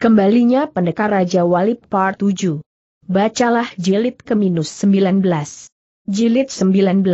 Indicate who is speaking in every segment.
Speaker 1: Kembalinya Pendekar Raja Walip Part 7. Bacalah jilid ke minus 19. Jilid 19.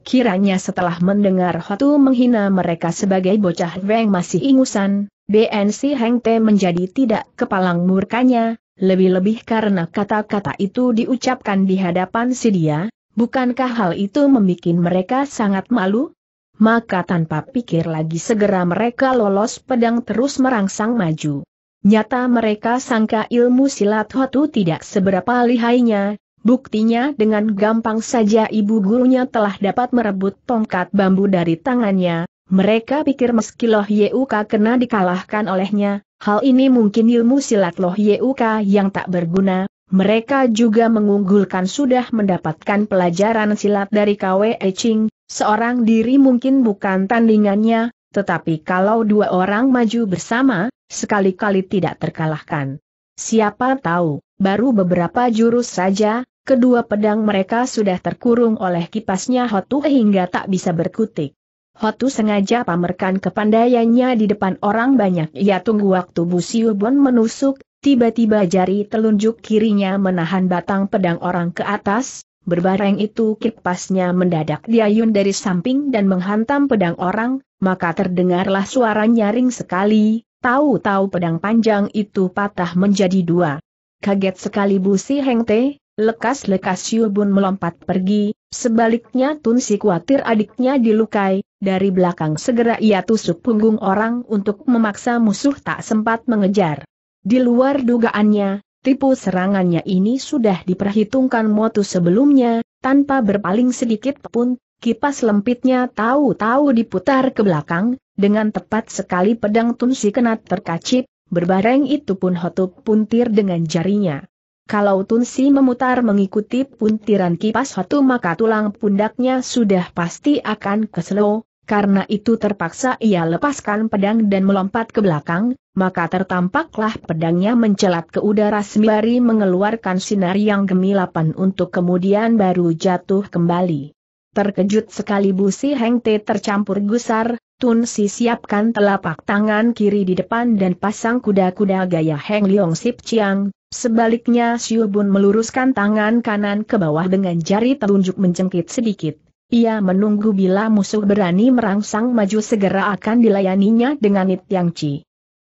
Speaker 1: Kiranya setelah mendengar Hotu menghina mereka sebagai bocah Weng masih ingusan, BNC Heng Te menjadi tidak kepalang murkanya, lebih-lebih karena kata-kata itu diucapkan di hadapan si dia, bukankah hal itu membuat mereka sangat malu? Maka tanpa pikir lagi segera mereka lolos pedang terus merangsang maju. Nyata mereka sangka ilmu silat Hotu tidak seberapa lihainya, buktinya dengan gampang saja ibu gurunya telah dapat merebut tongkat bambu dari tangannya, mereka pikir meski Loh Yeuka kena dikalahkan olehnya, hal ini mungkin ilmu silat Loh Yeuka yang tak berguna, mereka juga mengunggulkan sudah mendapatkan pelajaran silat dari Kwee Ching, seorang diri mungkin bukan tandingannya, tetapi kalau dua orang maju bersama, sekali-kali tidak terkalahkan. Siapa tahu, baru beberapa jurus saja, kedua pedang mereka sudah terkurung oleh kipasnya Hotu hingga tak bisa berkutik. Hotu sengaja pamerkan kepandaiannya di depan orang banyak. Ia ya, tunggu waktu Bu Siubon menusuk, tiba-tiba jari telunjuk kirinya menahan batang pedang orang ke atas, Berbareng itu kipasnya mendadak diayun dari samping dan menghantam pedang orang, maka terdengarlah suara nyaring sekali, tahu-tahu pedang panjang itu patah menjadi dua. Kaget sekali Bu Si Heng Te, lekas-lekas bun melompat pergi, sebaliknya Tun Si khawatir adiknya dilukai, dari belakang segera ia tusuk punggung orang untuk memaksa musuh tak sempat mengejar. Di luar dugaannya, tipu serangannya ini sudah diperhitungkan Motu sebelumnya, tanpa berpaling sedikit pun, Kipas lempitnya tahu-tahu diputar ke belakang, dengan tepat sekali pedang Tunsi kena terkacip, berbareng itu pun Hotuk puntir dengan jarinya. Kalau Tunsi memutar mengikuti puntiran kipas Hotu maka tulang pundaknya sudah pasti akan keselo, karena itu terpaksa ia lepaskan pedang dan melompat ke belakang, maka tertampaklah pedangnya mencelat ke udara sembari mengeluarkan sinar yang gemilapan untuk kemudian baru jatuh kembali. Terkejut sekali Bu Si Heng Te tercampur gusar, Tun Si siapkan telapak tangan kiri di depan dan pasang kuda-kuda gaya Heng liong Sip Chiang, sebaliknya Xiu Bun meluruskan tangan kanan ke bawah dengan jari telunjuk menjengkit sedikit. Ia menunggu bila musuh berani merangsang maju segera akan dilayaninya dengan Nit Yang Chi.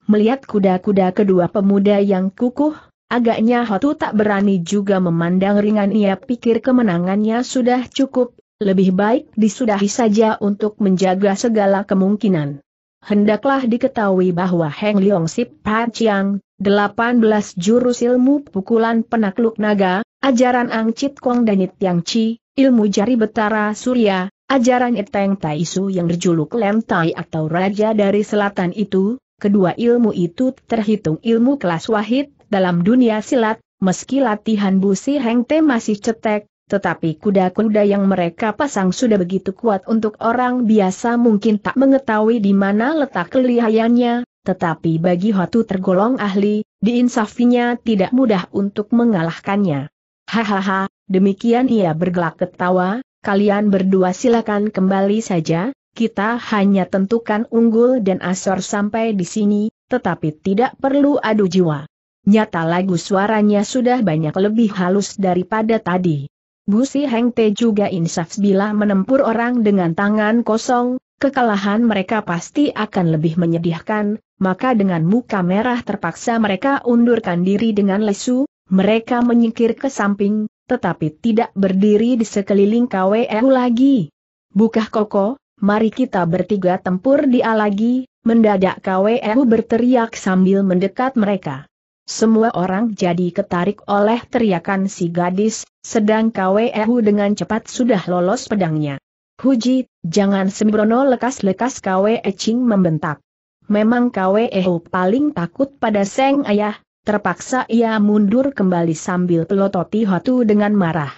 Speaker 1: Melihat kuda-kuda kedua pemuda yang kukuh, agaknya Hotu tak berani juga memandang ringan ia pikir kemenangannya sudah cukup, lebih baik disudahi saja untuk menjaga segala kemungkinan. Hendaklah diketahui bahwa Heng Leong Sip Pa Chiang, 18 jurus ilmu pukulan penakluk naga, ajaran Angcit Kong dan It Yang Chi, ilmu jari betara surya, ajaran Iteng Tai Su yang berjuluk Lem Tai atau Raja dari Selatan itu, kedua ilmu itu terhitung ilmu kelas wahid dalam dunia silat, meski latihan busi Heng Te masih cetek, tetapi kuda-kuda yang mereka pasang sudah begitu kuat untuk orang biasa mungkin tak mengetahui di mana letak kelihayannya, tetapi bagi Hotu tergolong ahli, diinsafinya tidak mudah untuk mengalahkannya. Hahaha, demikian ia bergelak ketawa, kalian berdua silakan kembali saja, kita hanya tentukan unggul dan asor sampai di sini, tetapi tidak perlu adu jiwa. Nyata lagu suaranya sudah banyak lebih halus daripada tadi. Busi Heng Te juga insaf bila menempur orang dengan tangan kosong, kekalahan mereka pasti akan lebih menyedihkan, maka dengan muka merah terpaksa mereka undurkan diri dengan lesu, mereka menyingkir ke samping, tetapi tidak berdiri di sekeliling KWU lagi. Bukah koko, mari kita bertiga tempur dia lagi, mendadak KWU berteriak sambil mendekat mereka. Semua orang jadi ketarik oleh teriakan si gadis, sedang Kwehu dengan cepat sudah lolos pedangnya. Huji, jangan sembrono lekas-lekas Kwe Ching membentak. Memang Kwehu paling takut pada Seng Ayah, terpaksa ia mundur kembali sambil pelototi Hotu dengan marah.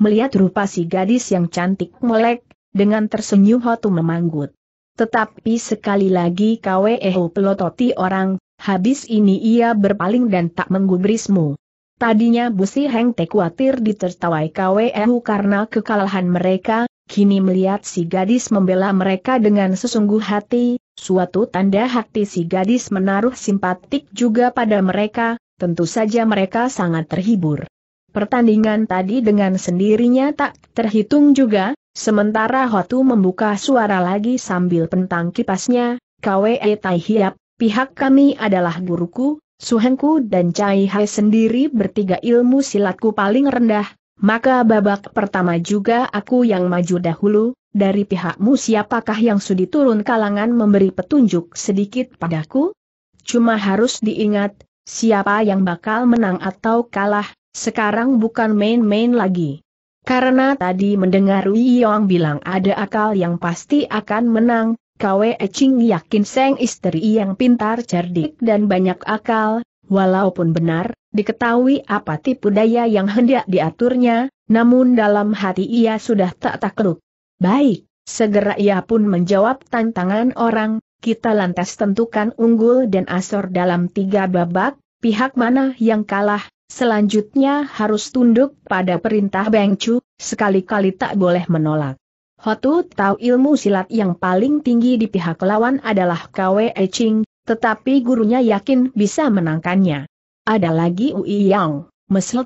Speaker 1: Melihat rupa si gadis yang cantik melek, dengan tersenyum Hotu memanggut. Tetapi sekali lagi Kwehu pelototi orang, habis ini ia berpaling dan tak menggubrismu. Tadinya Busi Heng Te khawatir ditertawai KWU karena kekalahan mereka, kini melihat si gadis membela mereka dengan sesungguh hati, suatu tanda hati si gadis menaruh simpatik juga pada mereka, tentu saja mereka sangat terhibur. Pertandingan tadi dengan sendirinya tak terhitung juga, sementara Hotu membuka suara lagi sambil pentang kipasnya, KWE Tai Hiap, Pihak kami adalah guruku, Suhengku dan Cai Hai sendiri bertiga ilmu silatku paling rendah, maka babak pertama juga aku yang maju dahulu, dari pihakmu siapakah yang sudi turun kalangan memberi petunjuk sedikit padaku? Cuma harus diingat, siapa yang bakal menang atau kalah, sekarang bukan main-main lagi. Karena tadi mendengar Wiyong bilang ada akal yang pasti akan menang, Kwe Ching yakin Seng istri yang pintar cerdik dan banyak akal, walaupun benar, diketahui apa tipu daya yang hendak diaturnya, namun dalam hati ia sudah tak takluk. Baik, segera ia pun menjawab tantangan orang, kita lantas tentukan unggul dan asor dalam tiga babak, pihak mana yang kalah, selanjutnya harus tunduk pada perintah Bengcu, sekali-kali tak boleh menolak. Hotu tahu ilmu silat yang paling tinggi di pihak lawan adalah Kwe Ching, tetapi gurunya yakin bisa menangkannya. Ada lagi Ui Yang,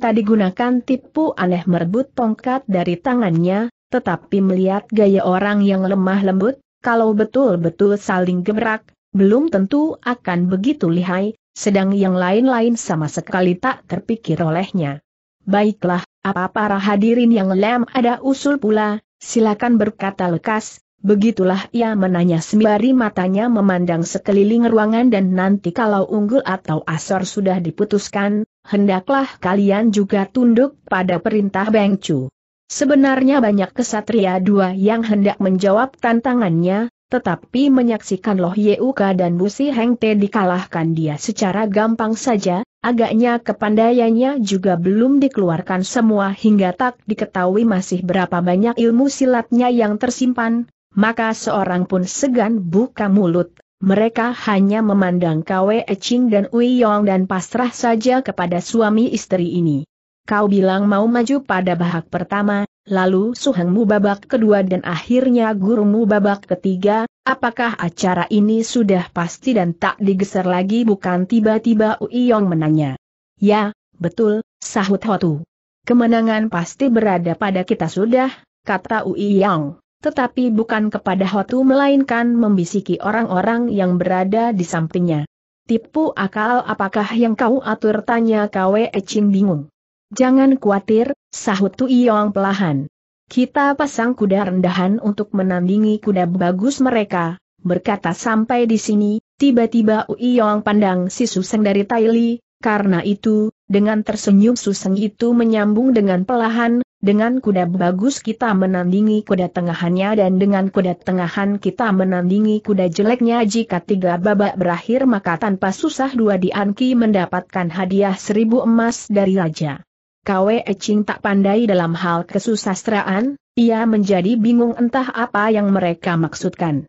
Speaker 1: tadi gunakan tipu aneh merebut tongkat dari tangannya, tetapi melihat gaya orang yang lemah lembut, kalau betul-betul saling gebrak, belum tentu akan begitu lihai, sedang yang lain-lain sama sekali tak terpikir olehnya. Baiklah, apa para hadirin yang lem ada usul pula, Silakan berkata lekas, Begitulah ia menanya sembari matanya memandang sekeliling ruangan dan nanti kalau unggul atau asor sudah diputuskan, hendaklah kalian juga tunduk pada perintah Bengcu. Sebenarnya banyak kesatria dua yang hendak menjawab tantangannya, tetapi menyaksikan Loh Yeuka dan Busi Hengte dikalahkan dia secara gampang saja, agaknya kepandaiannya juga belum dikeluarkan semua hingga tak diketahui masih berapa banyak ilmu silatnya yang tersimpan, maka seorang pun segan buka mulut. Mereka hanya memandang Kwe Eching dan Ui Yong dan pasrah saja kepada suami istri ini. Kau bilang mau maju pada bahak pertama, lalu suhengmu babak kedua dan akhirnya gurumu babak ketiga, apakah acara ini sudah pasti dan tak digeser lagi bukan tiba-tiba Uiyong menanya. Ya, betul, sahut Hotu. Kemenangan pasti berada pada kita sudah, kata Uiyong. Tetapi bukan kepada Hotu melainkan membisiki orang-orang yang berada di sampingnya. Tipu akal apakah yang kau atur tanya Kwe Ching bingung. Jangan khawatir, sahut Tuiyong pelahan. Kita pasang kuda rendahan untuk menandingi kuda bagus mereka, berkata sampai di sini, tiba-tiba Uiyong pandang si Suseng dari Taili, karena itu, dengan tersenyum Suseng itu menyambung dengan pelahan, dengan kuda bagus kita menandingi kuda tengahannya dan dengan kuda tengahan kita menandingi kuda jeleknya jika tiga babak berakhir maka tanpa susah dua dianki mendapatkan hadiah seribu emas dari raja. Kwe Ecing tak pandai dalam hal kesusastraan, ia menjadi bingung entah apa yang mereka maksudkan.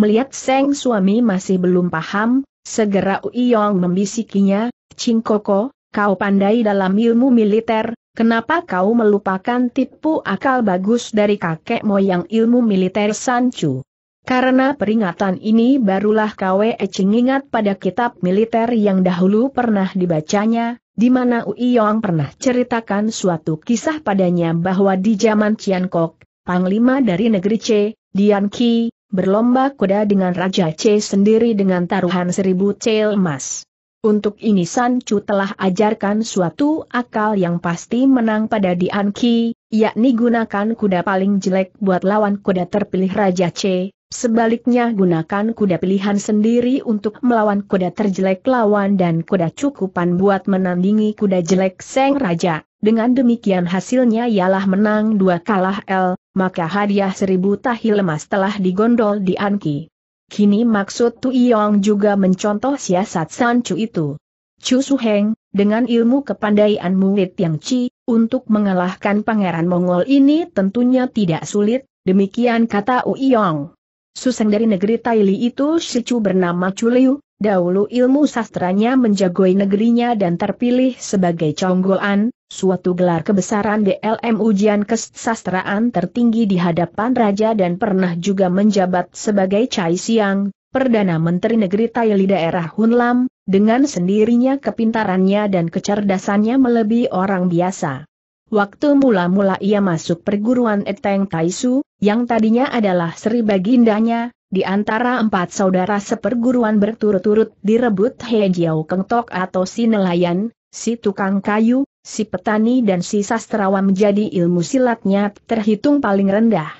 Speaker 1: Melihat Seng suami masih belum paham, segera Uiyong membisikinya, Ching Koko, kau pandai dalam ilmu militer, kenapa kau melupakan tipu akal bagus dari kakek moyang ilmu militer Sanchu? Karena peringatan ini barulah Kwe Ecing ingat pada kitab militer yang dahulu pernah dibacanya, di mana Yong pernah ceritakan suatu kisah padanya bahwa di zaman Cian Kok, panglima dari negeri C, Dian Qi, berlomba kuda dengan Raja C sendiri dengan taruhan seribu cel emas. Untuk ini San Chu telah ajarkan suatu akal yang pasti menang pada Dian Qi, yakni gunakan kuda paling jelek buat lawan kuda terpilih Raja C, Sebaliknya gunakan kuda pilihan sendiri untuk melawan kuda terjelek lawan dan kuda cukupan buat menandingi kuda jelek Seng Raja. Dengan demikian hasilnya ialah menang dua kalah L, maka hadiah seribu tahi lemas telah digondol di Anki. Kini maksud Tu Tuiyong juga mencontoh siasat Sancu itu. Chu Su Heng, dengan ilmu kepandaian murid yang Ci, untuk mengalahkan pangeran Mongol ini tentunya tidak sulit, demikian kata Uiyong. Suseng dari negeri Taili itu Shichu bernama Chuliu, dahulu ilmu sastranya menjagoi negerinya dan terpilih sebagai Conggoan, suatu gelar kebesaran DLM ujian kesastraan tertinggi di hadapan raja dan pernah juga menjabat sebagai Chai Siang, Perdana Menteri Negeri Taili daerah Hunlam, dengan sendirinya kepintarannya dan kecerdasannya melebihi orang biasa. Waktu mula-mula ia masuk perguruan Eteng Taisu, yang tadinya adalah Sri Bagindanya, di antara empat saudara seperguruan berturut-turut direbut He Jiao Keng Tok atau si nelayan, si tukang kayu, si petani dan si sastrawan menjadi ilmu silatnya terhitung paling rendah.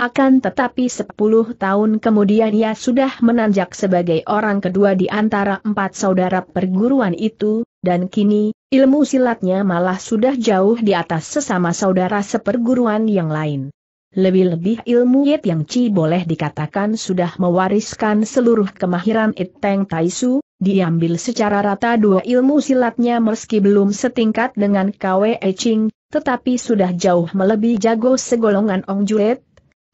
Speaker 1: Akan tetapi 10 tahun kemudian ia sudah menanjak sebagai orang kedua di antara empat saudara perguruan itu, dan kini, Ilmu silatnya malah sudah jauh di atas sesama saudara seperguruan yang lain. Lebih-lebih ilmu Yit Yang Chi boleh dikatakan sudah mewariskan seluruh kemahiran It Teng Taisu, diambil secara rata dua ilmu silatnya meski belum setingkat dengan Kwe E Ching, tetapi sudah jauh melebihi jago segolongan Ong Juet,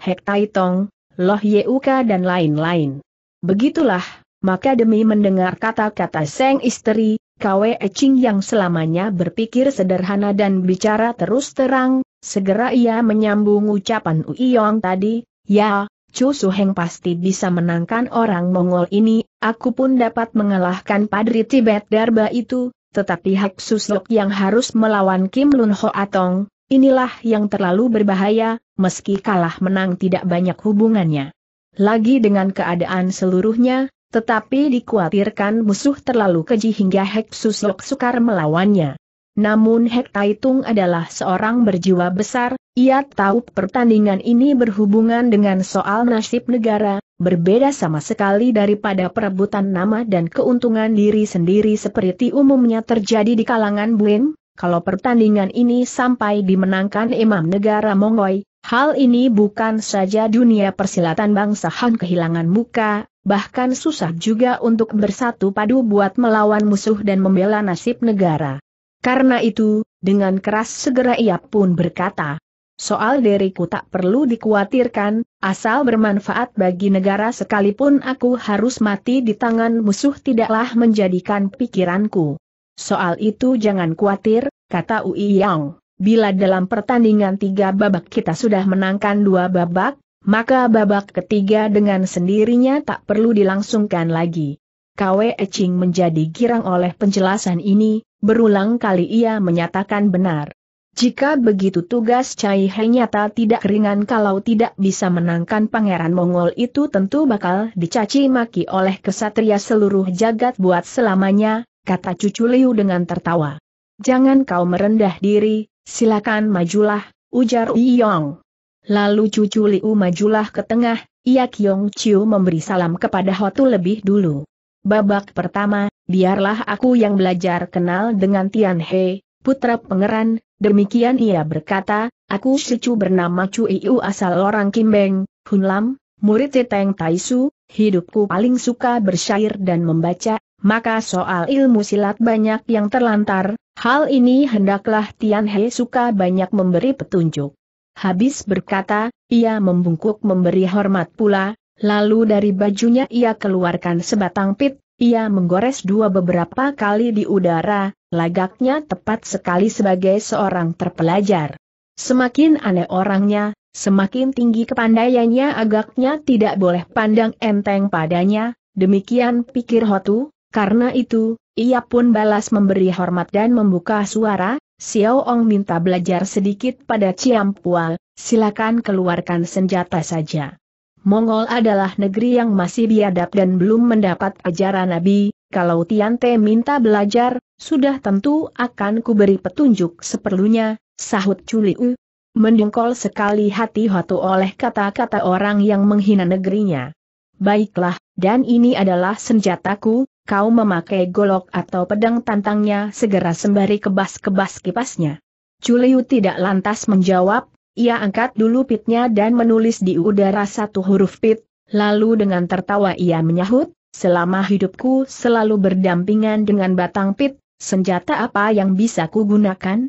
Speaker 1: Hek Tai Tong, Loh Uka dan lain-lain. Begitulah, maka demi mendengar kata-kata Seng Istri, Kwe Ching yang selamanya berpikir sederhana dan bicara terus terang, segera ia menyambung ucapan Uiyong tadi, ya, Chu Heng pasti bisa menangkan orang Mongol ini, aku pun dapat mengalahkan Padri Tibet Darba itu, tetapi Hak susuk yang harus melawan Kim Lun Ho Atong, inilah yang terlalu berbahaya, meski kalah menang tidak banyak hubungannya. Lagi dengan keadaan seluruhnya, tetapi dikhawatirkan musuh terlalu keji hingga Hek Susok sukar melawannya. Namun Hek Taitung adalah seorang berjiwa besar, ia tahu pertandingan ini berhubungan dengan soal nasib negara, berbeda sama sekali daripada perebutan nama dan keuntungan diri sendiri seperti umumnya terjadi di kalangan Buen. Kalau pertandingan ini sampai dimenangkan Imam Negara Mongoy, hal ini bukan saja dunia persilatan bangsa Han kehilangan muka, bahkan susah juga untuk bersatu padu buat melawan musuh dan membela nasib negara. Karena itu, dengan keras segera ia pun berkata, Soal diriku tak perlu dikhawatirkan, asal bermanfaat bagi negara sekalipun aku harus mati di tangan musuh tidaklah menjadikan pikiranku. Soal itu jangan khawatir, kata Ui Yang. Bila dalam pertandingan tiga babak kita sudah menangkan dua babak, maka babak ketiga dengan sendirinya tak perlu dilangsungkan lagi. Kwe Eching menjadi girang oleh penjelasan ini, berulang kali ia menyatakan benar. Jika begitu tugas Cai He nyata tidak ringan kalau tidak bisa menangkan pangeran Mongol itu tentu bakal dicaci maki oleh kesatria seluruh jagat buat selamanya, kata cucu Liu dengan tertawa. Jangan kau merendah diri, silakan majulah, ujar Yi Yong. Lalu cucu Liu majulah ke tengah, Ia Kiong Chiu memberi salam kepada Hotu lebih dulu. Babak pertama, biarlah aku yang belajar kenal dengan Tian He, putra pengeran. demikian ia berkata, aku cucu bernama Chu Iu asal orang Kimbeng, Hunlam, murid Teng Taisu, hidupku paling suka bersyair dan membaca, maka soal ilmu silat banyak yang terlantar, hal ini hendaklah Tian He suka banyak memberi petunjuk. Habis berkata, ia membungkuk memberi hormat pula, lalu dari bajunya ia keluarkan sebatang pit, ia menggores dua beberapa kali di udara, lagaknya tepat sekali sebagai seorang terpelajar. Semakin aneh orangnya, semakin tinggi kepandaiannya agaknya tidak boleh pandang enteng padanya, demikian pikir Hotu, karena itu, ia pun balas memberi hormat dan membuka suara, Xiao Ong minta belajar sedikit pada Ciampual, silakan keluarkan senjata saja. Mongol adalah negeri yang masih biadab dan belum mendapat ajaran Nabi, kalau Tian Te minta belajar, sudah tentu akan kuberi petunjuk seperlunya, sahut Culiu. Mendengkol sekali hati Hotu oleh kata-kata orang yang menghina negerinya. Baiklah, dan ini adalah senjataku, kau memakai golok atau pedang tantangnya segera sembari kebas-kebas kipasnya. Culiu tidak lantas menjawab, ia angkat dulu pitnya dan menulis di udara satu huruf pit, lalu dengan tertawa ia menyahut, selama hidupku selalu berdampingan dengan batang pit, senjata apa yang bisa kugunakan?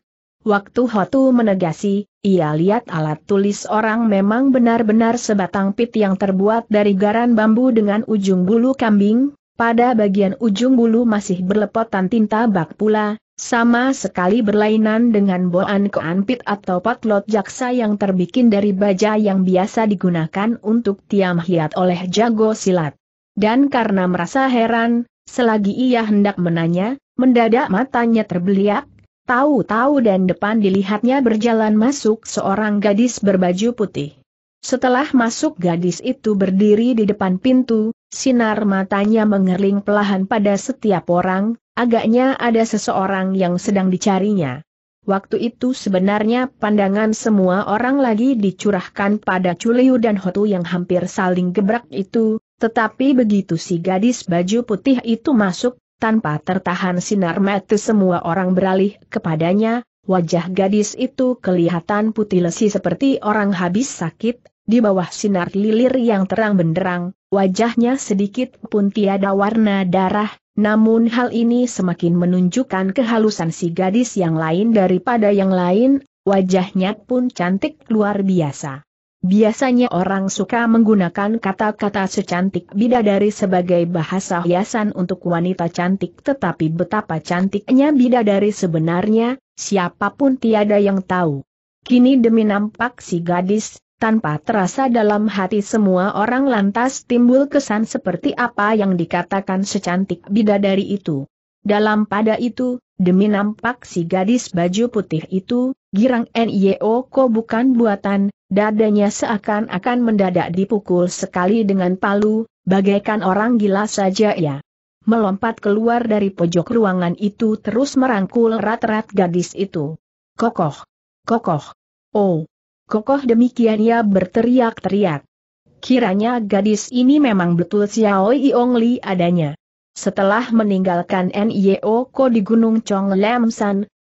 Speaker 1: Waktu Hotu menegasi, ia lihat alat tulis orang memang benar-benar sebatang pit yang terbuat dari garan bambu dengan ujung bulu kambing, pada bagian ujung bulu masih berlepotan tinta bak pula, sama sekali berlainan dengan boan keanpit atau potlot jaksa yang terbikin dari baja yang biasa digunakan untuk tiam hiat oleh jago silat. Dan karena merasa heran, selagi ia hendak menanya, mendadak matanya terbeliak, tahu-tahu dan depan dilihatnya berjalan masuk seorang gadis berbaju putih. Setelah masuk gadis itu berdiri di depan pintu, Sinar matanya mengerling pelahan pada setiap orang, agaknya ada seseorang yang sedang dicarinya. Waktu itu sebenarnya pandangan semua orang lagi dicurahkan pada Culiu dan Hotu yang hampir saling gebrak itu, tetapi begitu si gadis baju putih itu masuk, tanpa tertahan sinar mata semua orang beralih kepadanya, wajah gadis itu kelihatan putih lesi seperti orang habis sakit, di bawah sinar lilir yang terang benderang, wajahnya sedikit pun tiada warna darah, namun hal ini semakin menunjukkan kehalusan si gadis yang lain daripada yang lain, wajahnya pun cantik luar biasa. Biasanya orang suka menggunakan kata-kata secantik bidadari sebagai bahasa hiasan untuk wanita cantik tetapi betapa cantiknya bidadari sebenarnya, siapapun tiada yang tahu. Kini demi nampak si gadis, tanpa terasa dalam hati semua orang lantas timbul kesan seperti apa yang dikatakan secantik bidadari itu. Dalam pada itu, demi nampak si gadis baju putih itu, girang N.Y.O. Ko bukan buatan, dadanya seakan-akan mendadak dipukul sekali dengan palu, bagaikan orang gila saja ya. Melompat keluar dari pojok ruangan itu terus merangkul rat-rat gadis itu. Kokoh! Kokoh! Oh! Kokoh demikian ia berteriak-teriak. Kiranya gadis ini memang betul Xiao Yong Li adanya. Setelah meninggalkan NIO Ko di Gunung Chong Lam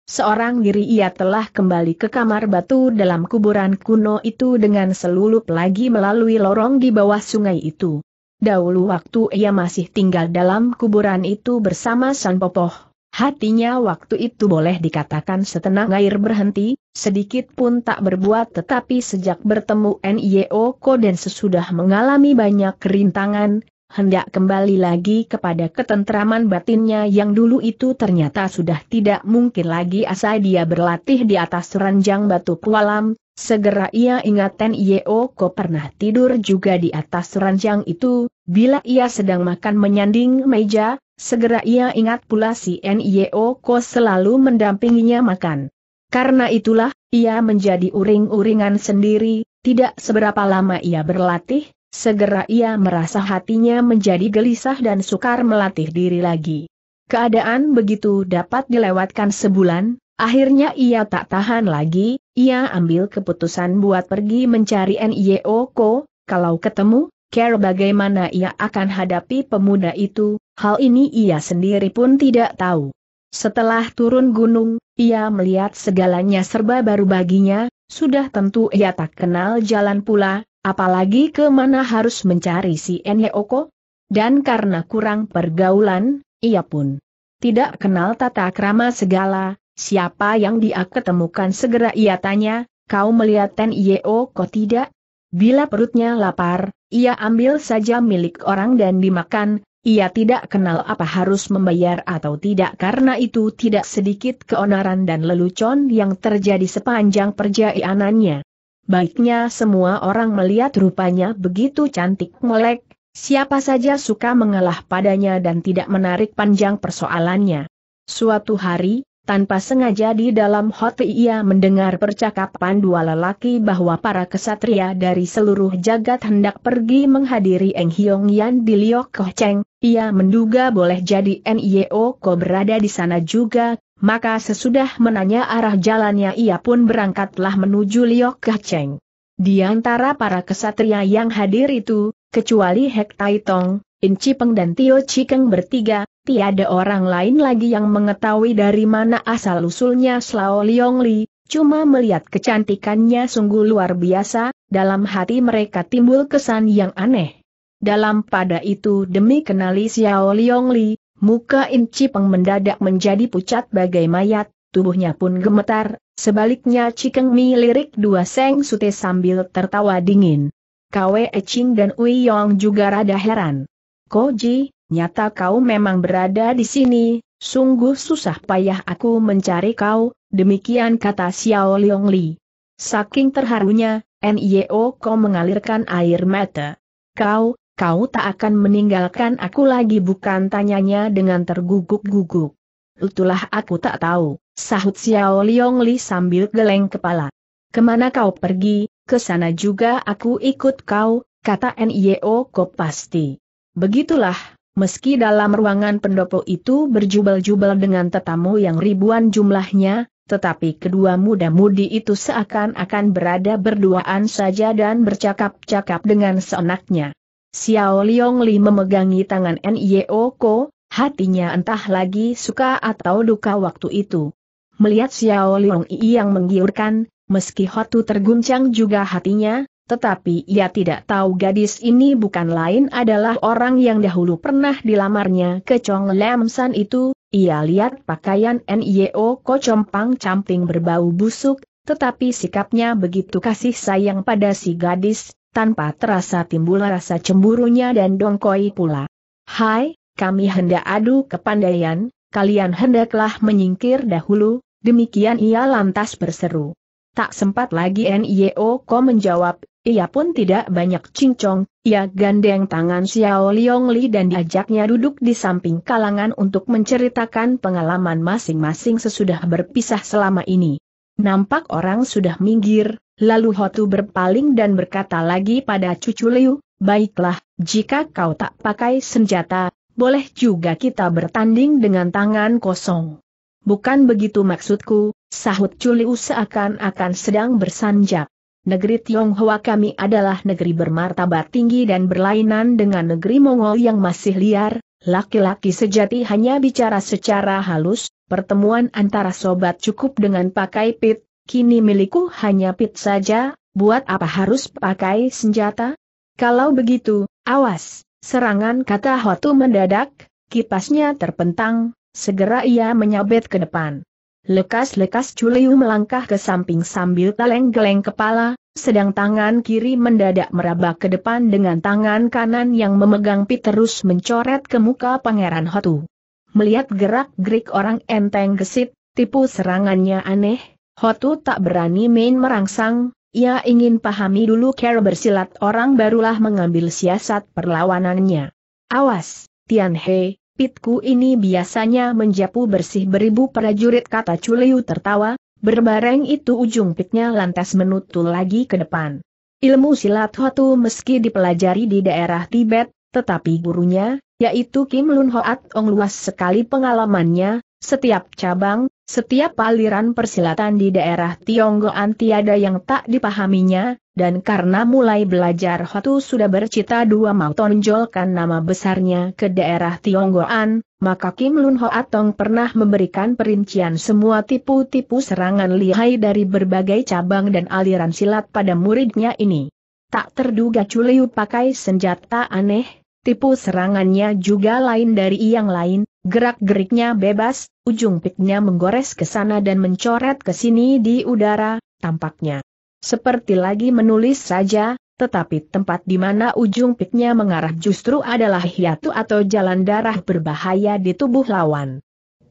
Speaker 1: Seorang diri ia telah kembali ke kamar batu dalam kuburan kuno itu dengan selulup lagi melalui lorong di bawah sungai itu. Dahulu waktu ia masih tinggal dalam kuburan itu bersama San Popoh, Hatinya waktu itu boleh dikatakan setenang air berhenti, sedikit pun tak berbuat tetapi sejak bertemu NIO dan sesudah mengalami banyak kerintangan hendak kembali lagi kepada ketentraman batinnya yang dulu itu ternyata sudah tidak mungkin lagi asal dia berlatih di atas ranjang batu pualam, segera ia ingat Ten Yeoko pernah tidur juga di atas ranjang itu, bila ia sedang makan menyanding meja, segera ia ingat pula si Yeoko selalu mendampinginya makan. Karena itulah, ia menjadi uring-uringan sendiri, tidak seberapa lama ia berlatih, Segera ia merasa hatinya menjadi gelisah dan sukar melatih diri lagi. Keadaan begitu dapat dilewatkan sebulan, akhirnya ia tak tahan lagi, ia ambil keputusan buat pergi mencari N.I.O.Ko, kalau ketemu, care bagaimana ia akan hadapi pemuda itu, hal ini ia sendiri pun tidak tahu. Setelah turun gunung, ia melihat segalanya serba baru baginya, sudah tentu ia tak kenal jalan pula, Apalagi kemana harus mencari si Enheoko? Dan karena kurang pergaulan, ia pun tidak kenal tata krama segala, siapa yang dia ketemukan segera ia tanya, kau melihat Ten tidak? Bila perutnya lapar, ia ambil saja milik orang dan dimakan, ia tidak kenal apa harus membayar atau tidak karena itu tidak sedikit keonaran dan lelucon yang terjadi sepanjang perjalanannya. Baiknya semua orang melihat rupanya begitu cantik melek, siapa saja suka mengalah padanya dan tidak menarik panjang persoalannya. Suatu hari, tanpa sengaja di dalam hotel ia mendengar percakapan dua lelaki bahwa para kesatria dari seluruh jagat hendak pergi menghadiri Eng Hyong Yan di Liok Koh Cheng. Ia menduga boleh jadi NIO Ko berada di sana juga, maka sesudah menanya arah jalannya ia pun berangkatlah menuju Liok Gaceng. Di antara para kesatria yang hadir itu, kecuali Hek Tai Tong, In Cipeng dan Tio Cikeng bertiga, tiada orang lain lagi yang mengetahui dari mana asal-usulnya Slao Liong Li, cuma melihat kecantikannya sungguh luar biasa, dalam hati mereka timbul kesan yang aneh. Dalam pada itu demi kenali Xiao Liong Li, Muka Cipeng mendadak menjadi pucat bagai mayat, tubuhnya pun gemetar, sebaliknya Cikeng Mi lirik dua seng sute sambil tertawa dingin. Kwe Eching dan Ui Yong juga rada heran. Koji, nyata kau memang berada di sini, sungguh susah payah aku mencari kau, demikian kata Xiao Leong Li. Saking terharunya, NIO Ko mengalirkan air mata. Kau, kau tak akan meninggalkan aku lagi bukan tanyanya dengan terguguk-guguk. Itulah aku tak tahu, sahut Xiao Liong Li sambil geleng kepala. Kemana kau pergi, ke sana juga aku ikut kau, kata Nio Ko pasti. Begitulah, meski dalam ruangan pendopo itu berjubel-jubel dengan tetamu yang ribuan jumlahnya, tetapi kedua muda-mudi itu seakan-akan berada berduaan saja dan bercakap-cakap dengan seenaknya. Xiao Li memegangi tangan Nio Ko, hatinya entah lagi suka atau duka waktu itu. Melihat Xiao Liong yang menggiurkan, meski Hotu terguncang juga hatinya, tetapi ia tidak tahu gadis ini bukan lain adalah orang yang dahulu pernah dilamarnya ke Chong Lam San itu, ia lihat pakaian Nio Ko compang camping berbau busuk, tetapi sikapnya begitu kasih sayang pada si gadis, tanpa terasa timbul rasa cemburunya dan dongkoi pula. Hai, kami hendak adu kepandaian, kalian hendaklah menyingkir dahulu, demikian ia lantas berseru. Tak sempat lagi NIO Ko menjawab, ia pun tidak banyak cincong, ia gandeng tangan Xiao Liong Li dan diajaknya duduk di samping kalangan untuk menceritakan pengalaman masing-masing sesudah berpisah selama ini. Nampak orang sudah minggir, lalu Hotu berpaling dan berkata lagi pada cucu Liu, baiklah, jika kau tak pakai senjata, boleh juga kita bertanding dengan tangan kosong. Bukan begitu maksudku, sahut Culiu seakan-akan sedang bersanjak. Negeri Tionghoa kami adalah negeri bermartabat tinggi dan berlainan dengan negeri Mongol yang masih liar, laki-laki sejati hanya bicara secara halus, pertemuan antara sobat cukup dengan pakai pit, kini milikku hanya pit saja, buat apa harus pakai senjata? Kalau begitu, awas, serangan kata Hotu mendadak, kipasnya terpentang, segera ia menyabet ke depan. Lekas-lekas Culiu melangkah ke samping sambil teleng-geleng kepala, sedang tangan kiri mendadak meraba ke depan dengan tangan kanan yang memegang pit terus mencoret ke muka Pangeran Hotu. Melihat gerak-gerik orang enteng gesit, tipu serangannya aneh, Hotu tak berani main merangsang, ia ingin pahami dulu cara bersilat orang barulah mengambil siasat perlawanannya. Awas, Tian He, pitku ini biasanya menjapu bersih beribu prajurit kata Chuliu tertawa, berbareng itu ujung pitnya lantas menutul lagi ke depan. Ilmu silat Hotu meski dipelajari di daerah Tibet, tetapi gurunya, yaitu Kim Lun Hoat Ong luas sekali pengalamannya, setiap cabang, setiap aliran persilatan di daerah Tionggoan tiada yang tak dipahaminya, dan karena mulai belajar Hotu sudah bercita dua mau tonjolkan nama besarnya ke daerah Tionggoan, maka Kim Lun Hoat ong pernah memberikan perincian semua tipu-tipu serangan lihai dari berbagai cabang dan aliran silat pada muridnya ini. Tak terduga Chuliu pakai senjata aneh, Tipu serangannya juga lain dari yang lain, gerak-geriknya bebas, ujung piknya menggores ke sana dan mencoret ke sini di udara, tampaknya. Seperti lagi menulis saja, tetapi tempat di mana ujung piknya mengarah justru adalah hiatu atau jalan darah berbahaya di tubuh lawan.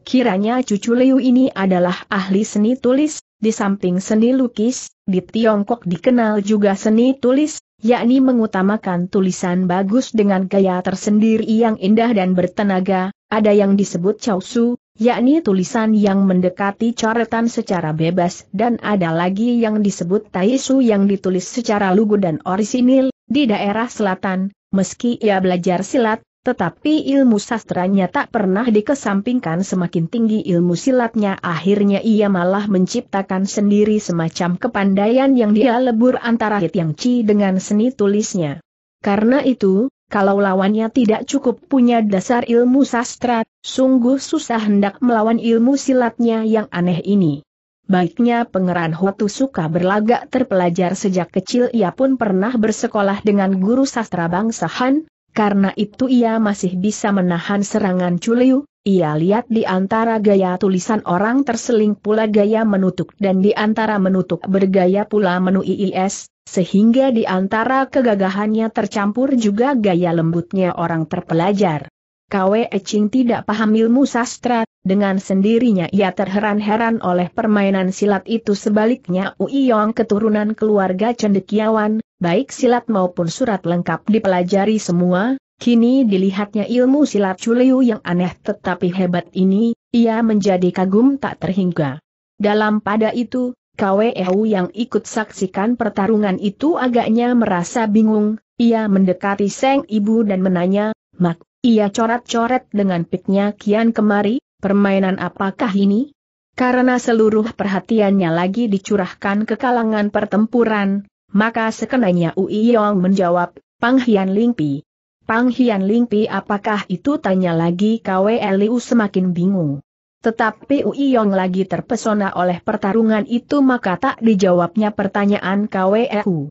Speaker 1: Kiranya cucu Liu ini adalah ahli seni tulis, di samping seni lukis, di Tiongkok dikenal juga seni tulis, yakni mengutamakan tulisan bagus dengan gaya tersendiri yang indah dan bertenaga, ada yang disebut causu, yakni tulisan yang mendekati coretan secara bebas dan ada lagi yang disebut taisu yang ditulis secara lugu dan orisinil, di daerah selatan, meski ia belajar silat, tetapi ilmu sastranya tak pernah dikesampingkan semakin tinggi ilmu silatnya akhirnya ia malah menciptakan sendiri semacam kepandaian yang dia lebur antara Hit Yang Chi dengan seni tulisnya. Karena itu, kalau lawannya tidak cukup punya dasar ilmu sastra, sungguh susah hendak melawan ilmu silatnya yang aneh ini. Baiknya pengeran Hotu suka berlagak terpelajar sejak kecil ia pun pernah bersekolah dengan guru sastra bangsa Han, karena itu ia masih bisa menahan serangan Culiu, ia lihat di antara gaya tulisan orang terseling pula gaya menutup dan di antara menutup bergaya pula menu IIS, sehingga di antara kegagahannya tercampur juga gaya lembutnya orang terpelajar. Kwe Ching tidak paham ilmu sastra, dengan sendirinya ia terheran-heran oleh permainan silat itu sebaliknya Ui Yong keturunan keluarga cendekiawan, baik silat maupun surat lengkap dipelajari semua, kini dilihatnya ilmu silat Chuliu yang aneh tetapi hebat ini, ia menjadi kagum tak terhingga. Dalam pada itu, KWEU yang ikut saksikan pertarungan itu agaknya merasa bingung, ia mendekati Seng Ibu dan menanya, Mak, ia coret-coret dengan piknya kian kemari, permainan apakah ini? Karena seluruh perhatiannya lagi dicurahkan ke kalangan pertempuran, maka sekenanya Ui Yong menjawab, Pang Hian Lingpi. Pang Hian Lingpi apakah itu tanya lagi Kwe Liu semakin bingung. Tetapi Ui Yong lagi terpesona oleh pertarungan itu maka tak dijawabnya pertanyaan Kwe Liu.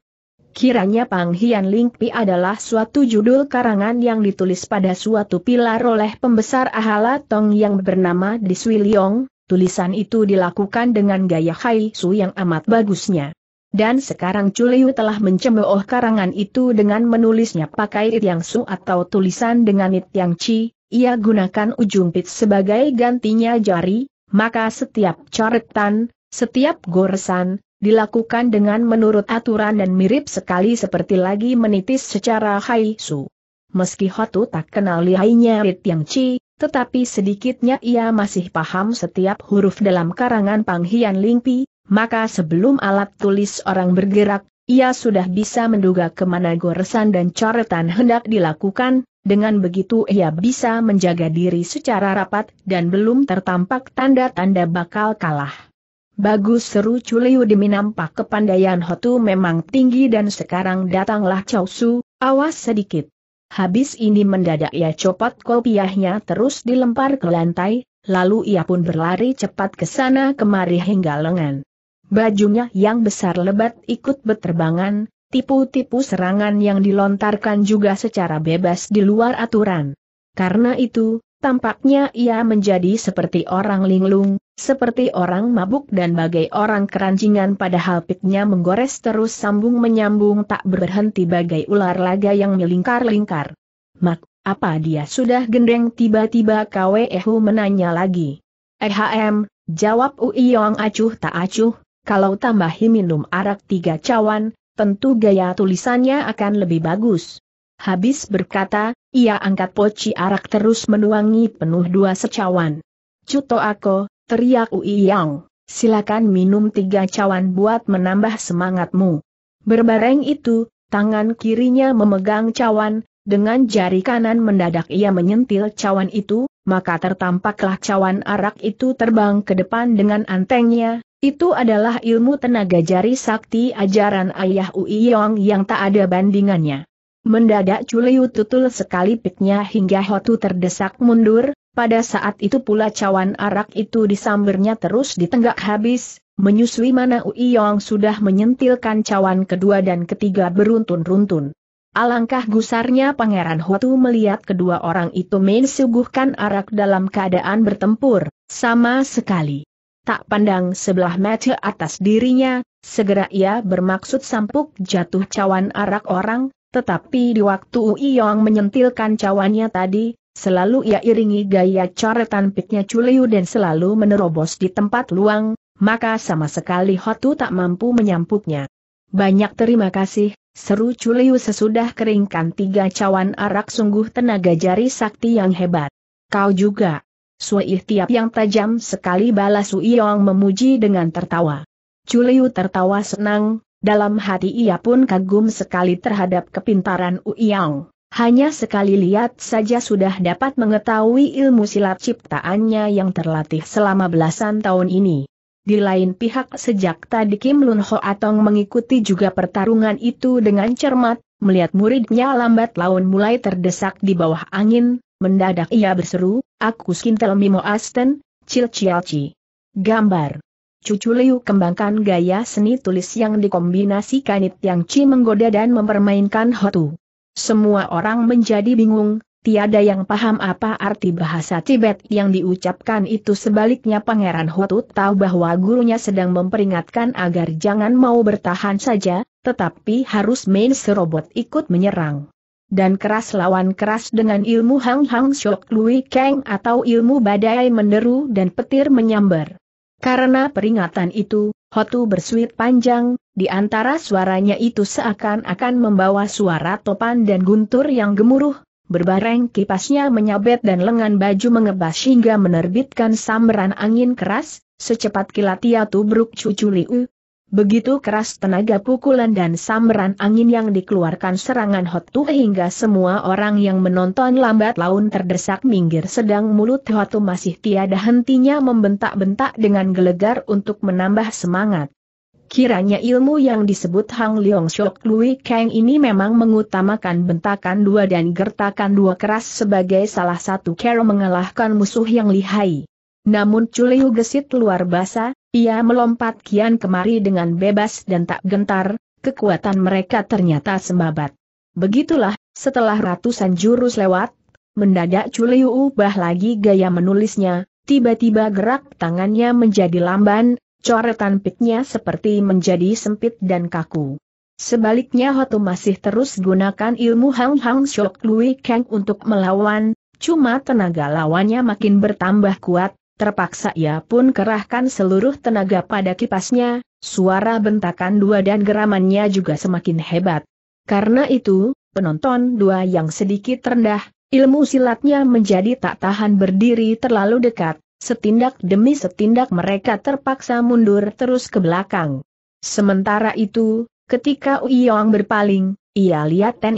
Speaker 1: Kiranya Pang Hian Lingpi adalah suatu judul karangan yang ditulis pada suatu pilar oleh pembesar Ahala Tong yang bernama Diswi Liong, tulisan itu dilakukan dengan gaya Hai Su yang amat bagusnya. Dan sekarang Culiu telah mencemooh karangan itu dengan menulisnya pakai it yang su atau tulisan dengan it yang ci, ia gunakan ujung pit sebagai gantinya jari, maka setiap coretan, setiap goresan, dilakukan dengan menurut aturan dan mirip sekali seperti lagi menitis secara hai su. Meski Hotu tak kenal lihainya it yang ci, tetapi sedikitnya ia masih paham setiap huruf dalam karangan Panghian Lingpi, maka sebelum alat tulis orang bergerak, ia sudah bisa menduga kemana goresan dan coretan hendak dilakukan, dengan begitu ia bisa menjaga diri secara rapat dan belum tertampak tanda-tanda bakal kalah. Bagus seru Culiu demi nampak kepandaian Hotu memang tinggi dan sekarang datanglah Chow Su, awas sedikit. Habis ini mendadak ia copot kopiahnya terus dilempar ke lantai, lalu ia pun berlari cepat ke sana kemari hingga lengan bajunya yang besar lebat ikut berterbangan, tipu-tipu serangan yang dilontarkan juga secara bebas di luar aturan. Karena itu, tampaknya ia menjadi seperti orang linglung, seperti orang mabuk dan bagai orang keranjingan padahal piknya menggores terus sambung menyambung tak berhenti bagai ular laga yang melingkar-lingkar. Mak, apa dia sudah gendeng tiba-tiba KWEHU menanya lagi. Ehm, jawab Uiyong acuh tak acuh, kalau tambahi minum arak tiga cawan, tentu gaya tulisannya akan lebih bagus. Habis berkata, ia angkat poci arak terus menuangi penuh dua secawan. Cuto aku, teriak Ui Yang, silakan minum tiga cawan buat menambah semangatmu. Berbareng itu, tangan kirinya memegang cawan, dengan jari kanan mendadak ia menyentil cawan itu, maka tertampaklah cawan arak itu terbang ke depan dengan antengnya, itu adalah ilmu tenaga jari sakti ajaran ayah Ui Yong yang tak ada bandingannya. Mendadak Chuliu tutul sekali piknya hingga Hotu terdesak mundur, pada saat itu pula cawan arak itu disambernya terus ditenggak habis, menyusui mana Ui Yong sudah menyentilkan cawan kedua dan ketiga beruntun-runtun. Alangkah gusarnya Pangeran Hotu melihat kedua orang itu mensuguhkan arak dalam keadaan bertempur, sama sekali tak pandang sebelah mata atas dirinya, segera ia bermaksud sampuk jatuh cawan arak orang, tetapi di waktu Uyong menyentilkan cawannya tadi, selalu ia iringi gaya coretan piknya Culiu dan selalu menerobos di tempat luang, maka sama sekali Hotu tak mampu menyampuknya. Banyak terima kasih, seru Culiu sesudah keringkan tiga cawan arak sungguh tenaga jari sakti yang hebat. Kau juga. Sui tiap yang tajam sekali balas Yong memuji dengan tertawa. Chuliu tertawa senang, dalam hati ia pun kagum sekali terhadap kepintaran Yong. Hanya sekali lihat saja sudah dapat mengetahui ilmu silat ciptaannya yang terlatih selama belasan tahun ini. Di lain pihak sejak tadi Kim Lun Ho Atong mengikuti juga pertarungan itu dengan cermat, melihat muridnya lambat laun mulai terdesak di bawah angin, Mendadak ia berseru, aku skintel Mimo Asten, Cil Cialci. Gambar. Cucu Liu kembangkan gaya seni tulis yang dikombinasi kanit Yang Ci menggoda dan mempermainkan Hotu. Semua orang menjadi bingung, tiada yang paham apa arti bahasa Tibet yang diucapkan itu sebaliknya Pangeran Hotu tahu bahwa gurunya sedang memperingatkan agar jangan mau bertahan saja, tetapi harus main serobot ikut menyerang dan keras lawan keras dengan ilmu Hang Hang Shok Lui Kang atau ilmu badai menderu dan petir menyambar. Karena peringatan itu, Hotu bersuit panjang, di antara suaranya itu seakan-akan membawa suara topan dan guntur yang gemuruh, berbareng kipasnya menyabet dan lengan baju mengebas hingga menerbitkan samberan angin keras, secepat kilat ia tubruk cucu Liu, Begitu keras tenaga pukulan dan samberan angin yang dikeluarkan serangan Hotu hingga semua orang yang menonton lambat laun terdesak minggir sedang mulut Hotu masih tiada hentinya membentak-bentak dengan gelegar untuk menambah semangat. Kiranya ilmu yang disebut Hang Leong Shok Lui Kang ini memang mengutamakan bentakan dua dan gertakan dua keras sebagai salah satu cara mengalahkan musuh yang lihai. Namun Chuliu gesit luar basa, ia melompat kian kemari dengan bebas dan tak gentar, kekuatan mereka ternyata sembabat. Begitulah, setelah ratusan jurus lewat, mendadak Culiu ubah lagi gaya menulisnya, tiba-tiba gerak tangannya menjadi lamban, coretan piknya seperti menjadi sempit dan kaku. Sebaliknya Hotu masih terus gunakan ilmu Hang Hang Shok Lui Kang untuk melawan, cuma tenaga lawannya makin bertambah kuat, Terpaksa ia pun kerahkan seluruh tenaga pada kipasnya, suara bentakan dua dan geramannya juga semakin hebat. Karena itu, penonton dua yang sedikit rendah, ilmu silatnya menjadi tak tahan berdiri terlalu dekat, setindak demi setindak mereka terpaksa mundur terus ke belakang. Sementara itu, Ketika Uyong berpaling, ia lihat Ten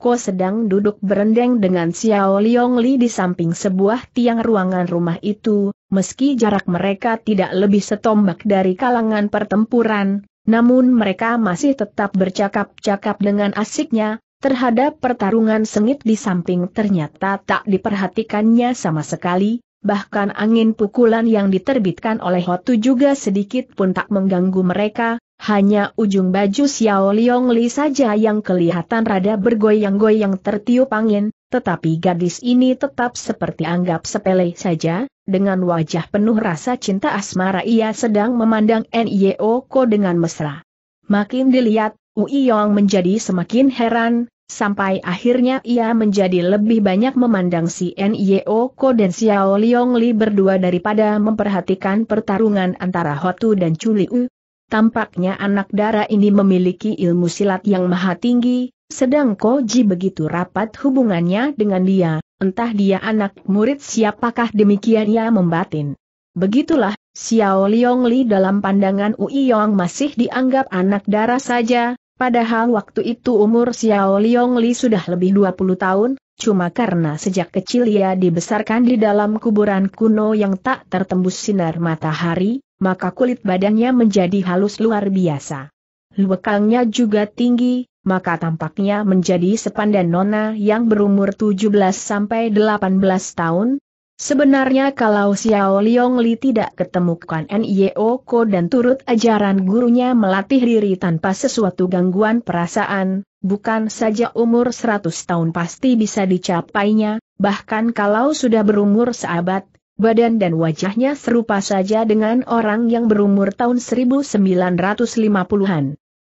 Speaker 1: Ko sedang duduk berendeng dengan Xiao Liong Li di samping sebuah tiang ruangan rumah itu, meski jarak mereka tidak lebih setombak dari kalangan pertempuran, namun mereka masih tetap bercakap-cakap dengan asiknya, terhadap pertarungan sengit di samping ternyata tak diperhatikannya sama sekali, bahkan angin pukulan yang diterbitkan oleh Hotu juga sedikit pun tak mengganggu mereka, hanya ujung baju Xiao Liong Li saja yang kelihatan rada bergoyang-goyang tertiup angin, tetapi gadis ini tetap seperti anggap sepele saja, dengan wajah penuh rasa cinta asmara ia sedang memandang Nio Ko dengan mesra. Makin dilihat, Ui Yong menjadi semakin heran, sampai akhirnya ia menjadi lebih banyak memandang si Nio Ko dan Xiao Liong Li berdua daripada memperhatikan pertarungan antara Hotu dan Chuliu, Tampaknya anak darah ini memiliki ilmu silat yang maha tinggi, sedang Koji begitu rapat hubungannya dengan dia, entah dia anak murid siapakah demikian ia membatin. Begitulah, Xiao Liong Li dalam pandangan Ui Yong masih dianggap anak darah saja, padahal waktu itu umur Xiao Liong Li sudah lebih 20 tahun, cuma karena sejak kecil ia dibesarkan di dalam kuburan kuno yang tak tertembus sinar matahari, maka kulit badannya menjadi halus luar biasa. Luekangnya juga tinggi, maka tampaknya menjadi sepandan nona yang berumur 17-18 tahun. Sebenarnya kalau Xiao Liong Li tidak ketemukan N.I.O. Ko dan turut ajaran gurunya melatih diri tanpa sesuatu gangguan perasaan, bukan saja umur 100 tahun pasti bisa dicapainya, bahkan kalau sudah berumur seabad, Badan dan wajahnya serupa saja dengan orang yang berumur tahun 1950-an.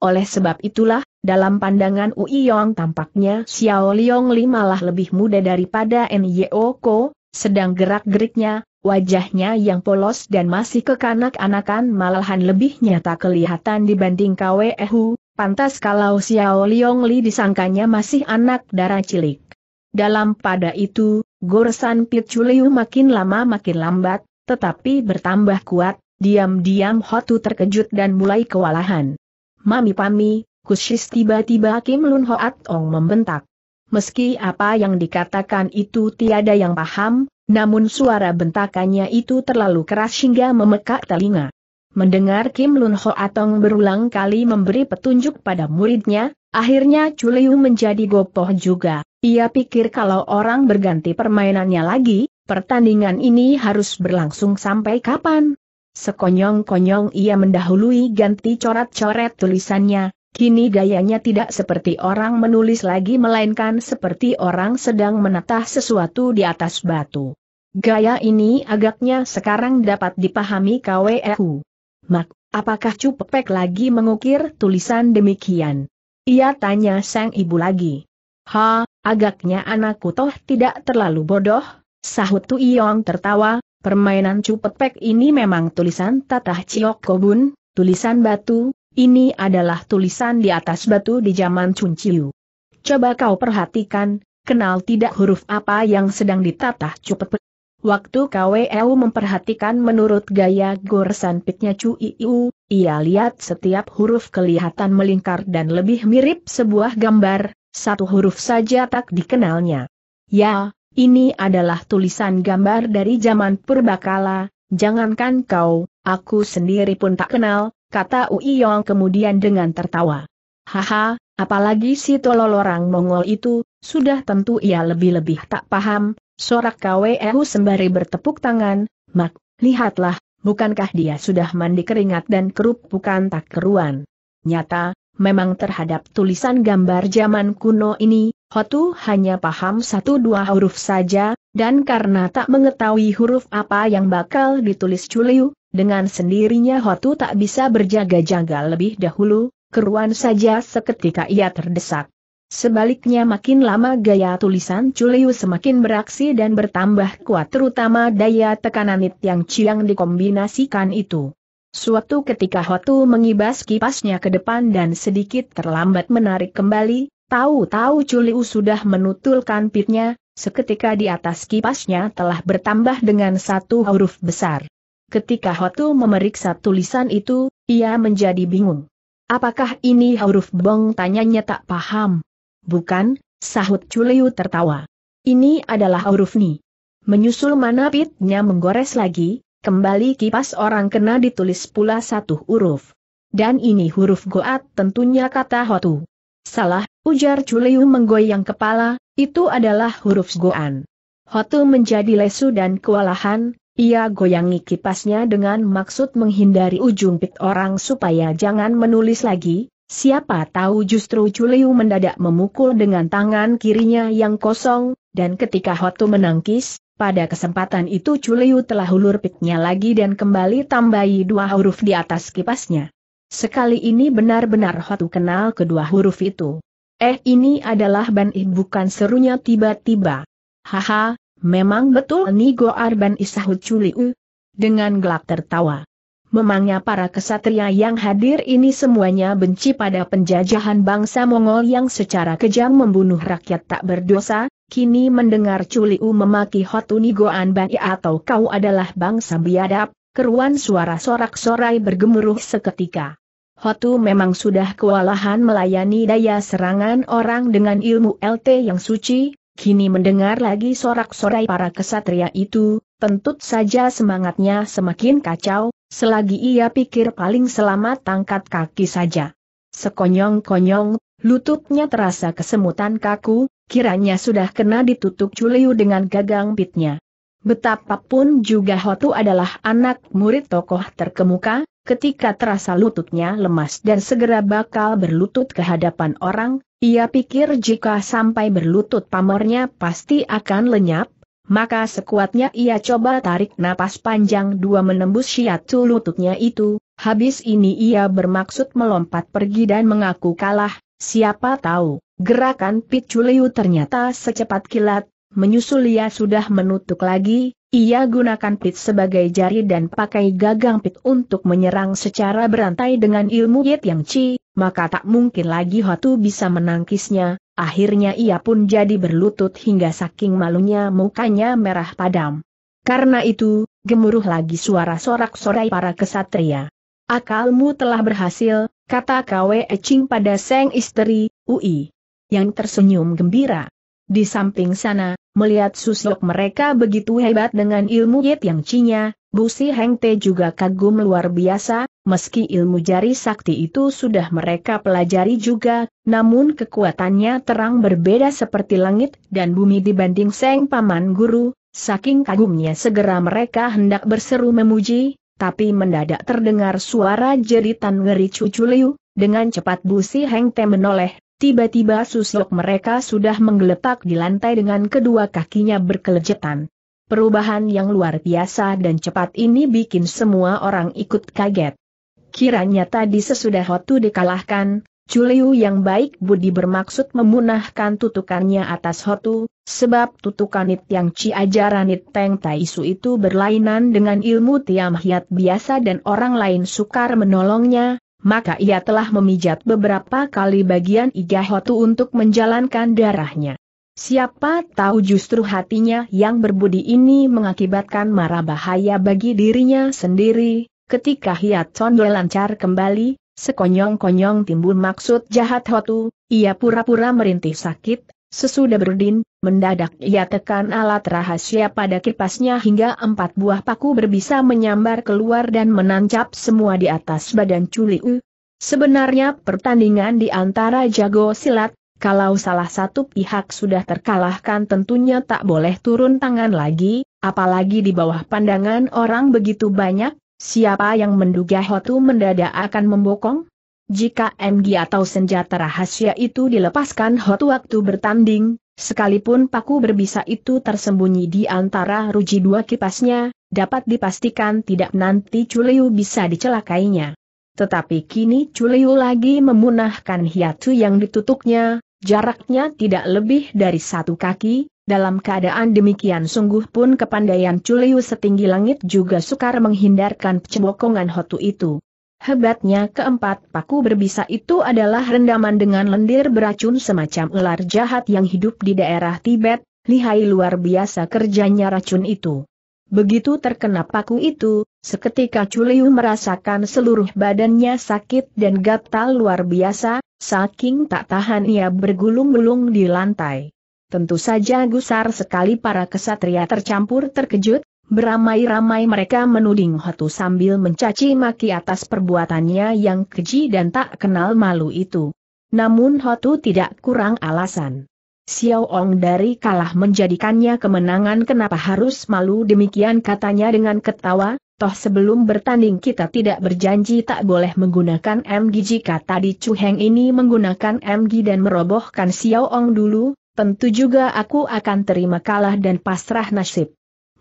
Speaker 1: Oleh sebab itulah, dalam pandangan Ui Yong tampaknya Xiao Liong Li malah lebih muda daripada Nyo Ko, sedang gerak-geriknya, wajahnya yang polos dan masih kekanak-anakan malahan lebih nyata kelihatan dibanding Kwe Hu, pantas kalau Xiao Liong Li disangkanya masih anak darah cilik. Dalam pada itu, Goresan Pichuliu makin lama makin lambat, tetapi bertambah kuat, diam-diam Hotu terkejut dan mulai kewalahan. Mami Pami, kusis tiba-tiba Kim Lun Hoat Ong membentak. Meski apa yang dikatakan itu tiada yang paham, namun suara bentakannya itu terlalu keras hingga memekak telinga. Mendengar Kim Lun Ho Atong berulang kali memberi petunjuk pada muridnya, akhirnya Chuliu menjadi gopoh juga. Ia pikir kalau orang berganti permainannya lagi, pertandingan ini harus berlangsung sampai kapan? Sekonyong-konyong ia mendahului ganti coret-coret tulisannya, kini gayanya tidak seperti orang menulis lagi melainkan seperti orang sedang menatah sesuatu di atas batu. Gaya ini agaknya sekarang dapat dipahami KWEU. Mak, apakah Cupepek lagi mengukir tulisan demikian? Ia tanya sang ibu lagi. Ha, agaknya anakku toh tidak terlalu bodoh, sahut Tu Yong tertawa, permainan pek ini memang tulisan tatah Ciok Kobun, tulisan batu, ini adalah tulisan di atas batu di zaman Chiu. Coba kau perhatikan, kenal tidak huruf apa yang sedang ditatah pek? Waktu KWU memperhatikan menurut gaya goresan piknya cu Iu, ia lihat setiap huruf kelihatan melingkar dan lebih mirip sebuah gambar, satu huruf saja tak dikenalnya. Ya, ini adalah tulisan gambar dari zaman purbakala, jangankan kau, aku sendiri pun tak kenal, kata Uiyong kemudian dengan tertawa. Haha, apalagi si tolol orang Mongol itu, sudah tentu ia lebih-lebih tak paham, sorak KWEU sembari bertepuk tangan, mak, lihatlah, bukankah dia sudah mandi keringat dan kerup bukan tak keruan. Nyata, memang terhadap tulisan gambar zaman kuno ini, Hotu hanya paham satu dua huruf saja, dan karena tak mengetahui huruf apa yang bakal ditulis Chuliu, dengan sendirinya Hotu tak bisa berjaga-jaga lebih dahulu, keruan saja seketika ia terdesak. Sebaliknya makin lama gaya tulisan Chuliu semakin beraksi dan bertambah kuat terutama daya tekanan it yang ciang dikombinasikan itu. Suatu ketika Hotu mengibas kipasnya ke depan dan sedikit terlambat menarik kembali, tahu-tahu Culiu sudah menutulkan pitnya, seketika di atas kipasnya telah bertambah dengan satu huruf besar. Ketika Hotu memeriksa tulisan itu, ia menjadi bingung. Apakah ini huruf bong tanyanya tak paham? Bukan, sahut Culiu tertawa. Ini adalah huruf ni. Menyusul mana pitnya menggores lagi, Kembali kipas orang kena ditulis pula satu huruf. Dan ini huruf goat tentunya kata Hotu. Salah, ujar Chuliu menggoyang kepala, itu adalah huruf goan. Hotu menjadi lesu dan kewalahan, ia goyangi kipasnya dengan maksud menghindari ujung pit orang supaya jangan menulis lagi, siapa tahu justru Chuliu mendadak memukul dengan tangan kirinya yang kosong, dan ketika Hotu menangkis, pada kesempatan itu Chuliu telah hulur pitnya lagi dan kembali tambahi dua huruf di atas kipasnya. Sekali ini benar-benar Hotu kenal kedua huruf itu. Eh ini adalah Ban Ih bukan serunya tiba-tiba. Haha, memang betul ini Goar Ban Isahut Chuliu. Dengan gelak tertawa. Memangnya para kesatria yang hadir ini semuanya benci pada penjajahan bangsa Mongol yang secara kejam membunuh rakyat tak berdosa, kini mendengar Culiu memaki Hotunigoan Bai atau kau adalah bangsa biadab, keruan suara sorak-sorai bergemuruh seketika. Hotu memang sudah kewalahan melayani daya serangan orang dengan ilmu LT yang suci, kini mendengar lagi sorak-sorai para kesatria itu, Tentu saja semangatnya semakin kacau, selagi ia pikir paling selamat tangkat kaki saja. Sekonyong-konyong, lututnya terasa kesemutan kaku, kiranya sudah kena ditutup culiu dengan gagang pitnya. Betapapun juga Hotu adalah anak murid tokoh terkemuka, ketika terasa lututnya lemas dan segera bakal berlutut ke hadapan orang, ia pikir jika sampai berlutut pamornya pasti akan lenyap, maka sekuatnya ia coba tarik napas panjang dua menembus siatu lututnya itu, habis ini ia bermaksud melompat pergi dan mengaku kalah, siapa tahu. Gerakan Piculiu ternyata secepat kilat, menyusul ia sudah menutup lagi, ia gunakan pit sebagai jari dan pakai gagang pit untuk menyerang secara berantai dengan ilmu Yit Yang Chi, maka tak mungkin lagi Hotu bisa menangkisnya, akhirnya ia pun jadi berlutut hingga saking malunya mukanya merah padam. Karena itu, gemuruh lagi suara sorak-sorai para kesatria. Akalmu telah berhasil, kata Kwe Eching pada Seng Istri, UI yang tersenyum gembira. Di samping sana, melihat susuk mereka begitu hebat dengan ilmu Yit Yang Cinya, Bu Si Te juga kagum luar biasa, meski ilmu jari sakti itu sudah mereka pelajari juga, namun kekuatannya terang berbeda seperti langit dan bumi dibanding Seng Paman Guru, saking kagumnya segera mereka hendak berseru memuji, tapi mendadak terdengar suara jeritan ngeri cucu Liu, dengan cepat Bu Si Te menoleh, Tiba-tiba susuk mereka sudah menggeletak di lantai dengan kedua kakinya berkelejetan. Perubahan yang luar biasa dan cepat ini bikin semua orang ikut kaget. Kiranya tadi sesudah Hotu dikalahkan, Juliu yang baik budi bermaksud memunahkan tutukannya atas Hotu, sebab tutukanit yang ci ajaranit Peng Taisu itu berlainan dengan ilmu Tiam Hiat biasa dan orang lain sukar menolongnya, maka ia telah memijat beberapa kali bagian iga Hotu untuk menjalankan darahnya. Siapa tahu justru hatinya yang berbudi ini mengakibatkan mara bahaya bagi dirinya sendiri, ketika Hiat Condol lancar kembali, sekonyong-konyong timbul maksud jahat Hotu, ia pura-pura merintih sakit, Sesudah berdin, mendadak ia tekan alat rahasia pada kipasnya hingga empat buah paku berbisa menyambar keluar dan menancap semua di atas badan Chuliu. Sebenarnya pertandingan di antara jago silat, kalau salah satu pihak sudah terkalahkan tentunya tak boleh turun tangan lagi, apalagi di bawah pandangan orang begitu banyak, siapa yang menduga Hotu mendadak akan membokong? Jika MG atau senjata rahasia itu dilepaskan hot waktu bertanding, sekalipun paku berbisa itu tersembunyi di antara ruji dua kipasnya, dapat dipastikan tidak nanti Chuliu bisa dicelakainya. Tetapi kini Chuliu lagi memunahkan hiatu yang ditutupnya, jaraknya tidak lebih dari satu kaki, dalam keadaan demikian sungguh pun kepandaian Chuliu setinggi langit juga sukar menghindarkan cebokongan hotu itu. Hebatnya keempat paku berbisa itu adalah rendaman dengan lendir beracun semacam ular jahat yang hidup di daerah Tibet, lihai luar biasa kerjanya racun itu. Begitu terkena paku itu, seketika Culiu merasakan seluruh badannya sakit dan gatal luar biasa, saking tak tahan ia bergulung-gulung di lantai. Tentu saja gusar sekali para kesatria tercampur terkejut, Beramai-ramai mereka menuding Hotu sambil mencaci maki atas perbuatannya yang keji dan tak kenal malu itu. Namun Hotu tidak kurang alasan. Xiao Ong dari kalah menjadikannya kemenangan kenapa harus malu demikian katanya dengan ketawa, toh sebelum bertanding kita tidak berjanji tak boleh menggunakan MG jika tadi Chu Heng ini menggunakan MG dan merobohkan Xiao Ong dulu, tentu juga aku akan terima kalah dan pasrah nasib.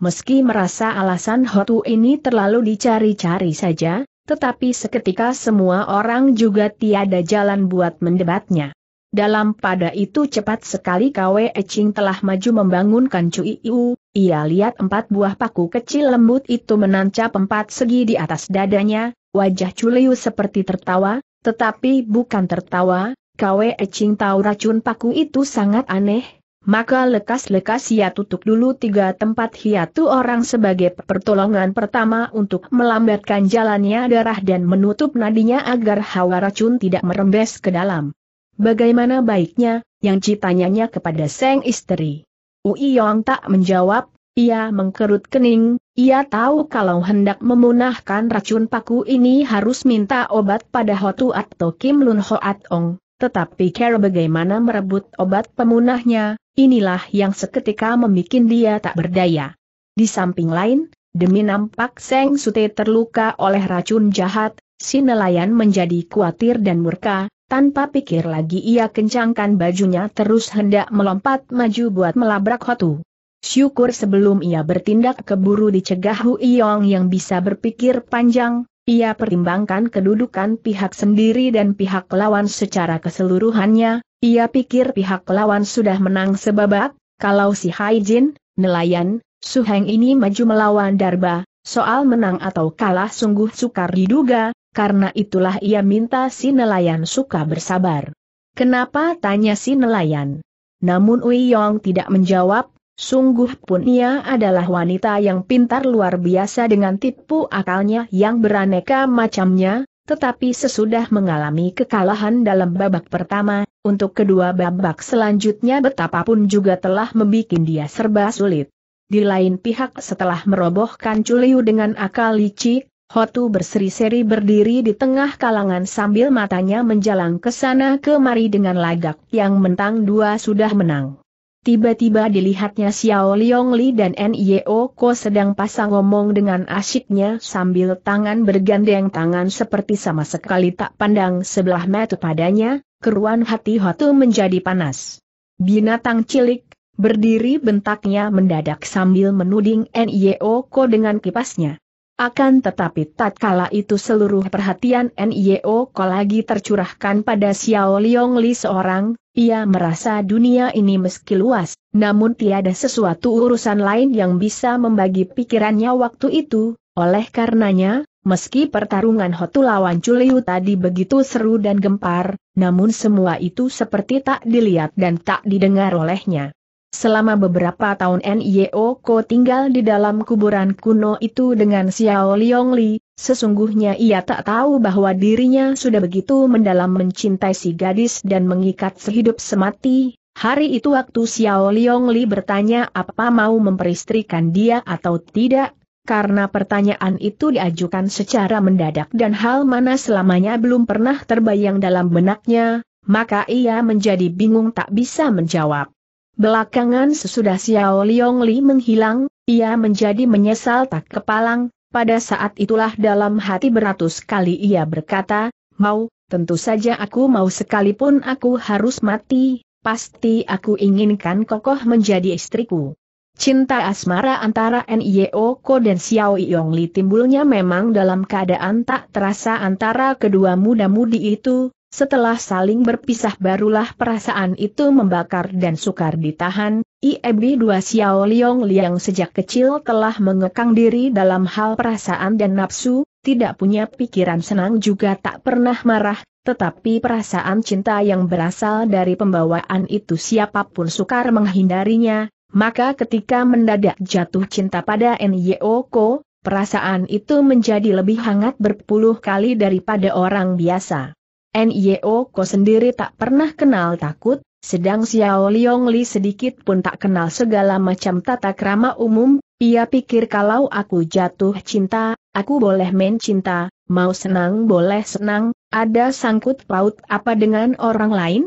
Speaker 1: Meski merasa alasan Hotu ini terlalu dicari-cari saja, tetapi seketika semua orang juga tiada jalan buat mendebatnya. Dalam pada itu cepat sekali Kwe Eching telah maju membangunkan Cui Iu, ia lihat empat buah paku kecil lembut itu menancap empat segi di atas dadanya, wajah Culiu seperti tertawa, tetapi bukan tertawa, Kwe Eching tahu racun paku itu sangat aneh, maka lekas-lekas ia tutup dulu tiga tempat hiatu orang sebagai pertolongan pertama untuk melambatkan jalannya darah dan menutup nadinya agar hawa racun tidak merembes ke dalam. Bagaimana baiknya, yang citanyanya kepada seng istri. Ui Yong tak menjawab, ia mengkerut kening, ia tahu kalau hendak memunahkan racun paku ini harus minta obat pada Hotu atau Kim Lun Hoat Ong. Tetapi cara bagaimana merebut obat pemunahnya, inilah yang seketika membuat dia tak berdaya. Di samping lain, demi nampak Seng Sute terluka oleh racun jahat, si nelayan menjadi khawatir dan murka, tanpa pikir lagi ia kencangkan bajunya terus hendak melompat maju buat melabrak Hotu. Syukur sebelum ia bertindak keburu dicegah Hu Yong yang bisa berpikir panjang, ia pertimbangkan kedudukan pihak sendiri dan pihak lawan secara keseluruhannya, ia pikir pihak lawan sudah menang sebabak, kalau si Haijin, nelayan, Su Suheng ini maju melawan Darba, soal menang atau kalah sungguh sukar diduga, karena itulah ia minta si nelayan suka bersabar. Kenapa tanya si nelayan? Namun Wei Yong tidak menjawab, Sungguh pun ia adalah wanita yang pintar luar biasa dengan tipu akalnya yang beraneka macamnya, tetapi sesudah mengalami kekalahan dalam babak pertama, untuk kedua babak selanjutnya betapapun juga telah membuat dia serba sulit. Di lain pihak setelah merobohkan Culiu dengan akal licik, Hotu berseri-seri berdiri di tengah kalangan sambil matanya menjalang ke sana kemari dengan lagak yang mentang dua sudah menang. Tiba-tiba dilihatnya Xiao Li dan Nio Ko sedang pasang ngomong dengan asyiknya sambil tangan bergandeng tangan seperti sama sekali tak pandang sebelah mata padanya, keruan hati Hotu menjadi panas. Binatang cilik, berdiri bentaknya mendadak sambil menuding Nio Ko dengan kipasnya. Akan tetapi tatkala itu seluruh perhatian Nio Ko lagi tercurahkan pada Xiao Li seorang, ia merasa dunia ini meski luas, namun tiada sesuatu urusan lain yang bisa membagi pikirannya waktu itu, oleh karenanya, meski pertarungan Hotu lawan Chuliu tadi begitu seru dan gempar, namun semua itu seperti tak dilihat dan tak didengar olehnya. Selama beberapa tahun Nio Ko tinggal di dalam kuburan kuno itu dengan Xiao Liong Li, Sesungguhnya ia tak tahu bahwa dirinya sudah begitu mendalam mencintai si gadis dan mengikat sehidup semati. Hari itu waktu Xiao Liong Li bertanya apa mau memperistrikan dia atau tidak, karena pertanyaan itu diajukan secara mendadak dan hal mana selamanya belum pernah terbayang dalam benaknya, maka ia menjadi bingung tak bisa menjawab. Belakangan sesudah Xiao Liong Li menghilang, ia menjadi menyesal tak kepalang, pada saat itulah dalam hati beratus kali ia berkata, mau, tentu saja aku mau sekalipun aku harus mati, pasti aku inginkan kokoh menjadi istriku. Cinta asmara antara N.I.O. Ko dan Xiao Yong Li timbulnya memang dalam keadaan tak terasa antara kedua muda-mudi itu, setelah saling berpisah barulah perasaan itu membakar dan sukar ditahan, IEB dua Xiao Liong Liang sejak kecil telah mengekang diri dalam hal perasaan dan nafsu, tidak punya pikiran senang juga tak pernah marah, tetapi perasaan cinta yang berasal dari pembawaan itu siapapun sukar menghindarinya, maka ketika mendadak jatuh cinta pada Nyo Ko, perasaan itu menjadi lebih hangat berpuluh kali daripada orang biasa. Nyo Ko sendiri tak pernah kenal takut, sedang Xiao Liong Li sedikit pun tak kenal segala macam tata krama umum, ia pikir kalau aku jatuh cinta, aku boleh main cinta, mau senang boleh senang, ada sangkut paut apa dengan orang lain?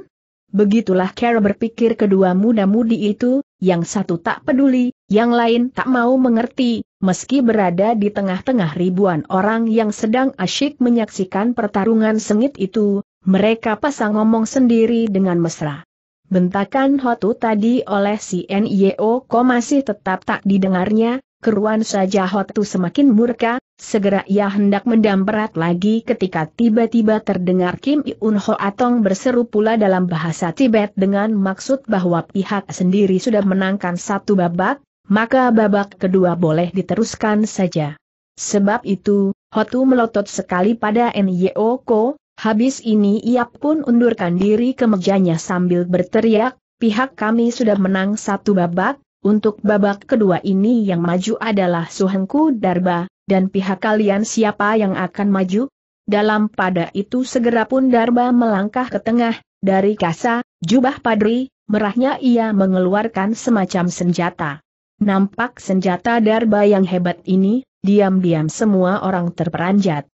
Speaker 1: Begitulah Cara berpikir kedua muda-mudi itu, yang satu tak peduli, yang lain tak mau mengerti, meski berada di tengah-tengah ribuan orang yang sedang asyik menyaksikan pertarungan sengit itu, mereka pasang ngomong sendiri dengan mesra. Bentakan Hotu tadi oleh si NIO Ko masih tetap tak didengarnya, keruan saja Hotu semakin murka, segera ia hendak mendamperat lagi ketika tiba-tiba terdengar Kim Iun Ho Atong berseru pula dalam bahasa Tibet dengan maksud bahwa pihak sendiri sudah menangkan satu babak, maka babak kedua boleh diteruskan saja. Sebab itu, Hotu melotot sekali pada NYO Ko, Habis ini ia pun undurkan diri ke mejanya sambil berteriak, pihak kami sudah menang satu babak, untuk babak kedua ini yang maju adalah Suhengku Darba, dan pihak kalian siapa yang akan maju? Dalam pada itu segera pun Darba melangkah ke tengah, dari kasa, jubah padri, merahnya ia mengeluarkan semacam senjata. Nampak senjata Darba yang hebat ini, diam-diam semua orang terperanjat.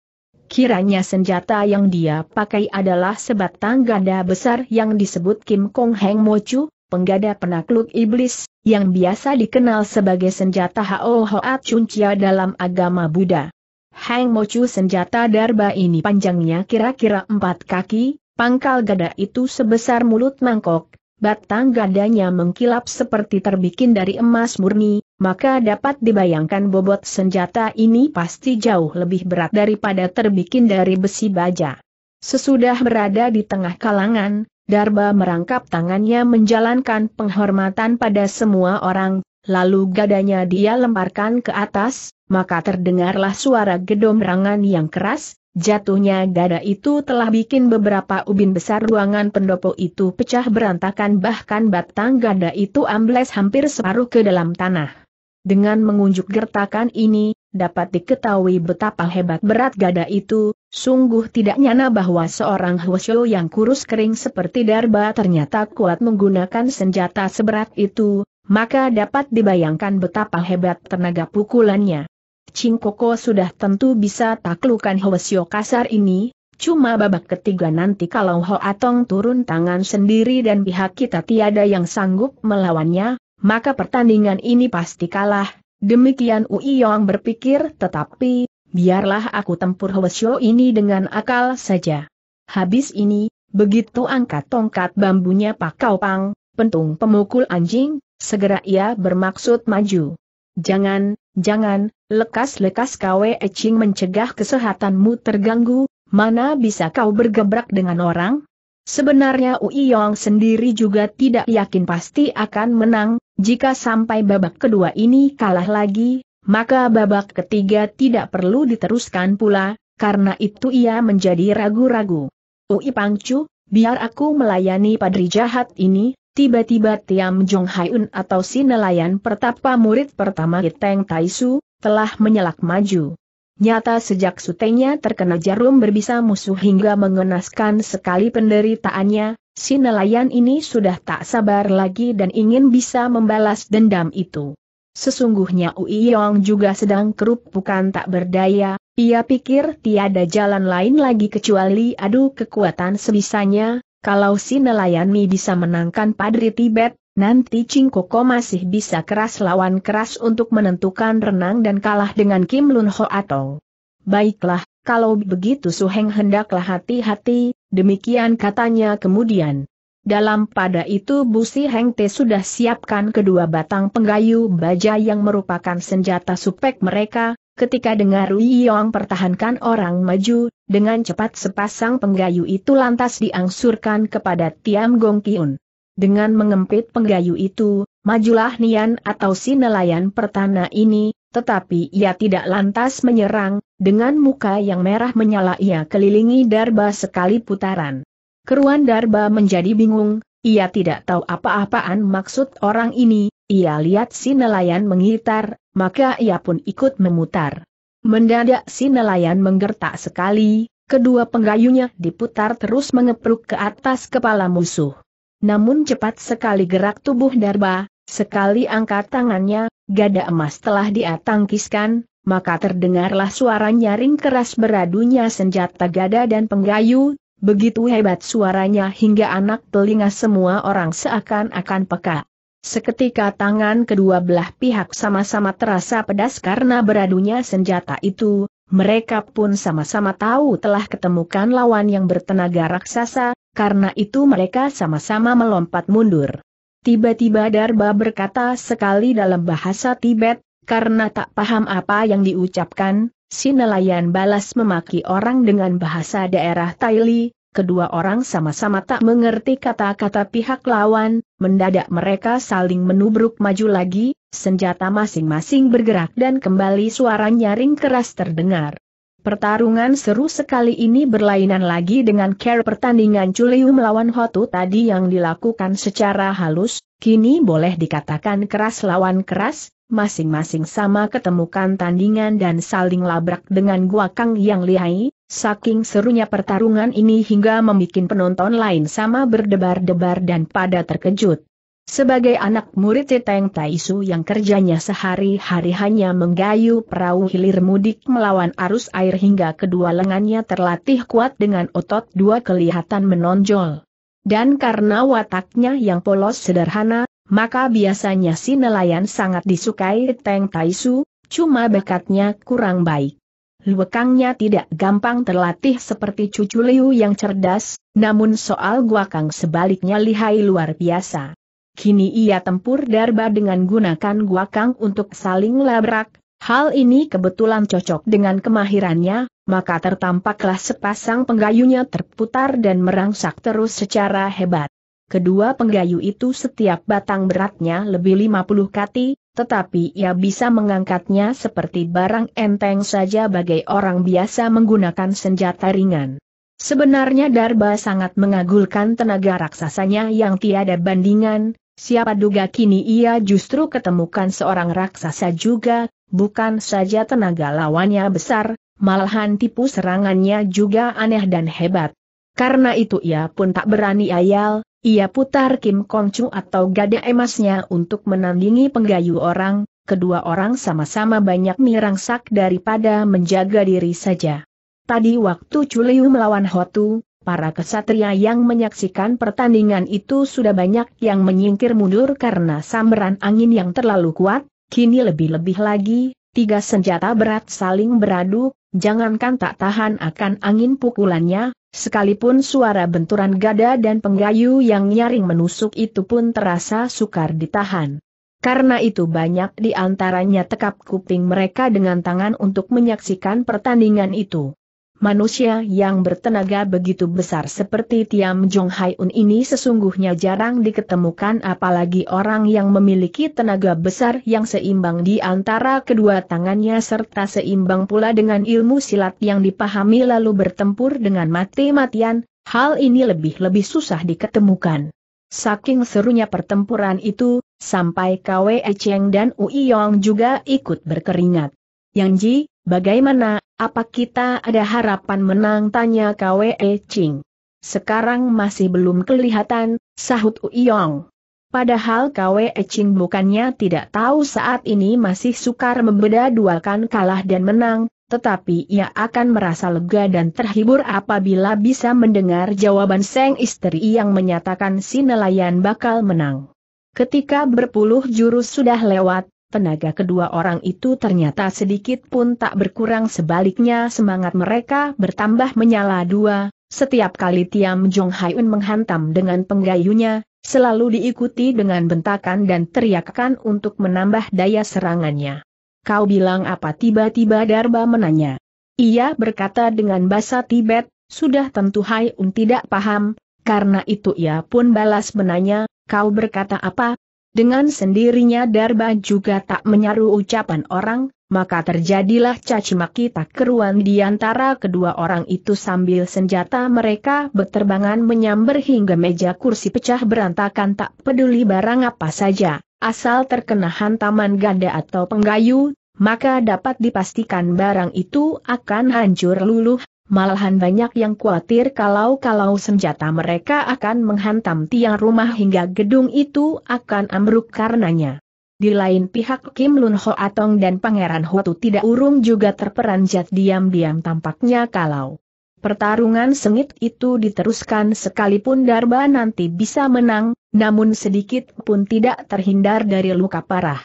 Speaker 1: Kiranya senjata yang dia pakai adalah sebatang ganda besar yang disebut Kim Kong Heng Mochu, penggada penakluk iblis, yang biasa dikenal sebagai senjata Hao Hoat Chia dalam agama Buddha. Heng Mochu senjata darba ini panjangnya kira-kira empat kaki, pangkal gada itu sebesar mulut mangkok, batang gadanya mengkilap seperti terbikin dari emas murni, maka dapat dibayangkan bobot senjata ini pasti jauh lebih berat daripada terbikin dari besi baja. Sesudah berada di tengah kalangan, Darba merangkap tangannya menjalankan penghormatan pada semua orang, lalu gadanya dia lemparkan ke atas, maka terdengarlah suara gedomrangan yang keras, jatuhnya gada itu telah bikin beberapa ubin besar ruangan pendopo itu pecah berantakan bahkan batang gada itu ambles hampir separuh ke dalam tanah. Dengan mengunjuk gertakan ini, dapat diketahui betapa hebat berat gada itu, sungguh tidak nyana bahwa seorang Hwasyo yang kurus kering seperti Darba ternyata kuat menggunakan senjata seberat itu, maka dapat dibayangkan betapa hebat tenaga pukulannya. Cingkoko sudah tentu bisa taklukan Hwasyo kasar ini, Cuma babak ketiga nanti kalau Ho Atong turun tangan sendiri dan pihak kita tiada yang sanggup melawannya, maka pertandingan ini pasti kalah. Demikian Ui Yong berpikir tetapi, biarlah aku tempur Hwasyo ini dengan akal saja. Habis ini, begitu angkat tongkat bambunya Pakau Pang, pentung pemukul anjing, segera ia bermaksud maju. Jangan, jangan, lekas-lekas kwe eching mencegah kesehatanmu terganggu, mana bisa kau bergebrak dengan orang? Sebenarnya Ui Yong sendiri juga tidak yakin pasti akan menang, jika sampai babak kedua ini kalah lagi, maka babak ketiga tidak perlu diteruskan pula, karena itu ia menjadi ragu-ragu. Ui Pangcu, biar aku melayani padri jahat ini, tiba-tiba Tiam Jong Haiun atau si nelayan pertapa murid pertama Kiteng Taisu, telah menyelak maju. Nyata sejak sutenya terkena jarum berbisa musuh hingga mengenaskan sekali penderitaannya, Si nelayan ini sudah tak sabar lagi dan ingin bisa membalas dendam itu. Sesungguhnya Ui Yong juga sedang kerup bukan tak berdaya, ia pikir tiada jalan lain lagi kecuali adu kekuatan sebisanya, kalau si nelayan Mi bisa menangkan Padri Tibet, nanti Cingkoko masih bisa keras lawan keras untuk menentukan renang dan kalah dengan Kim Lun Ho atau. Baiklah, kalau begitu Suheng hendaklah hati-hati, Demikian katanya kemudian. Dalam pada itu Busi Heng Te sudah siapkan kedua batang penggayu baja yang merupakan senjata supek mereka, ketika dengar Wei Yong pertahankan orang maju, dengan cepat sepasang penggayu itu lantas diangsurkan kepada Tiam Gong Kiun. Dengan mengempit penggayu itu, majulah Nian atau si nelayan pertana ini, tetapi ia tidak lantas menyerang, dengan muka yang merah menyala ia kelilingi Darba sekali putaran. Keruan Darba menjadi bingung, ia tidak tahu apa-apaan maksud orang ini, ia lihat si nelayan mengitar, maka ia pun ikut memutar. Mendadak si nelayan menggertak sekali, kedua penggayunya diputar terus mengepruk ke atas kepala musuh. Namun cepat sekali gerak tubuh Darba, sekali angkat tangannya, gada emas telah diatangkiskan maka terdengarlah suara nyaring keras beradunya senjata gada dan penggayu, begitu hebat suaranya hingga anak telinga semua orang seakan-akan peka. Seketika tangan kedua belah pihak sama-sama terasa pedas karena beradunya senjata itu, mereka pun sama-sama tahu telah ketemukan lawan yang bertenaga raksasa, karena itu mereka sama-sama melompat mundur. Tiba-tiba Darba berkata sekali dalam bahasa Tibet, karena tak paham apa yang diucapkan, si nelayan balas memaki orang dengan bahasa daerah Taili, kedua orang sama-sama tak mengerti kata-kata pihak lawan, mendadak mereka saling menubruk maju lagi, senjata masing-masing bergerak dan kembali suara nyaring keras terdengar. Pertarungan seru sekali ini berlainan lagi dengan care pertandingan Chuliu melawan Hotu tadi yang dilakukan secara halus, kini boleh dikatakan keras lawan keras, masing-masing sama ketemukan tandingan dan saling labrak dengan guakang yang lihai, saking serunya pertarungan ini hingga membuat penonton lain sama berdebar-debar dan pada terkejut. Sebagai anak murid Citeng Taisu yang kerjanya sehari-hari hanya menggayu perahu hilir mudik melawan arus air hingga kedua lengannya terlatih kuat dengan otot dua kelihatan menonjol. Dan karena wataknya yang polos sederhana, maka biasanya si nelayan sangat disukai Teng Taisu, cuma bakatnya kurang baik. Luekangnya tidak gampang terlatih seperti cucu Liu yang cerdas, namun soal guakang sebaliknya lihai luar biasa. Kini ia tempur darba dengan gunakan guakang untuk saling labrak, hal ini kebetulan cocok dengan kemahirannya, maka tertampaklah sepasang penggayunya terputar dan merangsak terus secara hebat. Kedua penggayu itu setiap batang beratnya lebih 50 kati, tetapi ia bisa mengangkatnya seperti barang enteng saja bagi orang biasa menggunakan senjata ringan. Sebenarnya Darba sangat mengagulkan tenaga raksasanya yang tiada bandingan, siapa duga kini ia justru ketemukan seorang raksasa juga, bukan saja tenaga lawannya besar, malahan tipu serangannya juga aneh dan hebat. Karena itu ia pun tak berani ayal, ia putar Kim Kongcu atau gada emasnya untuk menandingi penggayu orang, kedua orang sama-sama banyak mirangsak daripada menjaga diri saja. Tadi waktu Chuliu melawan Hotu, para kesatria yang menyaksikan pertandingan itu sudah banyak yang menyingkir mundur karena sambaran angin yang terlalu kuat, kini lebih-lebih lagi, tiga senjata berat saling beradu, jangankan tak tahan akan angin pukulannya, Sekalipun suara benturan gada dan penggayu yang nyaring menusuk itu pun terasa sukar ditahan. Karena itu banyak di antaranya tekap kuping mereka dengan tangan untuk menyaksikan pertandingan itu. Manusia yang bertenaga begitu besar seperti Tiam Jong Hai Un ini sesungguhnya jarang diketemukan apalagi orang yang memiliki tenaga besar yang seimbang di antara kedua tangannya serta seimbang pula dengan ilmu silat yang dipahami lalu bertempur dengan mati-matian, hal ini lebih-lebih susah diketemukan. Saking serunya pertempuran itu, sampai KWE Cheng dan Ui Yong juga ikut berkeringat. Yang Ji, Bagaimana, apa kita ada harapan menang? Tanya Kwe Ching. Sekarang masih belum kelihatan, sahut Uyong. Padahal Kwe Ching bukannya tidak tahu saat ini masih sukar membeda duakan kalah dan menang, tetapi ia akan merasa lega dan terhibur apabila bisa mendengar jawaban Seng istri yang menyatakan si nelayan bakal menang. Ketika berpuluh jurus sudah lewat, Tenaga kedua orang itu ternyata sedikit pun tak berkurang sebaliknya semangat mereka bertambah menyala dua, setiap kali Tiam Jong Hyun menghantam dengan penggayunya, selalu diikuti dengan bentakan dan teriakan untuk menambah daya serangannya. Kau bilang apa tiba-tiba Darba menanya. Ia berkata dengan bahasa Tibet, sudah tentu Un tidak paham, karena itu ia pun balas menanya, kau berkata apa, dengan sendirinya Darba juga tak menyaru ucapan orang, maka terjadilah cacimaki tak keruan di antara kedua orang itu sambil senjata mereka berterbangan menyamber hingga meja kursi pecah berantakan tak peduli barang apa saja, asal terkena hantaman ganda atau penggayu, maka dapat dipastikan barang itu akan hancur luluh, Malahan banyak yang khawatir kalau-kalau senjata mereka akan menghantam tiang rumah hingga gedung itu akan ambruk karenanya. Di lain pihak Kim Lun Ho Atong dan Pangeran Hotu tidak urung juga terperanjat diam-diam tampaknya kalau. Pertarungan sengit itu diteruskan sekalipun Darba nanti bisa menang, namun sedikit pun tidak terhindar dari luka parah.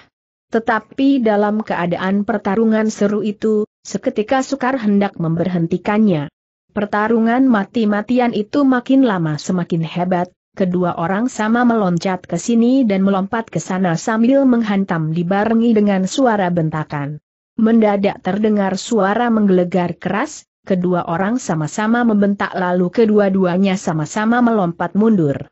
Speaker 1: Tetapi dalam keadaan pertarungan seru itu, Seketika sukar hendak memberhentikannya. Pertarungan mati-matian itu makin lama semakin hebat, kedua orang sama meloncat ke sini dan melompat ke sana sambil menghantam dibarengi dengan suara bentakan. Mendadak terdengar suara menggelegar keras, kedua orang sama-sama membentak lalu kedua-duanya sama-sama melompat mundur.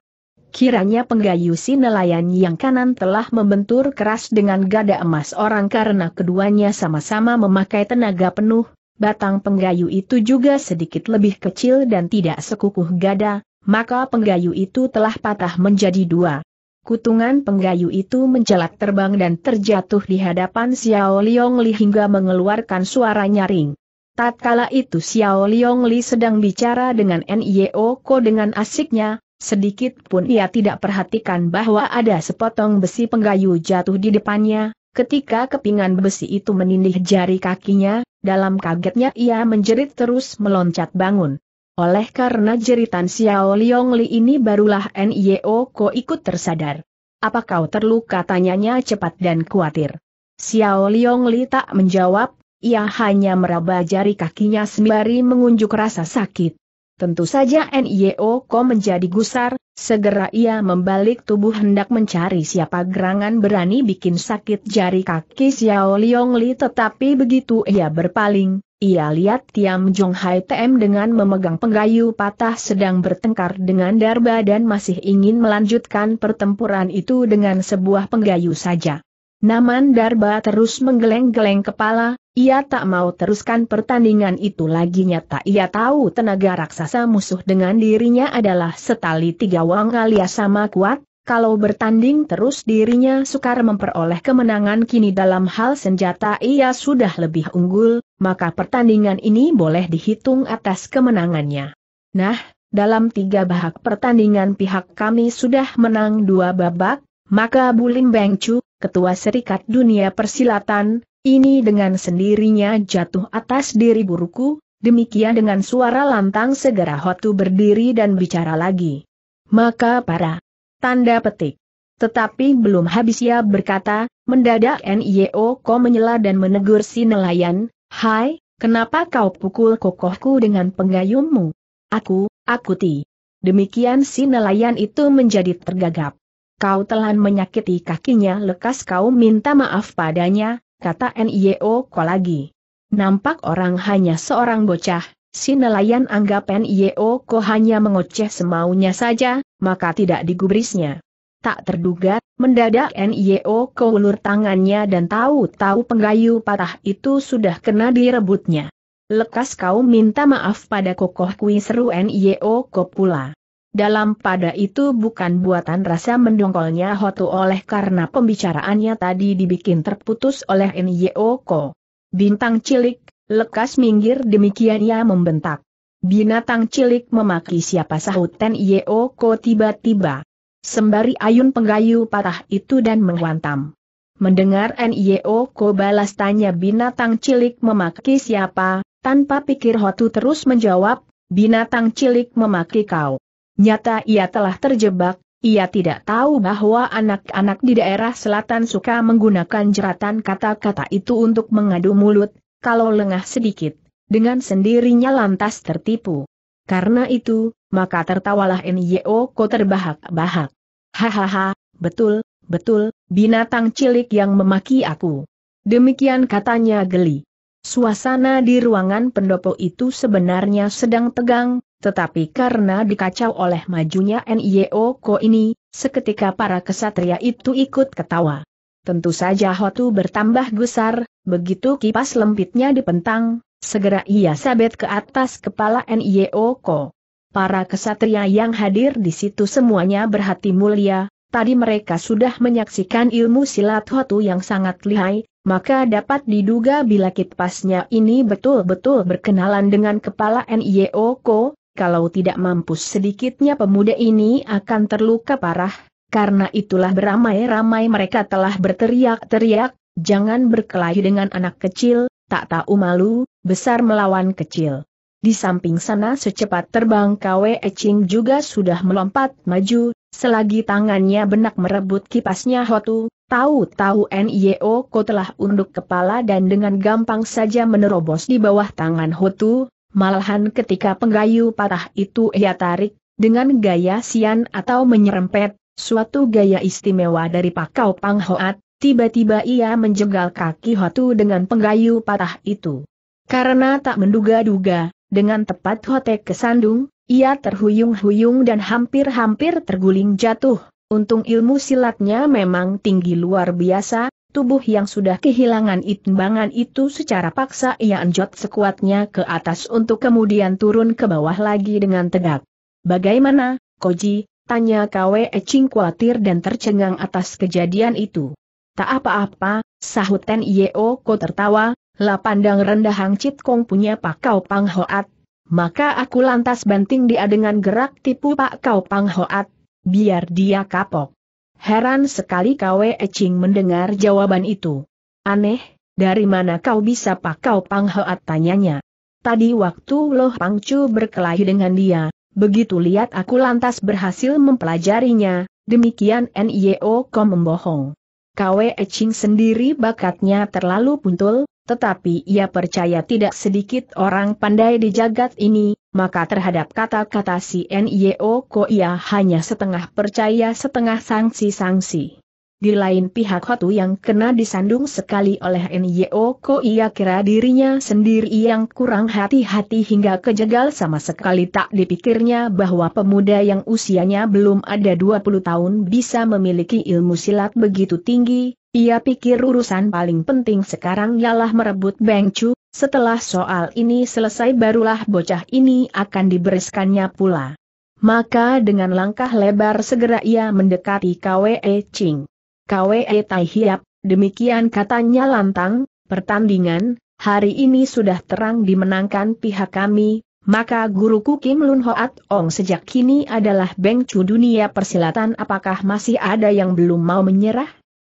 Speaker 1: Kiranya penggayu nelayan yang kanan telah membentur keras dengan gada emas orang karena keduanya sama-sama memakai tenaga penuh, batang penggayu itu juga sedikit lebih kecil dan tidak sekukuh gada, maka penggayu itu telah patah menjadi dua. Kutungan penggayu itu menjelat terbang dan terjatuh di hadapan Xiao Liong Li hingga mengeluarkan suara nyaring. Tatkala itu Xiao Liong Li sedang bicara dengan NIO Ko dengan asiknya, Sedikit pun ia tidak perhatikan bahwa ada sepotong besi penggayu jatuh di depannya, ketika kepingan besi itu menindih jari kakinya, dalam kagetnya ia menjerit terus meloncat bangun. Oleh karena jeritan Xiao Liong Li ini barulah Nio Ko ikut tersadar. Apa kau terluka tanyanya cepat dan khawatir. Xiao Liong Li tak menjawab, ia hanya meraba jari kakinya sembari mengunjuk rasa sakit. Tentu saja NIO Ko menjadi gusar, segera ia membalik tubuh hendak mencari siapa gerangan berani bikin sakit jari kaki Xiao Liong Li tetapi begitu ia berpaling, ia lihat Tiam Jong Hai TM dengan memegang penggayu patah sedang bertengkar dengan Darba dan masih ingin melanjutkan pertempuran itu dengan sebuah penggayu saja. Naman Darba terus menggeleng-geleng kepala, ia tak mau teruskan pertandingan itu lagi nyata ia tahu tenaga raksasa musuh dengan dirinya adalah setali tiga wang alias sama kuat, kalau bertanding terus dirinya sukar memperoleh kemenangan kini dalam hal senjata ia sudah lebih unggul, maka pertandingan ini boleh dihitung atas kemenangannya. Nah, dalam tiga bahak pertandingan pihak kami sudah menang dua babak, maka Bulim Bengcu, Ketua Serikat Dunia Persilatan, ini dengan sendirinya jatuh atas diri buruku, demikian dengan suara lantang segera Hotu berdiri dan bicara lagi. Maka para tanda petik. Tetapi belum habis ia berkata, mendadak NIO ko menyela dan menegur si nelayan, Hai, kenapa kau pukul kokohku dengan penggayummu? Aku, aku ti. Demikian si nelayan itu menjadi tergagap kau telah menyakiti kakinya lekas kau minta maaf padanya, kata NIO ko lagi. Nampak orang hanya seorang bocah, si nelayan anggap NIO ko hanya mengoceh semaunya saja, maka tidak digubrisnya. Tak terduga, mendadak NIO ko ulur tangannya dan tahu-tahu penggayu patah itu sudah kena direbutnya. Lekas kau minta maaf pada kokoh kui seru NIO ko pula. Dalam pada itu bukan buatan rasa mendongkolnya Hotu oleh karena pembicaraannya tadi dibikin terputus oleh Nyeoko. Bintang cilik, lekas minggir demikian ia membentak. Binatang cilik memaki siapa sahut Ten tiba-tiba. Sembari ayun penggayu patah itu dan menghantam. Mendengar Nyeoko balas tanya binatang cilik memaki siapa, tanpa pikir Hotu terus menjawab, binatang cilik memaki kau. Nyata ia telah terjebak, ia tidak tahu bahwa anak-anak di daerah selatan suka menggunakan jeratan kata-kata itu untuk mengadu mulut, kalau lengah sedikit, dengan sendirinya lantas tertipu. Karena itu, maka tertawalah Nyo Ko terbahak-bahak. Hahaha, betul, betul, binatang cilik yang memaki aku. Demikian katanya geli. Suasana di ruangan pendopo itu sebenarnya sedang tegang, tetapi karena dikacau oleh majunya NIO Ko ini, seketika para kesatria itu ikut ketawa. Tentu saja Hotu bertambah gusar, begitu kipas lempitnya dipentang, segera ia sabet ke atas kepala NIO Ko. Para kesatria yang hadir di situ semuanya berhati mulia, tadi mereka sudah menyaksikan ilmu silat Hotu yang sangat lihai, maka dapat diduga bila kipasnya ini betul-betul berkenalan dengan kepala NIO Ko, kalau tidak mampus sedikitnya pemuda ini akan terluka parah, karena itulah beramai-ramai mereka telah berteriak-teriak, jangan berkelahi dengan anak kecil, tak tahu malu, besar melawan kecil. Di samping sana secepat terbang Kwe Eching juga sudah melompat maju, selagi tangannya benak merebut kipasnya Hotu, tahu-tahu Nio Ko telah unduk kepala dan dengan gampang saja menerobos di bawah tangan Hotu, Malahan ketika penggayu patah itu ia tarik, dengan gaya sian atau menyerempet, suatu gaya istimewa dari pakau Pang Hoat, tiba-tiba ia menjegal kaki Hotu dengan penggayu patah itu. Karena tak menduga-duga, dengan tepat Hote kesandung, ia terhuyung-huyung dan hampir-hampir terguling jatuh. Untung ilmu silatnya memang tinggi luar biasa, Tubuh yang sudah kehilangan itimbangan itu secara paksa ia anjot sekuatnya ke atas untuk kemudian turun ke bawah lagi dengan tegak. Bagaimana, Koji? Tanya Kwe Ching khawatir dan tercengang atas kejadian itu. Tak apa-apa, sahut Ten Yeo Ko tertawa, la pandang rendah Hang Chit Kong punya Pak Kau Pang Hoat. Maka aku lantas banting dia dengan gerak tipu Pak Kau Pang Hoat, biar dia kapok. Heran sekali Kwe Eching mendengar jawaban itu. Aneh, dari mana kau bisa pakau Hoat tanyanya. Tadi waktu Loh Pang Chu berkelahi dengan dia, begitu lihat aku lantas berhasil mempelajarinya, demikian NIO kom membohong. Kwe Eching sendiri bakatnya terlalu puntul, tetapi ia percaya tidak sedikit orang pandai di jagat ini, maka terhadap kata-kata si Nio Koya hanya setengah percaya setengah sanksi-sanksi. Di lain pihak Hotu yang kena disandung sekali oleh Nyo Ko ia kira dirinya sendiri yang kurang hati-hati hingga kejegal sama sekali tak dipikirnya bahwa pemuda yang usianya belum ada 20 tahun bisa memiliki ilmu silat begitu tinggi, ia pikir urusan paling penting sekarang ialah merebut Beng Chu, setelah soal ini selesai barulah bocah ini akan dibereskannya pula. Maka dengan langkah lebar segera ia mendekati Kwe Ching. Kwe Tai Hiap, demikian katanya lantang, pertandingan, hari ini sudah terang dimenangkan pihak kami, maka guruku Kim Lun Hoat Ong sejak kini adalah Beng Chu dunia persilatan apakah masih ada yang belum mau menyerah?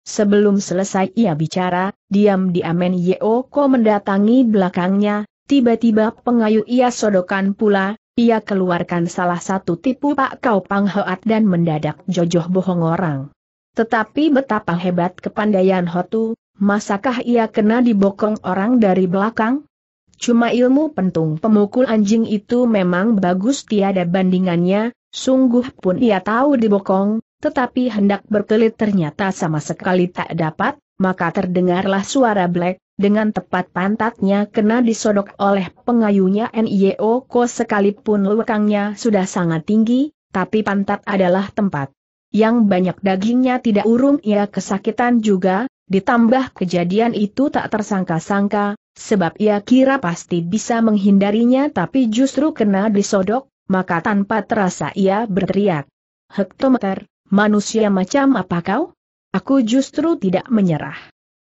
Speaker 1: Sebelum selesai ia bicara, diam di Amen Yeo Ko mendatangi belakangnya, tiba-tiba pengayu ia sodokan pula, ia keluarkan salah satu tipu Pak Kau Pang Hoat dan mendadak jojoh bohong orang. Tetapi betapa hebat kepandaian Hotu, masakah ia kena dibokong orang dari belakang? Cuma ilmu pentung pemukul anjing itu memang bagus tiada bandingannya, sungguh pun ia tahu dibokong, tetapi hendak berkelit ternyata sama sekali tak dapat, maka terdengarlah suara Black, dengan tepat pantatnya kena disodok oleh pengayunya NIO Ko sekalipun lekangnya sudah sangat tinggi, tapi pantat adalah tempat yang banyak dagingnya tidak urung ia kesakitan juga, ditambah kejadian itu tak tersangka-sangka, sebab ia kira pasti bisa menghindarinya tapi justru kena disodok, maka tanpa terasa ia berteriak. Hektometer, manusia macam apa kau? Aku justru tidak menyerah.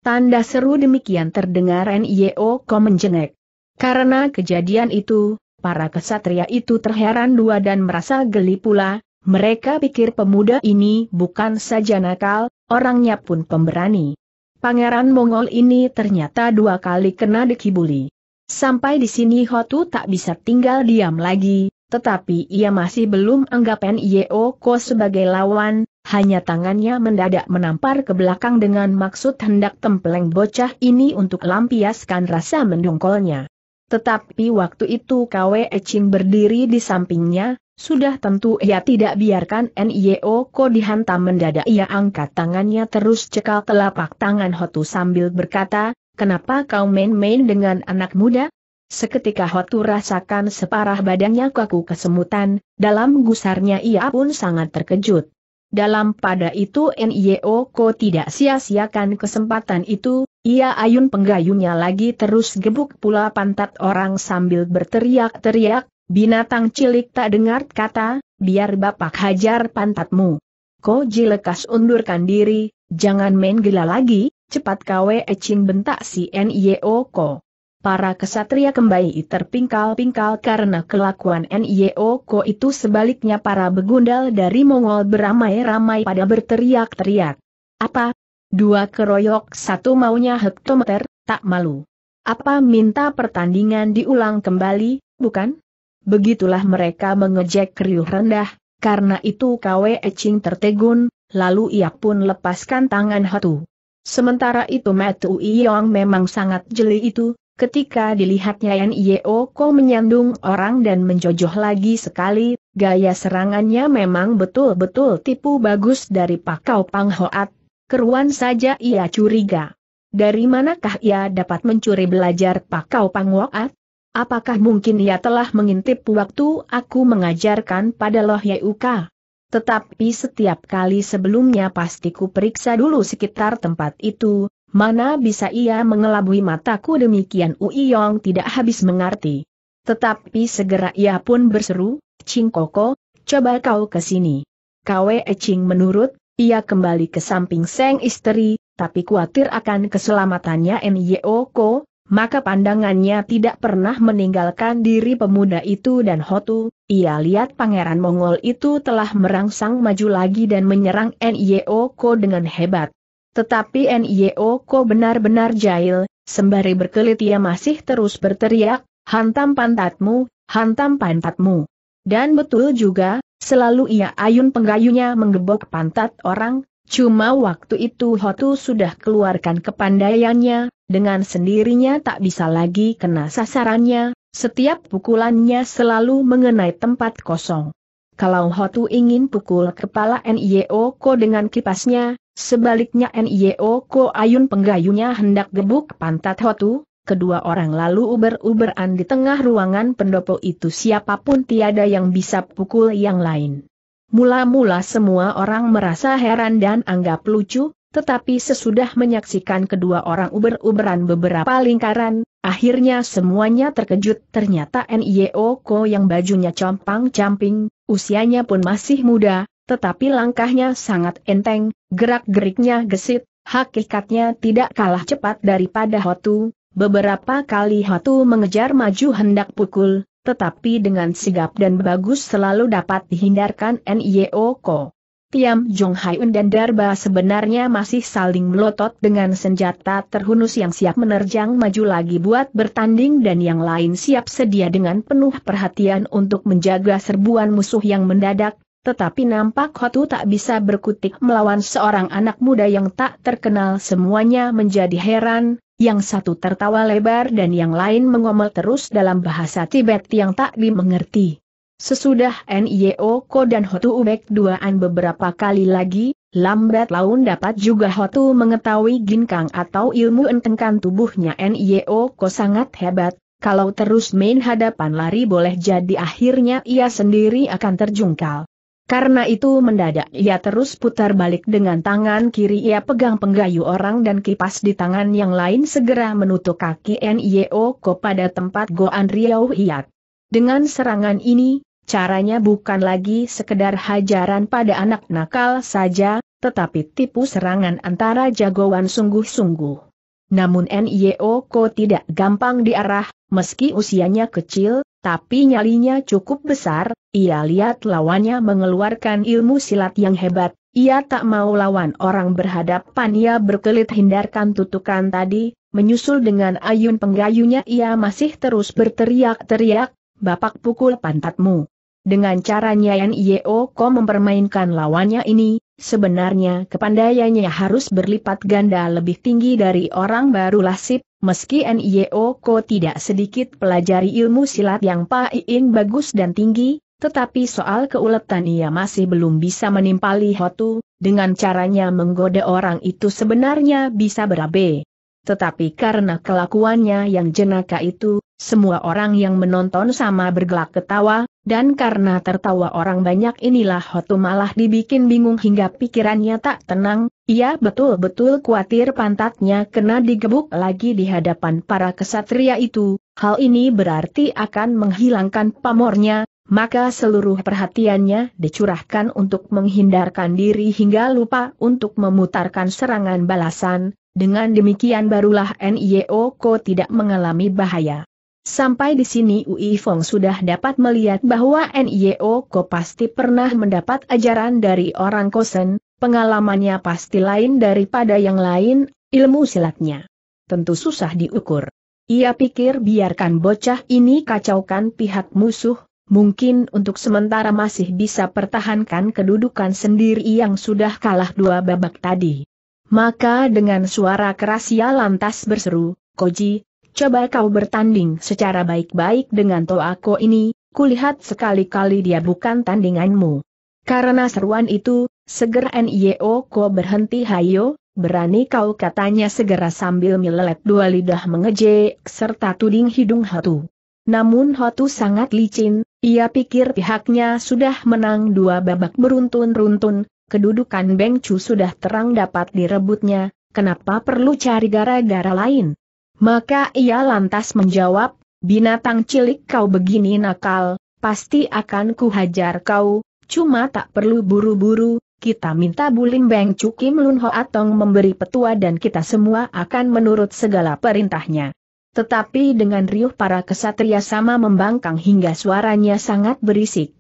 Speaker 1: Tanda seru demikian terdengar NIO kau menjengek. Karena kejadian itu, para kesatria itu terheran dua dan merasa geli pula, mereka pikir pemuda ini bukan saja nakal, orangnya pun pemberani. Pangeran Mongol ini ternyata dua kali kena dekibuli. Sampai di sini Hotu tak bisa tinggal diam lagi, tetapi ia masih belum anggap N.I.O. Ko sebagai lawan, hanya tangannya mendadak menampar ke belakang dengan maksud hendak tempeleng bocah ini untuk lampiaskan rasa mendongkolnya. Tetapi waktu itu Kwe Ching berdiri di sampingnya, sudah tentu ia tidak biarkan NIO Ko dihantam mendadak ia angkat tangannya terus cekal telapak tangan Hotu sambil berkata, kenapa kau main-main dengan anak muda? Seketika Hotu rasakan separah badannya kaku kesemutan, dalam gusarnya ia pun sangat terkejut. Dalam pada itu NIO Ko tidak sia-siakan kesempatan itu, ia ayun penggayunya lagi terus gebuk pula pantat orang sambil berteriak-teriak, Binatang cilik tak dengar kata, biar bapak hajar pantatmu. Koji lekas undurkan diri, jangan main gila lagi, cepat kawe ecing bentak si NIO Ko. Para kesatria kembali terpingkal-pingkal karena kelakuan NIO Ko itu sebaliknya para begundal dari Mongol beramai-ramai pada berteriak-teriak. Apa? Dua keroyok satu maunya hektometer, tak malu. Apa minta pertandingan diulang kembali, bukan? Begitulah mereka mengejek riuh rendah, karena itu Kwe Eching tertegun, lalu ia pun lepaskan tangan Hatu. Sementara itu Metu Yong memang sangat jeli itu, ketika dilihatnya Yeo Ko menyandung orang dan menjojoh lagi sekali, gaya serangannya memang betul-betul tipu bagus dari Pakau Hoat, keruan saja ia curiga. Dari manakah ia dapat mencuri belajar Pakau Hoat? Apakah mungkin ia telah mengintip waktu aku mengajarkan pada Loh Yeuka? Tetapi setiap kali sebelumnya pasti ku periksa dulu sekitar tempat itu, mana bisa ia mengelabui mataku demikian Ui Yong tidak habis mengerti. Tetapi segera ia pun berseru, Cing Koko, coba kau ke sini. Kwe Ecing menurut, ia kembali ke samping Seng Istri, tapi khawatir akan keselamatannya Nyo Ko, maka pandangannya tidak pernah meninggalkan diri pemuda itu dan Hotu, ia lihat pangeran Mongol itu telah merangsang maju lagi dan menyerang N.I.O. Ko dengan hebat. Tetapi N.I.O. Ko benar-benar jahil, sembari berkelit ia masih terus berteriak, hantam pantatmu, hantam pantatmu. Dan betul juga, selalu ia ayun penggayunya menggebok pantat orang, Cuma waktu itu Hotu sudah keluarkan kepandaiannya, dengan sendirinya tak bisa lagi kena sasarannya, setiap pukulannya selalu mengenai tempat kosong. Kalau Hotu ingin pukul kepala NIO Ko dengan kipasnya, sebaliknya NIO Ko ayun penggayunya hendak gebuk pantat Hotu, kedua orang lalu uber-uberan di tengah ruangan pendopo itu siapapun tiada yang bisa pukul yang lain. Mula-mula semua orang merasa heran dan anggap lucu, tetapi sesudah menyaksikan kedua orang uber-uberan beberapa lingkaran, akhirnya semuanya terkejut ternyata N.I.O. Ko yang bajunya compang-camping, usianya pun masih muda, tetapi langkahnya sangat enteng, gerak-geriknya gesit, hakikatnya tidak kalah cepat daripada Hotu, beberapa kali Hotu mengejar maju hendak pukul, tetapi dengan sigap dan bagus selalu dapat dihindarkan N.I.O. Ko. Yam, Jong Hyun dan Darba sebenarnya masih saling melotot dengan senjata terhunus yang siap menerjang maju lagi buat bertanding dan yang lain siap sedia dengan penuh perhatian untuk menjaga serbuan musuh yang mendadak, tetapi nampak Hotu tak bisa berkutik melawan seorang anak muda yang tak terkenal semuanya menjadi heran, yang satu tertawa lebar dan yang lain mengomel terus dalam bahasa Tibet yang tak dimengerti. Sesudah NIO Ko dan Hotu Ubek duaan beberapa kali lagi, lambat laun dapat juga Hotu mengetahui ginkang atau ilmu entengkan tubuhnya NIO Ko sangat hebat, kalau terus main hadapan lari boleh jadi akhirnya ia sendiri akan terjungkal. Karena itu mendadak ia terus putar balik dengan tangan kiri ia pegang penggayu orang dan kipas di tangan yang lain segera menutup kaki NIO Ko pada tempat Goan Riau Hiat. Dengan serangan ini, caranya bukan lagi sekedar hajaran pada anak nakal saja, tetapi tipu serangan antara jagoan sungguh-sungguh. Namun NIO Ko tidak gampang diarah, meski usianya kecil, tapi nyalinya cukup besar, ia lihat lawannya mengeluarkan ilmu silat yang hebat, ia tak mau lawan orang berhadapan ia berkelit hindarkan tutukan tadi, menyusul dengan ayun penggayunya ia masih terus berteriak-teriak, bapak pukul pantatmu. Dengan cara Yeo Ko mempermainkan lawannya ini, sebenarnya kepandaiannya harus berlipat ganda lebih tinggi dari orang baru Lasip, meski Ko tidak sedikit pelajari ilmu silat yang paling bagus dan tinggi, tetapi soal keuletan ia masih belum bisa menimpali Hotu, dengan caranya menggoda orang itu sebenarnya bisa berabe. Tetapi karena kelakuannya yang jenaka itu, semua orang yang menonton sama bergelak ketawa, dan karena tertawa orang banyak inilah Hotu malah dibikin bingung hingga pikirannya tak tenang, ia betul-betul khawatir pantatnya kena digebuk lagi di hadapan para kesatria itu, hal ini berarti akan menghilangkan pamornya, maka seluruh perhatiannya dicurahkan untuk menghindarkan diri hingga lupa untuk memutarkan serangan balasan, dengan demikian barulah NIO Ko tidak mengalami bahaya. Sampai di sini Ui Fong sudah dapat melihat bahwa NIO Ko pasti pernah mendapat ajaran dari orang kosen, pengalamannya pasti lain daripada yang lain, ilmu silatnya. Tentu susah diukur. Ia pikir biarkan bocah ini kacaukan pihak musuh, mungkin untuk sementara masih bisa pertahankan kedudukan sendiri yang sudah kalah dua babak tadi. Maka dengan suara keras ia lantas berseru, Koji, coba kau bertanding secara baik-baik dengan Toako ini, kulihat sekali-kali dia bukan tandinganmu. Karena seruan itu, segera N.I.O. Ko berhenti hayo, berani kau katanya segera sambil melelet dua lidah mengejek serta tuding hidung Hotu. Namun Hotu sangat licin, ia pikir pihaknya sudah menang dua babak beruntun-runtun, kedudukan Beng Chu sudah terang dapat direbutnya, kenapa perlu cari gara-gara lain? Maka ia lantas menjawab, binatang cilik kau begini nakal, pasti akan kuhajar kau, cuma tak perlu buru-buru, kita minta Bulim Beng Chu Kim Lun Ho Atong memberi petua dan kita semua akan menurut segala perintahnya. Tetapi dengan riuh para kesatria sama membangkang hingga suaranya sangat berisik.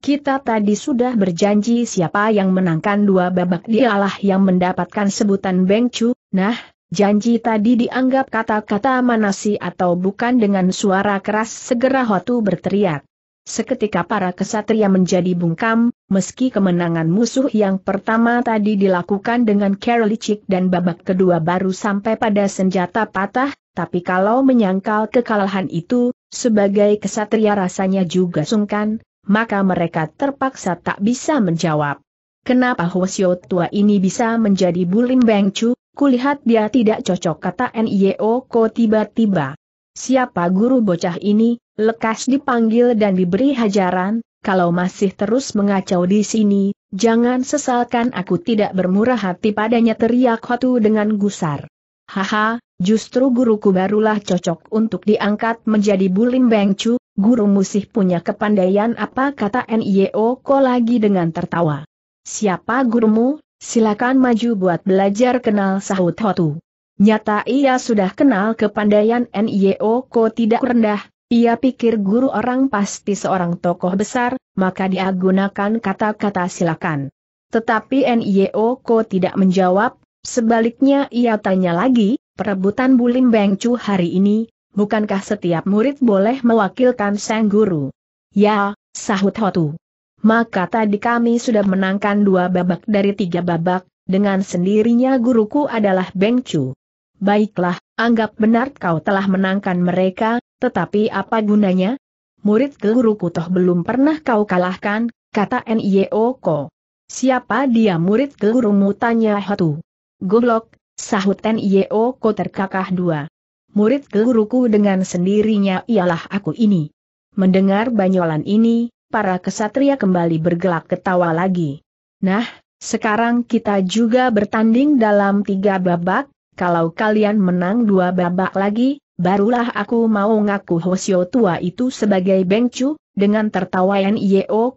Speaker 1: Kita tadi sudah berjanji siapa yang menangkan dua babak dialah yang mendapatkan sebutan Beng nah, janji tadi dianggap kata-kata manasi atau bukan dengan suara keras segera Hotu berteriak. Seketika para kesatria menjadi bungkam, meski kemenangan musuh yang pertama tadi dilakukan dengan Karolicik dan babak kedua baru sampai pada senjata patah, tapi kalau menyangkal kekalahan itu, sebagai kesatria rasanya juga sungkan, maka mereka terpaksa tak bisa menjawab. Kenapa Hwasyo tua ini bisa menjadi Bulim bengcu, Kulihat dia tidak cocok kata N.I.O. Ko tiba-tiba. Siapa guru bocah ini, lekas dipanggil dan diberi hajaran, kalau masih terus mengacau di sini, jangan sesalkan aku tidak bermurah hati padanya teriak Hotu dengan gusar. Haha, justru guruku barulah cocok untuk diangkat menjadi Bulim Bengcu, guru musih punya kepandaian apa kata NIO Ko lagi dengan tertawa. Siapa gurumu? Silakan maju buat belajar kenal sahut Hotu. Nyata ia sudah kenal kepandaian NIO Ko tidak rendah, ia pikir guru orang pasti seorang tokoh besar, maka dia gunakan kata-kata silakan. Tetapi NIO Ko tidak menjawab, Sebaliknya ia tanya lagi, perebutan Bulim Bengcu hari ini, bukankah setiap murid boleh mewakilkan sang guru? Ya, sahut Hotu. Maka tadi kami sudah menangkan dua babak dari tiga babak, dengan sendirinya guruku adalah Bengcu. Baiklah, anggap benar kau telah menangkan mereka, tetapi apa gunanya? Murid guruku toh belum pernah kau kalahkan, kata Nyeoko. Siapa dia murid gurumu tanya Hotu. Goblok, sahut Ten Ko terkakah dua. Murid guruku dengan sendirinya ialah aku ini. Mendengar banyolan ini, para kesatria kembali bergelak ketawa lagi. Nah, sekarang kita juga bertanding dalam tiga babak, kalau kalian menang dua babak lagi, barulah aku mau ngaku Hosio tua itu sebagai Bengcu, dengan tertawa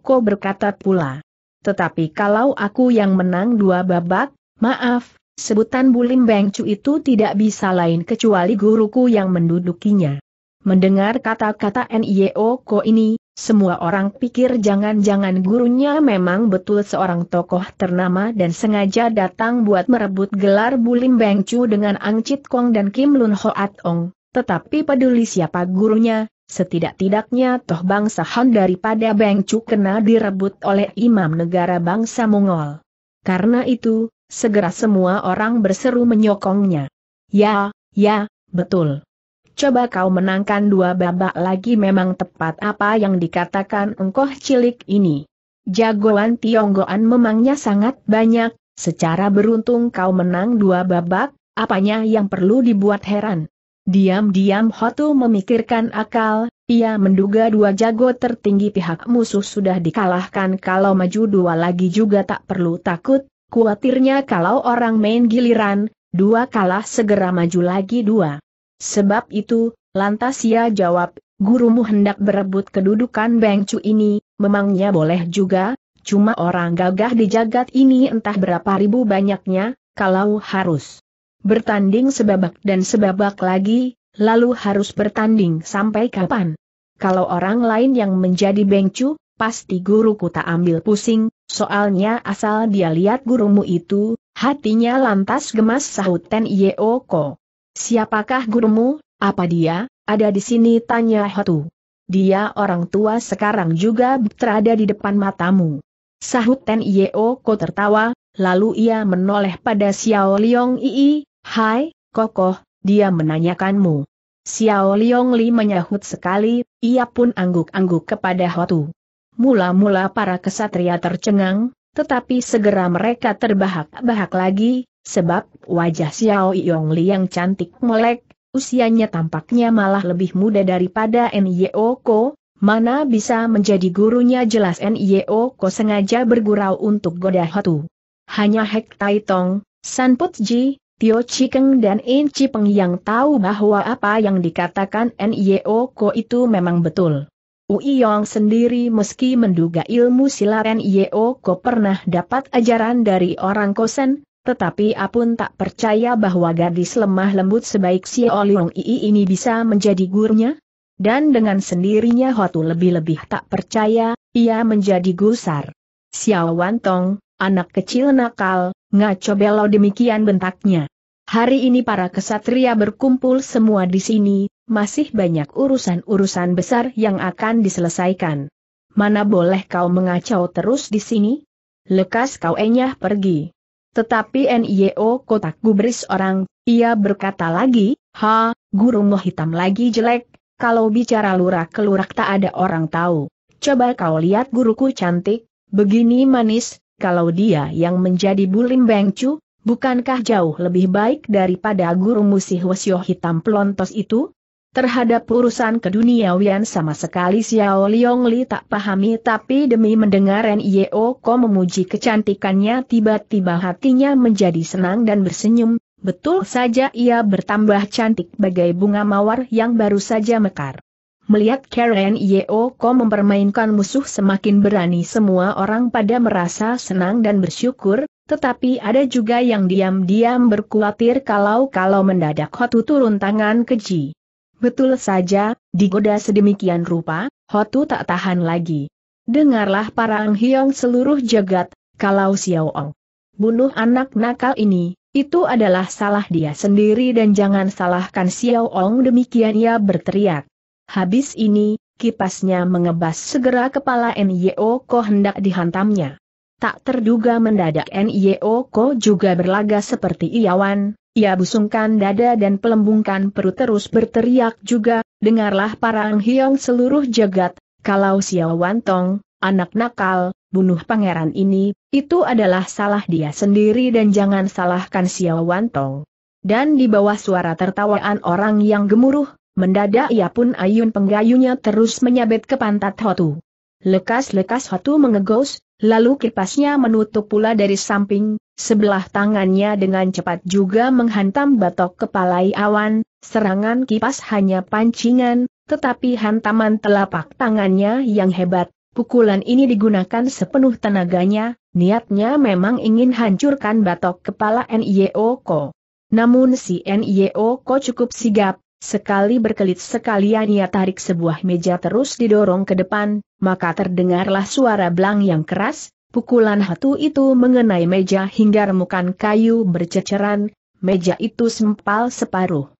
Speaker 1: Ko berkata pula. Tetapi kalau aku yang menang dua babak, maaf, Sebutan Bulim Bengcu itu tidak bisa lain kecuali guruku yang mendudukinya. Mendengar kata-kata NIO Ko ini, semua orang pikir jangan-jangan gurunya memang betul seorang tokoh ternama dan sengaja datang buat merebut gelar Bulim Bengcu dengan Ang Chit Kong dan Kim Lun Hoat Ong, tetapi peduli siapa gurunya, setidak-tidaknya toh bangsa Han daripada Bengcu kena direbut oleh imam negara bangsa Mongol. Karena itu, segera semua orang berseru menyokongnya. Ya, ya, betul. Coba kau menangkan dua babak lagi memang tepat apa yang dikatakan engkoh cilik ini. Jagoan Tionggoan memangnya sangat banyak, secara beruntung kau menang dua babak, apanya yang perlu dibuat heran. Diam-diam Hotu memikirkan akal, ia menduga dua jago tertinggi pihak musuh sudah dikalahkan kalau maju dua lagi juga tak perlu takut, Kuatirnya kalau orang main giliran, dua kalah segera maju lagi dua. Sebab itu, lantas ia jawab, gurumu hendak berebut kedudukan Bengcu ini, memangnya boleh juga, cuma orang gagah di jagat ini entah berapa ribu banyaknya, kalau harus bertanding sebabak dan sebabak lagi, lalu harus bertanding sampai kapan? Kalau orang lain yang menjadi Bengcu, pasti guruku tak ambil pusing, Soalnya asal dia lihat gurumu itu, hatinya lantas gemas sahut Ten Yeoko. Siapakah gurumu, apa dia, ada di sini tanya Hotu. Dia orang tua sekarang juga berada di depan matamu. Sahut Ten Yeoko tertawa, lalu ia menoleh pada Xiao Liong Ii, Hai, kokoh, dia menanyakanmu. Xiao Liong Li menyahut sekali, ia pun angguk-angguk kepada Hotu. Mula-mula para kesatria tercengang, tetapi segera mereka terbahak-bahak lagi, sebab wajah Xiao Yong Li yang cantik melek, usianya tampaknya malah lebih muda daripada Nyeo Ko, mana bisa menjadi gurunya jelas Nyeo Ko sengaja bergurau untuk goda hatu. Hanya Hek Tai Tong, San Put Ji, Tio Chikeng dan In Peng yang tahu bahwa apa yang dikatakan Nyeo Ko itu memang betul. Ui Yong sendiri meski menduga ilmu silaren Yeo Ko pernah dapat ajaran dari orang kosen, tetapi apun tak percaya bahwa gadis lemah lembut sebaik si Oliong Ii ini bisa menjadi gurunya. Dan dengan sendirinya Hotu lebih-lebih tak percaya, ia menjadi gusar. Xiao Wan Tong, anak kecil nakal, ngaco belo demikian bentaknya. Hari ini para kesatria berkumpul semua di sini, masih banyak urusan-urusan besar yang akan diselesaikan. Mana boleh kau mengacau terus di sini? Lekas kau enyah pergi. Tetapi NIO kotak gubris orang, ia berkata lagi, ha, gurumu hitam lagi jelek, kalau bicara lurak-kelurak tak ada orang tahu. Coba kau lihat guruku cantik, begini manis, kalau dia yang menjadi bulim bengcu, bukankah jauh lebih baik daripada guru musih wesyo hitam plontos itu? Terhadap urusan keduniawian sama sekali Xiao Liong Li tak pahami tapi demi mendengar N.I.O. Ko memuji kecantikannya tiba-tiba hatinya menjadi senang dan bersenyum, betul saja ia bertambah cantik bagai bunga mawar yang baru saja mekar. Melihat Karen Yeo Ko mempermainkan musuh semakin berani semua orang pada merasa senang dan bersyukur, tetapi ada juga yang diam-diam berkuatir kalau-kalau mendadak Hotu turun tangan keji. Betul saja, digoda sedemikian rupa, Hotu tak tahan lagi. Dengarlah para anghiong seluruh jagat, kalau Xiao Ong bunuh anak nakal ini, itu adalah salah dia sendiri dan jangan salahkan Xiao Ong demikian ia berteriak. Habis ini, kipasnya mengebas segera kepala Nyo Ko hendak dihantamnya. Tak terduga mendadak Nyo Ko juga berlaga seperti iawan, ia busungkan dada dan pelembungkan perut terus berteriak juga, dengarlah para anghiong seluruh jagat, kalau Xiao tong, anak nakal, bunuh pangeran ini, itu adalah salah dia sendiri dan jangan salahkan Xiao tong. Dan di bawah suara tertawaan orang yang gemuruh, mendadak ia pun ayun penggayunya terus menyabet ke pantat Hotu. Lekas-lekas Hotu mengegos, lalu kipasnya menutup pula dari samping, Sebelah tangannya dengan cepat juga menghantam batok kepala Iawan, serangan kipas hanya pancingan, tetapi hantaman telapak tangannya yang hebat, pukulan ini digunakan sepenuh tenaganya, niatnya memang ingin hancurkan batok kepala NIO Ko. Namun si NIO Ko cukup sigap, Sekali berkelit sekalian ia tarik sebuah meja terus didorong ke depan, maka terdengarlah suara belang yang keras, Pukulan hatu itu mengenai meja hingga remukan kayu berceceran, meja itu sempal separuh.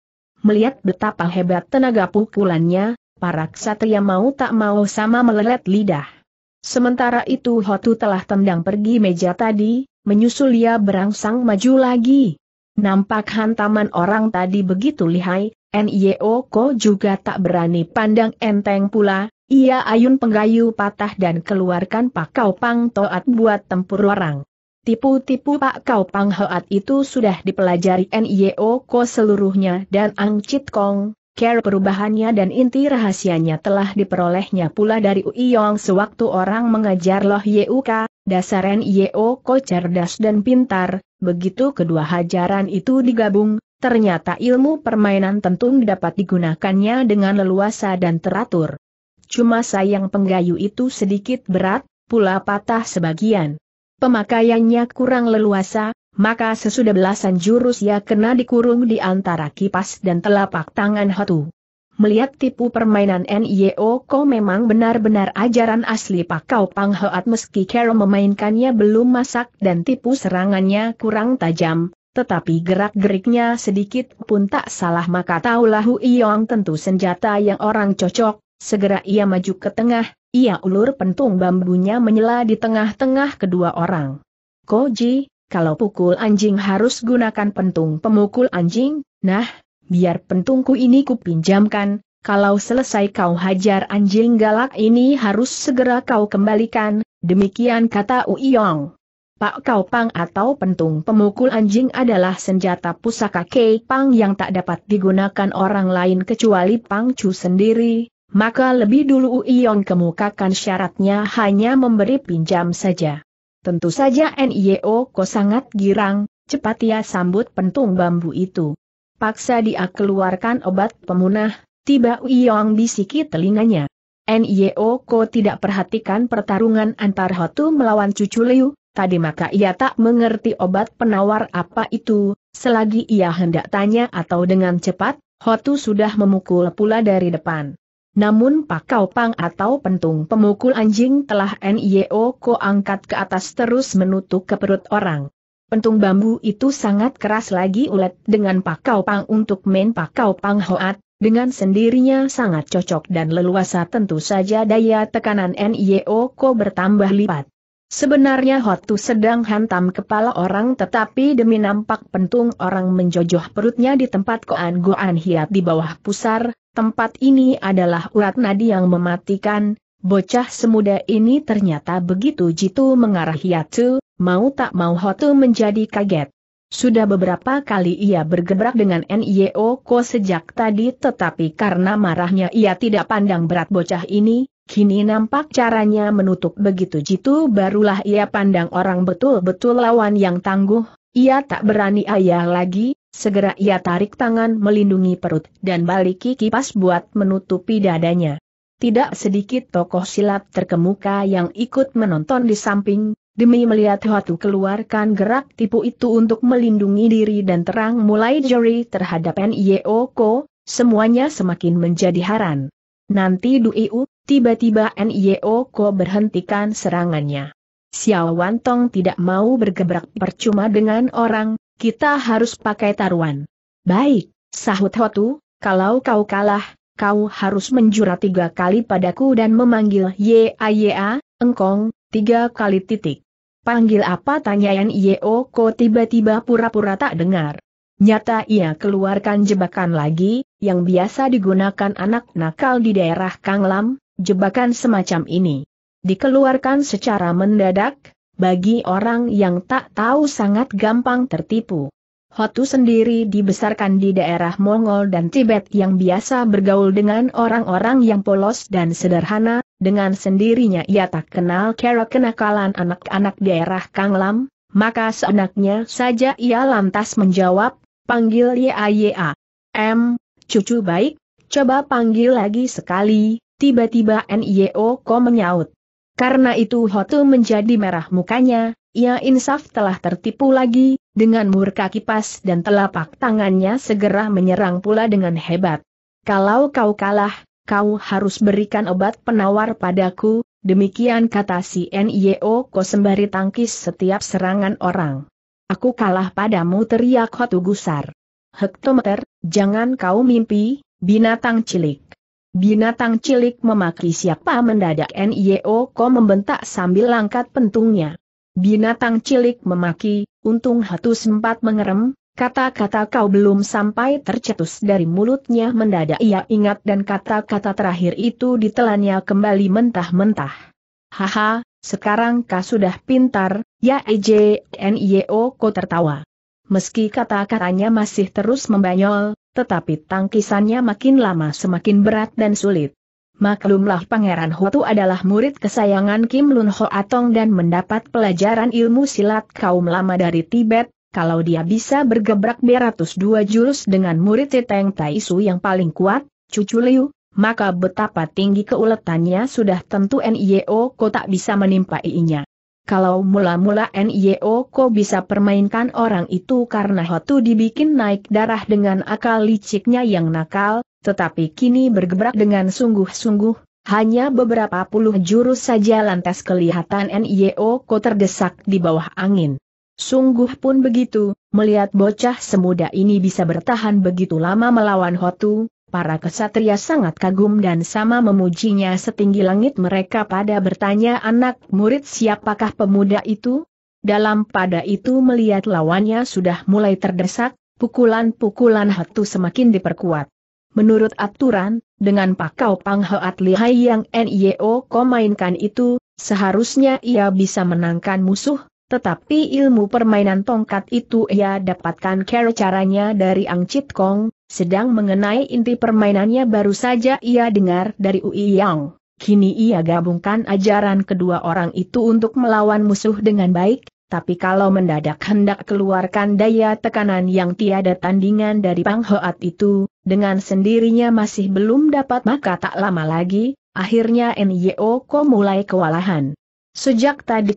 Speaker 1: Melihat betapa hebat tenaga pukulannya, para ksatria mau tak mau sama melelet lidah. Sementara itu Hotu telah tendang pergi meja tadi, menyusul ia berangsang maju lagi. Nampak hantaman orang tadi begitu lihai, Nio Ko juga tak berani pandang enteng pula, ia ayun penggayu patah dan keluarkan pakau pang toat buat tempur orang. Tipu-tipu Pak Kau Pang Hoat itu sudah dipelajari NIO Ko seluruhnya dan Ang Chit Kong, care perubahannya dan inti rahasianya telah diperolehnya pula dari UI Yong sewaktu orang mengajar Loh YUK, dasar NIO Ko cerdas dan pintar, begitu kedua hajaran itu digabung, ternyata ilmu permainan tentu dapat digunakannya dengan leluasa dan teratur. Cuma sayang penggayu itu sedikit berat, pula patah sebagian. Pemakaiannya kurang leluasa, maka sesudah belasan jurus ia kena dikurung di antara kipas dan telapak tangan Hotu. Melihat tipu permainan NIO Ko memang benar-benar ajaran asli Pakau Pang Hoat meski Carol memainkannya belum masak dan tipu serangannya kurang tajam, tetapi gerak-geriknya sedikit pun tak salah maka tahulah Hu Iyong tentu senjata yang orang cocok, Segera ia maju ke tengah, ia ulur pentung bambunya menyela di tengah-tengah kedua orang. Koji, kalau pukul anjing harus gunakan pentung pemukul anjing, nah, biar pentungku ini kupinjamkan, kalau selesai kau hajar anjing galak ini harus segera kau kembalikan, demikian kata Uiyong. Pak Kau Pang atau pentung pemukul anjing adalah senjata pusaka Kei Pang yang tak dapat digunakan orang lain kecuali Pang Chu sendiri, maka lebih dulu Uion kemukakan syaratnya hanya memberi pinjam saja. Tentu saja NIO Ko sangat girang, cepat ia sambut pentung bambu itu. Paksa dia keluarkan obat pemunah, tiba Uiong bisiki telinganya. NIO Ko tidak perhatikan pertarungan antar Hotu melawan cucu Liu, tadi maka ia tak mengerti obat penawar apa itu, selagi ia hendak tanya atau dengan cepat, Hotu sudah memukul pula dari depan. Namun pakau pang atau pentung pemukul anjing telah NIO Ko angkat ke atas terus menutup ke perut orang. Pentung bambu itu sangat keras lagi ulet dengan pakau pang untuk main pakau pang hoat, dengan sendirinya sangat cocok dan leluasa tentu saja daya tekanan NIO Ko bertambah lipat. Sebenarnya Hotu sedang hantam kepala orang tetapi demi nampak pentung orang menjojoh perutnya di tempat Koan Goan Hiat di bawah pusar, tempat ini adalah urat nadi yang mematikan, bocah semuda ini ternyata begitu jitu mengarah Hiatu, mau tak mau Hotu menjadi kaget. Sudah beberapa kali ia bergebrak dengan NIO Ko sejak tadi tetapi karena marahnya ia tidak pandang berat bocah ini, kini nampak caranya menutup begitu jitu barulah ia pandang orang betul-betul lawan yang tangguh, ia tak berani ayah lagi, segera ia tarik tangan melindungi perut dan baliki kipas buat menutupi dadanya. Tidak sedikit tokoh silat terkemuka yang ikut menonton di samping, Demi melihat Hotu keluarkan gerak tipu itu untuk melindungi diri dan terang mulai juri terhadap NIO e Ko, semuanya semakin menjadi haran. Nanti Duiu, tiba-tiba NIO e Ko berhentikan serangannya. Xiao Wantong tidak mau bergebrak percuma dengan orang, kita harus pakai taruhan. Baik, sahut Hotu, kalau kau kalah, kau harus menjura tiga kali padaku dan memanggil YAYA, engkong, tiga kali titik. Panggil apa Yeo oh, kok tiba-tiba pura-pura tak dengar. Nyata ia keluarkan jebakan lagi, yang biasa digunakan anak nakal di daerah Kanglam, jebakan semacam ini. Dikeluarkan secara mendadak, bagi orang yang tak tahu sangat gampang tertipu. Hotu sendiri dibesarkan di daerah Mongol dan Tibet yang biasa bergaul dengan orang-orang yang polos dan sederhana, dengan sendirinya ia tak kenal cara kenakalan anak-anak daerah Kanglam, maka seenaknya saja ia lantas menjawab, panggil ya YAYA. M, cucu baik, coba panggil lagi sekali, tiba-tiba Nyo ko menyaut. Karena itu Hotu menjadi merah mukanya, ia insaf telah tertipu lagi, dengan murka kipas dan telapak tangannya segera menyerang pula dengan hebat. Kalau kau kalah, kau harus berikan obat penawar padaku, demikian kata si NIO Ko sembari tangkis setiap serangan orang. Aku kalah padamu teriak Hotu Gusar. Hektometer, jangan kau mimpi, binatang cilik. Binatang cilik memaki siapa mendadak NIO Ko membentak sambil langkat pentungnya. Binatang cilik memaki, untung hatu sempat mengerem, kata-kata kau belum sampai tercetus dari mulutnya mendadak ia ingat dan kata-kata terakhir itu ditelannya kembali mentah-mentah. Haha, sekarang kau sudah pintar, ya EJNIO ko tertawa. Meski kata-katanya masih terus membanyol, tetapi tangkisannya makin lama semakin berat dan sulit. Maklumlah Pangeran Hotu adalah murid kesayangan Kim Lun Ho Atong dan mendapat pelajaran ilmu silat kaum lama dari Tibet, kalau dia bisa bergebrak dua jurus dengan murid Teteng Tai Su yang paling kuat, Cucu Liu, maka betapa tinggi keuletannya sudah tentu NIO Ko tak bisa menimpa I.I.nya. Kalau mula-mula NIO Ko bisa permainkan orang itu karena Hotu dibikin naik darah dengan akal liciknya yang nakal, tetapi kini bergebrak dengan sungguh-sungguh, hanya beberapa puluh jurus saja lantas kelihatan NIO Ko terdesak di bawah angin. Sungguh pun begitu, melihat bocah semuda ini bisa bertahan begitu lama melawan Hotu, para kesatria sangat kagum dan sama memujinya setinggi langit mereka pada bertanya anak murid siapakah pemuda itu? Dalam pada itu melihat lawannya sudah mulai terdesak, pukulan-pukulan Hotu semakin diperkuat. Menurut aturan, dengan pakau panghoat lihai yang NIO ko mainkan itu, seharusnya ia bisa menangkan musuh, tetapi ilmu permainan tongkat itu ia dapatkan care caranya dari Ang Chit Kong, sedang mengenai inti permainannya baru saja ia dengar dari Ui Yang. Kini ia gabungkan ajaran kedua orang itu untuk melawan musuh dengan baik, tapi kalau mendadak hendak keluarkan daya tekanan yang tiada tandingan dari Pang Hoat itu, dengan sendirinya masih belum dapat maka tak lama lagi, akhirnya Nyo Ko mulai kewalahan. Sejak tadi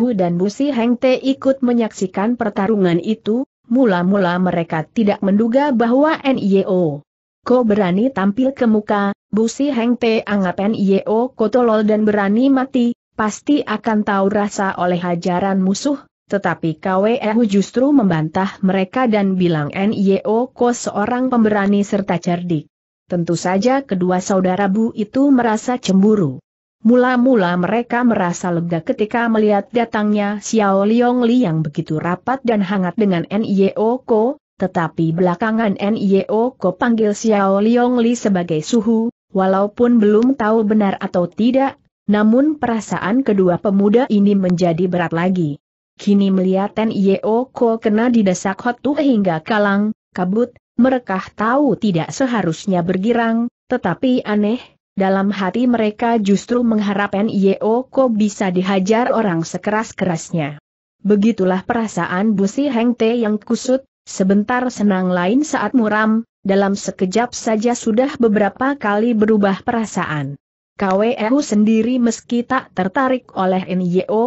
Speaker 1: Hu dan Busi Heng Te ikut menyaksikan pertarungan itu, mula-mula mereka tidak menduga bahwa Nyo Ko berani tampil ke muka, Busi Heng Te anggap Nyo Ko tolol dan berani mati, pasti akan tahu rasa oleh hajaran musuh, tetapi KWEHU justru membantah mereka dan bilang NIO Ko seorang pemberani serta cerdik. Tentu saja kedua saudara Bu itu merasa cemburu. Mula-mula mereka merasa lega ketika melihat datangnya Xiao Liong Li yang begitu rapat dan hangat dengan NIO Ko, tetapi belakangan NIO Ko panggil Xiao Liong Li sebagai suhu, walaupun belum tahu benar atau tidak, namun perasaan kedua pemuda ini menjadi berat lagi. Kini melihat Ten Yeo Ko kena didesak Hotu hingga kalang, kabut, mereka tahu tidak seharusnya bergirang, tetapi aneh, dalam hati mereka justru mengharapkan Yeo Ko bisa dihajar orang sekeras-kerasnya. Begitulah perasaan Busi Heng Te yang kusut, sebentar senang lain saat muram, dalam sekejap saja sudah beberapa kali berubah perasaan. KWEU sendiri meski tak tertarik oleh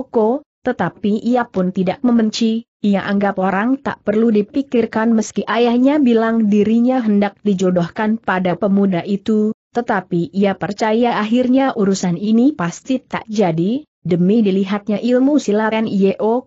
Speaker 1: Ko, tetapi ia pun tidak membenci, ia anggap orang tak perlu dipikirkan meski ayahnya bilang dirinya hendak dijodohkan pada pemuda itu, tetapi ia percaya akhirnya urusan ini pasti tak jadi, demi dilihatnya ilmu silaren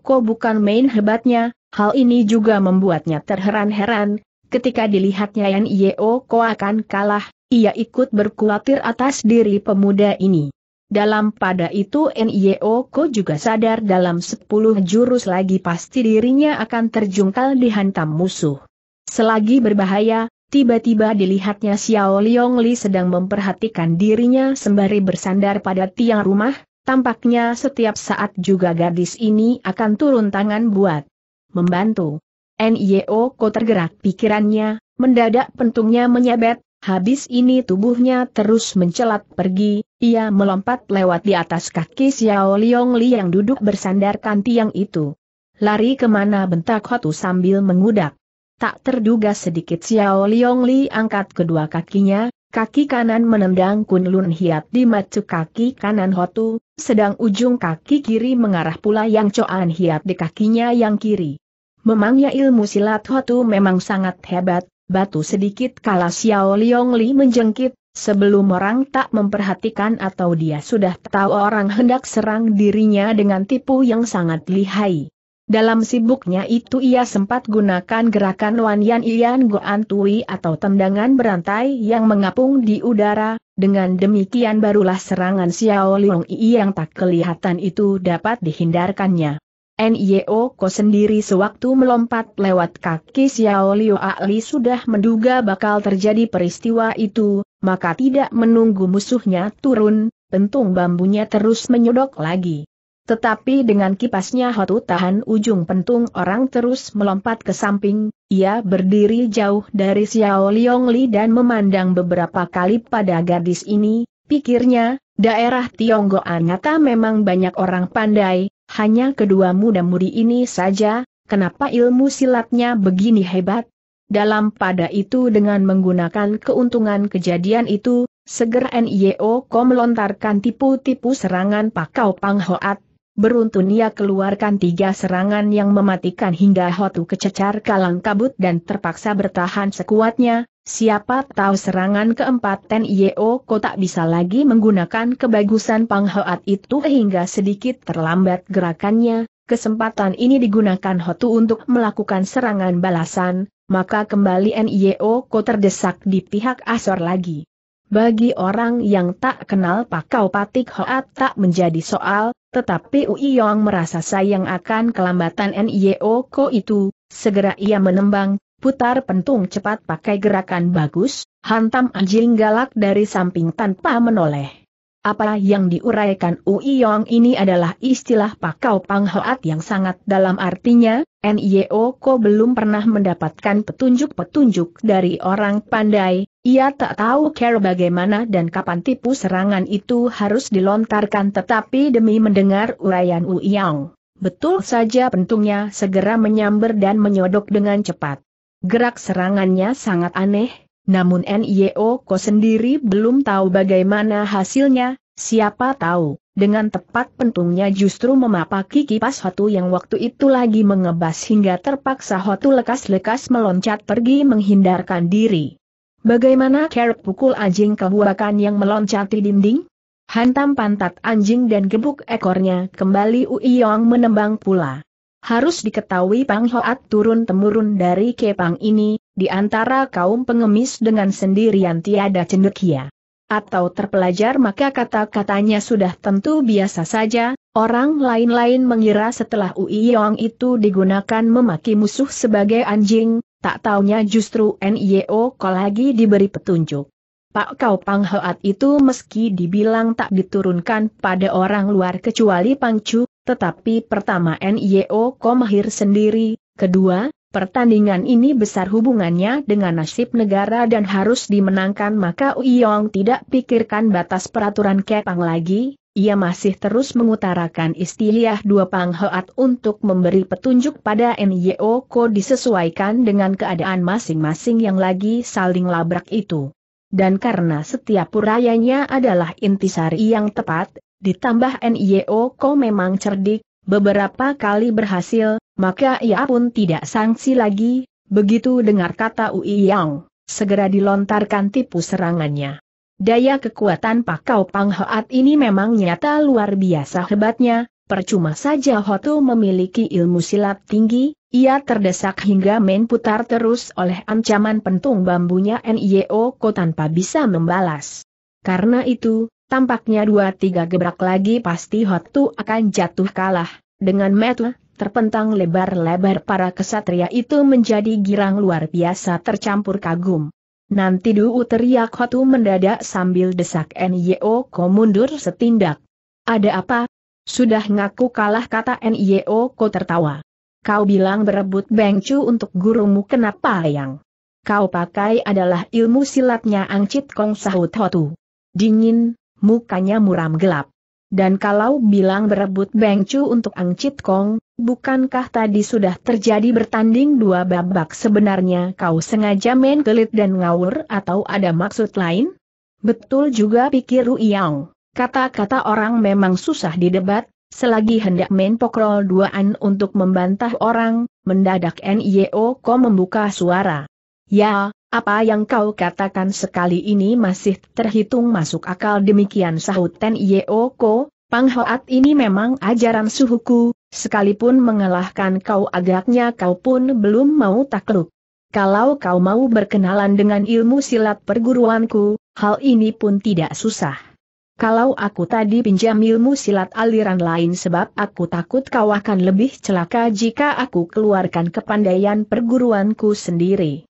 Speaker 1: Ko bukan main hebatnya, hal ini juga membuatnya terheran-heran, ketika dilihatnya Yan Yeo Ko akan kalah, ia ikut berkulatir atas diri pemuda ini. Dalam pada itu N.I.O. Ko juga sadar dalam sepuluh jurus lagi pasti dirinya akan terjungkal dihantam musuh. Selagi berbahaya, tiba-tiba dilihatnya Xiao Liong Li sedang memperhatikan dirinya sembari bersandar pada tiang rumah, tampaknya setiap saat juga gadis ini akan turun tangan buat membantu. NIO e Ko tergerak pikirannya, mendadak pentungnya menyabet, habis ini tubuhnya terus mencelat pergi, ia melompat lewat di atas kaki Xiao Liong Li yang duduk bersandarkan tiang itu. Lari kemana bentak Hotu sambil mengudak. Tak terduga sedikit Xiao Liong Li angkat kedua kakinya, kaki kanan menendang Kun Lun Hiat di macu kaki kanan Hotu, sedang ujung kaki kiri mengarah pula yang Coan Hiat di kakinya yang kiri. Memangnya ilmu silat Hotu memang sangat hebat, batu sedikit kala Xiao Liong Li menjengkit, sebelum orang tak memperhatikan atau dia sudah tahu orang hendak serang dirinya dengan tipu yang sangat lihai. Dalam sibuknya itu ia sempat gunakan gerakan Wan Yan Ian Goan Tui atau tendangan berantai yang mengapung di udara, dengan demikian barulah serangan Xiao Liong Yi yang tak kelihatan itu dapat dihindarkannya. NIO Ko sendiri sewaktu melompat lewat kaki Xiao Liu Ali sudah menduga bakal terjadi peristiwa itu, maka tidak menunggu musuhnya turun, pentung bambunya terus menyodok lagi. Tetapi dengan kipasnya Hotu tahan ujung pentung orang terus melompat ke samping, ia berdiri jauh dari Xiao Liong Li dan memandang beberapa kali pada gadis ini, pikirnya, daerah Tionggoan nyata memang banyak orang pandai, hanya kedua muda mudi ini saja, kenapa ilmu silatnya begini hebat? Dalam pada itu dengan menggunakan keuntungan kejadian itu, seger NIO melontarkan tipu-tipu serangan Pakau Panghoat Beruntun ia keluarkan tiga serangan yang mematikan hingga Hotu kececar kalang kabut dan terpaksa bertahan sekuatnya, siapa tahu serangan keempat Ten Yeo Ko tak bisa lagi menggunakan kebagusan Pang Hoat itu hingga sedikit terlambat gerakannya, kesempatan ini digunakan Hotu untuk melakukan serangan balasan, maka kembali N.I.O. Ko terdesak di pihak Asor lagi. Bagi orang yang tak kenal Pakau Patik Hoat tak menjadi soal, tetapi Ui Yong merasa sayang akan kelambatan NIO Ko itu, segera ia menembang, putar pentung cepat pakai gerakan bagus, hantam anjing galak dari samping tanpa menoleh. Apa yang diuraikan Uiyong ini adalah istilah pakau panghoat yang sangat dalam artinya, Nio Ko belum pernah mendapatkan petunjuk-petunjuk dari orang pandai, ia tak tahu care bagaimana dan kapan tipu serangan itu harus dilontarkan tetapi demi mendengar uraian Uiyong. Betul saja pentungnya segera menyambar dan menyodok dengan cepat. Gerak serangannya sangat aneh, namun NIO Ko sendiri belum tahu bagaimana hasilnya, siapa tahu, dengan tepat pentungnya justru memapaki kipas Hotu yang waktu itu lagi mengebas hingga terpaksa Hotu lekas-lekas meloncat pergi menghindarkan diri. Bagaimana kerap pukul anjing kebuakan yang meloncati dinding? Hantam pantat anjing dan gebuk ekornya kembali Uiyong menembang pula. Harus diketahui Pang Hoat turun-temurun dari Kepang ini, di antara kaum pengemis dengan sendirian tiada cendekia. Atau terpelajar maka kata-katanya sudah tentu biasa saja, orang lain-lain mengira setelah Ui Yong itu digunakan memaki musuh sebagai anjing, tak taunya justru NIO Ko lagi diberi petunjuk. Pak Kau Pang Hoat itu meski dibilang tak diturunkan pada orang luar kecuali Pang Chu. Tetapi pertama NIO Komahir sendiri, kedua, pertandingan ini besar hubungannya dengan nasib negara dan harus dimenangkan maka Uyong tidak pikirkan batas peraturan Kepang lagi, ia masih terus mengutarakan istilah dua panghoat untuk memberi petunjuk pada NIO Ko disesuaikan dengan keadaan masing-masing yang lagi saling labrak itu. Dan karena setiap urayanya adalah intisari yang tepat, Ditambah NIO Ko memang cerdik, beberapa kali berhasil, maka ia pun tidak sanksi lagi, begitu dengar kata Ui Yang, segera dilontarkan tipu serangannya. Daya kekuatan Pakau Pang Hoat ini memang nyata luar biasa hebatnya, percuma saja Hotu memiliki ilmu silat tinggi, ia terdesak hingga main putar terus oleh ancaman pentung bambunya NIO Ko tanpa bisa membalas. Karena itu, Tampaknya dua tiga gebrak lagi pasti Hotu akan jatuh kalah. Dengan metu, terpentang lebar-lebar para kesatria itu menjadi girang luar biasa tercampur kagum. Nanti duu teriak Hotu mendadak sambil desak Ko mundur setindak. Ada apa? Sudah ngaku kalah kata Ko tertawa. Kau bilang berebut Bengcu untuk gurumu kenapa yang? Kau pakai adalah ilmu silatnya Angcit Kong sahut Hotu. Dingin, mukanya muram gelap. Dan kalau bilang berebut Beng Chu untuk Ang Chit Kong, bukankah tadi sudah terjadi bertanding dua babak sebenarnya kau sengaja main gelit dan ngawur atau ada maksud lain? Betul juga pikir Yang. kata-kata orang memang susah didebat, selagi hendak main pokrol duaan untuk membantah orang, mendadak NIO kau membuka suara. Ya, apa yang kau katakan sekali ini masih terhitung masuk akal demikian sahut Ten Yeoko, Pang ini memang ajaran suhuku, sekalipun mengalahkan kau agaknya kau pun belum mau takluk. Kalau kau mau berkenalan dengan ilmu silat perguruanku, hal ini pun tidak susah. Kalau aku tadi pinjam ilmu silat aliran lain sebab aku takut kau akan lebih celaka jika aku keluarkan kepandaian perguruanku sendiri.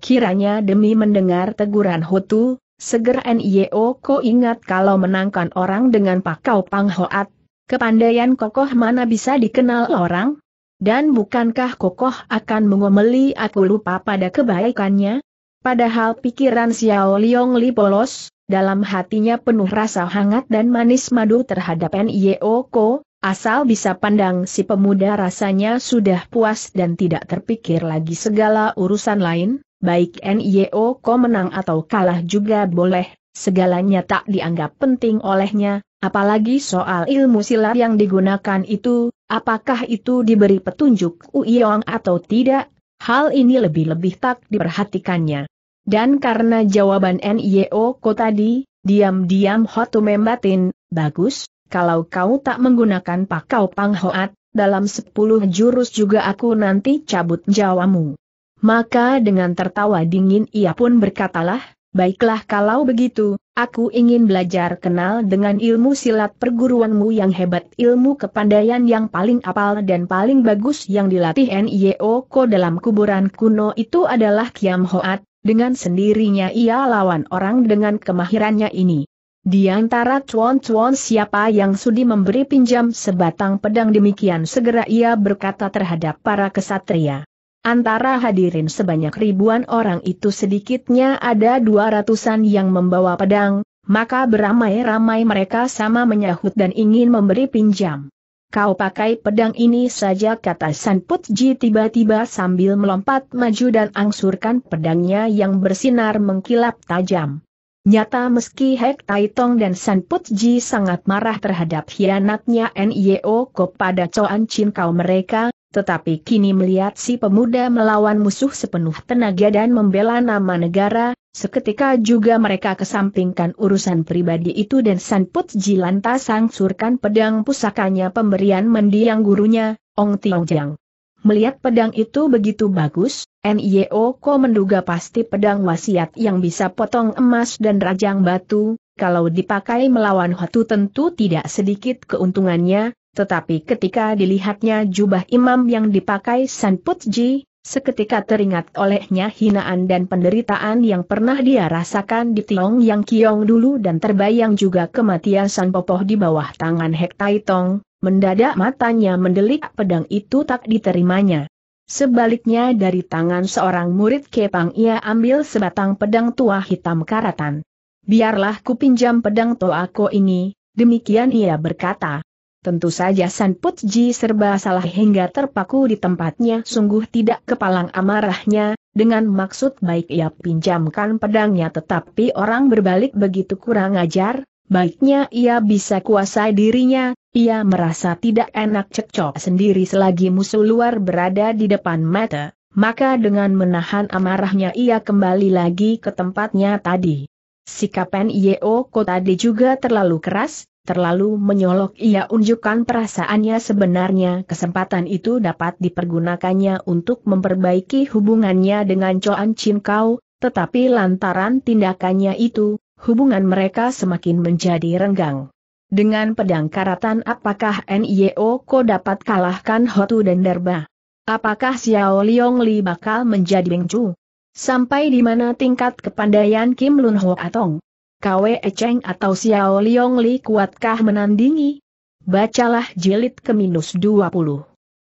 Speaker 1: Kiranya demi mendengar teguran Hutu, segera NIO ko ingat kalau menangkan orang dengan pakau panghoat, kepandaian kokoh mana bisa dikenal orang? Dan bukankah kokoh akan mengomeli aku lupa pada kebaikannya? Padahal pikiran Xiao Liong Li polos, dalam hatinya penuh rasa hangat dan manis madu terhadap NIO Ko, asal bisa pandang si pemuda rasanya sudah puas dan tidak terpikir lagi segala urusan lain, baik NIO ko menang atau kalah juga boleh, segalanya tak dianggap penting olehnya, apalagi soal ilmu silat yang digunakan itu, apakah itu diberi petunjuk Uiyong atau tidak, hal ini lebih-lebih tak diperhatikannya. Dan karena jawaban NIO ko tadi, diam-diam Hotu membatin, bagus, kalau kau tak menggunakan pakau panghoat, dalam sepuluh jurus juga aku nanti cabut jawamu. Maka dengan tertawa dingin ia pun berkatalah, Baiklah kalau begitu, aku ingin belajar kenal dengan ilmu silat perguruanmu yang hebat ilmu kepandaian yang paling apal dan paling bagus yang dilatih NIO Ko dalam kuburan kuno itu adalah Kiam Hoat, dengan sendirinya ia lawan orang dengan kemahirannya ini. Di antara cuan-cuan siapa yang sudi memberi pinjam sebatang pedang demikian segera ia berkata terhadap para kesatria. Antara hadirin sebanyak ribuan orang itu sedikitnya ada dua ratusan yang membawa pedang, maka beramai-ramai mereka sama menyahut dan ingin memberi pinjam. Kau pakai pedang ini saja kata Sanputji Putji tiba-tiba sambil melompat maju dan angsurkan pedangnya yang bersinar mengkilap tajam. Nyata meski Hek Taitong dan Sanputji Putji sangat marah terhadap hianatnya NIO kepada Coan Chin kau mereka, tetapi kini melihat si pemuda melawan musuh sepenuh tenaga dan membela nama negara, seketika juga mereka kesampingkan urusan pribadi itu dan Sanput jilanta lantas sangsurkan pedang pusakanya pemberian mendiang gurunya, Ong Jiang. Melihat pedang itu begitu bagus, NIO Ko menduga pasti pedang wasiat yang bisa potong emas dan rajang batu, kalau dipakai melawan Hotu tentu tidak sedikit keuntungannya, tetapi ketika dilihatnya jubah imam yang dipakai San Putji, seketika teringat olehnya hinaan dan penderitaan yang pernah dia rasakan di Tiong Yang Kiong dulu dan terbayang juga kematian San Popoh di bawah tangan Hek Tai Tong, mendadak matanya mendelik pedang itu tak diterimanya. Sebaliknya dari tangan seorang murid Kepang ia ambil sebatang pedang tua hitam karatan. Biarlah ku pinjam pedang toako ini, demikian ia berkata. Tentu saja San Putji serba salah hingga terpaku di tempatnya sungguh tidak kepalang amarahnya, dengan maksud baik ia pinjamkan pedangnya tetapi orang berbalik begitu kurang ajar, baiknya ia bisa kuasai dirinya, ia merasa tidak enak cekcok sendiri selagi musuh luar berada di depan mata, maka dengan menahan amarahnya ia kembali lagi ke tempatnya tadi. Sikap N.Y.O. Kota juga terlalu keras, terlalu menyolok ia unjukkan perasaannya sebenarnya kesempatan itu dapat dipergunakannya untuk memperbaiki hubungannya dengan Coan Chin Kau, tetapi lantaran tindakannya itu, hubungan mereka semakin menjadi renggang. Dengan pedang karatan apakah NIO Ko dapat kalahkan Hotu dan Derba? Apakah Xiao Liong Li bakal menjadi Bengcu? Sampai di mana tingkat kepandaian Kim Lun Ho Atong? Kwe Echeng atau Xiao Liong Li kuatkah menandingi? Bacalah jilid ke minus 20.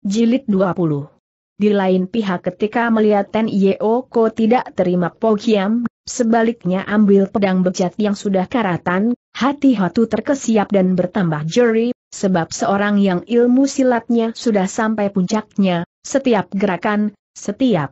Speaker 1: Jilid 20. Di lain pihak ketika melihat Ten Ko tidak terima Pogiam, sebaliknya ambil pedang bejat yang sudah karatan, hati Hatu terkesiap dan bertambah jeri, sebab seorang yang ilmu silatnya sudah sampai puncaknya, setiap gerakan, setiap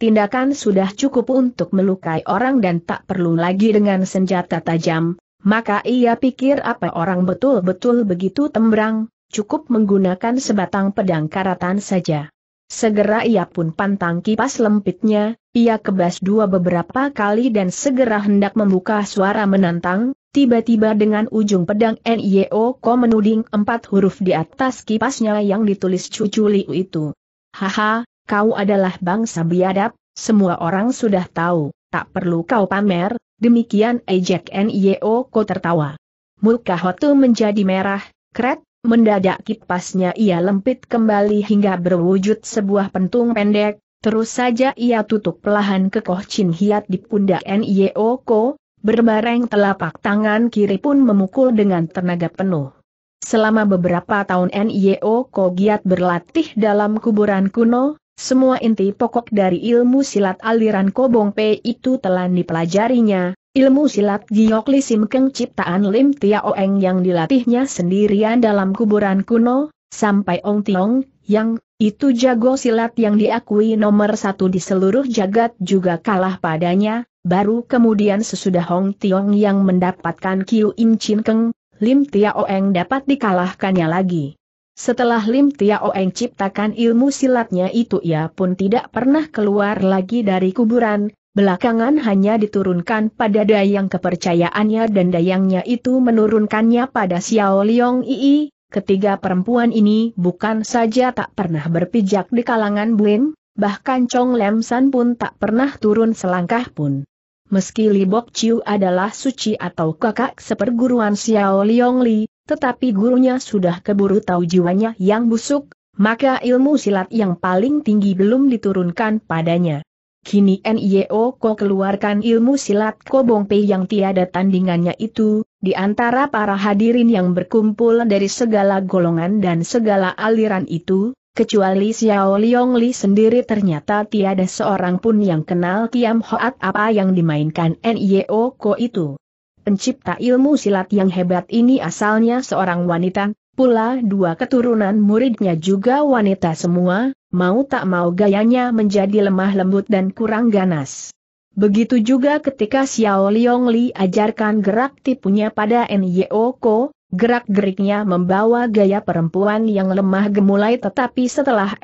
Speaker 1: tindakan sudah cukup untuk melukai orang dan tak perlu lagi dengan senjata tajam, maka ia pikir apa orang betul-betul begitu tembrang, cukup menggunakan sebatang pedang karatan saja. Segera ia pun pantang kipas lempitnya, ia kebas dua beberapa kali dan segera hendak membuka suara menantang, tiba-tiba dengan ujung pedang NIO ko menuding empat huruf di atas kipasnya yang ditulis cucu Liu itu. Haha, kau adalah bangsa biadab, semua orang sudah tahu, tak perlu kau pamer, demikian ejek Nio ko tertawa. Muka Hotu menjadi merah, kret, mendadak kipasnya ia lempit kembali hingga berwujud sebuah pentung pendek, terus saja ia tutup pelahan Koh Chin Hiat di pundak Nio ko, berbareng telapak tangan kiri pun memukul dengan tenaga penuh. Selama beberapa tahun Nio Ko giat berlatih dalam kuburan kuno, semua inti pokok dari ilmu silat aliran Kobong Pei itu telah dipelajarinya, ilmu silat Giok Li Sim Keng ciptaan Lim Tia Oeng yang dilatihnya sendirian dalam kuburan kuno, sampai Ong Tiong, yang itu jago silat yang diakui nomor satu di seluruh jagat juga kalah padanya, baru kemudian sesudah Hong Tiong yang mendapatkan Kiu Im Chin Keng, Lim Tia Oeng dapat dikalahkannya lagi. Setelah Lim Tia Oeng ciptakan ilmu silatnya itu ia pun tidak pernah keluar lagi dari kuburan, belakangan hanya diturunkan pada dayang kepercayaannya dan dayangnya itu menurunkannya pada Xiao Liong Ii, ketiga perempuan ini bukan saja tak pernah berpijak di kalangan Buim, bahkan Chong Lem San pun tak pernah turun selangkah pun. Meski Li Bok Chiu adalah suci atau kakak seperguruan Xiao Liong Li, tetapi gurunya sudah keburu tahu jiwanya yang busuk, maka ilmu silat yang paling tinggi belum diturunkan padanya. Kini NIO e Ko keluarkan ilmu silat Kobong Pei yang tiada tandingannya itu, di antara para hadirin yang berkumpul dari segala golongan dan segala aliran itu, kecuali Xiao Liong Li sendiri ternyata tiada seorang pun yang kenal Kiam Hoat apa yang dimainkan NIO e Ko itu. Pencipta ilmu silat yang hebat ini asalnya seorang wanita, pula dua keturunan muridnya juga wanita semua, mau tak mau gayanya menjadi lemah lembut dan kurang ganas. Begitu juga ketika Xiao Liong Li ajarkan gerak tipunya pada Nyeoko, Ko, Gerak-geriknya membawa gaya perempuan yang lemah gemulai tetapi setelah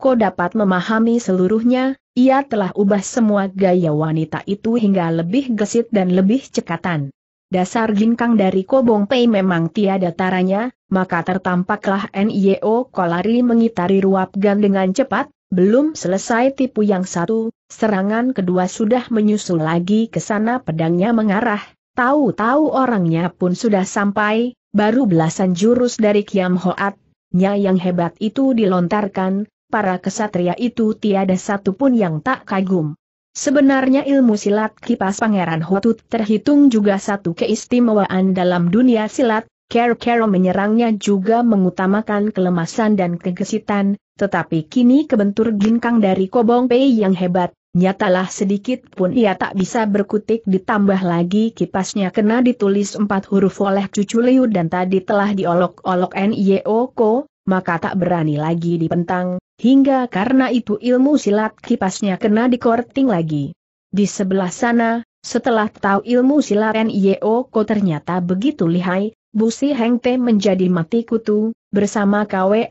Speaker 1: Ko dapat memahami seluruhnya, ia telah ubah semua gaya wanita itu hingga lebih gesit dan lebih cekatan. Dasar ginkang dari Kobong Pei memang tiada taranya, maka tertampaklah Ko lari mengitari ruap gan dengan cepat, belum selesai tipu yang satu, serangan kedua sudah menyusul lagi ke sana pedangnya mengarah, Tahu-tahu orangnya pun sudah sampai, baru belasan jurus dari Kiam Hoat, nya yang hebat itu dilontarkan, para kesatria itu tiada satupun yang tak kagum. Sebenarnya ilmu silat kipas Pangeran Hotut terhitung juga satu keistimewaan dalam dunia silat, kero kero menyerangnya juga mengutamakan kelemasan dan kegesitan, tetapi kini kebentur ginkang dari Kobong Pei yang hebat, Nyatalah sedikit pun ia tak bisa berkutik ditambah lagi kipasnya kena ditulis empat huruf oleh cucu Liu dan tadi telah diolok-olok N.I.O.Ko, maka tak berani lagi dipentang, hingga karena itu ilmu silat kipasnya kena dikorting lagi. Di sebelah sana, setelah tahu ilmu silat N.I.O.Ko ternyata begitu lihai, Busi Heng menjadi mati kutu, bersama Kwe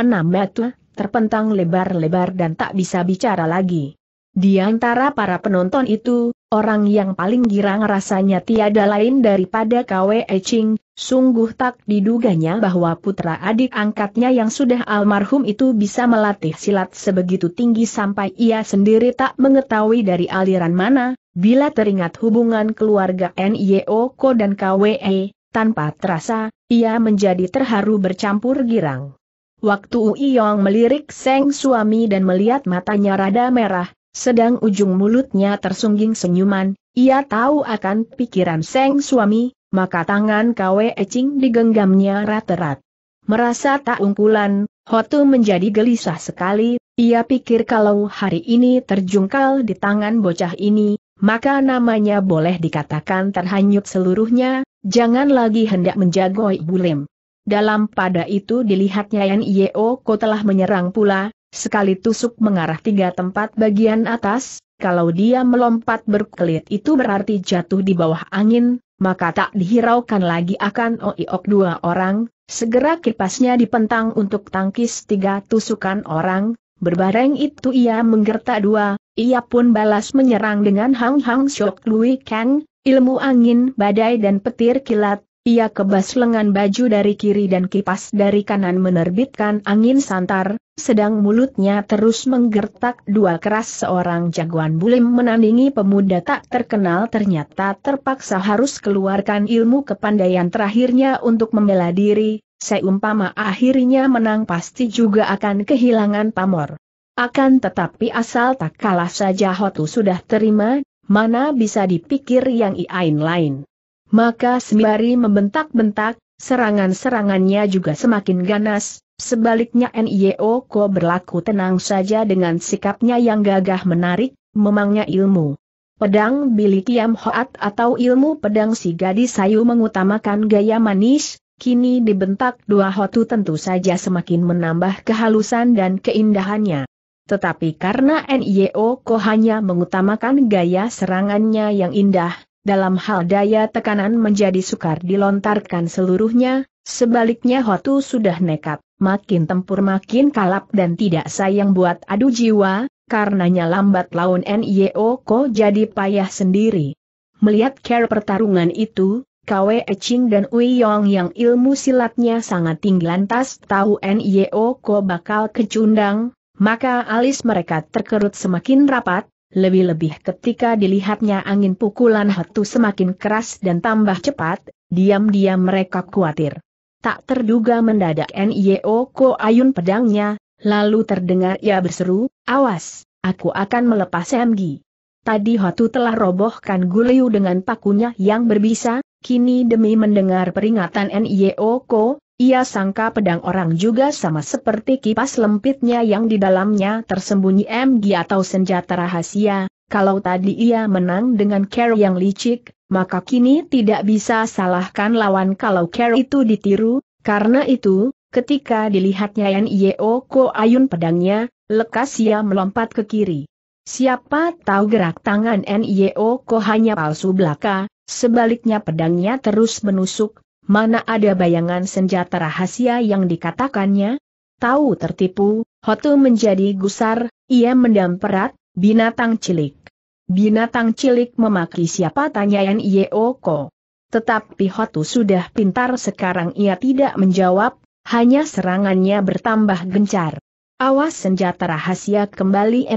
Speaker 1: enam metu, terpentang lebar-lebar dan tak bisa bicara lagi. Di antara para penonton itu, orang yang paling girang rasanya tiada lain daripada Kwe Ching. sungguh tak diduganya bahwa putra adik angkatnya yang sudah almarhum itu bisa melatih silat sebegitu tinggi sampai ia sendiri tak mengetahui dari aliran mana, bila teringat hubungan keluarga NIO Ko dan KWE, tanpa terasa, ia menjadi terharu bercampur girang. Waktu Uyong melirik Seng suami dan melihat matanya rada merah, sedang ujung mulutnya tersungging senyuman, ia tahu akan pikiran Seng suami, maka tangan Kwe Ecing digenggamnya rat-rat. Merasa tak ungkulan, Hotu menjadi gelisah sekali, ia pikir kalau hari ini terjungkal di tangan bocah ini, maka namanya boleh dikatakan terhanyut seluruhnya, jangan lagi hendak menjagoi Bulim. Dalam pada itu dilihatnya Yan Yeo Ko telah menyerang pula, Sekali tusuk mengarah tiga tempat bagian atas, kalau dia melompat berkelit itu berarti jatuh di bawah angin, maka tak dihiraukan lagi akan oiok dua orang, segera kipasnya dipentang untuk tangkis tiga tusukan orang, berbareng itu ia menggerta dua, ia pun balas menyerang dengan hang-hang syok lui kang, ilmu angin badai dan petir kilat, ia kebas lengan baju dari kiri dan kipas dari kanan menerbitkan angin santar, sedang mulutnya terus menggertak dua keras seorang jagoan bulim menandingi pemuda tak terkenal ternyata terpaksa harus keluarkan ilmu kepandaian terakhirnya untuk membela diri, seumpama akhirnya menang pasti juga akan kehilangan pamor. Akan tetapi asal tak kalah saja Hotu sudah terima, mana bisa dipikir yang iain lain. Maka sembari membentak-bentak, serangan-serangannya juga semakin ganas, sebaliknya NIO Ko berlaku tenang saja dengan sikapnya yang gagah menarik, memangnya ilmu. Pedang Bili Kiam Hoat atau ilmu pedang si gadis sayu mengutamakan gaya manis, kini dibentak dua hotu tentu saja semakin menambah kehalusan dan keindahannya. Tetapi karena NIO Ko hanya mengutamakan gaya serangannya yang indah, dalam hal daya tekanan menjadi sukar dilontarkan seluruhnya, sebaliknya Hotu sudah nekat, makin tempur makin kalap dan tidak sayang buat adu jiwa, karenanya lambat laun NIO Ko jadi payah sendiri. Melihat care pertarungan itu, Kwe Ching dan Ui Yong yang ilmu silatnya sangat tinggi lantas tahu NIO Ko bakal kecundang, maka alis mereka terkerut semakin rapat, lebih-lebih ketika dilihatnya angin pukulan hatu semakin keras dan tambah cepat, diam-diam mereka khawatir. Tak terduga mendadak Nio Ko Ayun pedangnya, lalu terdengar ia berseru, awas, aku akan melepas MG. Tadi Hotu telah robohkan Guliu dengan pakunya yang berbisa, kini demi mendengar peringatan Nio Ko, ia sangka pedang orang juga sama seperti kipas lempitnya yang di dalamnya tersembunyi MG atau senjata rahasia, kalau tadi ia menang dengan care yang licik, maka kini tidak bisa salahkan lawan kalau care itu ditiru, karena itu, ketika dilihatnya Yeo Ko Ayun pedangnya, lekas ia melompat ke kiri. Siapa tahu gerak tangan Nio Ko hanya palsu belaka, sebaliknya pedangnya terus menusuk, Mana ada bayangan senjata rahasia yang dikatakannya? Tahu tertipu, Hotu menjadi gusar, ia mendamperat, binatang cilik. Binatang cilik memaki siapa tanya tanyaan Yeoko. Tetapi Hotu sudah pintar sekarang ia tidak menjawab, hanya serangannya bertambah gencar. Awas senjata rahasia kembali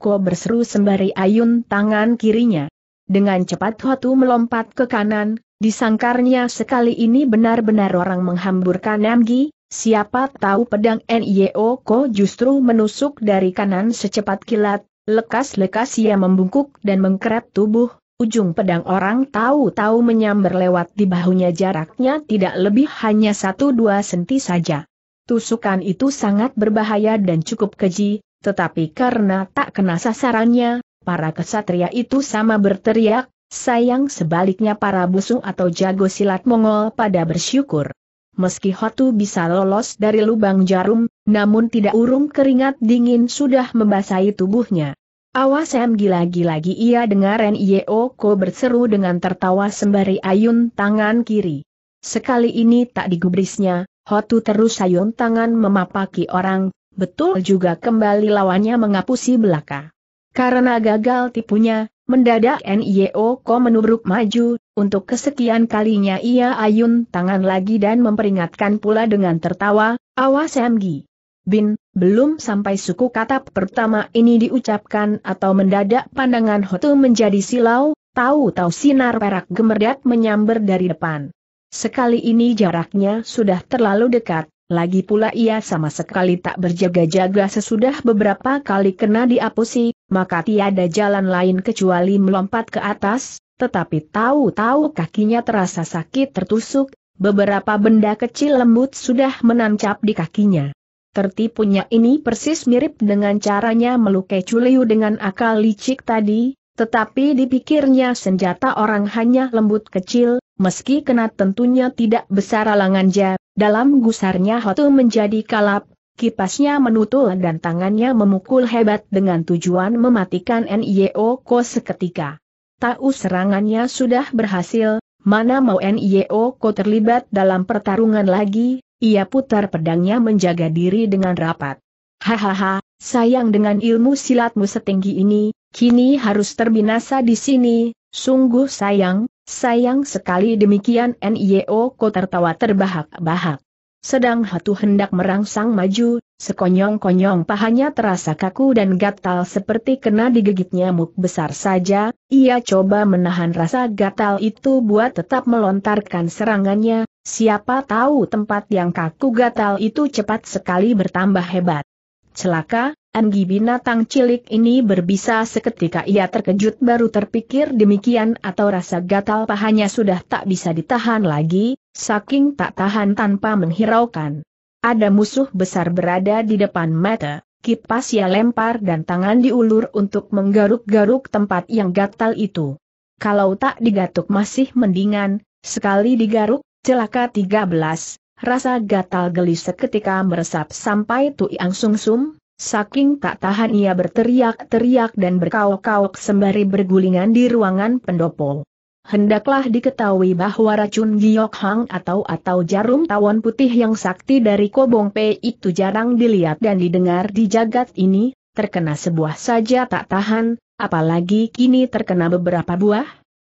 Speaker 1: Ko berseru sembari ayun tangan kirinya. Dengan cepat Hotu melompat ke kanan, Disangkarnya sekali ini benar-benar orang menghamburkan Namgi, siapa tahu pedang Nio Ko justru menusuk dari kanan secepat kilat, lekas-lekas ia membungkuk dan mengkerap tubuh, ujung pedang orang tahu-tahu menyambar lewat di bahunya jaraknya tidak lebih hanya 1-2 senti saja. Tusukan itu sangat berbahaya dan cukup keji, tetapi karena tak kena sasarannya, para kesatria itu sama berteriak, Sayang sebaliknya para busung atau jago silat Mongol pada bersyukur. Meski Hotu bisa lolos dari lubang jarum, namun tidak urung keringat dingin sudah membasahi tubuhnya. Awas em gila-gilagi ia dengar N.I.O. Ko berseru dengan tertawa sembari ayun tangan kiri. Sekali ini tak digubrisnya, Hotu terus ayun tangan memapaki orang, betul juga kembali lawannya mengapusi belaka. Karena gagal tipunya, Mendadak NIO Ko menubruk maju, untuk kesekian kalinya ia ayun tangan lagi dan memperingatkan pula dengan tertawa, awas Emgi. Bin, belum sampai suku kata pertama ini diucapkan atau mendadak pandangan Hotu menjadi silau, tahu-tahu sinar perak gemerdat menyambar dari depan. Sekali ini jaraknya sudah terlalu dekat, lagi pula ia sama sekali tak berjaga-jaga sesudah beberapa kali kena diapusi, maka tiada jalan lain kecuali melompat ke atas, tetapi tahu-tahu kakinya terasa sakit tertusuk, beberapa benda kecil lembut sudah menancap di kakinya. Tertipunya ini persis mirip dengan caranya melukai Culiu dengan akal licik tadi, tetapi dipikirnya senjata orang hanya lembut kecil, meski kena tentunya tidak besar alanganja, dalam gusarnya Hotu menjadi kalap, kipasnya menutul dan tangannya memukul hebat dengan tujuan mematikan NIO Ko seketika. Tahu serangannya sudah berhasil, mana mau NIO Ko terlibat dalam pertarungan lagi, ia putar pedangnya menjaga diri dengan rapat. Hahaha, sayang dengan ilmu silatmu setinggi ini, kini harus terbinasa di sini, sungguh sayang, sayang sekali demikian NIO Ko tertawa terbahak-bahak. Sedang Hatu hendak merangsang maju, sekonyong-konyong pahanya terasa kaku dan gatal seperti kena digigit nyamuk besar saja, ia coba menahan rasa gatal itu buat tetap melontarkan serangannya, siapa tahu tempat yang kaku gatal itu cepat sekali bertambah hebat. Celaka, Anggi binatang cilik ini berbisa seketika ia terkejut baru terpikir demikian atau rasa gatal pahanya sudah tak bisa ditahan lagi, Saking tak tahan tanpa menghiraukan. Ada musuh besar berada di depan mata, kipas ia lempar dan tangan diulur untuk menggaruk-garuk tempat yang gatal itu. Kalau tak digatuk masih mendingan, sekali digaruk, celaka 13, rasa gatal gelis seketika meresap sampai tuiang sungsum, saking tak tahan ia berteriak-teriak dan berkauk kauk sembari bergulingan di ruangan pendopo. Hendaklah diketahui bahwa racun giok hang atau atau jarum tawon putih yang sakti dari Kobong pe itu jarang dilihat dan didengar di jagat ini, terkena sebuah saja tak tahan, apalagi kini terkena beberapa buah.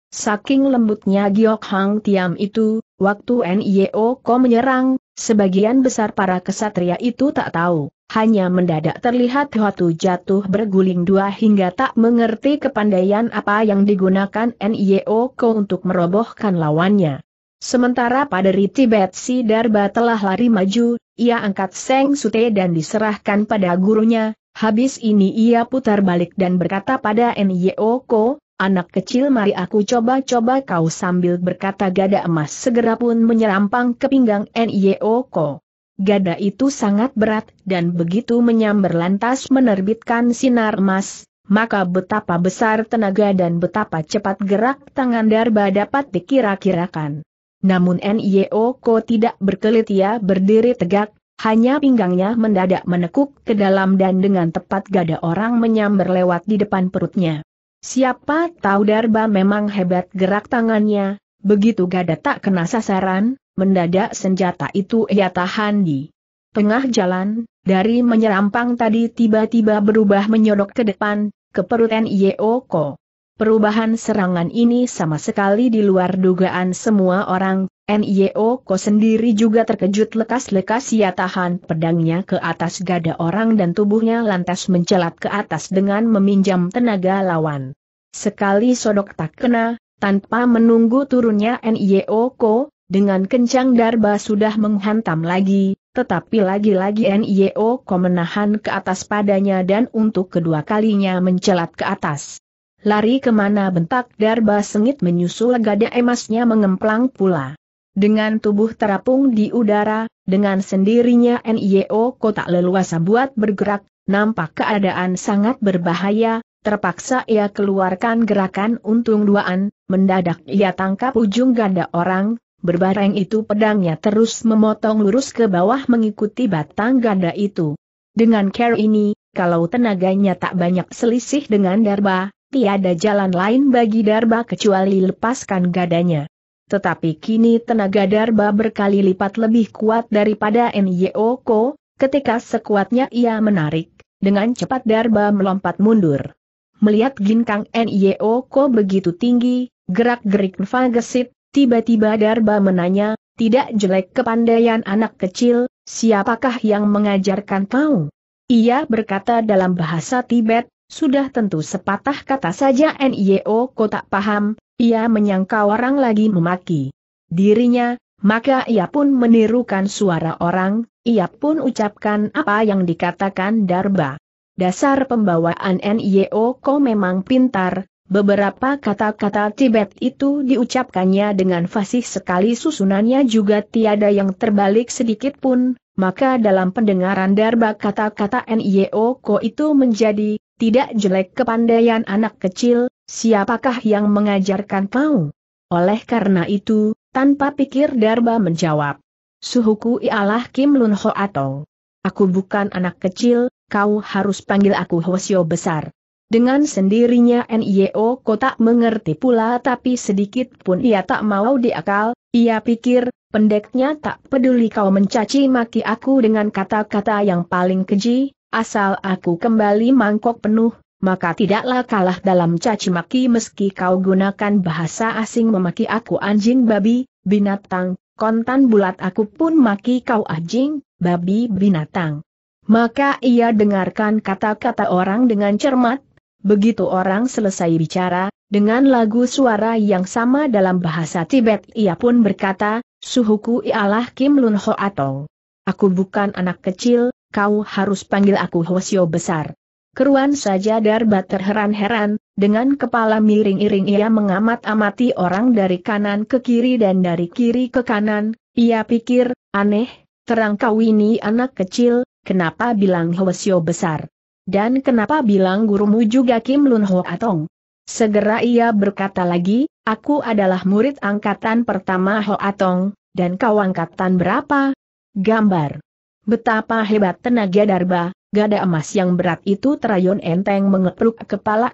Speaker 1: Saking lembutnya giok hang tiam itu, waktu NIO Ko menyerang, Sebagian besar para kesatria itu tak tahu, hanya mendadak terlihat Hotu jatuh berguling dua hingga tak mengerti kepandaian apa yang digunakan NIO e Ko untuk merobohkan lawannya. Sementara pada Riti Betsy Darba telah lari maju, ia angkat Seng Sute dan diserahkan pada gurunya, habis ini ia putar balik dan berkata pada NIO e Ko, Anak kecil mari aku coba-coba kau sambil berkata gada emas segera pun menyerampang ke pinggang N.I.O.Ko. Gada itu sangat berat dan begitu menyambar lantas menerbitkan sinar emas, maka betapa besar tenaga dan betapa cepat gerak tangan Darba dapat dikira-kirakan. Namun N.I.O.Ko tidak berkelit ia berdiri tegak, hanya pinggangnya mendadak menekuk ke dalam dan dengan tepat gada orang menyambar lewat di depan perutnya. Siapa tahu Darba memang hebat gerak tangannya, begitu gada tak kena sasaran, mendadak senjata itu ia tahan di tengah jalan, dari menyerampang tadi tiba-tiba berubah menyodok ke depan, ke perut N.I.O.Ko. Perubahan serangan ini sama sekali di luar dugaan semua orang, NIO Ko sendiri juga terkejut lekas-lekas ia tahan pedangnya ke atas gada orang dan tubuhnya lantas mencelat ke atas dengan meminjam tenaga lawan. Sekali sodok tak kena, tanpa menunggu turunnya NIO Ko, dengan kencang darba sudah menghantam lagi, tetapi lagi-lagi NIO Ko menahan ke atas padanya dan untuk kedua kalinya mencelat ke atas. Lari kemana bentak darba sengit menyusul gada emasnya mengemplang pula. Dengan tubuh terapung di udara, dengan sendirinya NIO kotak leluasa buat bergerak, nampak keadaan sangat berbahaya, terpaksa ia keluarkan gerakan untung duaan, mendadak ia tangkap ujung ganda orang, berbareng itu pedangnya terus memotong lurus ke bawah mengikuti batang ganda itu. Dengan care ini, kalau tenaganya tak banyak selisih dengan darba, tiada jalan lain bagi Darba kecuali lepaskan gadanya. Tetapi kini tenaga Darba berkali lipat lebih kuat daripada Nyoko, ketika sekuatnya ia menarik, dengan cepat Darba melompat mundur. Melihat ginkang Nyoko begitu tinggi, gerak-gerik Nfagesit, tiba-tiba Darba menanya, tidak jelek kepandaian anak kecil, siapakah yang mengajarkan kau? Ia berkata dalam bahasa Tibet, sudah tentu sepatah kata saja NIO tak paham, ia menyangka orang lagi memaki dirinya, maka ia pun menirukan suara orang, ia pun ucapkan apa yang dikatakan Darba. Dasar pembawaan NIO ko memang pintar, beberapa kata-kata Tibet itu diucapkannya dengan fasih sekali susunannya juga tiada yang terbalik sedikit pun, maka dalam pendengaran Darba kata-kata NIO ko itu menjadi tidak jelek kepandaian anak kecil, siapakah yang mengajarkan kau? Oleh karena itu, tanpa pikir Darba menjawab. Suhuku ialah Kim Lun Ho atau. Aku bukan anak kecil, kau harus panggil aku Hosio Besar. Dengan sendirinya NIO kotak mengerti pula tapi sedikit pun ia tak mau diakal, ia pikir, pendeknya tak peduli kau mencaci maki aku dengan kata-kata yang paling keji, Asal aku kembali mangkok penuh, maka tidaklah kalah dalam caci maki meski kau gunakan bahasa asing memaki aku anjing babi, binatang, kontan bulat aku pun maki kau anjing, babi binatang. Maka ia dengarkan kata-kata orang dengan cermat, begitu orang selesai bicara, dengan lagu suara yang sama dalam bahasa Tibet ia pun berkata, suhuku ialah Kim Lun Ho Atong. Aku bukan anak kecil, kau harus panggil aku Hwasyo Besar. Keruan saja Darba terheran-heran, dengan kepala miring-iring ia mengamat-amati orang dari kanan ke kiri dan dari kiri ke kanan, ia pikir, aneh, terang kau ini anak kecil, kenapa bilang Hwasyo besar? Dan kenapa bilang gurumu juga Kim Lun Ho Atong? Segera ia berkata lagi, aku adalah murid angkatan pertama Ho Atong, dan kau angkatan berapa? Gambar. Betapa hebat tenaga Darba, gada emas yang berat itu terayun enteng mengepluk kepala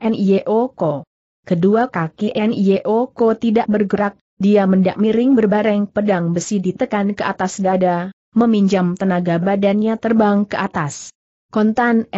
Speaker 1: Ko. Kedua kaki Ko tidak bergerak, dia mendak miring berbareng pedang besi ditekan ke atas dada, meminjam tenaga badannya terbang ke atas. Kontan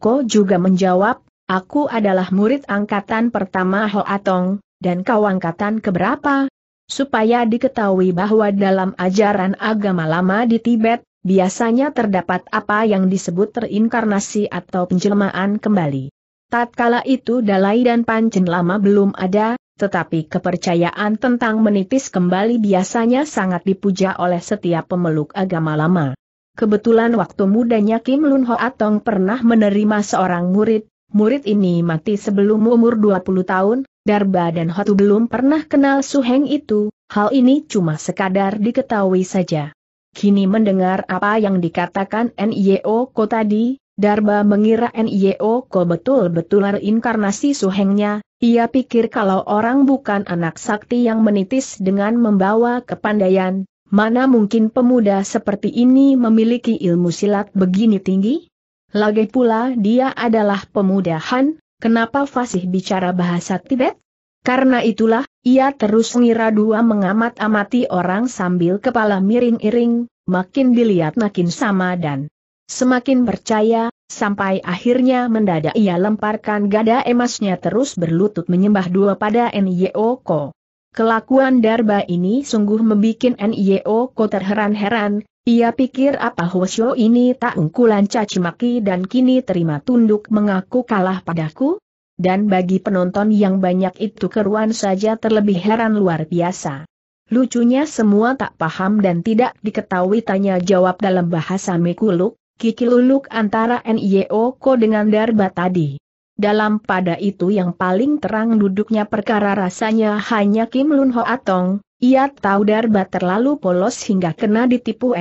Speaker 1: Ko juga menjawab, aku adalah murid angkatan pertama Hoatong, dan kau angkatan keberapa? Supaya diketahui bahwa dalam ajaran agama lama di Tibet, biasanya terdapat apa yang disebut terinkarnasi atau penjelmaan kembali. Tatkala itu Dalai dan Pancen lama belum ada, tetapi kepercayaan tentang menitis kembali biasanya sangat dipuja oleh setiap pemeluk agama lama. Kebetulan waktu mudanya Kim Lun Ho Atong pernah menerima seorang murid, murid ini mati sebelum umur 20 tahun, Darba dan Hotu belum pernah kenal suheng itu, hal ini cuma sekadar diketahui saja kini mendengar apa yang dikatakan NIO Ko tadi, Darba mengira NIO Ko betul-betul reinkarnasi suhengnya, ia pikir kalau orang bukan anak sakti yang menitis dengan membawa kepandaian, mana mungkin pemuda seperti ini memiliki ilmu silat begini tinggi? Lagi pula dia adalah pemuda Han, kenapa fasih bicara bahasa Tibet? Karena itulah, ia terus ngira dua mengamat-amati orang sambil kepala miring-iring, makin dilihat makin sama dan semakin percaya, sampai akhirnya mendadak ia lemparkan gada emasnya terus berlutut menyembah dua pada Nyo Ko. Kelakuan Darba ini sungguh membuat Nyo Ko terheran-heran, ia pikir apa Hoshio ini tak ungkulan cacimaki dan kini terima tunduk mengaku kalah padaku? dan bagi penonton yang banyak itu keruan saja terlebih heran luar biasa. Lucunya semua tak paham dan tidak diketahui tanya jawab dalam bahasa Mekuluk, kikiluluk antara Ko dengan Darba tadi. Dalam pada itu yang paling terang duduknya perkara rasanya hanya Kim Lun Ho Atong, ia tahu Darba terlalu polos hingga kena ditipu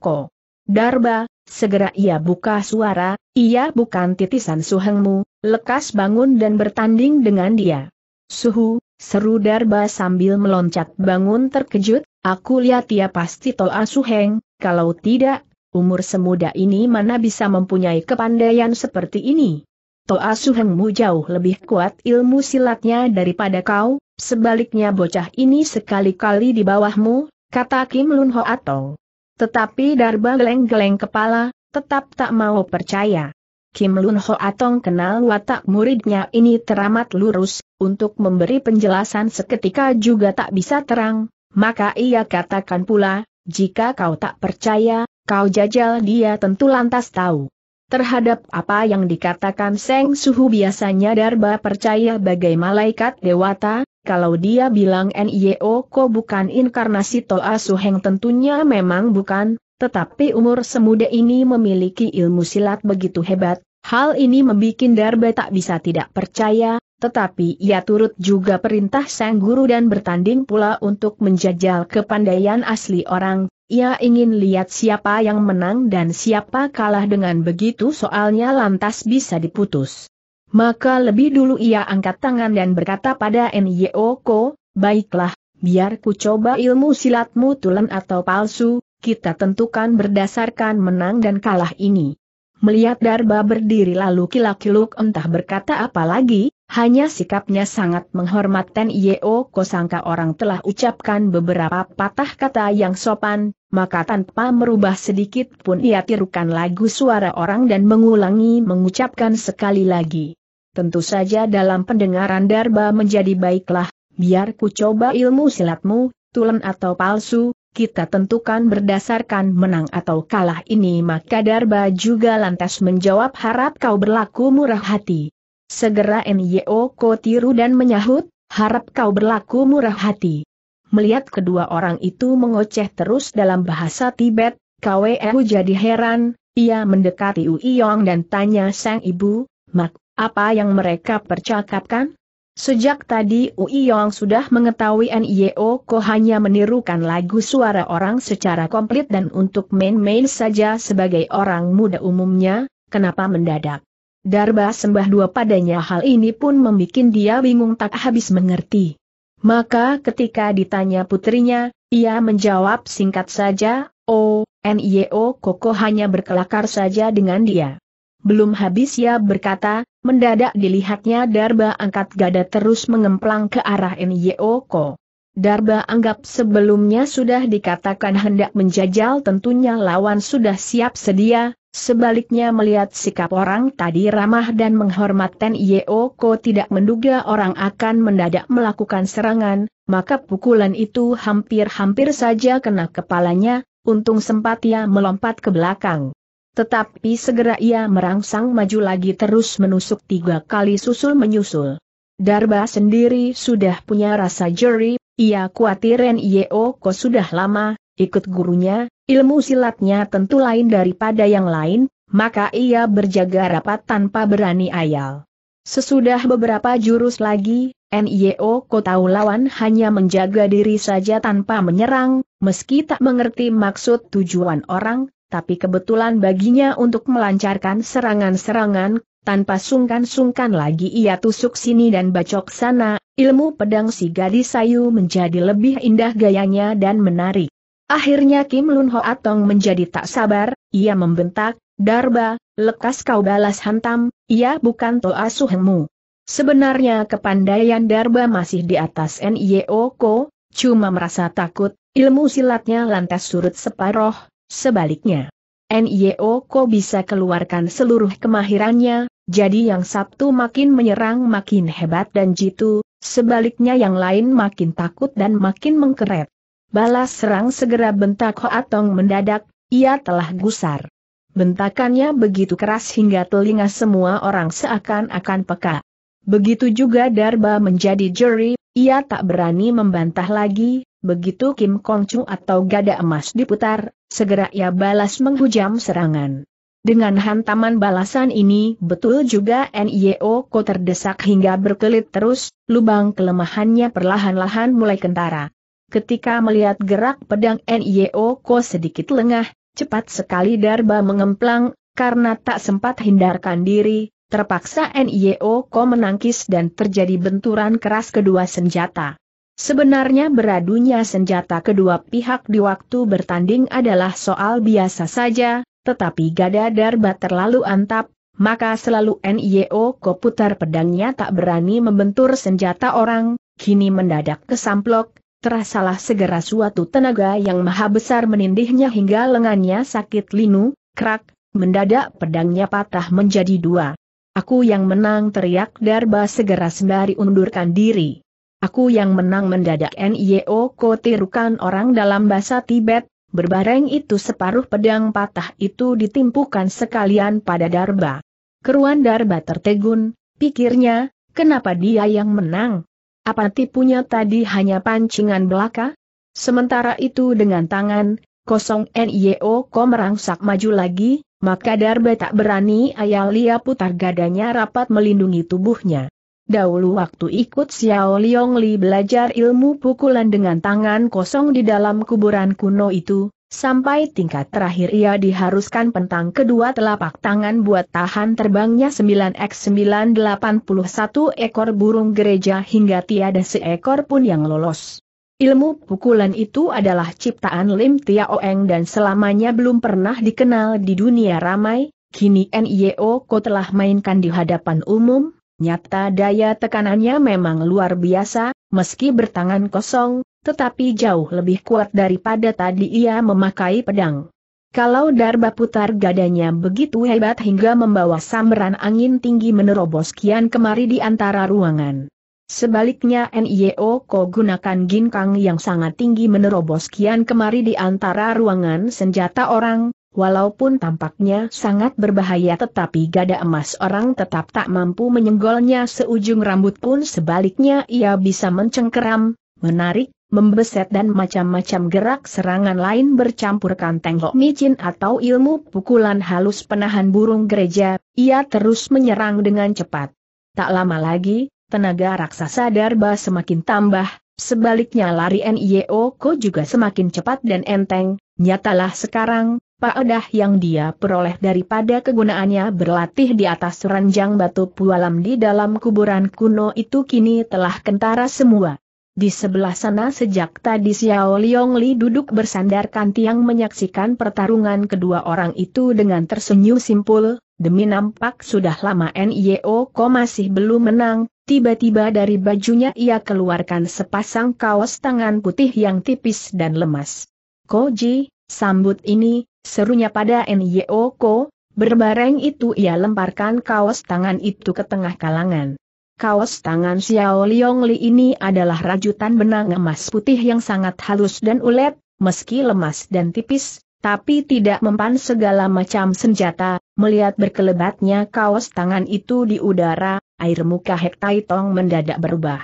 Speaker 1: Ko. Darba, Segera ia buka suara, ia bukan titisan suhengmu, lekas bangun dan bertanding dengan dia. Suhu, seru Darba sambil meloncat bangun terkejut, aku lihat ia pasti toa suheng, kalau tidak, umur semuda ini mana bisa mempunyai kepandaian seperti ini. Toa Suhengmu jauh lebih kuat ilmu silatnya daripada kau, sebaliknya bocah ini sekali-kali di bawahmu, kata Kim Lun Ho atau tetapi Darba geleng-geleng kepala, tetap tak mau percaya. Kim Lun Ho Atong kenal watak muridnya ini teramat lurus, untuk memberi penjelasan seketika juga tak bisa terang, maka ia katakan pula, jika kau tak percaya, kau jajal dia tentu lantas tahu. Terhadap apa yang dikatakan Seng Suhu biasanya Darba percaya bagai malaikat dewata, kalau dia bilang NIO Ko bukan inkarnasi Toa Suheng tentunya memang bukan, tetapi umur semuda ini memiliki ilmu silat begitu hebat, hal ini membuat Darbe tak bisa tidak percaya, tetapi ia turut juga perintah sang guru dan bertanding pula untuk menjajal kepandaian asli orang, ia ingin lihat siapa yang menang dan siapa kalah dengan begitu soalnya lantas bisa diputus. Maka lebih dulu ia angkat tangan dan berkata pada Nyeoko, baiklah, biar ku coba ilmu silatmu tulen atau palsu, kita tentukan berdasarkan menang dan kalah ini. Melihat Darba berdiri lalu kilak-kiluk entah berkata apa lagi, hanya sikapnya sangat menghormat Ten Yeo Ko sangka orang telah ucapkan beberapa patah kata yang sopan, maka tanpa merubah sedikit pun ia tirukan lagu suara orang dan mengulangi mengucapkan sekali lagi. Tentu saja dalam pendengaran Darba menjadi baiklah, biar ku coba ilmu silatmu, tulen atau palsu, kita tentukan berdasarkan menang atau kalah ini maka Darba juga lantas menjawab harap kau berlaku murah hati. Segera Nyo Ko tiru dan menyahut, harap kau berlaku murah hati. Melihat kedua orang itu mengoceh terus dalam bahasa Tibet, Kweu jadi heran, ia mendekati Uiyong dan tanya sang ibu, Mak, apa yang mereka percakapkan? Sejak tadi Ui Yong sudah mengetahui NIO Ko hanya menirukan lagu suara orang secara komplit dan untuk main-main saja sebagai orang muda umumnya, kenapa mendadak? Darba sembah dua padanya hal ini pun membuat dia bingung tak habis mengerti. Maka ketika ditanya putrinya, ia menjawab singkat saja, Oh, NIO Koko hanya berkelakar saja dengan dia. Belum habis ia berkata, mendadak dilihatnya Darba angkat gada terus mengemplang ke arah Nyeoko. Darba anggap sebelumnya sudah dikatakan hendak menjajal tentunya lawan sudah siap sedia, sebaliknya melihat sikap orang tadi ramah dan menghormatkan Ko tidak menduga orang akan mendadak melakukan serangan, maka pukulan itu hampir-hampir saja kena kepalanya, untung sempat ia melompat ke belakang. Tetapi segera ia merangsang maju lagi terus menusuk tiga kali susul menyusul. Darba sendiri sudah punya rasa jeri, ia khawatir Nio Ko sudah lama, ikut gurunya, ilmu silatnya tentu lain daripada yang lain, maka ia berjaga rapat tanpa berani ayal. Sesudah beberapa jurus lagi, NIO tahu lawan hanya menjaga diri saja tanpa menyerang, meski tak mengerti maksud tujuan orang, tapi kebetulan baginya untuk melancarkan serangan-serangan, tanpa sungkan-sungkan lagi ia tusuk sini dan bacok sana, ilmu pedang si gadis sayu menjadi lebih indah gayanya dan menarik. Akhirnya Kim Lun Ho Atong menjadi tak sabar, ia membentak, Darba, lekas kau balas hantam, ia bukan to asuhmu. Sebenarnya kepandaian Darba masih di atas Ko, cuma merasa takut, ilmu silatnya lantas surut separoh, Sebaliknya, NIO Ko bisa keluarkan seluruh kemahirannya, jadi yang Sabtu makin menyerang makin hebat dan jitu, sebaliknya yang lain makin takut dan makin mengkeret. Balas serang segera bentak Tong mendadak, ia telah gusar. Bentakannya begitu keras hingga telinga semua orang seakan-akan peka. Begitu juga Darba menjadi juri, ia tak berani membantah lagi, Begitu Kim Kong Chu atau gada emas diputar, segera ia balas menghujam serangan. Dengan hantaman balasan ini betul juga NIO e Ko terdesak hingga berkelit terus, lubang kelemahannya perlahan-lahan mulai kentara. Ketika melihat gerak pedang NIO e Ko sedikit lengah, cepat sekali Darba mengemplang, karena tak sempat hindarkan diri, terpaksa NIO e Ko menangkis dan terjadi benturan keras kedua senjata. Sebenarnya beradunya senjata kedua pihak di waktu bertanding adalah soal biasa saja, tetapi gada darba terlalu antap, maka selalu NIO koputar pedangnya tak berani membentur senjata orang, kini mendadak kesamplok, terasalah segera suatu tenaga yang maha besar menindihnya hingga lengannya sakit linu, krak, mendadak pedangnya patah menjadi dua. Aku yang menang teriak Darba segera sembari undurkan diri. Aku yang menang mendadak NIO Ko tirukan orang dalam bahasa Tibet, berbareng itu separuh pedang patah itu ditimpukan sekalian pada Darba. Keruan Darba tertegun, pikirnya, kenapa dia yang menang? Apa tipunya tadi hanya pancingan belaka? Sementara itu dengan tangan, kosong NIO Ko merangsak maju lagi, maka Darba tak berani ayah Ayalia putar gadanya rapat melindungi tubuhnya. Dahulu waktu ikut Xiao Liong Li belajar ilmu pukulan dengan tangan kosong di dalam kuburan kuno itu, sampai tingkat terakhir ia diharuskan pentang kedua telapak tangan buat tahan terbangnya 9x981 ekor burung gereja hingga tiada seekor pun yang lolos. Ilmu pukulan itu adalah ciptaan Lim Tia Oeng dan selamanya belum pernah dikenal di dunia ramai, kini NIO Ko telah mainkan di hadapan umum, Nyata daya tekanannya memang luar biasa, meski bertangan kosong, tetapi jauh lebih kuat daripada tadi ia memakai pedang. Kalau darba putar gadanya begitu hebat hingga membawa sambaran angin tinggi menerobos kian kemari di antara ruangan. Sebaliknya NIO Ko gunakan ginkang yang sangat tinggi menerobos kian kemari di antara ruangan senjata orang, Walaupun tampaknya sangat berbahaya tetapi gada emas orang tetap tak mampu menyenggolnya seujung rambut pun sebaliknya ia bisa mencengkeram, menarik, membeset dan macam-macam gerak serangan lain bercampurkan tengok micin atau ilmu pukulan halus penahan burung gereja, ia terus menyerang dengan cepat. Tak lama lagi, tenaga raksasa Darba semakin tambah, sebaliknya lari NIO Ko juga semakin cepat dan enteng, nyatalah sekarang, Paedah yang dia peroleh daripada kegunaannya berlatih di atas ranjang batu pualam di dalam kuburan kuno itu kini telah kentara semua. Di sebelah sana sejak tadi Xiao Liong Li duduk bersandarkan tiang menyaksikan pertarungan kedua orang itu dengan tersenyum simpul, demi nampak sudah lama NIO Ko masih belum menang, tiba-tiba dari bajunya ia keluarkan sepasang kaos tangan putih yang tipis dan lemas. Koji, sambut ini, Serunya pada Nyo Ko, berbareng itu ia lemparkan kaos tangan itu ke tengah kalangan. Kaos tangan Xiao Liong Li ini adalah rajutan benang emas putih yang sangat halus dan ulet, meski lemas dan tipis, tapi tidak mempan segala macam senjata, melihat berkelebatnya kaos tangan itu di udara, air muka Hek Tai Tong mendadak berubah.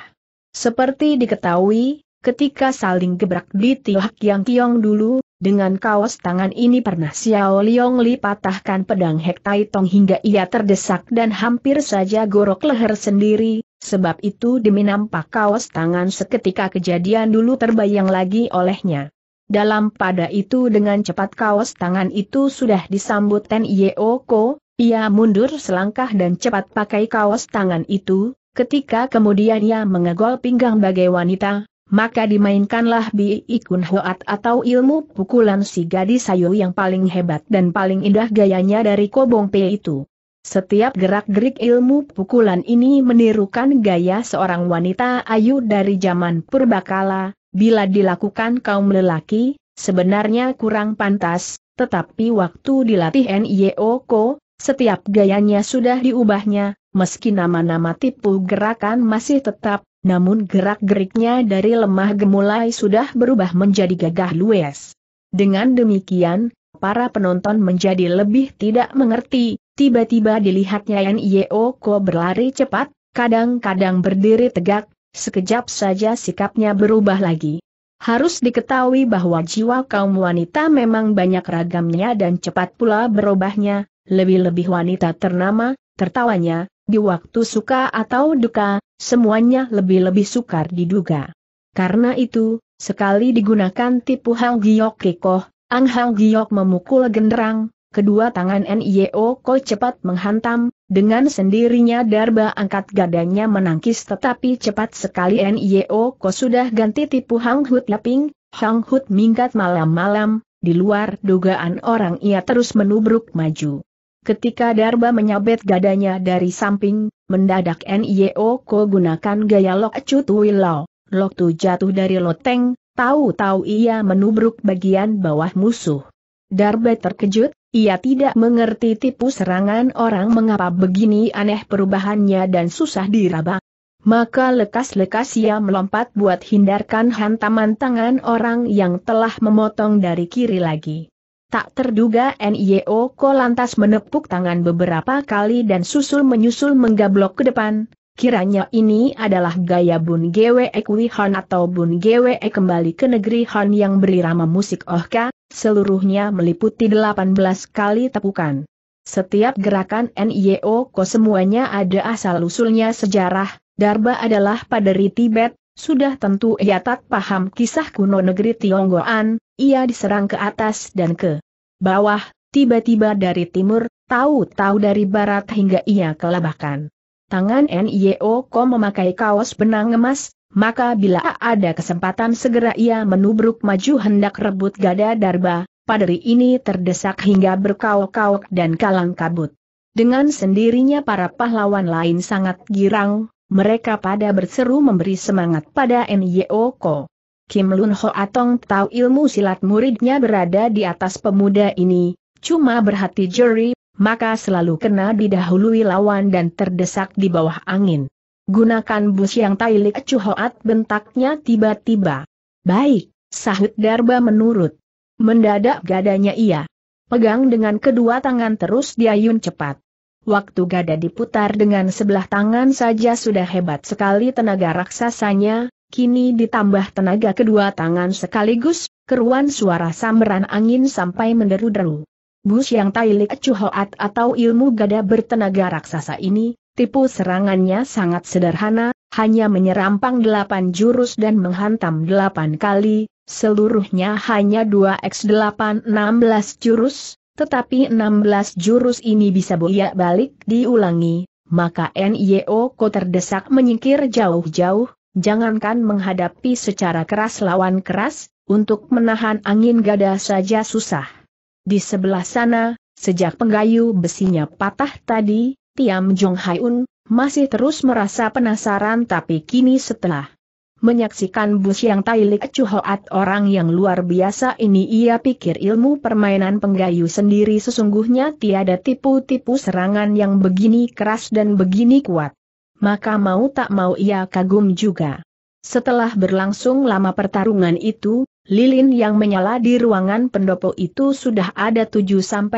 Speaker 1: Seperti diketahui, ketika saling gebrak di Tiohak Yang Kiong dulu, dengan kaos tangan ini pernah Xiao Liong Li patahkan pedang Hek Tong hingga ia terdesak dan hampir saja gorok leher sendiri, sebab itu demi nampak kaos tangan seketika kejadian dulu terbayang lagi olehnya. Dalam pada itu dengan cepat kaos tangan itu sudah disambut Ten Yeo Ko, ia mundur selangkah dan cepat pakai kaos tangan itu, ketika kemudian ia mengegol pinggang bagai wanita, maka dimainkanlah Bi Ikun Hoat atau ilmu pukulan si gadis sayu yang paling hebat dan paling indah gayanya dari Kobong pe itu. Setiap gerak-gerik ilmu pukulan ini menirukan gaya seorang wanita ayu dari zaman purbakala, bila dilakukan kaum lelaki, sebenarnya kurang pantas, tetapi waktu dilatih NIO Ko, setiap gayanya sudah diubahnya, meski nama-nama tipu gerakan masih tetap, namun gerak-geriknya dari lemah gemulai sudah berubah menjadi gagah lues. Dengan demikian, para penonton menjadi lebih tidak mengerti, tiba-tiba dilihatnya Yeo Ko berlari cepat, kadang-kadang berdiri tegak, sekejap saja sikapnya berubah lagi. Harus diketahui bahwa jiwa kaum wanita memang banyak ragamnya dan cepat pula berubahnya, lebih-lebih wanita ternama, tertawanya, di waktu suka atau duka, Semuanya lebih-lebih sukar diduga. Karena itu, sekali digunakan tipu Hang Giok Kekoh, Ang Hang Giok memukul genderang, kedua tangan NIO Ko cepat menghantam, dengan sendirinya Darba angkat gadanya menangkis tetapi cepat sekali NIO Ko sudah ganti tipu Hang Hut Yaping, Hang Hut minggat malam-malam, di luar dugaan orang ia terus menubruk maju. Ketika Darba menyabet gadanya dari samping, mendadak Nio Ko gunakan gaya Lok Chu Tui Lau. Lok Tu jatuh dari loteng, tahu-tahu ia menubruk bagian bawah musuh. Darba terkejut, ia tidak mengerti tipu serangan orang mengapa begini aneh perubahannya dan susah diraba. Maka lekas-lekas ia melompat buat hindarkan hantaman tangan orang yang telah memotong dari kiri lagi. Tak terduga NIO Ko lantas menepuk tangan beberapa kali dan susul menyusul menggablok ke depan. Kiranya ini adalah gaya Bun Gwe Kui Han atau Bun Gwe kembali ke negeri Han yang berirama musik Ohka, seluruhnya meliputi 18 kali tepukan. Setiap gerakan NIO Ko semuanya ada asal-usulnya sejarah, Darba adalah paderi Tibet, sudah tentu ia tak paham kisah kuno negeri Tionggoan, ia diserang ke atas dan ke bawah, tiba-tiba dari timur, tahu-tahu dari barat hingga ia kelabakan. Tangan NIO Ko memakai kaos benang emas, maka bila ada kesempatan segera ia menubruk maju hendak rebut gada darba, padri ini terdesak hingga berkaok-kaok dan kalang kabut. Dengan sendirinya para pahlawan lain sangat girang, mereka pada berseru memberi semangat pada NIO Ko. Kim Lun Ho Atong tahu ilmu silat muridnya berada di atas pemuda ini, cuma berhati juri, maka selalu kena didahului lawan dan terdesak di bawah angin. Gunakan bus yang tailik Hoat bentaknya tiba-tiba. Baik, sahut Darba menurut. Mendadak gadanya ia. Pegang dengan kedua tangan terus diayun cepat. Waktu gada diputar dengan sebelah tangan saja sudah hebat sekali tenaga raksasanya, kini ditambah tenaga kedua tangan sekaligus, keruan suara samberan angin sampai menderu-deru. Bus yang Tailik Cuhoat atau ilmu gada bertenaga raksasa ini, tipu serangannya sangat sederhana, hanya menyerampang delapan jurus dan menghantam delapan kali, seluruhnya hanya 2x8 16 jurus, tetapi 16 jurus ini bisa bolak balik diulangi, maka NIO terdesak menyingkir jauh-jauh, Jangankan menghadapi secara keras lawan keras, untuk menahan angin gada saja susah. Di sebelah sana, sejak penggayu besinya patah tadi, Tiam Jong Haiun masih terus merasa penasaran tapi kini setelah menyaksikan bus yang Tailik cuhoat orang yang luar biasa ini ia pikir ilmu permainan penggayu sendiri sesungguhnya tiada tipu-tipu serangan yang begini keras dan begini kuat maka mau tak mau ia kagum juga. Setelah berlangsung lama pertarungan itu, lilin yang menyala di ruangan pendopo itu sudah ada 7-8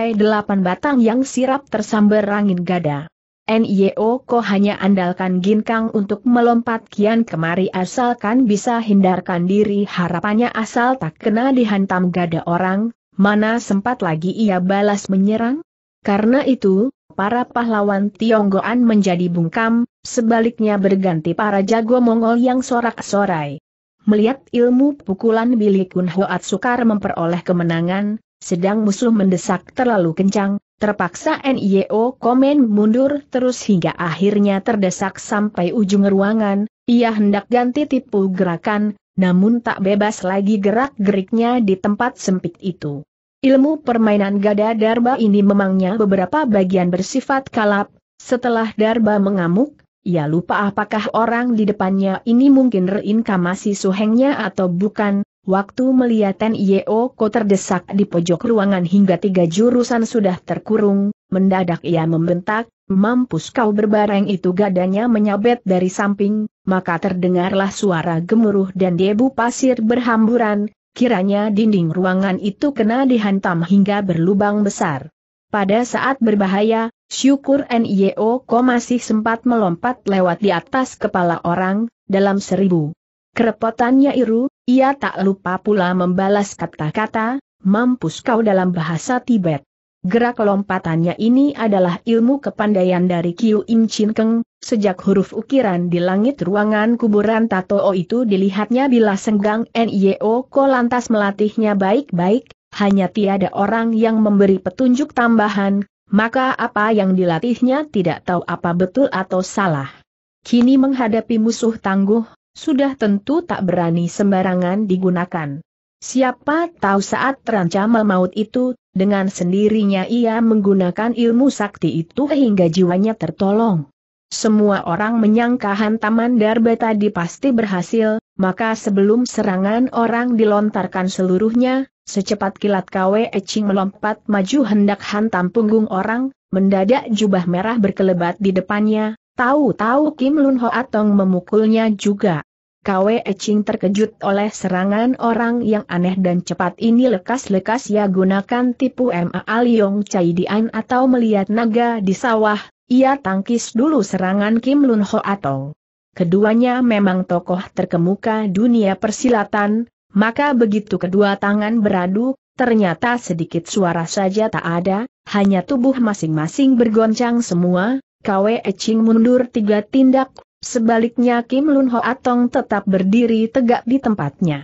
Speaker 1: batang yang sirap tersambar angin gada. NIO Ko hanya andalkan Ginkang untuk melompat kian kemari asalkan bisa hindarkan diri harapannya asal tak kena dihantam gada orang, mana sempat lagi ia balas menyerang? Karena itu, para pahlawan Tionggoan menjadi bungkam, Sebaliknya berganti para jago Mongol yang sorak-sorai. Melihat ilmu pukulan bilik Kun Hoat sukar memperoleh kemenangan, sedang musuh mendesak terlalu kencang, terpaksa NIO komen mundur terus hingga akhirnya terdesak sampai ujung ruangan, ia hendak ganti tipu gerakan, namun tak bebas lagi gerak-geriknya di tempat sempit itu. Ilmu permainan gada darba ini memangnya beberapa bagian bersifat kalap, setelah darba mengamuk, ia lupa apakah orang di depannya ini mungkin reinkarnasi suhengnya atau bukan, waktu melihat Yeo Ko terdesak di pojok ruangan hingga tiga jurusan sudah terkurung, mendadak ia membentak, mampus kau berbareng itu gadanya menyabet dari samping, maka terdengarlah suara gemuruh dan debu pasir berhamburan, kiranya dinding ruangan itu kena dihantam hingga berlubang besar. Pada saat berbahaya, Syukur NIO kau masih sempat melompat lewat di atas kepala orang, dalam seribu. Kerepotannya Iru, ia tak lupa pula membalas kata-kata, mampus kau dalam bahasa Tibet. Gerak lompatannya ini adalah ilmu kepandaian dari Kiu Im Chin Keng, sejak huruf ukiran di langit ruangan kuburan Tatoo itu dilihatnya bila senggang NIO Ko lantas melatihnya baik-baik, hanya tiada orang yang memberi petunjuk tambahan, maka apa yang dilatihnya tidak tahu apa betul atau salah. Kini menghadapi musuh tangguh, sudah tentu tak berani sembarangan digunakan. Siapa tahu saat terancam maut itu, dengan sendirinya ia menggunakan ilmu sakti itu hingga jiwanya tertolong. Semua orang menyangka hantaman Darbata tadi pasti berhasil, maka sebelum serangan orang dilontarkan seluruhnya, secepat kilat Kwe Eching melompat maju hendak hantam punggung orang, mendadak jubah merah berkelebat di depannya, tahu-tahu Kim Lun Ho Atong memukulnya juga. Kwe Eching terkejut oleh serangan orang yang aneh dan cepat ini lekas-lekas ia gunakan tipu MA Aliong Chai Dian atau melihat naga di sawah, ia tangkis dulu serangan Kim Lun Ho Atong keduanya memang tokoh terkemuka dunia persilatan, maka begitu kedua tangan beradu, ternyata sedikit suara saja tak ada, hanya tubuh masing-masing bergoncang semua, Kwe Eching mundur tiga tindak, sebaliknya Kim Lun Ho Atong tetap berdiri tegak di tempatnya.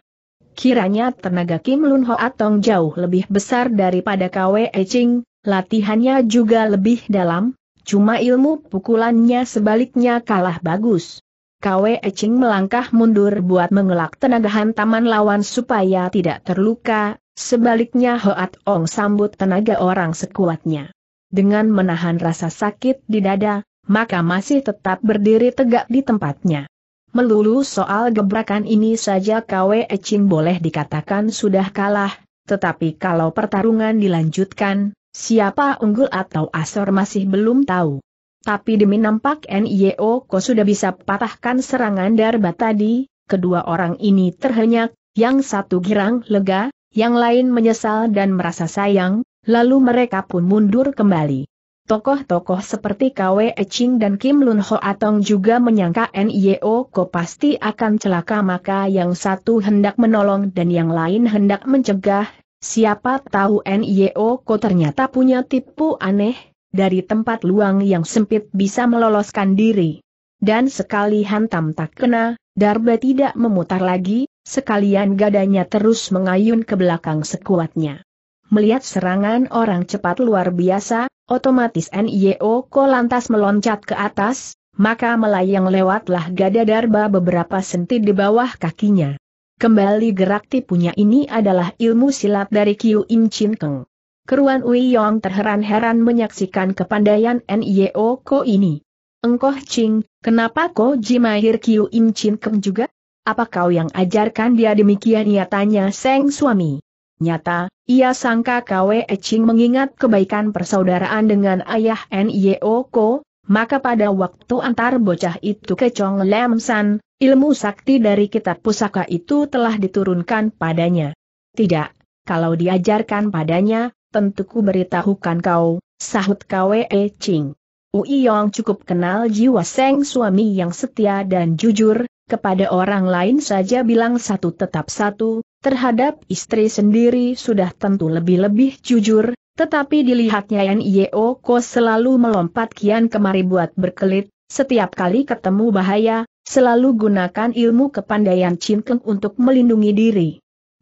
Speaker 1: Kiranya tenaga Kim Lun Ho Atong jauh lebih besar daripada Kwe Eching, latihannya juga lebih dalam, cuma ilmu pukulannya sebaliknya kalah bagus. Kwe Eching melangkah mundur buat mengelak tenaga hantaman lawan supaya tidak terluka, sebaliknya Hoat Ong sambut tenaga orang sekuatnya. Dengan menahan rasa sakit di dada, maka masih tetap berdiri tegak di tempatnya. Melulu soal gebrakan ini saja Kwe Eching boleh dikatakan sudah kalah, tetapi kalau pertarungan dilanjutkan, siapa unggul atau asor masih belum tahu. Tapi demi nampak NIO Ko sudah bisa patahkan serangan darba tadi, kedua orang ini terhenyak, yang satu girang lega, yang lain menyesal dan merasa sayang, lalu mereka pun mundur kembali. Tokoh-tokoh seperti KW Eching dan Kim Lun Ho Atong juga menyangka NIO Ko pasti akan celaka maka yang satu hendak menolong dan yang lain hendak mencegah, siapa tahu NIO Ko ternyata punya tipu aneh, dari tempat luang yang sempit bisa meloloskan diri. Dan sekali hantam tak kena, Darba tidak memutar lagi, sekalian gadanya terus mengayun ke belakang sekuatnya. Melihat serangan orang cepat luar biasa, otomatis NIO Ko lantas meloncat ke atas, maka melayang lewatlah gada darba beberapa senti di bawah kakinya. Kembali gerak tipunya ini adalah ilmu silat dari Kiu Im Chin Keng. Keruan Yong terheran-heran menyaksikan kepandaian Nio Ko ini. Engkoh Ching, kenapa Ko Jimahir Kiu Im Chin Kem juga? Apa kau yang ajarkan dia demikian ia tanya Seng suami. Nyata, ia sangka Kwe Ching mengingat kebaikan persaudaraan dengan ayah Nio Ko, maka pada waktu antar bocah itu ke Chong Lam San, ilmu sakti dari kitab pusaka itu telah diturunkan padanya. Tidak, kalau diajarkan padanya, tentu ku beritahukan kau, sahut Kwe Ching. Ui Yong cukup kenal jiwa Seng suami yang setia dan jujur, kepada orang lain saja bilang satu tetap satu, terhadap istri sendiri sudah tentu lebih-lebih jujur, tetapi dilihatnya Yan Yeo Ko selalu melompat kian kemari buat berkelit, setiap kali ketemu bahaya, selalu gunakan ilmu kepandaian Chin Keng untuk melindungi diri.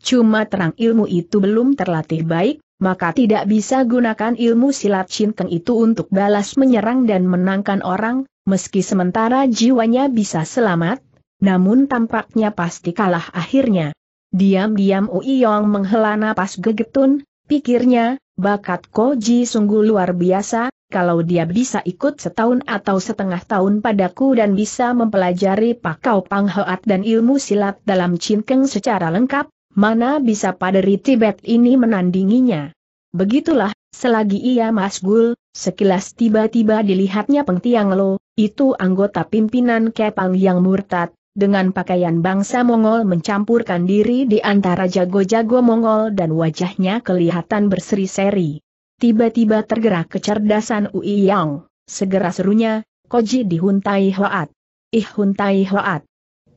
Speaker 1: Cuma terang ilmu itu belum terlatih baik, maka tidak bisa gunakan ilmu silat cinteng itu untuk balas menyerang dan menangkan orang, meski sementara jiwanya bisa selamat, namun tampaknya pasti kalah akhirnya. Diam-diam Uiyong menghela napas gegetun, pikirnya, bakat Ko Ji sungguh luar biasa, kalau dia bisa ikut setahun atau setengah tahun padaku dan bisa mempelajari pakau panghoat dan ilmu silat dalam cinkeng secara lengkap, mana bisa paderi Tibet ini menandinginya. Begitulah, selagi ia masgul, sekilas tiba-tiba dilihatnya Peng Tiang Lo, itu anggota pimpinan Kepang yang murtad, dengan pakaian bangsa Mongol mencampurkan diri di antara jago-jago Mongol dan wajahnya kelihatan berseri-seri. Tiba-tiba tergerak kecerdasan Ui Yang, segera serunya, Koji dihuntai Hoat. Ih huntai Hoat.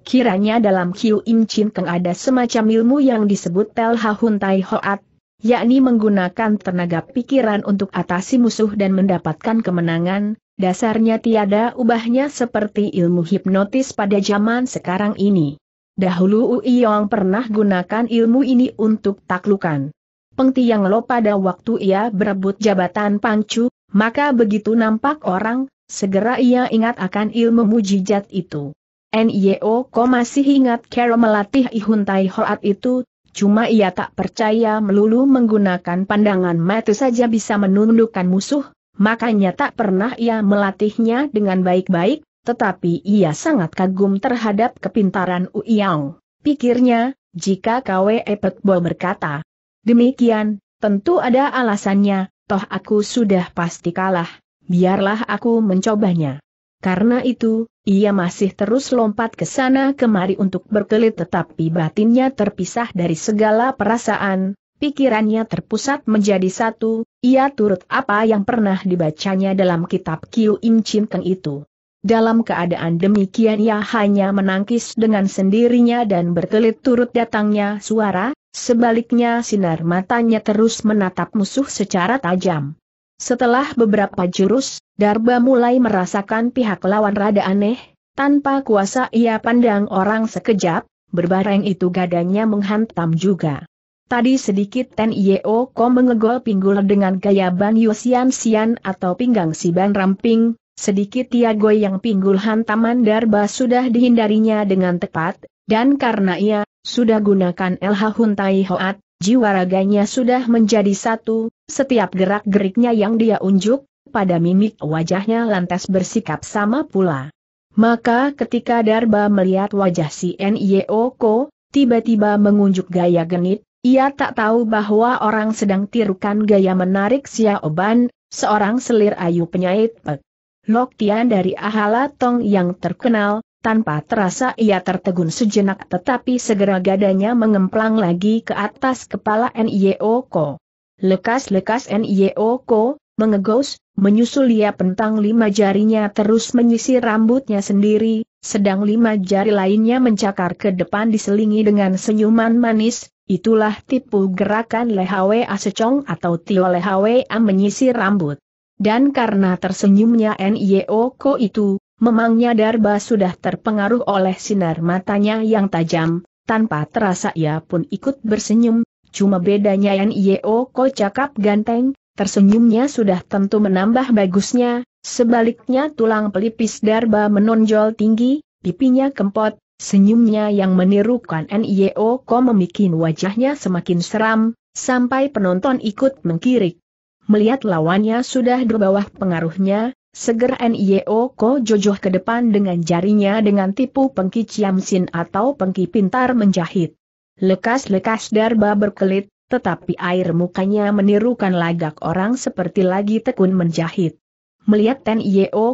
Speaker 1: Kiranya dalam Kiu Im Chin Keng ada semacam ilmu yang disebut Pelha Hun Tai Hoat, yakni menggunakan tenaga pikiran untuk atasi musuh dan mendapatkan kemenangan, dasarnya tiada ubahnya seperti ilmu hipnotis pada zaman sekarang ini. Dahulu Ui Uiyong pernah gunakan ilmu ini untuk taklukan. Pengtiang Tiang Lo pada waktu ia berebut jabatan Pangcu, maka begitu nampak orang, segera ia ingat akan ilmu mujijat itu. NIO kau masih ingat Carol melatih Ihun Tai Hoat itu, cuma ia tak percaya melulu menggunakan pandangan mata saja bisa menundukkan musuh, makanya tak pernah ia melatihnya dengan baik-baik, tetapi ia sangat kagum terhadap kepintaran Uiyang. Pikirnya, jika KW Bo berkata, demikian, tentu ada alasannya, toh aku sudah pasti kalah, biarlah aku mencobanya. Karena itu, ia masih terus lompat ke sana kemari untuk berkelit tetapi batinnya terpisah dari segala perasaan, pikirannya terpusat menjadi satu, ia turut apa yang pernah dibacanya dalam kitab Kiu Im Chin Keng itu. Dalam keadaan demikian ia hanya menangkis dengan sendirinya dan berkelit turut datangnya suara, sebaliknya sinar matanya terus menatap musuh secara tajam. Setelah beberapa jurus, Darba mulai merasakan pihak lawan rada aneh, tanpa kuasa ia pandang orang sekejap, berbareng itu gadanya menghantam juga. Tadi sedikit Ten Yeo Ko mengegol pinggul dengan gaya Ban Yusian Sian atau pinggang si Ban Ramping, sedikit Tiago yang pinggul hantaman Darba sudah dihindarinya dengan tepat, dan karena ia sudah gunakan LH Huntai Hoat, Jiwa raganya sudah menjadi satu, setiap gerak-geriknya yang dia unjuk, pada mimik wajahnya lantas bersikap sama pula. Maka ketika Darba melihat wajah si N.Y.O.K.O, tiba-tiba mengunjuk gaya genit, ia tak tahu bahwa orang sedang tirukan gaya menarik Xiaoban, seorang selir ayu penyait Pek. Lok dari Ahala Tong yang terkenal, tanpa terasa ia tertegun sejenak tetapi segera gadanya mengemplang lagi ke atas kepala N.I.O.Ko. Lekas-lekas N.I.O.Ko, mengegos, menyusul ia pentang lima jarinya terus menyisir rambutnya sendiri, sedang lima jari lainnya mencakar ke depan diselingi dengan senyuman manis, itulah tipu gerakan Lehawe Asecong atau Tio Lehawe menyisir rambut. Dan karena tersenyumnya N.I.O.Ko itu, Memangnya Darba sudah terpengaruh oleh sinar matanya yang tajam, tanpa terasa ia pun ikut bersenyum, cuma bedanya yang N.I.O. Ko cakap ganteng, tersenyumnya sudah tentu menambah bagusnya, sebaliknya tulang pelipis Darba menonjol tinggi, pipinya kempot, senyumnya yang menirukan N.I.O. Ko memikin wajahnya semakin seram, sampai penonton ikut mengkirik. Melihat lawannya sudah di bawah pengaruhnya, Seger NIO Ko Jojoh ke depan dengan jarinya dengan tipu pengki sin atau pengki pintar menjahit. Lekas-lekas darba berkelit, tetapi air mukanya menirukan lagak orang seperti lagi tekun menjahit. Melihat Ten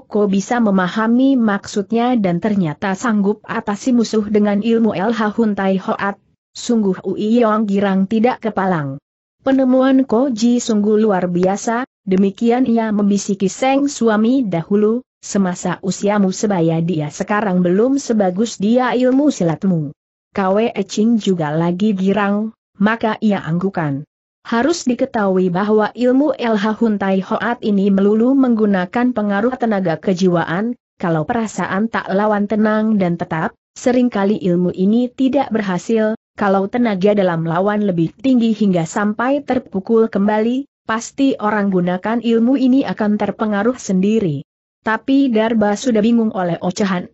Speaker 1: Ko bisa memahami maksudnya dan ternyata sanggup atasi musuh dengan ilmu LH Hun Hoat, sungguh Ui Yong Girang tidak kepalang. Penemuan Ko Ji sungguh luar biasa, Demikian ia membisiki Seng suami dahulu, semasa usiamu sebaya dia sekarang belum sebagus dia ilmu silatmu. Kwe Eching juga lagi girang, maka ia anggukan. Harus diketahui bahwa ilmu LH Huntai Hoat ini melulu menggunakan pengaruh tenaga kejiwaan, kalau perasaan tak lawan tenang dan tetap, seringkali ilmu ini tidak berhasil, kalau tenaga dalam lawan lebih tinggi hingga sampai terpukul kembali, pasti orang gunakan ilmu ini akan terpengaruh sendiri. Tapi Darba sudah bingung oleh ocehan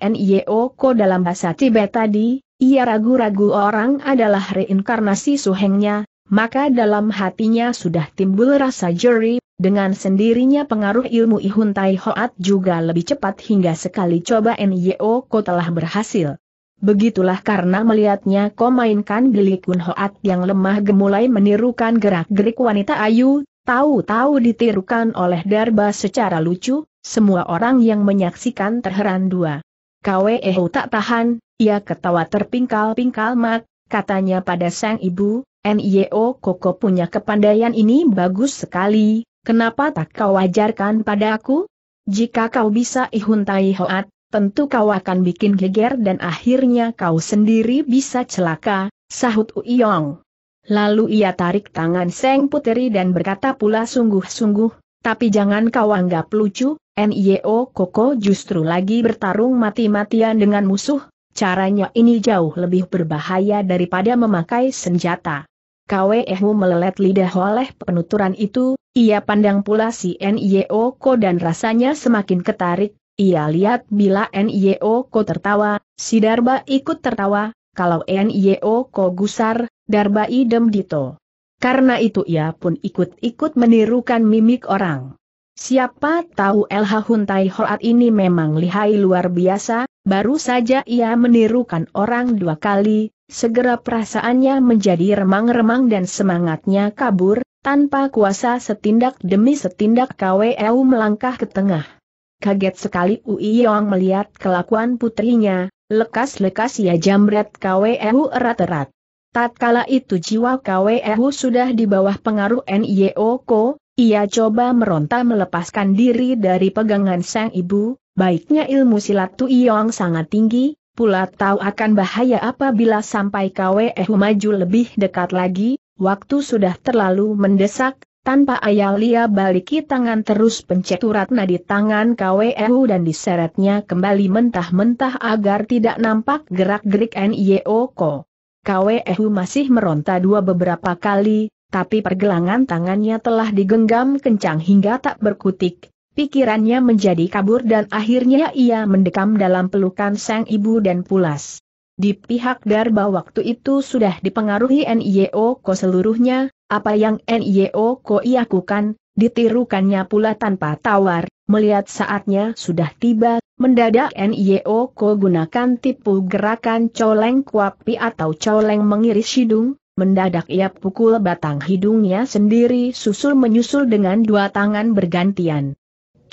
Speaker 1: Ko dalam bahasa Tibet tadi, ia ragu-ragu orang adalah reinkarnasi suhengnya, maka dalam hatinya sudah timbul rasa jeri, dengan sendirinya pengaruh ilmu Ihun Tai Hoat juga lebih cepat hingga sekali coba Ko telah berhasil. Begitulah karena melihatnya kau mainkan gelikun Hoat yang lemah gemulai menirukan gerak-gerik wanita ayu, Tahu-tahu ditirukan oleh Darba secara lucu, semua orang yang menyaksikan terheran dua. Kweho tak tahan, ia ketawa terpingkal-pingkal mat, katanya pada sang ibu, Nio Koko punya kepandaian ini bagus sekali, kenapa tak kau ajarkan pada aku? Jika kau bisa ihuntai hoat, tentu kau akan bikin geger dan akhirnya kau sendiri bisa celaka, sahut Uyong. Lalu ia tarik tangan Seng Puteri dan berkata pula sungguh-sungguh, tapi jangan kau anggap lucu, NIO e Koko justru lagi bertarung mati-matian dengan musuh, caranya ini jauh lebih berbahaya daripada memakai senjata. Kwe Ehu melelet lidah oleh penuturan itu, ia pandang pula si NIO e Ko dan rasanya semakin ketarik, ia lihat bila NIO e Ko tertawa, si Darba ikut tertawa, kalau NIO Ko gusar, Darba idem dito. Karena itu ia pun ikut-ikut menirukan mimik orang. Siapa tahu LH Huntai Hoat ini memang lihai luar biasa, baru saja ia menirukan orang dua kali, segera perasaannya menjadi remang-remang dan semangatnya kabur, tanpa kuasa setindak demi setindak KWU melangkah ke tengah. Kaget sekali Ui Yong melihat kelakuan putrinya, lekas-lekas ia jamret KWU erat-erat. Tatkala itu jiwa KWEU sudah di bawah pengaruh NIOKO, e ia coba meronta melepaskan diri dari pegangan sang ibu, baiknya ilmu silat Tu Yong sangat tinggi, pula tahu akan bahaya apabila sampai KWEU maju lebih dekat lagi, waktu sudah terlalu mendesak, tanpa ayah Lia baliki tangan terus pencet nadi di tangan KWEU dan diseretnya kembali mentah-mentah agar tidak nampak gerak-gerik NIOKO. E KWEHU masih meronta dua beberapa kali, tapi pergelangan tangannya telah digenggam kencang hingga tak berkutik. Pikirannya menjadi kabur dan akhirnya ia mendekam dalam pelukan sang ibu dan pulas. Di pihak Garba waktu itu sudah dipengaruhi NIO Ko seluruhnya, apa yang NIO Ko iakukan, ditirukannya pula tanpa tawar, melihat saatnya sudah tiba, mendadak NIO Ko gunakan tipu gerakan coleng kuapi atau coleng mengiris hidung, mendadak ia pukul batang hidungnya sendiri susul menyusul dengan dua tangan bergantian.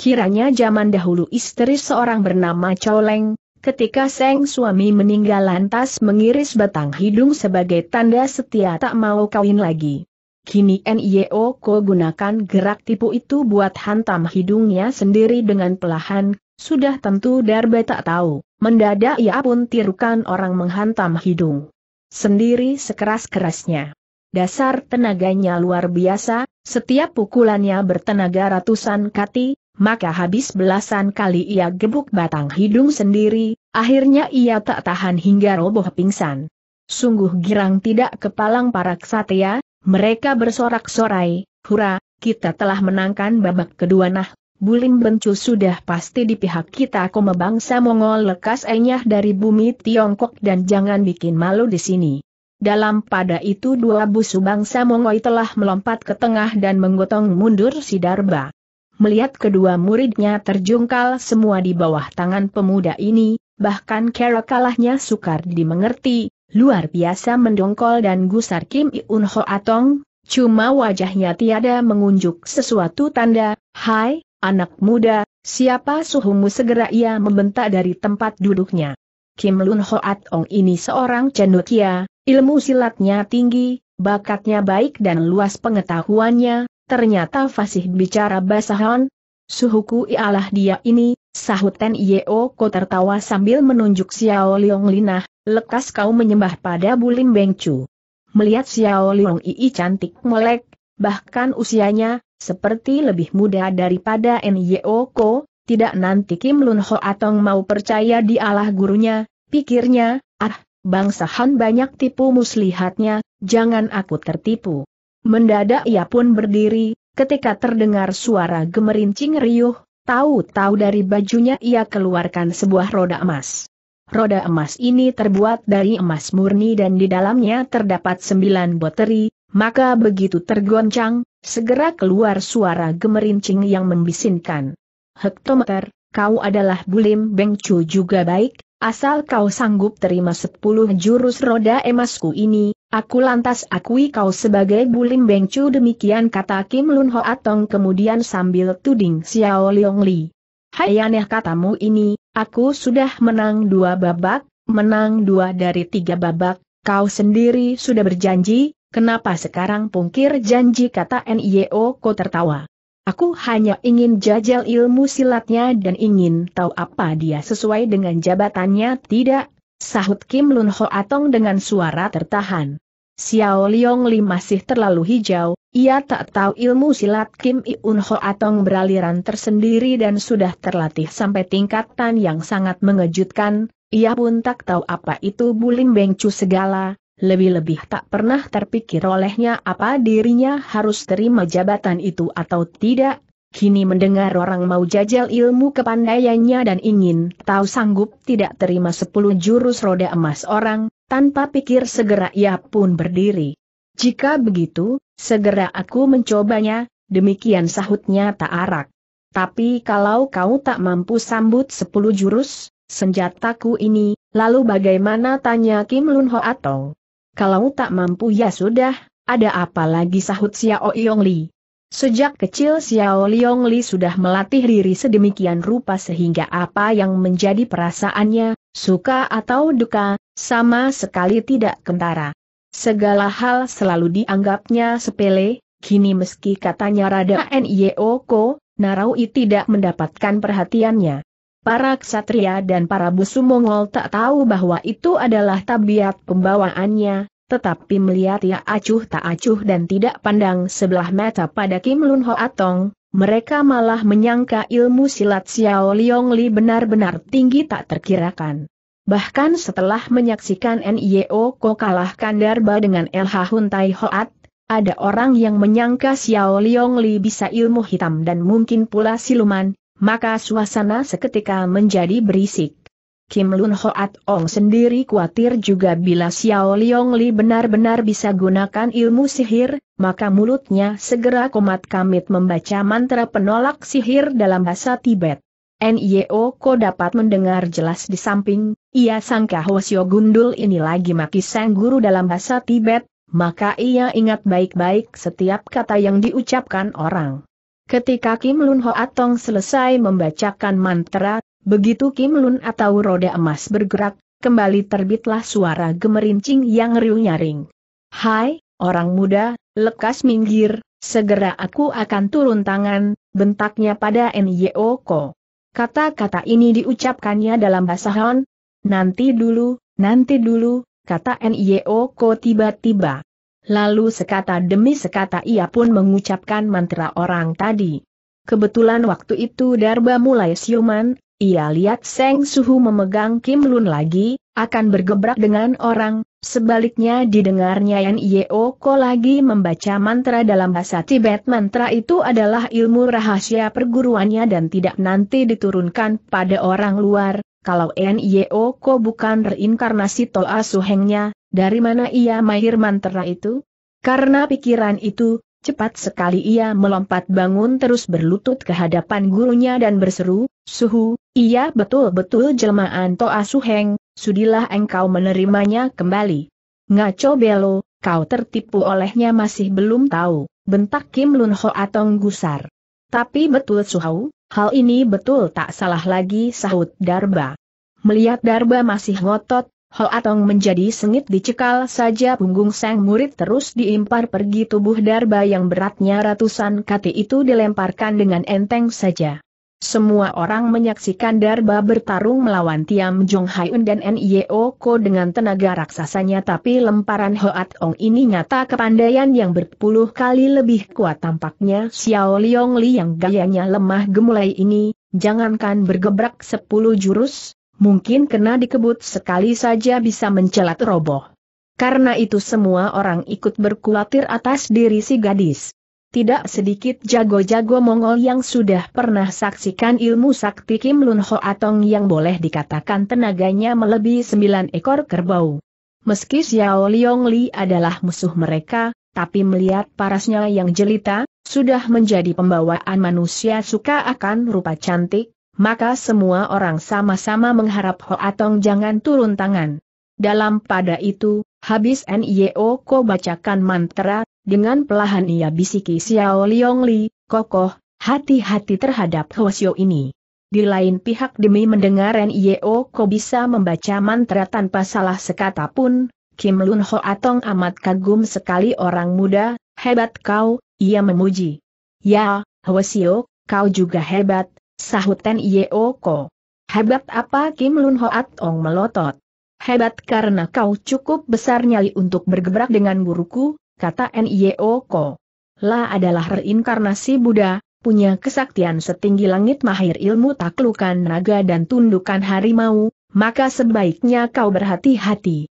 Speaker 1: Kiranya zaman dahulu istri seorang bernama Coleng, ketika Seng suami meninggal lantas mengiris batang hidung sebagai tanda setia tak mau kawin lagi. Kini NIO Ko gunakan gerak tipu itu buat hantam hidungnya sendiri dengan pelahan, sudah tentu Darbe tak tahu, mendadak ia pun tirukan orang menghantam hidung sendiri sekeras-kerasnya. Dasar tenaganya luar biasa, setiap pukulannya bertenaga ratusan kati, maka habis belasan kali ia gebuk batang hidung sendiri, akhirnya ia tak tahan hingga roboh pingsan. Sungguh girang tidak kepalang para ksatria, mereka bersorak-sorai, hura, kita telah menangkan babak kedua nah, bulim bencu sudah pasti di pihak kita koma bangsa Mongol lekas enyah dari bumi Tiongkok dan jangan bikin malu di sini. Dalam pada itu dua busu bangsa Mongol telah melompat ke tengah dan menggotong mundur si Darba. Melihat kedua muridnya terjungkal semua di bawah tangan pemuda ini, bahkan kera kalahnya sukar dimengerti, Luar biasa mendongkol dan gusar Kim Iun Ho Atong, cuma wajahnya tiada mengunjuk sesuatu tanda, Hai, anak muda, siapa suhumu segera ia membentak dari tempat duduknya. Kim Lun Ho Atong ini seorang cendekia, ilmu silatnya tinggi, bakatnya baik dan luas pengetahuannya, ternyata fasih bicara bahasa Han. Suhuku ialah dia ini, sahut Ten Yeo Ko tertawa sambil menunjuk Xiao Leong Linah, lekas kau menyembah pada Bulim Bengcu. Melihat Xiao Liong Ii cantik melek, bahkan usianya, seperti lebih muda daripada Nyo Ko, tidak nanti Kim Lun Ho Atong mau percaya di Allah gurunya, pikirnya, ah, bangsa Han banyak tipu muslihatnya, jangan aku tertipu. Mendadak ia pun berdiri, ketika terdengar suara gemerincing riuh, tahu-tahu dari bajunya ia keluarkan sebuah roda emas. Roda emas ini terbuat dari emas murni dan di dalamnya terdapat sembilan boteri, maka begitu tergoncang, segera keluar suara gemerincing yang membisinkan. Hektometer, kau adalah Bulim Bengcu juga baik, asal kau sanggup terima sepuluh jurus roda emasku ini, aku lantas akui kau sebagai Bulim Bengcu demikian kata Kim Lun Ho Atong kemudian sambil tuding Xiao Leong Li. Hai aneh katamu ini, Aku sudah menang dua babak, menang dua dari tiga babak, kau sendiri sudah berjanji, kenapa sekarang pungkir janji kata NIO ko tertawa. Aku hanya ingin jajal ilmu silatnya dan ingin tahu apa dia sesuai dengan jabatannya tidak, sahut Kim Lun Ho Atong dengan suara tertahan. Xiao Liong Li masih terlalu hijau, ia tak tahu ilmu silat Kim Iun Ho Atong beraliran tersendiri dan sudah terlatih sampai tingkatan yang sangat mengejutkan, ia pun tak tahu apa itu bulim bengcu segala, lebih-lebih tak pernah terpikir olehnya apa dirinya harus terima jabatan itu atau tidak. Kini mendengar orang mau jajal ilmu kepandaiannya dan ingin tahu sanggup tidak terima sepuluh jurus roda emas orang, tanpa pikir segera ia pun berdiri. Jika begitu, segera aku mencobanya, demikian sahutnya tak arak. Tapi kalau kau tak mampu sambut sepuluh jurus, senjataku ini, lalu bagaimana tanya Kim Lun Ho atau? Kalau tak mampu ya sudah, ada apa lagi sahut Xiao Yong Li? Sejak kecil Xiao Liong Li sudah melatih diri sedemikian rupa sehingga apa yang menjadi perasaannya, suka atau duka, sama sekali tidak kentara. Segala hal selalu dianggapnya sepele, kini meski katanya Rada Nioko, Narawi tidak mendapatkan perhatiannya. Para ksatria dan para busu Mongol tak tahu bahwa itu adalah tabiat pembawaannya, tetapi melihat ia acuh tak acuh dan tidak pandang sebelah mata pada Kim Lun Ho Atong, mereka malah menyangka ilmu silat Xiao Liong Li benar-benar tinggi tak terkirakan. Bahkan setelah menyaksikan NIO Ko kalah Kandarba dengan LH Hun Hoat, ada orang yang menyangka Xiao Liong Li bisa ilmu hitam dan mungkin pula siluman, maka suasana seketika menjadi berisik. Kim Lun Hoat Ong sendiri khawatir juga bila Xiao Liong Li benar-benar bisa gunakan ilmu sihir, maka mulutnya segera komat kamit membaca mantra penolak sihir dalam bahasa Tibet. Ko dapat mendengar jelas di samping, ia sangka Hwasyo Gundul ini lagi maki sang guru dalam bahasa Tibet, maka ia ingat baik-baik setiap kata yang diucapkan orang. Ketika Kim Lun Ho Atong selesai membacakan mantra, begitu Kim Lun atau roda emas bergerak, kembali terbitlah suara gemerincing yang riuh nyaring. Hai, orang muda, lekas minggir, segera aku akan turun tangan, bentaknya pada Ko. Kata-kata ini diucapkannya dalam bahasa Han. Nanti dulu, nanti dulu, kata Nio. Ko tiba-tiba. Lalu sekata demi sekata ia pun mengucapkan mantra orang tadi. Kebetulan waktu itu Darba mulai siuman, ia lihat Seng Suhu memegang Kim Lun lagi, akan bergebrak dengan orang, Sebaliknya didengarnya Yan Yeoko lagi membaca mantra dalam bahasa Tibet. Mantra itu adalah ilmu rahasia perguruannya dan tidak nanti diturunkan pada orang luar. Kalau Yan Yeoko bukan reinkarnasi Toa Suhengnya, dari mana ia mahir mantra itu? Karena pikiran itu, cepat sekali ia melompat bangun terus berlutut ke hadapan gurunya dan berseru, Suhu, ia betul-betul jelmaan Toa Suheng, sudilah engkau menerimanya kembali. Ngaco Belo, kau tertipu olehnya masih belum tahu, bentak Kim Lun Ho atau gusar. Tapi betul Suhau, hal ini betul tak salah lagi sahut Darba. Melihat Darba masih ngotot, Ho Atong menjadi sengit dicekal saja punggung sang murid terus diimpar pergi tubuh darba yang beratnya ratusan kati itu dilemparkan dengan enteng saja. Semua orang menyaksikan Darba bertarung melawan Tiam Jong Haiun dan Nio Ko dengan tenaga raksasanya tapi lemparan Hoat Ong ini nyata kepandaian yang berpuluh kali lebih kuat tampaknya Xiao Liong Li yang gayanya lemah gemulai ini, jangankan bergebrak sepuluh jurus, mungkin kena dikebut sekali saja bisa mencelat roboh. Karena itu semua orang ikut berkulatir atas diri si gadis tidak sedikit jago-jago Mongol yang sudah pernah saksikan ilmu sakti Kim Lun Ho Atong yang boleh dikatakan tenaganya melebihi sembilan ekor kerbau. Meski Xiao Liong Li adalah musuh mereka, tapi melihat parasnya yang jelita, sudah menjadi pembawaan manusia suka akan rupa cantik, maka semua orang sama-sama mengharap Ho Atong jangan turun tangan. Dalam pada itu, habis NIO Ko bacakan mantra, dengan pelahan ia bisiki Xiao Liong Li, kokoh, hati-hati terhadap Hwasyo ini. Di lain pihak demi mendengar N.I.O. Oh Ko bisa membaca mantra tanpa salah sekata pun, Kim Lun Ho Atong amat kagum sekali orang muda, hebat kau, ia memuji. Ya, Hwasyo, kau juga hebat, sahut N.I.O. Oh Ko. Hebat apa Kim Lun Ho Atong melotot? Hebat karena kau cukup besar nyali untuk bergebrak dengan guruku, kata e Ko. La adalah reinkarnasi Buddha, punya kesaktian setinggi langit mahir ilmu taklukan naga dan tundukan harimau, maka sebaiknya kau berhati-hati.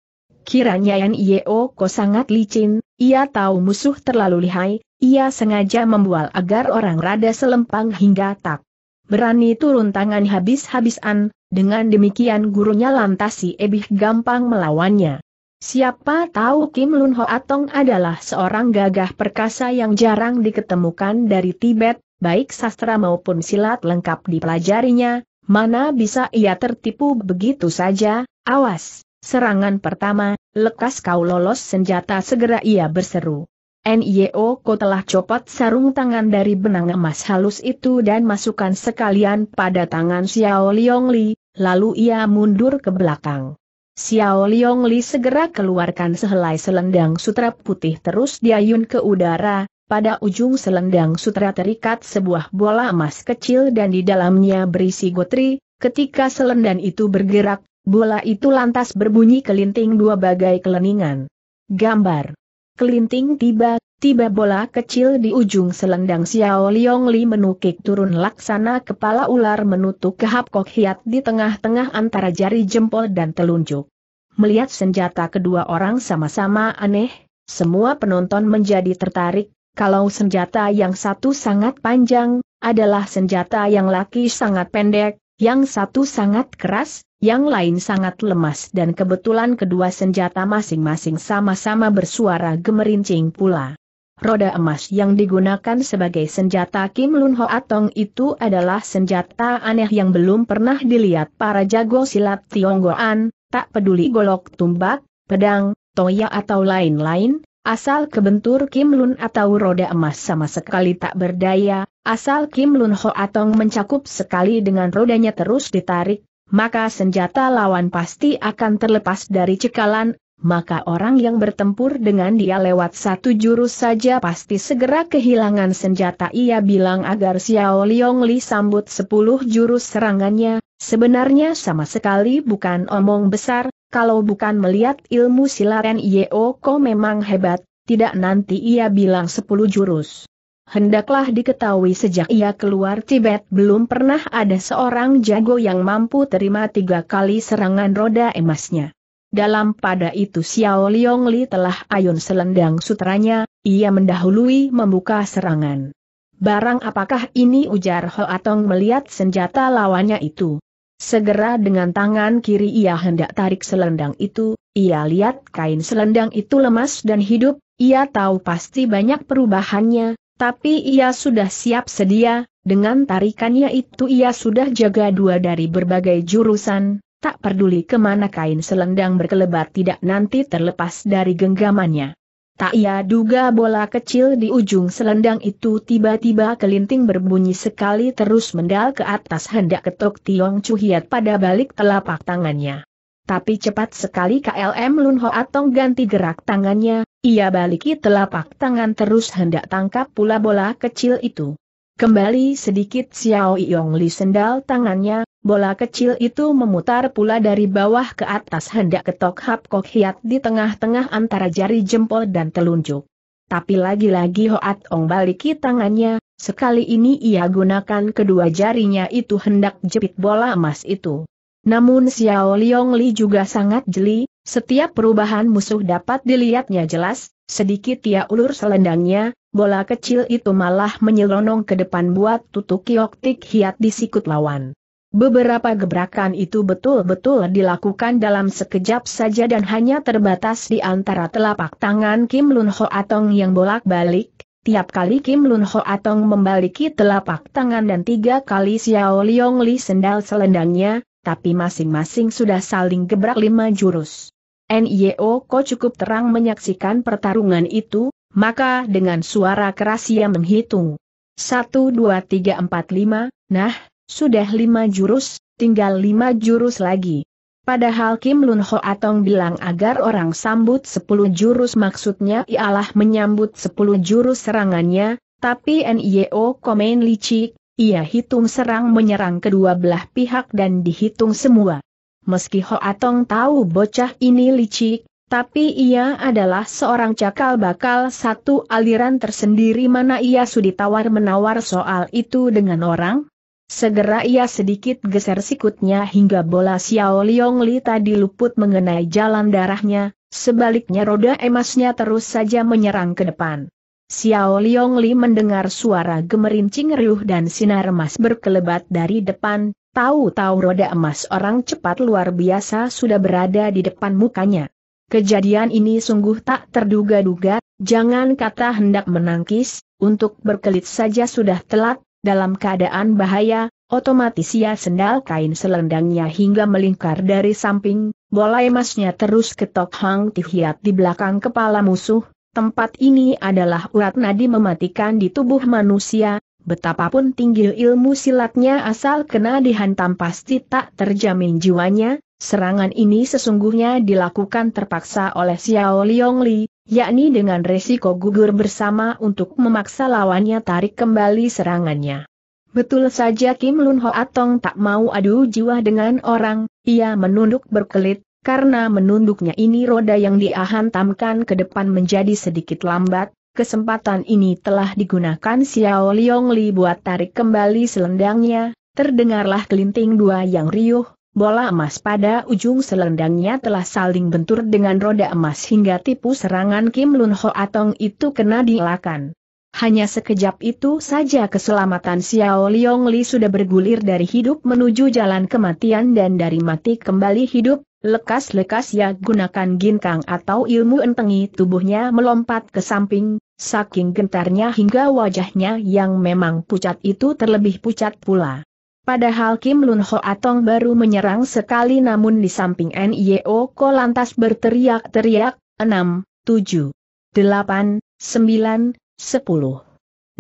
Speaker 1: Kiranya Nioko e sangat licin, ia tahu musuh terlalu lihai, ia sengaja membual agar orang rada selempang hingga tak berani turun tangan habis-habisan, dengan demikian gurunya lantas si Ebih gampang melawannya. Siapa tahu Kim Lun Ho Atong adalah seorang gagah perkasa yang jarang diketemukan dari Tibet, baik sastra maupun silat lengkap dipelajarinya, mana bisa ia tertipu begitu saja, awas, serangan pertama, lekas kau lolos senjata segera ia berseru. NIO ko telah copot sarung tangan dari benang emas halus itu dan masukkan sekalian pada tangan Xiao Liong Li, lalu ia mundur ke belakang. Xiao Liong Li segera keluarkan sehelai selendang sutra putih terus diayun ke udara, pada ujung selendang sutra terikat sebuah bola emas kecil dan di dalamnya berisi gotri, ketika selendang itu bergerak, bola itu lantas berbunyi kelinting dua bagai keleningan. Gambar. Kelinting tiba, Tiba bola kecil di ujung selendang Xiao Liong Li menukik turun laksana kepala ular menutup kehap kok hiat di tengah-tengah antara jari jempol dan telunjuk. Melihat senjata kedua orang sama-sama aneh, semua penonton menjadi tertarik, kalau senjata yang satu sangat panjang, adalah senjata yang laki sangat pendek, yang satu sangat keras, yang lain sangat lemas dan kebetulan kedua senjata masing-masing sama-sama bersuara gemerincing pula. Roda emas yang digunakan sebagai senjata Kim Lun Ho Atong itu adalah senjata aneh yang belum pernah dilihat para jago silat Tionggoan, tak peduli golok tumbak, pedang, toya atau lain-lain, asal kebentur Kim Lun atau roda emas sama sekali tak berdaya, asal Kim Lun Ho Atong mencakup sekali dengan rodanya terus ditarik, maka senjata lawan pasti akan terlepas dari cekalan maka orang yang bertempur dengan dia lewat satu jurus saja pasti segera kehilangan senjata. Ia bilang agar Xiao Liong Li sambut sepuluh jurus serangannya, sebenarnya sama sekali bukan omong besar, kalau bukan melihat ilmu silaren Yeoko memang hebat, tidak nanti ia bilang sepuluh jurus. Hendaklah diketahui sejak ia keluar Tibet belum pernah ada seorang jago yang mampu terima tiga kali serangan roda emasnya. Dalam pada itu Xiao Liong Li telah ayun selendang sutranya, ia mendahului membuka serangan. Barang apakah ini ujar Hoatong melihat senjata lawannya itu. Segera dengan tangan kiri ia hendak tarik selendang itu, ia lihat kain selendang itu lemas dan hidup, ia tahu pasti banyak perubahannya, tapi ia sudah siap sedia, dengan tarikannya itu ia sudah jaga dua dari berbagai jurusan, tak peduli kemana kain selendang berkelebat tidak nanti terlepas dari genggamannya. Tak ia duga bola kecil di ujung selendang itu tiba-tiba kelinting berbunyi sekali terus mendal ke atas hendak ketuk Tiong Cuhiat pada balik telapak tangannya. Tapi cepat sekali KLM Lun Ho Atong ganti gerak tangannya, ia baliki telapak tangan terus hendak tangkap pula bola kecil itu. Kembali sedikit Xiao Yong Li sendal tangannya, Bola kecil itu memutar pula dari bawah ke atas hendak ketok Hap Kok Hiat di tengah-tengah antara jari jempol dan telunjuk. Tapi lagi-lagi Hoat Ong baliki tangannya, sekali ini ia gunakan kedua jarinya itu hendak jepit bola emas itu. Namun Xiao Liong Li juga sangat jeli, setiap perubahan musuh dapat dilihatnya jelas, sedikit ia ulur selendangnya, bola kecil itu malah menyelonong ke depan buat tutuk Kiok Tik Hiat di sikut lawan. Beberapa gebrakan itu betul-betul dilakukan dalam sekejap saja dan hanya terbatas di antara telapak tangan Kim Lun Ho Atong yang bolak-balik. Tiap kali Kim Lun Ho Atong membaliki telapak tangan dan tiga kali Xiao Liong Li sendal selendangnya, tapi masing-masing sudah saling gebrak lima jurus. NIO Ko cukup terang menyaksikan pertarungan itu, maka dengan suara keras ia menghitung. 1, 2, 3, 4, 5, nah, sudah lima jurus, tinggal lima jurus lagi. Padahal Kim Lun Ho Atong bilang agar orang sambut sepuluh jurus maksudnya ialah menyambut sepuluh jurus serangannya, tapi NIO komen licik, ia hitung serang menyerang kedua belah pihak dan dihitung semua. Meski Ho Atong tahu bocah ini licik, tapi ia adalah seorang cakal bakal satu aliran tersendiri mana ia sudi tawar-menawar soal itu dengan orang, Segera ia sedikit geser sikutnya hingga bola Xiao Liong Li tadi luput mengenai jalan darahnya, sebaliknya roda emasnya terus saja menyerang ke depan. Xiao Liong Li mendengar suara gemerincing riuh dan sinar emas berkelebat dari depan, tahu-tahu roda emas orang cepat luar biasa sudah berada di depan mukanya. Kejadian ini sungguh tak terduga-duga, jangan kata hendak menangkis, untuk berkelit saja sudah telat, dalam keadaan bahaya, otomatis ia sendal kain selendangnya hingga melingkar dari samping, bola emasnya terus ketok Hang Tihiat di belakang kepala musuh, tempat ini adalah urat nadi mematikan di tubuh manusia, betapapun tinggi ilmu silatnya asal kena dihantam pasti tak terjamin jiwanya, serangan ini sesungguhnya dilakukan terpaksa oleh Xiao Li, yakni dengan resiko gugur bersama untuk memaksa lawannya tarik kembali serangannya. Betul saja Kim Lun Ho Atong tak mau adu jiwa dengan orang, ia menunduk berkelit, karena menunduknya ini roda yang diahantamkan ke depan menjadi sedikit lambat, kesempatan ini telah digunakan Xiao Liong Li buat tarik kembali selendangnya, terdengarlah kelinting dua yang riuh, bola emas pada ujung selendangnya telah saling bentur dengan roda emas hingga tipu serangan Kim Lun Ho Atong itu kena dielakkan. Hanya sekejap itu saja keselamatan Xiao Liong Li sudah bergulir dari hidup menuju jalan kematian dan dari mati kembali hidup, lekas-lekas ya gunakan ginkang atau ilmu entengi tubuhnya melompat ke samping, saking gentarnya hingga wajahnya yang memang pucat itu terlebih pucat pula. Padahal Kim Lun Ho Atong baru menyerang sekali namun di samping NIO e Ko lantas berteriak-teriak, 6, 7, 8, 9, 10.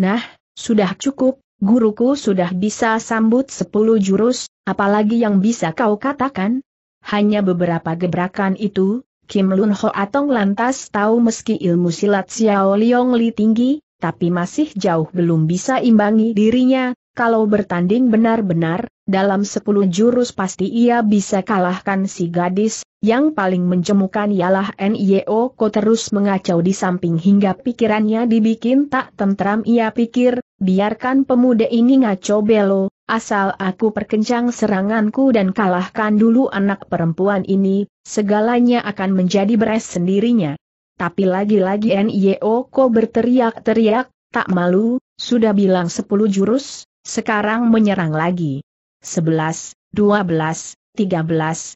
Speaker 1: Nah, sudah cukup, guruku sudah bisa sambut 10 jurus, apalagi yang bisa kau katakan? Hanya beberapa gebrakan itu, Kim Lun Ho Atong lantas tahu meski ilmu silat Xiao Liong Li tinggi, tapi masih jauh belum bisa imbangi dirinya, kalau bertanding benar-benar, dalam sepuluh jurus pasti ia bisa kalahkan si gadis, yang paling mencemukan ialah NIO e Ko terus mengacau di samping hingga pikirannya dibikin tak tentram ia pikir, biarkan pemuda ini ngaco belo, asal aku perkencang seranganku dan kalahkan dulu anak perempuan ini, segalanya akan menjadi beres sendirinya. Tapi lagi-lagi NIO e Ko berteriak-teriak, tak malu, sudah bilang sepuluh jurus, sekarang menyerang lagi. 11, 12, 13, 14.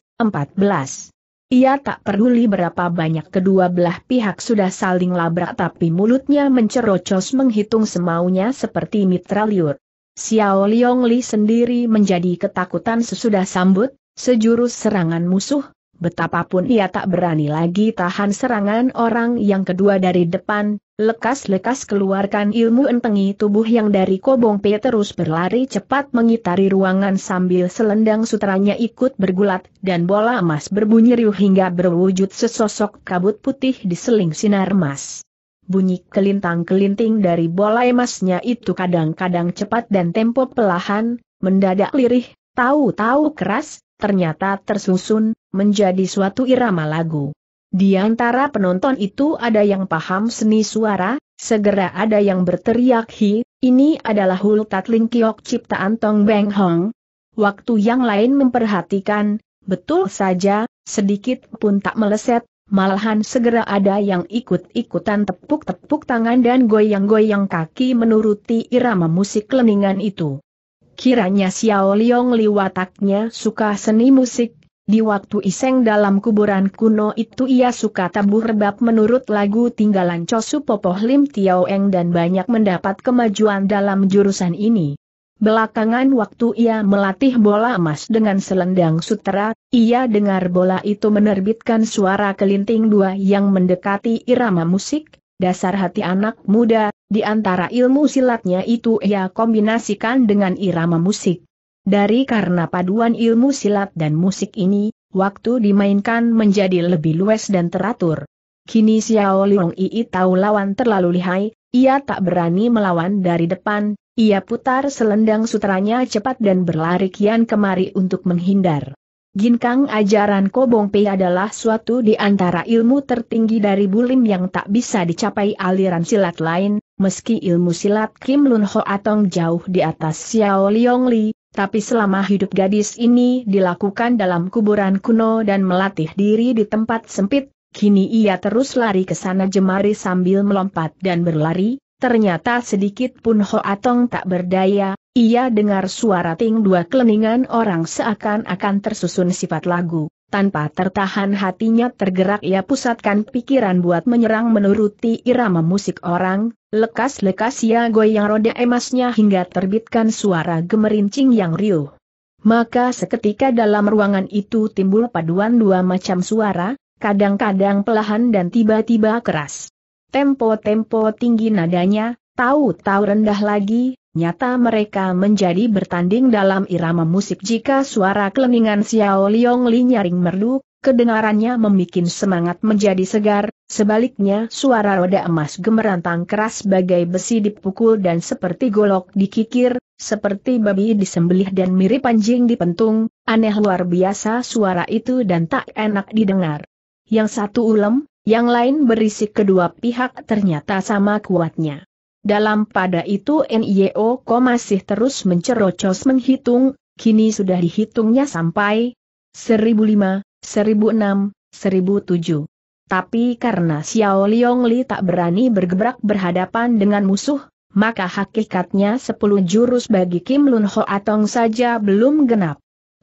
Speaker 1: Ia tak peduli berapa banyak kedua belah pihak sudah saling labrak tapi mulutnya mencerocos menghitung semaunya seperti mitra liur. Xiao Liong Li sendiri menjadi ketakutan sesudah sambut, sejurus serangan musuh, betapapun ia tak berani lagi tahan serangan orang yang kedua dari depan, Lekas-lekas keluarkan ilmu entengi tubuh yang dari Kobong P terus berlari cepat mengitari ruangan sambil selendang sutranya ikut bergulat dan bola emas berbunyi riuh hingga berwujud sesosok kabut putih diseling sinar emas. Bunyi kelintang-kelinting dari bola emasnya itu kadang-kadang cepat dan tempo pelahan, mendadak lirih, tahu-tahu keras, ternyata tersusun, menjadi suatu irama lagu. Di antara penonton itu ada yang paham seni suara, segera ada yang berteriak hi, ini adalah hul tatling kiok ciptaan Tong Beng Hong. Waktu yang lain memperhatikan, betul saja, sedikit pun tak meleset, malahan segera ada yang ikut-ikutan tepuk-tepuk tangan dan goyang-goyang kaki menuruti irama musik leningan itu. Kiranya Xiao Liong liwataknya suka seni musik, di waktu iseng dalam kuburan kuno itu ia suka tabur rebab menurut lagu tinggalan Chosu Popoh Lim Tiao dan banyak mendapat kemajuan dalam jurusan ini. Belakangan waktu ia melatih bola emas dengan selendang sutera, ia dengar bola itu menerbitkan suara kelinting dua yang mendekati irama musik, dasar hati anak muda, di antara ilmu silatnya itu ia kombinasikan dengan irama musik. Dari karena paduan ilmu silat dan musik ini, waktu dimainkan menjadi lebih luas dan teratur. Kini Xiao Liong Ii tahu lawan terlalu lihai, ia tak berani melawan dari depan, ia putar selendang sutranya cepat dan berlari kian kemari untuk menghindar. Ginkang ajaran Kobong Pei adalah suatu di antara ilmu tertinggi dari bulim yang tak bisa dicapai aliran silat lain, meski ilmu silat Kim Lun Ho Atong jauh di atas Xiao Liong Li, tapi selama hidup gadis ini dilakukan dalam kuburan kuno dan melatih diri di tempat sempit, kini ia terus lari ke sana jemari sambil melompat dan berlari, ternyata sedikit pun Ho Atong tak berdaya, ia dengar suara ting dua keleningan orang seakan-akan tersusun sifat lagu tanpa tertahan hatinya tergerak ia pusatkan pikiran buat menyerang menuruti irama musik orang, lekas-lekas ia goyang roda emasnya hingga terbitkan suara gemerincing yang riuh. Maka seketika dalam ruangan itu timbul paduan dua macam suara, kadang-kadang pelahan dan tiba-tiba keras. Tempo-tempo tinggi nadanya, tahu-tahu rendah lagi, nyata mereka menjadi bertanding dalam irama musik jika suara kelengingan Xiao Liong Li nyaring merdu, kedengarannya memikin semangat menjadi segar, sebaliknya suara roda emas gemerantang keras bagai besi dipukul dan seperti golok dikikir, seperti babi disembelih dan mirip anjing dipentung, aneh luar biasa suara itu dan tak enak didengar. Yang satu ulem, yang lain berisik kedua pihak ternyata sama kuatnya. Dalam pada itu NIO Ko masih terus mencerocos menghitung, kini sudah dihitungnya sampai 1005, 1006, 1007. Tapi karena Xiao Liong Li tak berani bergebrak berhadapan dengan musuh, maka hakikatnya 10 jurus bagi Kim Lun Ho Atong saja belum genap.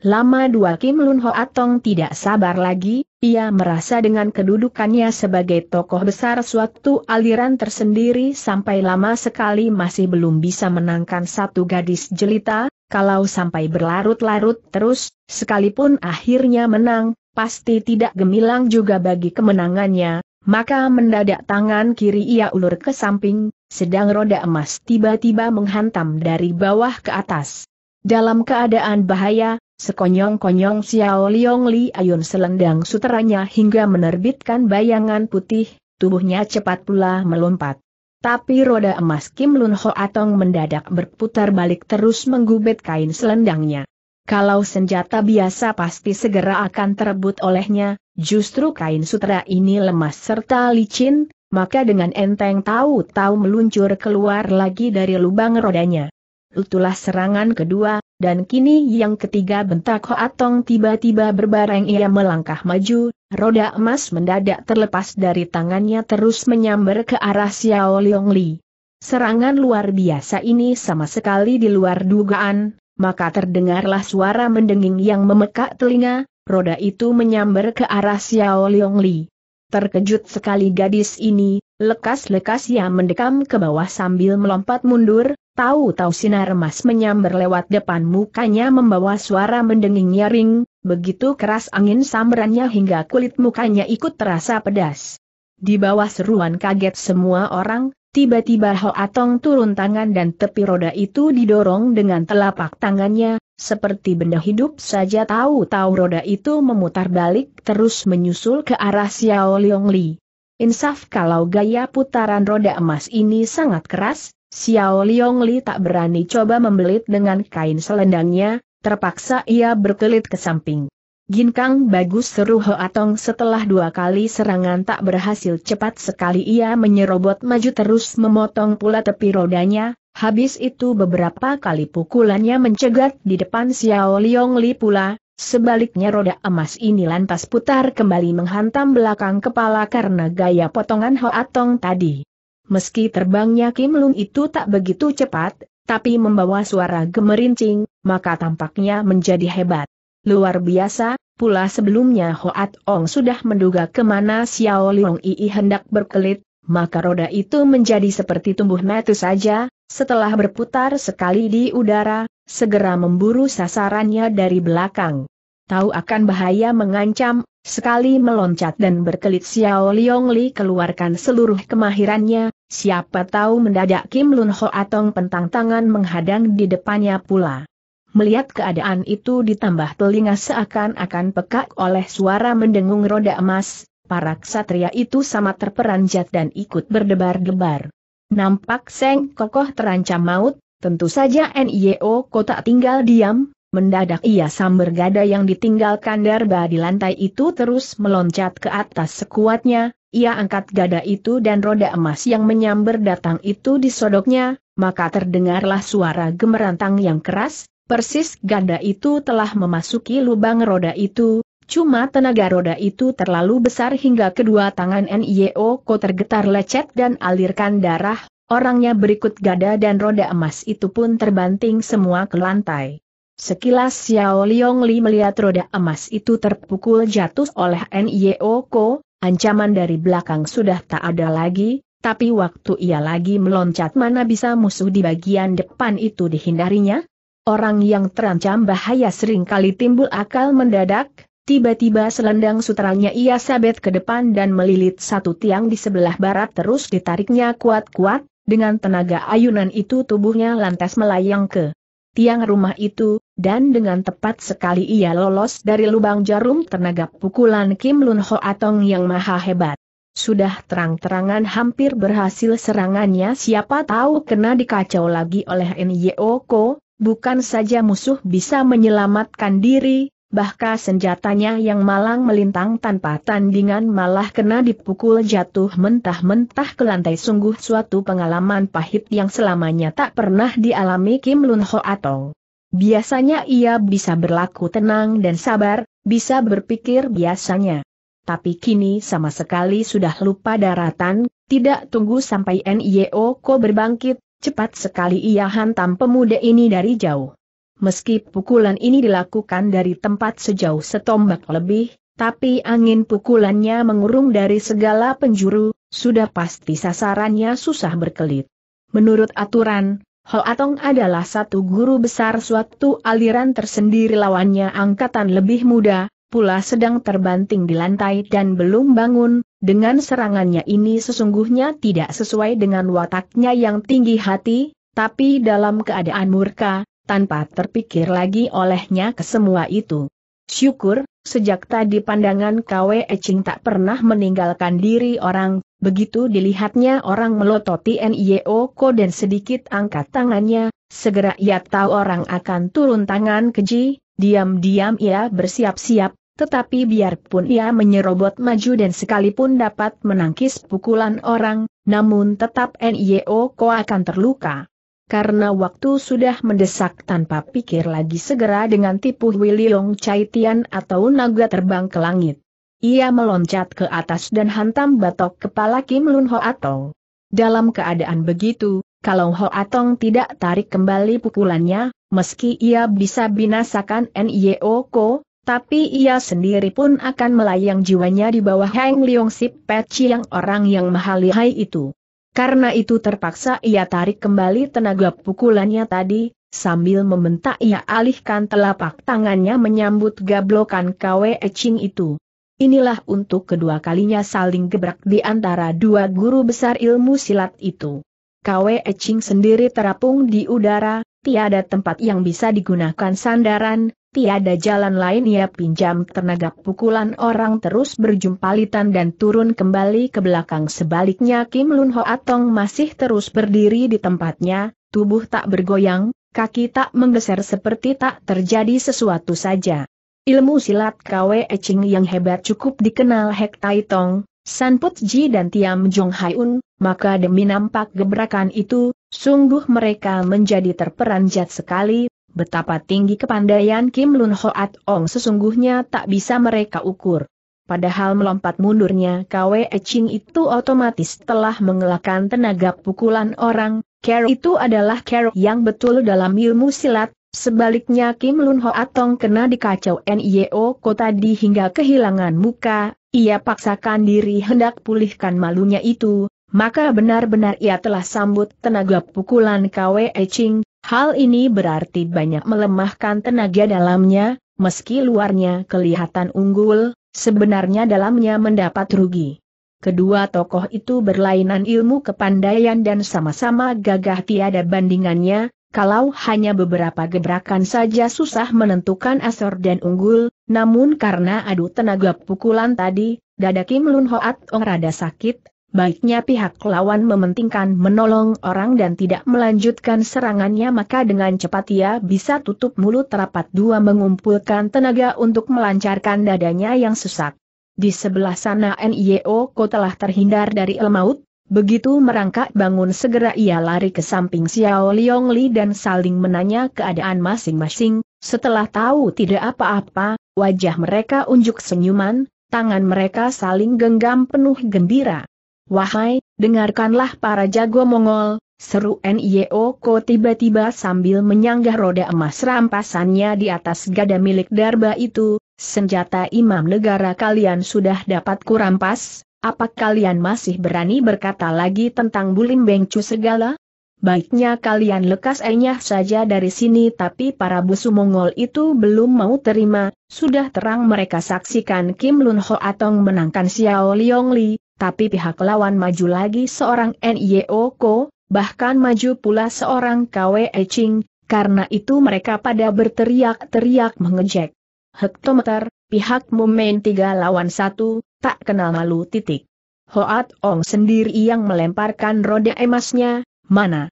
Speaker 1: Lama dua Kim Lun Ho Atong tidak sabar lagi, ia merasa dengan kedudukannya sebagai tokoh besar suatu aliran tersendiri sampai lama sekali masih belum bisa menangkan satu gadis jelita, kalau sampai berlarut-larut terus, sekalipun akhirnya menang, pasti tidak gemilang juga bagi kemenangannya, maka mendadak tangan kiri ia ulur ke samping, sedang roda emas tiba-tiba menghantam dari bawah ke atas. Dalam keadaan bahaya, Sekonyong-konyong Xiao Liong Li Ayun selendang suteranya hingga menerbitkan bayangan putih, tubuhnya cepat pula melompat. Tapi roda emas Kim Lun Ho Atong mendadak berputar balik terus menggubet kain selendangnya. Kalau senjata biasa pasti segera akan terebut olehnya, justru kain sutra ini lemas serta licin, maka dengan enteng tahu-tahu meluncur keluar lagi dari lubang rodanya. Itulah serangan kedua, dan kini yang ketiga bentak Hoatong tiba-tiba berbareng ia melangkah maju, roda emas mendadak terlepas dari tangannya terus menyambar ke arah Xiao Liong Li. Serangan luar biasa ini sama sekali di luar dugaan, maka terdengarlah suara mendenging yang memekak telinga, roda itu menyambar ke arah Xiao Liong Li. Terkejut sekali gadis ini, Lekas-lekas ia mendekam ke bawah sambil melompat mundur, tahu-tahu sinar emas menyambar lewat depan mukanya membawa suara mendenging nyaring, begitu keras angin samberannya hingga kulit mukanya ikut terasa pedas. Di bawah seruan kaget semua orang, tiba-tiba Ho Atong turun tangan dan tepi roda itu didorong dengan telapak tangannya, seperti benda hidup saja tahu-tahu roda itu memutar balik terus menyusul ke arah Xiao Liong Li. Insaf kalau gaya putaran roda emas ini sangat keras, Xiao Liong Li tak berani coba membelit dengan kain selendangnya, terpaksa ia berkelit ke samping. Ginkang bagus seru Hoatong setelah dua kali serangan tak berhasil cepat sekali ia menyerobot maju terus memotong pula tepi rodanya, habis itu beberapa kali pukulannya mencegat di depan Xiao Liong Li pula, Sebaliknya roda emas ini lantas putar kembali menghantam belakang kepala karena gaya potongan Hoatong tadi. Meski terbangnya Kim Lung itu tak begitu cepat, tapi membawa suara gemerincing, maka tampaknya menjadi hebat. Luar biasa, pula sebelumnya Hoat Ong sudah menduga kemana Xiao Liong Ii hendak berkelit, maka roda itu menjadi seperti tumbuh metu saja, setelah berputar sekali di udara, segera memburu sasarannya dari belakang. Tahu akan bahaya mengancam, sekali meloncat dan berkelit Xiao Liong Li keluarkan seluruh kemahirannya, siapa tahu mendadak Kim Lun Ho Atong pentang tangan menghadang di depannya pula. Melihat keadaan itu ditambah telinga seakan-akan pekak oleh suara mendengung roda emas, para ksatria itu sama terperanjat dan ikut berdebar-debar. Nampak Seng Kokoh terancam maut, Tentu saja NIO kota tinggal diam, mendadak ia sambar gada yang ditinggalkan darba di lantai itu terus meloncat ke atas sekuatnya, ia angkat gada itu dan roda emas yang menyambar datang itu disodoknya, maka terdengarlah suara gemerantang yang keras, persis gada itu telah memasuki lubang roda itu, Cuma tenaga roda itu terlalu besar hingga kedua tangan NIO ko tergetar lecet dan alirkan darah, Orangnya berikut gada dan roda emas itu pun terbanting semua ke lantai. Sekilas Xiao Liong Li melihat roda emas itu terpukul jatuh oleh N.I.O. Ko, ancaman dari belakang sudah tak ada lagi, tapi waktu ia lagi meloncat mana bisa musuh di bagian depan itu dihindarinya? Orang yang terancam bahaya sering kali timbul akal mendadak, tiba-tiba selendang sutranya ia sabet ke depan dan melilit satu tiang di sebelah barat terus ditariknya kuat-kuat, dengan tenaga ayunan itu tubuhnya lantas melayang ke tiang rumah itu, dan dengan tepat sekali ia lolos dari lubang jarum tenaga pukulan Kim Lun Ho Atong yang maha hebat. Sudah terang-terangan hampir berhasil serangannya siapa tahu kena dikacau lagi oleh N.Y.O.Ko, bukan saja musuh bisa menyelamatkan diri, bahkan senjatanya yang malang melintang tanpa tandingan malah kena dipukul jatuh mentah-mentah ke lantai sungguh suatu pengalaman pahit yang selamanya tak pernah dialami Kim Lun Ho Atong. Biasanya ia bisa berlaku tenang dan sabar, bisa berpikir biasanya. Tapi kini sama sekali sudah lupa daratan, tidak tunggu sampai NIO Ko berbangkit, cepat sekali ia hantam pemuda ini dari jauh. Meski pukulan ini dilakukan dari tempat sejauh setombak lebih, tapi angin pukulannya mengurung dari segala penjuru, sudah pasti sasarannya susah berkelit. Menurut aturan, Hoatong adalah satu guru besar suatu aliran tersendiri lawannya angkatan lebih muda, pula sedang terbanting di lantai dan belum bangun, dengan serangannya ini sesungguhnya tidak sesuai dengan wataknya yang tinggi hati, tapi dalam keadaan murka, tanpa terpikir lagi olehnya ke semua itu. Syukur, sejak tadi pandangan Kwe Eching tak pernah meninggalkan diri orang, begitu dilihatnya orang melototi NIO Ko dan sedikit angkat tangannya, segera ia tahu orang akan turun tangan keji, diam-diam ia bersiap-siap, tetapi biarpun ia menyerobot maju dan sekalipun dapat menangkis pukulan orang, namun tetap NIO Ko akan terluka karena waktu sudah mendesak tanpa pikir lagi segera dengan tipu Willy Long Chaitian atau naga terbang ke langit. Ia meloncat ke atas dan hantam batok kepala Kim Lun Ho Atong. Dalam keadaan begitu, kalau Ho Atong tidak tarik kembali pukulannya, meski ia bisa binasakan Nio Ko, tapi ia sendiri pun akan melayang jiwanya di bawah Heng Leong Sip Pet Chiang orang yang mahal lihai itu. Karena itu terpaksa ia tarik kembali tenaga pukulannya tadi, sambil membentak ia alihkan telapak tangannya menyambut gablokan Kwe Eching itu. Inilah untuk kedua kalinya saling gebrak di antara dua guru besar ilmu silat itu. Kwe Eching sendiri terapung di udara, tiada tempat yang bisa digunakan sandaran, tiada jalan lain ia pinjam tenaga pukulan orang terus berjumpalitan dan turun kembali ke belakang sebaliknya Kim Lun Ho Atong masih terus berdiri di tempatnya, tubuh tak bergoyang, kaki tak menggeser seperti tak terjadi sesuatu saja. Ilmu silat Kwe Ching yang hebat cukup dikenal Hek Tai Tong, San Put Ji dan Tiam Jong Hai Un. maka demi nampak gebrakan itu, sungguh mereka menjadi terperanjat sekali, Betapa tinggi kepandaian Kim Lun Hoat Ong sesungguhnya tak bisa mereka ukur. Padahal melompat mundurnya Kwe Ching itu otomatis telah mengelakkan tenaga pukulan orang, Kero itu adalah Kero yang betul dalam ilmu silat, sebaliknya Kim Lun Ho Atong kena dikacau NIO kota di hingga kehilangan muka, ia paksakan diri hendak pulihkan malunya itu, maka benar-benar ia telah sambut tenaga pukulan Kwe Ching, Hal ini berarti banyak melemahkan tenaga dalamnya, meski luarnya kelihatan unggul, sebenarnya dalamnya mendapat rugi. Kedua tokoh itu berlainan ilmu kepandaian dan sama-sama gagah tiada bandingannya, kalau hanya beberapa gebrakan saja susah menentukan asor dan unggul, namun karena adu tenaga pukulan tadi, dada Kim Lun Hoat Ong oh, rada sakit, Baiknya pihak lawan mementingkan menolong orang dan tidak melanjutkan serangannya maka dengan cepat ia bisa tutup mulut rapat dua mengumpulkan tenaga untuk melancarkan dadanya yang sesak. Di sebelah sana NIO Ko telah terhindar dari Elmaut, begitu merangkak bangun segera ia lari ke samping Xiao Liong Li dan saling menanya keadaan masing-masing, setelah tahu tidak apa-apa, wajah mereka unjuk senyuman, tangan mereka saling genggam penuh gembira. Wahai, dengarkanlah para jago Mongol, seru Nio Ko tiba-tiba sambil menyanggah roda emas rampasannya di atas gada milik Darba itu, senjata imam negara kalian sudah dapat kurampas, apa kalian masih berani berkata lagi tentang bulim bengcu segala? Baiknya kalian lekas enyah saja dari sini tapi para busu Mongol itu belum mau terima, sudah terang mereka saksikan Kim Lun Ho Atong menangkan Xiao Liong Li, tapi pihak lawan maju lagi seorang NIO Ko, bahkan maju pula seorang KW e Ching. karena itu mereka pada berteriak-teriak mengejek. Hektometer, pihak main tiga lawan satu, tak kenal malu titik. Hoat Ong sendiri yang melemparkan roda emasnya, mana?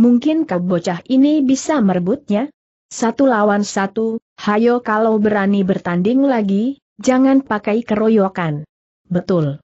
Speaker 1: Mungkin bocah ini bisa merebutnya? Satu lawan satu, hayo kalau berani bertanding lagi, jangan pakai keroyokan. Betul.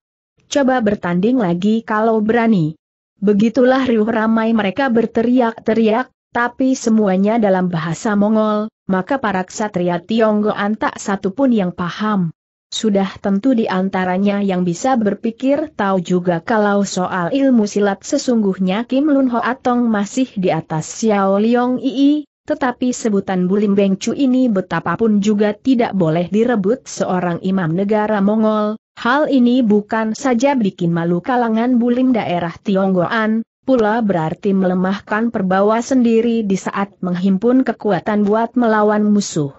Speaker 1: Coba bertanding lagi kalau berani. Begitulah riuh ramai mereka berteriak-teriak, tapi semuanya dalam bahasa Mongol, maka para ksatria Tionggoan tak satu pun yang paham. Sudah tentu di antaranya yang bisa berpikir tahu juga kalau soal ilmu silat sesungguhnya Kim Lun Ho Atong masih di atas Xiao Liong Ii, tetapi sebutan Bulim Beng Chu ini betapapun juga tidak boleh direbut seorang imam negara Mongol, Hal ini bukan saja bikin malu kalangan bulim daerah Tionggoan, pula berarti melemahkan perbawa sendiri di saat menghimpun kekuatan buat melawan musuh.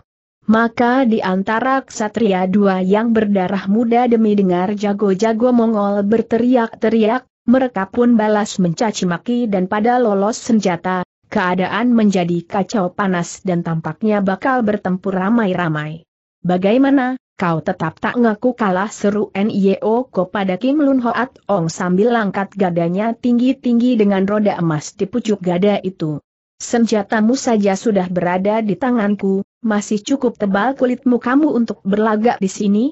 Speaker 1: Maka di antara ksatria dua yang berdarah muda demi dengar jago-jago Mongol berteriak-teriak, mereka pun balas mencaci maki dan pada lolos senjata, keadaan menjadi kacau panas dan tampaknya bakal bertempur ramai-ramai. Bagaimana, kau tetap tak ngaku kalah seru Nio Ko pada Kim Lun Hoat Ong sambil angkat gadanya tinggi-tinggi dengan roda emas di pucuk gada itu. Senjatamu saja sudah berada di tanganku, masih cukup tebal kulitmu kamu untuk berlagak di sini?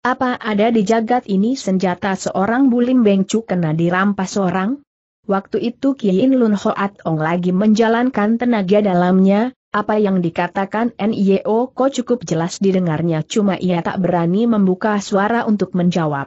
Speaker 1: Apa ada di jagat ini senjata seorang bulim bengcu kena dirampas orang? Waktu itu Kiin Lun Hoat Ong lagi menjalankan tenaga dalamnya, apa yang dikatakan NIO Ko cukup jelas didengarnya cuma ia tak berani membuka suara untuk menjawab.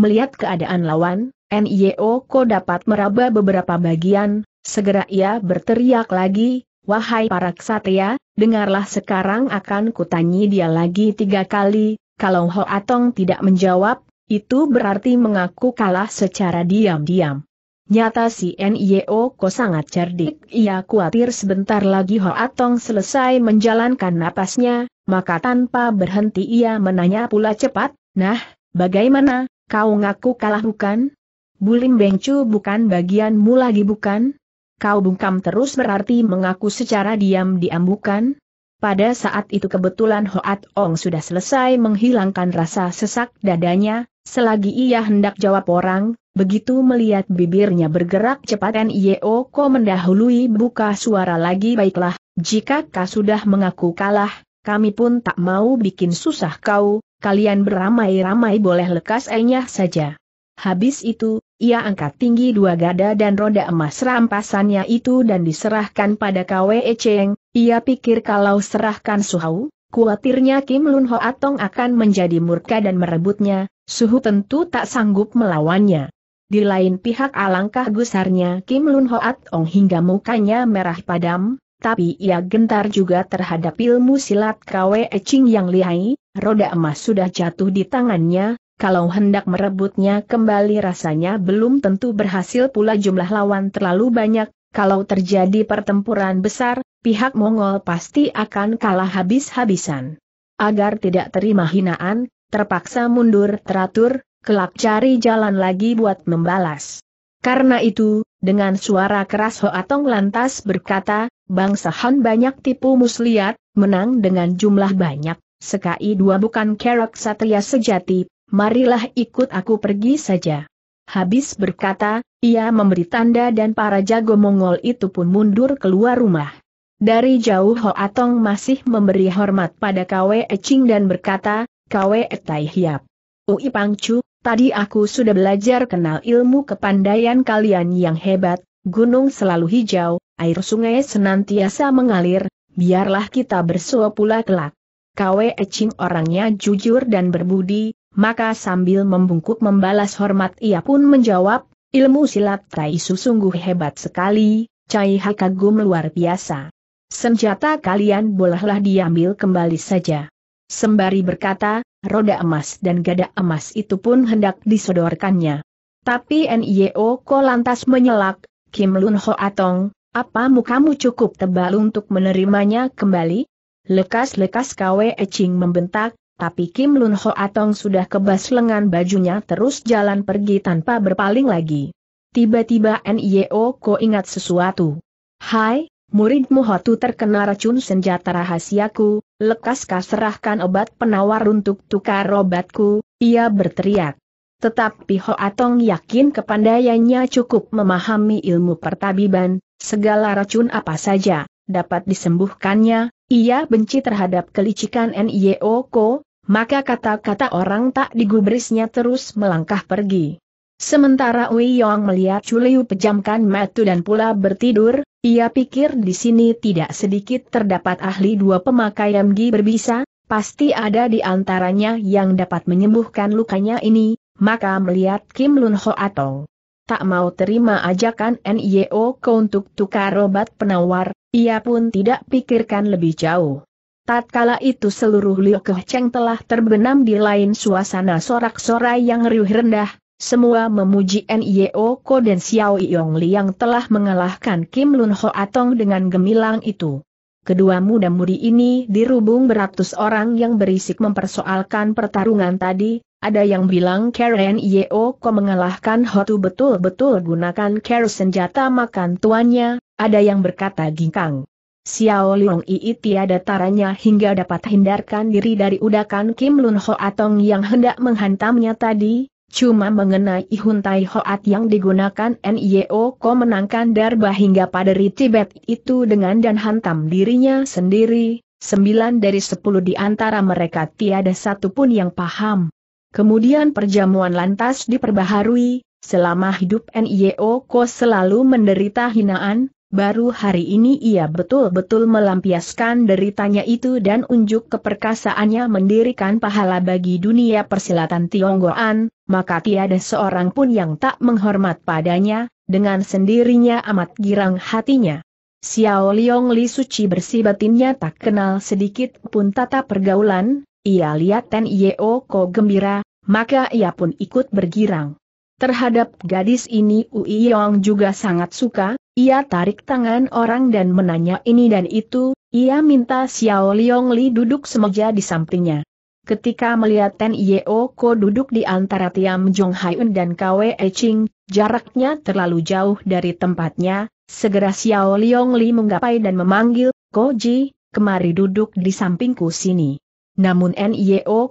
Speaker 1: Melihat keadaan lawan, NIO Ko dapat meraba beberapa bagian, segera ia berteriak lagi, Wahai para ksatria, dengarlah sekarang akan kutanyi dia lagi tiga kali, kalau Ho Atong tidak menjawab, itu berarti mengaku kalah secara diam-diam. Nyata si Nio ko sangat cerdik, ia khawatir sebentar lagi Hoa Tong selesai menjalankan napasnya, maka tanpa berhenti ia menanya pula cepat, nah, bagaimana, kau ngaku kalah bukan? Bulim Bengcu bukan bagianmu lagi bukan? Kau bungkam terus berarti mengaku secara diam-diam bukan? Pada saat itu kebetulan Hoat Ong sudah selesai menghilangkan rasa sesak dadanya, selagi ia hendak jawab orang, Begitu melihat bibirnya bergerak cepat Nio Ko mendahului buka suara lagi baiklah, jika kau sudah mengaku kalah, kami pun tak mau bikin susah kau, kalian beramai-ramai boleh lekas enyah saja. Habis itu, ia angkat tinggi dua gada dan roda emas rampasannya itu dan diserahkan pada KWE Cheng, ia pikir kalau serahkan Suhau, kuatirnya Kim Lun Ho Atong akan menjadi murka dan merebutnya, Suhu tentu tak sanggup melawannya. Di lain pihak alangkah gusarnya Kim Lun Hoat Ong hingga mukanya merah padam, tapi ia gentar juga terhadap ilmu silat Kwe Eching yang lihai, roda emas sudah jatuh di tangannya, kalau hendak merebutnya kembali rasanya belum tentu berhasil pula jumlah lawan terlalu banyak, kalau terjadi pertempuran besar, pihak Mongol pasti akan kalah habis-habisan. Agar tidak terima hinaan, terpaksa mundur teratur, kelak cari jalan lagi buat membalas. Karena itu, dengan suara keras Hoatong lantas berkata, bangsa Han banyak tipu muslihat, menang dengan jumlah banyak, sekai dua bukan kerok satria sejati, marilah ikut aku pergi saja. Habis berkata, ia memberi tanda dan para jago Mongol itu pun mundur keluar rumah. Dari jauh Hoatong masih memberi hormat pada Kwe Eching dan berkata, Kwe Etai Hiap. Ui Pangcu, Tadi aku sudah belajar kenal ilmu kepandaian kalian yang hebat, gunung selalu hijau, air sungai senantiasa mengalir, biarlah kita bersua pula kelak. Kwe Ecing orangnya jujur dan berbudi, maka sambil membungkuk membalas hormat ia pun menjawab, ilmu silat Taisu sungguh hebat sekali, Cai Hakagum luar biasa. Senjata kalian bolehlah diambil kembali saja. Sembari berkata, roda emas dan gada emas itu pun hendak disodorkannya. Tapi NIO Ko lantas menyelak, Kim Lun Ho Atong, apa mukamu cukup tebal untuk menerimanya kembali? Lekas-lekas Kwe Ching membentak, tapi Kim Lun Ho Atong sudah kebas lengan bajunya terus jalan pergi tanpa berpaling lagi. Tiba-tiba NIO Ko ingat sesuatu. Hai, muridmu Hotu terkena racun senjata rahasiaku, lekaskah serahkan obat penawar untuk tukar obatku, ia berteriak. Tetapi Hoatong yakin kepandaiannya cukup memahami ilmu pertabiban, segala racun apa saja, dapat disembuhkannya, ia benci terhadap kelicikan e Ko, maka kata-kata orang tak digubrisnya terus melangkah pergi. Sementara Wei Yong melihat Chuliu pejamkan mata dan pula bertidur, ia pikir di sini tidak sedikit terdapat ahli dua pemakai MG berbisa, pasti ada di antaranya yang dapat menyembuhkan lukanya ini, maka melihat Kim Lun Ho atau tak mau terima ajakan NIO untuk tukar obat penawar, ia pun tidak pikirkan lebih jauh. Tatkala itu seluruh Liu Keh telah terbenam di lain suasana sorak-sorai yang riuh rendah, semua memuji NIO Ko dan Xiao Yong Li yang telah mengalahkan Kim Lun Ho Atong dengan gemilang itu. Kedua muda-mudi ini dirubung beratus orang yang berisik mempersoalkan pertarungan tadi, ada yang bilang Karen Yeo Ko mengalahkan Hotu betul-betul gunakan care senjata makan tuannya, ada yang berkata gingkang. Xiao Long Ii tiada taranya hingga dapat hindarkan diri dari udakan Kim Lun Ho Atong yang hendak menghantamnya tadi, Cuma mengenai Huntai Hoat yang digunakan NIO Ko menangkan darba hingga paderi Tibet itu dengan dan hantam dirinya sendiri, sembilan dari sepuluh di antara mereka tiada satu pun yang paham. Kemudian perjamuan lantas diperbaharui, selama hidup NIO Ko selalu menderita hinaan, Baru hari ini ia betul-betul melampiaskan deritanya itu dan unjuk keperkasaannya mendirikan pahala bagi dunia persilatan Tionggoan, maka tiada seorang pun yang tak menghormat padanya, dengan sendirinya amat girang hatinya. Xiao Liong Li Suci bersih batinnya tak kenal sedikit pun tata pergaulan, ia lihat Ten Yeo Ko gembira, maka ia pun ikut bergirang. Terhadap gadis ini Ui Yong juga sangat suka, ia tarik tangan orang dan menanya ini dan itu, ia minta Xiao Liong Li duduk semeja di sampingnya. Ketika melihat Ten Yeo Ko duduk di antara Tiam Jong dan Kwe Eching, jaraknya terlalu jauh dari tempatnya, segera Xiao Liong Li menggapai dan memanggil, Ko Ji, kemari duduk di sampingku sini. Namun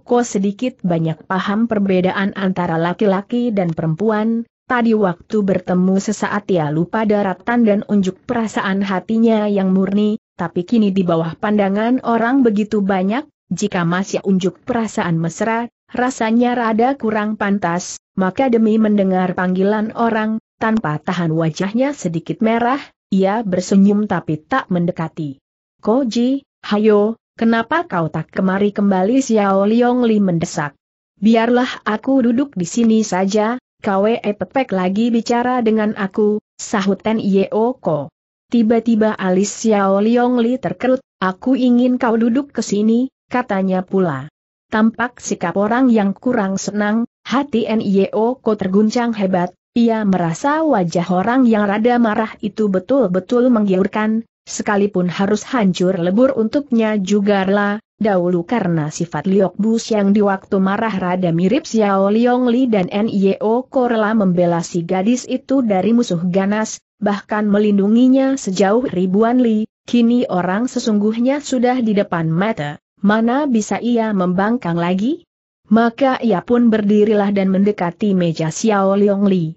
Speaker 1: Ko sedikit banyak paham perbedaan antara laki-laki dan perempuan, tadi waktu bertemu sesaat ia lupa daratan dan unjuk perasaan hatinya yang murni, tapi kini di bawah pandangan orang begitu banyak, jika masih unjuk perasaan mesra, rasanya rada kurang pantas, maka demi mendengar panggilan orang, tanpa tahan wajahnya sedikit merah, ia bersenyum tapi tak mendekati. Koji, hayo, Kenapa kau tak kemari kembali Xiao Liong Li mendesak? Biarlah aku duduk di sini saja, Kwe Pepek lagi bicara dengan aku, sahut Ten Yeo Ko. Tiba-tiba alis Xiao Liong Li terkerut, aku ingin kau duduk ke sini, katanya pula. Tampak sikap orang yang kurang senang, hati N.I.O. Ko terguncang hebat, ia merasa wajah orang yang rada marah itu betul-betul menggiurkan, sekalipun harus hancur lebur untuknya juga lah. dahulu karena sifat Liok Bus yang di waktu marah rada mirip Xiao Liong Li dan N.I.O. Korela membela si gadis itu dari musuh ganas, bahkan melindunginya sejauh ribuan li, kini orang sesungguhnya sudah di depan mata, mana bisa ia membangkang lagi? Maka ia pun berdirilah dan mendekati meja Xiao Liong Li.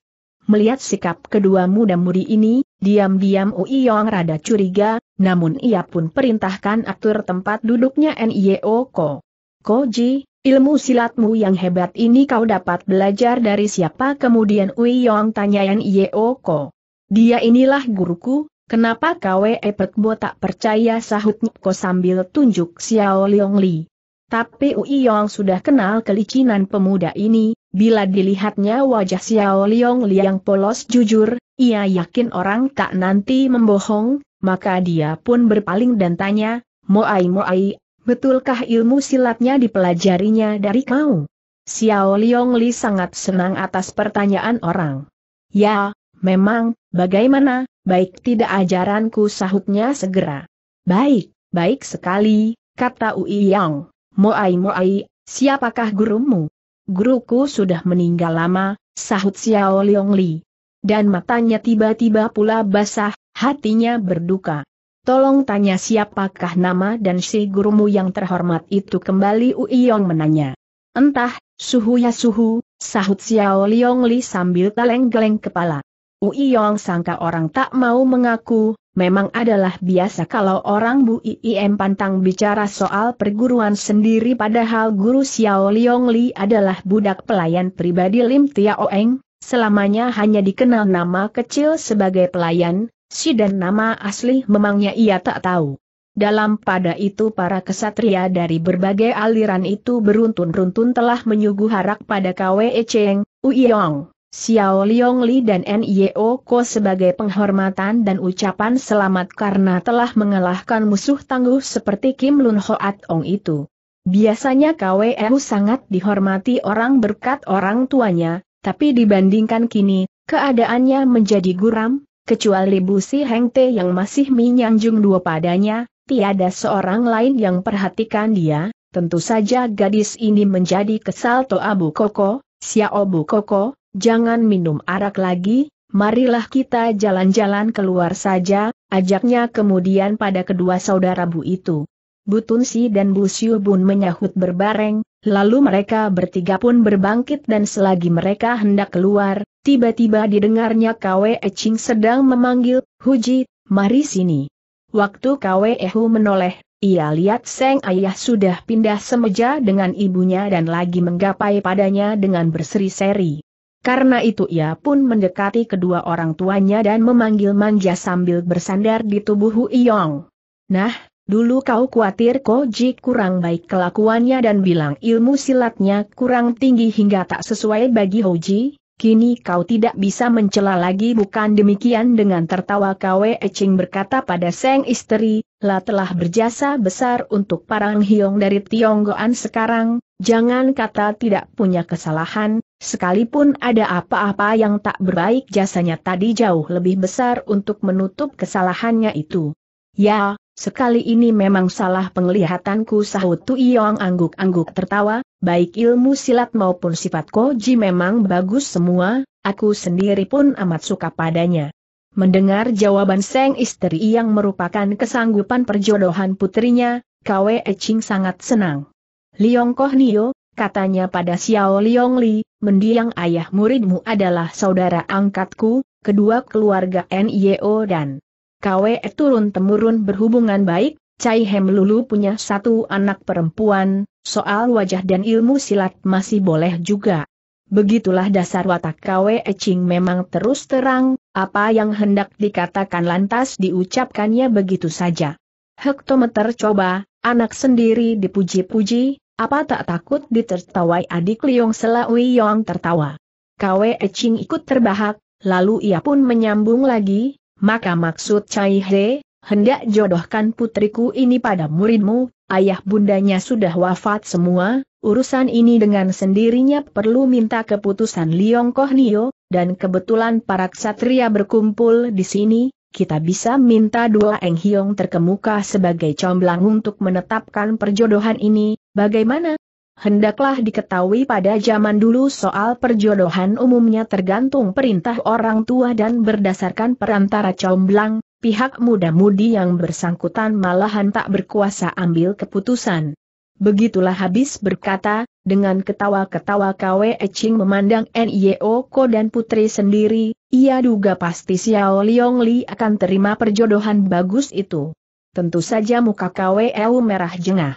Speaker 1: Melihat sikap kedua muda mudi ini, diam-diam Uiyong rada curiga, namun ia pun perintahkan atur tempat duduknya NIO Ko. Koji, ilmu silatmu yang hebat ini kau dapat belajar dari siapa kemudian Uiyong tanya NIO Ko. Dia inilah guruku, Kenapa kau KWE Pekbo tak percaya sahut Ko sambil tunjuk Xiao Leong Li. Tapi Ui Yong sudah kenal kelicinan pemuda ini, Bila dilihatnya wajah Xiao Liong Liang polos jujur, ia yakin orang tak nanti membohong, maka dia pun berpaling dan tanya, Moai Moai, betulkah ilmu silatnya dipelajarinya dari kau? Xiao Liong Li sangat senang atas pertanyaan orang. Ya, memang, bagaimana, baik tidak ajaranku sahutnya segera. Baik, baik sekali, kata Ui Yang. Moai Moai, siapakah gurumu? guruku sudah meninggal lama, sahut Xiao Liong Li. Dan matanya tiba-tiba pula basah, hatinya berduka. Tolong tanya siapakah nama dan si gurumu yang terhormat itu kembali Yong menanya. Entah, suhu ya suhu, sahut Xiao Liong Li sambil geleng-geleng kepala. Ui Yong sangka orang tak mau mengaku, memang adalah biasa kalau orang Bu Iem pantang bicara soal perguruan sendiri padahal guru Xiao Liong Li adalah budak pelayan pribadi Lim Tia Oeng, selamanya hanya dikenal nama kecil sebagai pelayan, si dan nama asli memangnya ia tak tahu. Dalam pada itu para kesatria dari berbagai aliran itu beruntun-runtun telah menyuguh harak pada Kwe Cheng, Uyong. Xiao Liong Li dan Nio Ko sebagai penghormatan dan ucapan selamat karena telah mengalahkan musuh tangguh seperti Kim Lun Hoat Ong itu. Biasanya KWU sangat dihormati orang berkat orang tuanya, tapi dibandingkan kini, keadaannya menjadi guram, kecuali Bu Si Heng Te yang masih menyanjung dua padanya, tiada seorang lain yang perhatikan dia, tentu saja gadis ini menjadi kesal Toa Abu Koko, Xiao Bu Koko, Jangan minum arak lagi, marilah kita jalan-jalan keluar saja, ajaknya kemudian pada kedua saudara Bu itu. Bu Tunsi dan Bu Siu bun menyahut berbareng, lalu mereka bertiga pun berbangkit dan selagi mereka hendak keluar, tiba-tiba didengarnya Kwe Eching sedang memanggil, Huji, mari sini. Waktu Kwe Ehu menoleh, ia lihat Seng Ayah sudah pindah semeja dengan ibunya dan lagi menggapai padanya dengan berseri-seri. Karena itu ia pun mendekati kedua orang tuanya dan memanggil manja sambil bersandar di tubuh Hu Yong. Nah, dulu kau khawatir Ko Koji kurang baik kelakuannya dan bilang ilmu silatnya kurang tinggi hingga tak sesuai bagi Hoji, kini kau tidak bisa mencela lagi bukan demikian dengan tertawa Kwe Eching berkata pada Seng Istri, lah telah berjasa besar untuk parang hiong dari Tionggoan sekarang, Jangan kata tidak punya kesalahan, sekalipun ada apa-apa yang tak berbaik jasanya tadi jauh lebih besar untuk menutup kesalahannya itu. Ya, sekali ini memang salah penglihatanku sahut Tuiyong angguk-angguk tertawa, baik ilmu silat maupun sifat Koji memang bagus semua, aku sendiri pun amat suka padanya. Mendengar jawaban Seng istri yang merupakan kesanggupan perjodohan putrinya, Kwe Ching sangat senang. Liong Koh Nio, katanya pada Xiao Liong Li, mendiang ayah muridmu adalah saudara angkatku, kedua keluarga NIO dan Kwe turun-temurun berhubungan baik, Cai Hem Lulu punya satu anak perempuan, soal wajah dan ilmu silat masih boleh juga. Begitulah dasar watak KWE Ching memang terus terang, apa yang hendak dikatakan lantas diucapkannya begitu saja. Hektometer coba, Anak sendiri dipuji-puji, apa tak takut ditertawai adik Liong Selawi Yong tertawa. Kwe Eching ikut terbahak, lalu ia pun menyambung lagi, maka maksud Cai He, hendak jodohkan putriku ini pada muridmu, ayah bundanya sudah wafat semua, urusan ini dengan sendirinya perlu minta keputusan Liong Kohnio, dan kebetulan para ksatria berkumpul di sini, kita bisa minta dua Eng Hiong terkemuka sebagai comblang untuk menetapkan perjodohan ini, bagaimana? Hendaklah diketahui pada zaman dulu soal perjodohan umumnya tergantung perintah orang tua dan berdasarkan perantara comblang, pihak muda-mudi yang bersangkutan malahan tak berkuasa ambil keputusan. Begitulah habis berkata, dengan ketawa-ketawa Kwe Eching memandang N.I.O. Ko dan putri sendiri, ia duga pasti Xiao Liong Li akan terima perjodohan bagus itu. Tentu saja muka Kwe Eu merah jengah.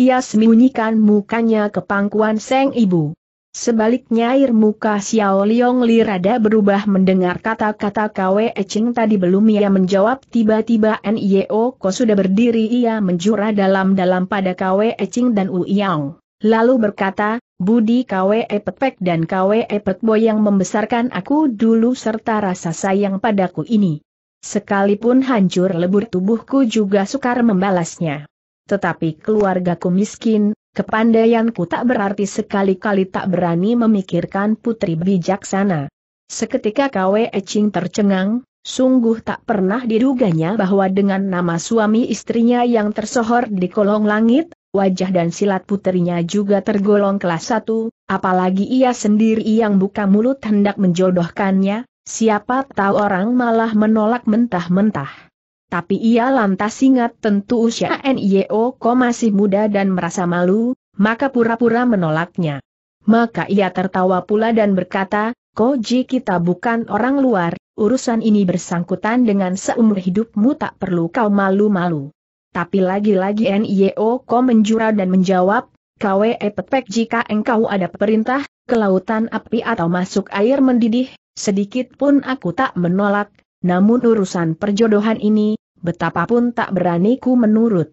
Speaker 1: Ia sembunyikan mukanya ke pangkuan Seng Ibu. Sebaliknya air muka Xiao Liong Li rada berubah mendengar kata-kata Kwe Eching tadi belum ia menjawab tiba-tiba Nio Ko sudah berdiri ia menjura dalam-dalam pada Kwe Eching dan Wu Yang, Lalu berkata, Budi Kwe Petpek dan Kwe Boy yang membesarkan aku dulu serta rasa sayang padaku ini. Sekalipun hancur lebur tubuhku juga sukar membalasnya. Tetapi keluargaku miskin, Kepandaianku tak berarti sekali-kali tak berani memikirkan putri bijaksana. Seketika Kwe Ching tercengang, sungguh tak pernah diduganya bahwa dengan nama suami istrinya yang tersohor di kolong langit, wajah dan silat putrinya juga tergolong kelas satu, apalagi ia sendiri yang buka mulut hendak menjodohkannya, siapa tahu orang malah menolak mentah-mentah tapi ia lantas ingat tentu usia NIO ko masih muda dan merasa malu, maka pura-pura menolaknya. Maka ia tertawa pula dan berkata, Koji kita bukan orang luar, urusan ini bersangkutan dengan seumur hidupmu tak perlu kau malu-malu. Tapi lagi-lagi NIO ko menjura dan menjawab, KWE Pepek jika engkau ada perintah, kelautan api atau masuk air mendidih, sedikit pun aku tak menolak, namun urusan perjodohan ini, betapapun tak berani ku menurut.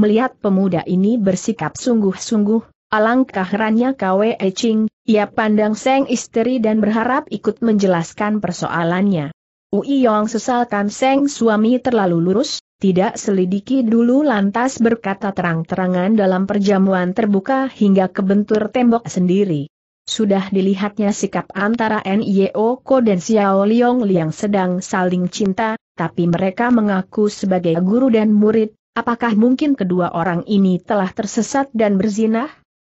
Speaker 1: Melihat pemuda ini bersikap sungguh-sungguh, alangkah herannya Kwe Eching, ia pandang Seng istri dan berharap ikut menjelaskan persoalannya. Ui Yong sesalkan Seng suami terlalu lurus, tidak selidiki dulu lantas berkata terang-terangan dalam perjamuan terbuka hingga kebentur tembok sendiri. Sudah dilihatnya sikap antara NIO Ko dan Xiao Liong Liang sedang saling cinta, tapi mereka mengaku sebagai guru dan murid, apakah mungkin kedua orang ini telah tersesat dan berzinah?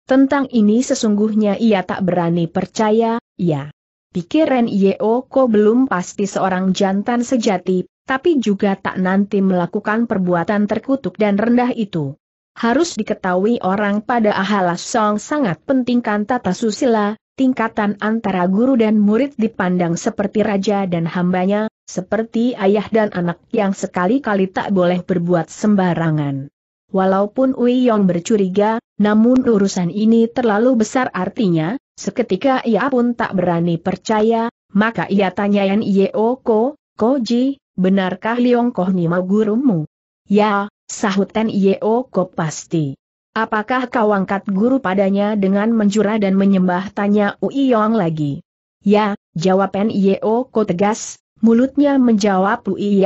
Speaker 1: Tentang ini sesungguhnya ia tak berani percaya, ya. pikir Yeo Ko belum pasti seorang jantan sejati, tapi juga tak nanti melakukan perbuatan terkutuk dan rendah itu. Harus diketahui orang pada Ahalas Song sangat pentingkan tata susila, tingkatan antara guru dan murid dipandang seperti raja dan hambanya, seperti ayah dan anak yang sekali-kali tak boleh berbuat sembarangan. Walaupun Wei Yong bercuriga, namun urusan ini terlalu besar artinya, seketika ia pun tak berani percaya, maka ia tanyain Yeo Ko, Ko Ji, benarkah Leong Koh Nima gurumu? Ya, Sahut Yeo Kop pasti. Apakah kau angkat guru padanya dengan menjura dan menyembah tanya Ui lagi? Ya, jawab Yeo Kok tegas, mulutnya menjawab Ui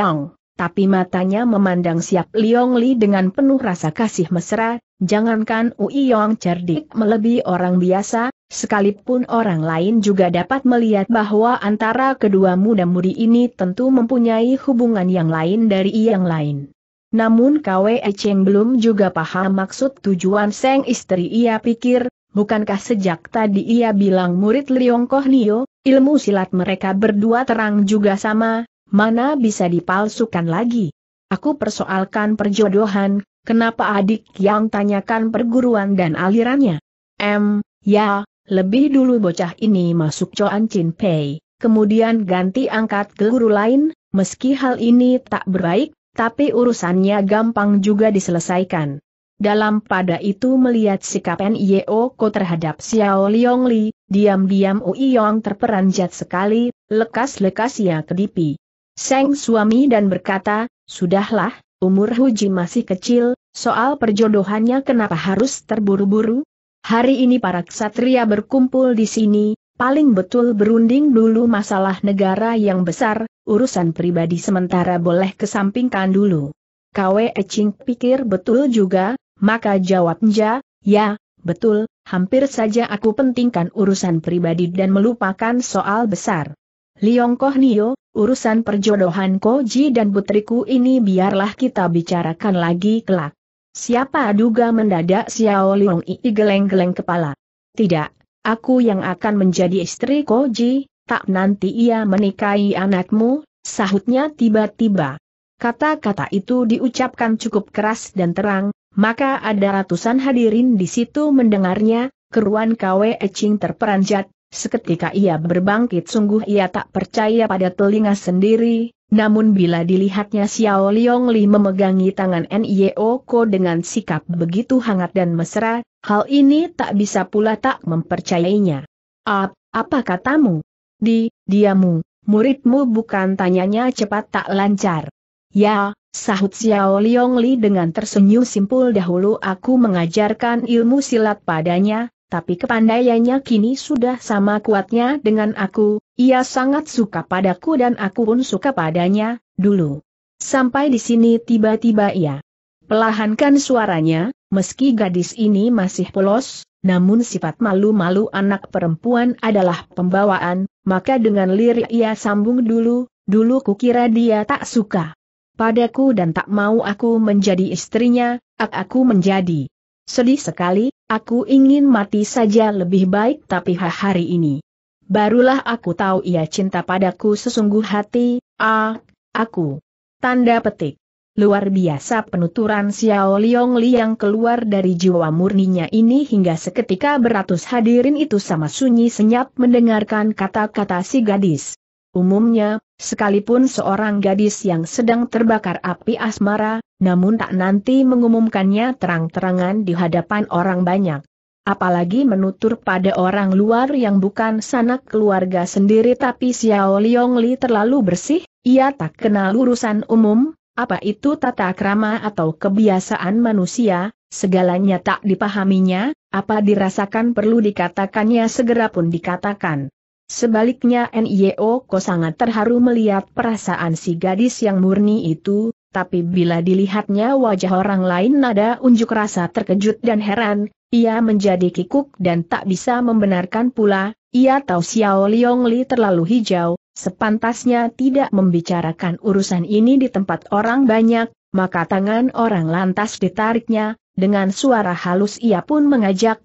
Speaker 1: tapi matanya memandang siap Liong Li dengan penuh rasa kasih mesra, jangankan Ui cerdik melebihi orang biasa, sekalipun orang lain juga dapat melihat bahwa antara kedua muda-mudi ini tentu mempunyai hubungan yang lain dari yang lain. Namun Kwe Cheng belum juga paham maksud tujuan Seng istri ia pikir, bukankah sejak tadi ia bilang murid Liong Koh Nio, ilmu silat mereka berdua terang juga sama, mana bisa dipalsukan lagi. Aku persoalkan perjodohan, kenapa adik yang tanyakan perguruan dan alirannya? M, ya, lebih dulu bocah ini masuk Coan Chin Pei, kemudian ganti angkat ke guru lain, meski hal ini tak berbaik, tapi urusannya gampang juga diselesaikan. Dalam pada itu melihat sikap NIO Ko terhadap Xiao Liong Li, diam-diam Ui Yong terperanjat sekali, lekas-lekas ia kedipi. Seng suami dan berkata, sudahlah, umur Huji masih kecil, soal perjodohannya kenapa harus terburu-buru? Hari ini para ksatria berkumpul di sini, paling betul berunding dulu masalah negara yang besar, urusan pribadi sementara boleh kesampingkan dulu. Kwe Ching pikir betul juga, maka jawabnya, ya, betul, hampir saja aku pentingkan urusan pribadi dan melupakan soal besar. Liong Koh Nio, urusan perjodohan Koji dan putriku ini biarlah kita bicarakan lagi kelak. Siapa duga mendadak Xiao Liong I geleng-geleng kepala. Tidak, Aku yang akan menjadi istri Koji, tak nanti ia menikahi anakmu, sahutnya tiba-tiba. Kata-kata itu diucapkan cukup keras dan terang, maka ada ratusan hadirin di situ mendengarnya, keruan Kwe Ecing terperanjat, seketika ia berbangkit sungguh ia tak percaya pada telinga sendiri, namun bila dilihatnya Xiao Liong Li memegangi tangan Nio Ko dengan sikap begitu hangat dan mesra, hal ini tak bisa pula tak mempercayainya. Ap, apa katamu? Di, diamu, muridmu bukan tanyanya cepat tak lancar. Ya, sahut Xiao Liong Li dengan tersenyum simpul dahulu aku mengajarkan ilmu silat padanya, tapi kepandaiannya kini sudah sama kuatnya dengan aku, ia sangat suka padaku dan aku pun suka padanya, dulu. Sampai di sini tiba-tiba ia pelahankan suaranya, meski gadis ini masih polos, namun sifat malu-malu anak perempuan adalah pembawaan, maka dengan lirik ia sambung dulu, dulu kukira dia tak suka padaku dan tak mau aku menjadi istrinya, ak aku menjadi. Sedih sekali, Aku ingin mati saja lebih baik tapi hari ini. Barulah aku tahu ia cinta padaku sesungguh hati, ah, aku. Tanda petik. Luar biasa penuturan Xiao Liong Li yang keluar dari jiwa murninya ini hingga seketika beratus hadirin itu sama sunyi senyap mendengarkan kata-kata si gadis. Umumnya, sekalipun seorang gadis yang sedang terbakar api asmara, namun tak nanti mengumumkannya terang-terangan di hadapan orang banyak. Apalagi menutur pada orang luar yang bukan sanak keluarga sendiri tapi Xiao Liong Li terlalu bersih, ia tak kenal urusan umum, apa itu tata krama atau kebiasaan manusia, segalanya tak dipahaminya, apa dirasakan perlu dikatakannya segera pun dikatakan. Sebaliknya NIO Ko sangat terharu melihat perasaan si gadis yang murni itu, tapi bila dilihatnya wajah orang lain nada unjuk rasa terkejut dan heran, ia menjadi kikuk dan tak bisa membenarkan pula, ia tahu Xiao Liong Li terlalu hijau, sepantasnya tidak membicarakan urusan ini di tempat orang banyak, maka tangan orang lantas ditariknya, dengan suara halus ia pun mengajak,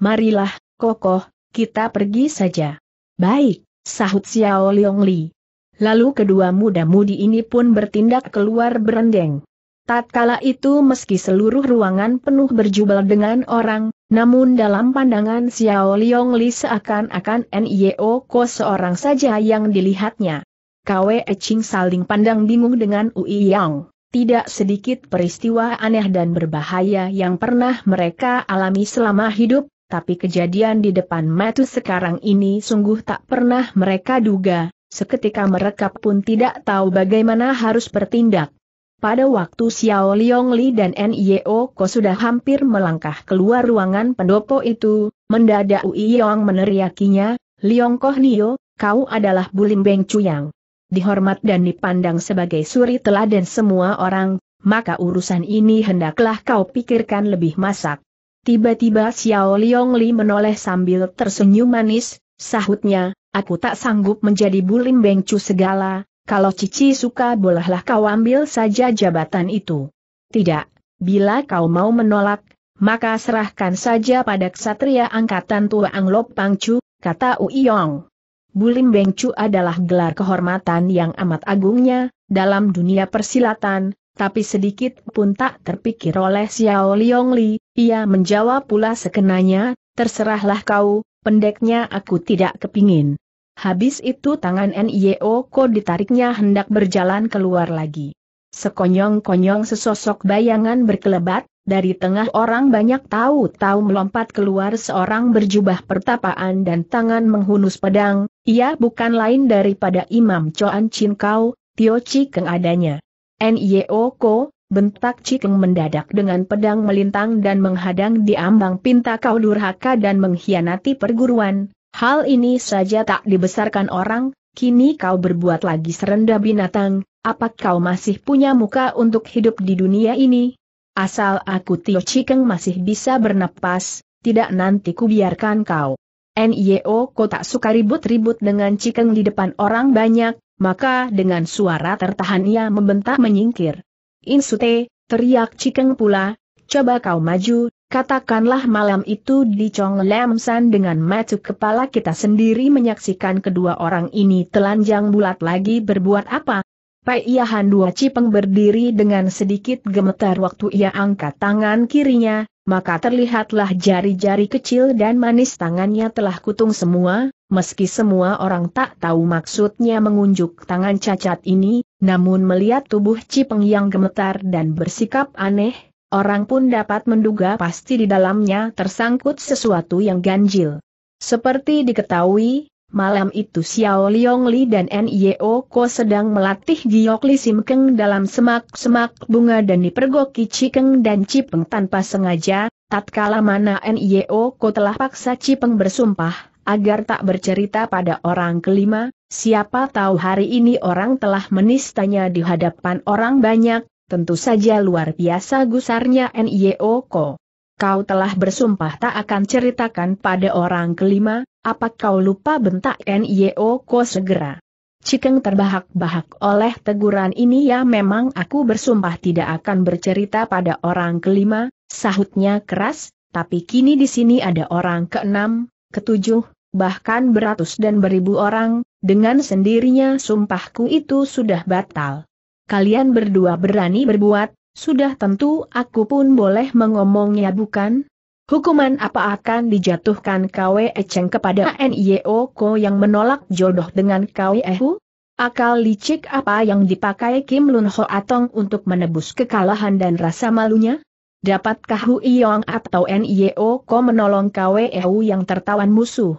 Speaker 1: marilah, kokoh, kita pergi saja. Baik, sahut Xiao Liong Li. Lalu kedua muda-mudi ini pun bertindak keluar berendeng. Tatkala itu meski seluruh ruangan penuh berjubel dengan orang, namun dalam pandangan Xiao Liong Li seakan-akan NIO Ko seorang saja yang dilihatnya. Kwe Ching saling pandang bingung dengan Ui Yang. Tidak sedikit peristiwa aneh dan berbahaya yang pernah mereka alami selama hidup, tapi kejadian di depan mata sekarang ini sungguh tak pernah mereka duga, seketika mereka pun tidak tahu bagaimana harus bertindak. Pada waktu Xiao Liong Li dan N.I.O. Ko sudah hampir melangkah keluar ruangan pendopo itu, mendadak Ui Yong meneriakinya, Liong Koh Nio, kau adalah Bulim Beng Cuyang. Dihormat dan dipandang sebagai suri teladan semua orang, maka urusan ini hendaklah kau pikirkan lebih masak. Tiba-tiba Xiao Liong Li menoleh sambil tersenyum manis, sahutnya, aku tak sanggup menjadi bulim bengcu segala, kalau Cici suka bolehlah kau ambil saja jabatan itu. Tidak, bila kau mau menolak, maka serahkan saja pada ksatria angkatan tua Anglop Pangcu, kata Uiyong. Bulim Bengcu adalah gelar kehormatan yang amat agungnya, dalam dunia persilatan, tapi sedikit pun tak terpikir oleh Xiao Li, ia menjawab pula sekenanya, terserahlah kau, pendeknya aku tidak kepingin. Habis itu tangan NIO Ko ditariknya hendak berjalan keluar lagi. Sekonyong-konyong sesosok bayangan berkelebat, dari tengah orang banyak tahu-tahu melompat keluar seorang berjubah pertapaan dan tangan menghunus pedang, ia bukan lain daripada Imam Choan Chin Kau, Tio Chikeng adanya. N.I.O. Ko, bentak Cikeng mendadak dengan pedang melintang dan menghadang di ambang pinta kau durhaka dan mengkhianati perguruan, Hal ini saja tak dibesarkan orang, kini kau berbuat lagi serendah binatang, apa kau masih punya muka untuk hidup di dunia ini? Asal aku Tio Cikeng masih bisa bernapas, tidak nanti kubiarkan kau. NIO kau tak suka ribut-ribut dengan Cikeng di depan orang banyak, maka dengan suara tertahan ia membentak menyingkir. Insute, teriak Cikeng pula, coba kau maju, Katakanlah malam itu di Chong Lam San dengan macu kepala kita sendiri menyaksikan kedua orang ini telanjang bulat lagi berbuat apa? Pai Iahan Dua Cipeng berdiri dengan sedikit gemetar waktu ia angkat tangan kirinya, maka terlihatlah jari-jari kecil dan manis tangannya telah kutung semua, meski semua orang tak tahu maksudnya mengunjuk tangan cacat ini, namun melihat tubuh Cipeng yang gemetar dan bersikap aneh, orang pun dapat menduga pasti di dalamnya tersangkut sesuatu yang ganjil. Seperti diketahui, malam itu Xiao Li dan Nio Ko sedang melatih Giok Li Sim Keng dalam semak-semak bunga dan dipergoki Cikeng dan Cipeng tanpa sengaja, tatkala mana Nio Ko telah paksa Cipeng bersumpah, agar tak bercerita pada orang kelima, siapa tahu hari ini orang telah menistanya di hadapan orang banyak, Tentu saja luar biasa gusarnya N.Y.O.Ko. Kau telah bersumpah tak akan ceritakan pada orang kelima, apa kau lupa bentak N.Y.O.Ko segera. Cikeng terbahak-bahak oleh teguran ini ya memang aku bersumpah tidak akan bercerita pada orang kelima, sahutnya keras, tapi kini di sini ada orang keenam, ketujuh, bahkan beratus dan beribu orang, dengan sendirinya sumpahku itu sudah batal kalian berdua berani berbuat, sudah tentu aku pun boleh mengomongnya bukan? Hukuman apa akan dijatuhkan KWE Cheng kepada NIO Ko yang menolak jodoh dengan KWE Hu? Akal licik apa yang dipakai Kim Lun Ho Atong untuk menebus kekalahan dan rasa malunya? Dapatkah Hu Yong atau NIO Ko menolong KWE Hu yang tertawan musuh?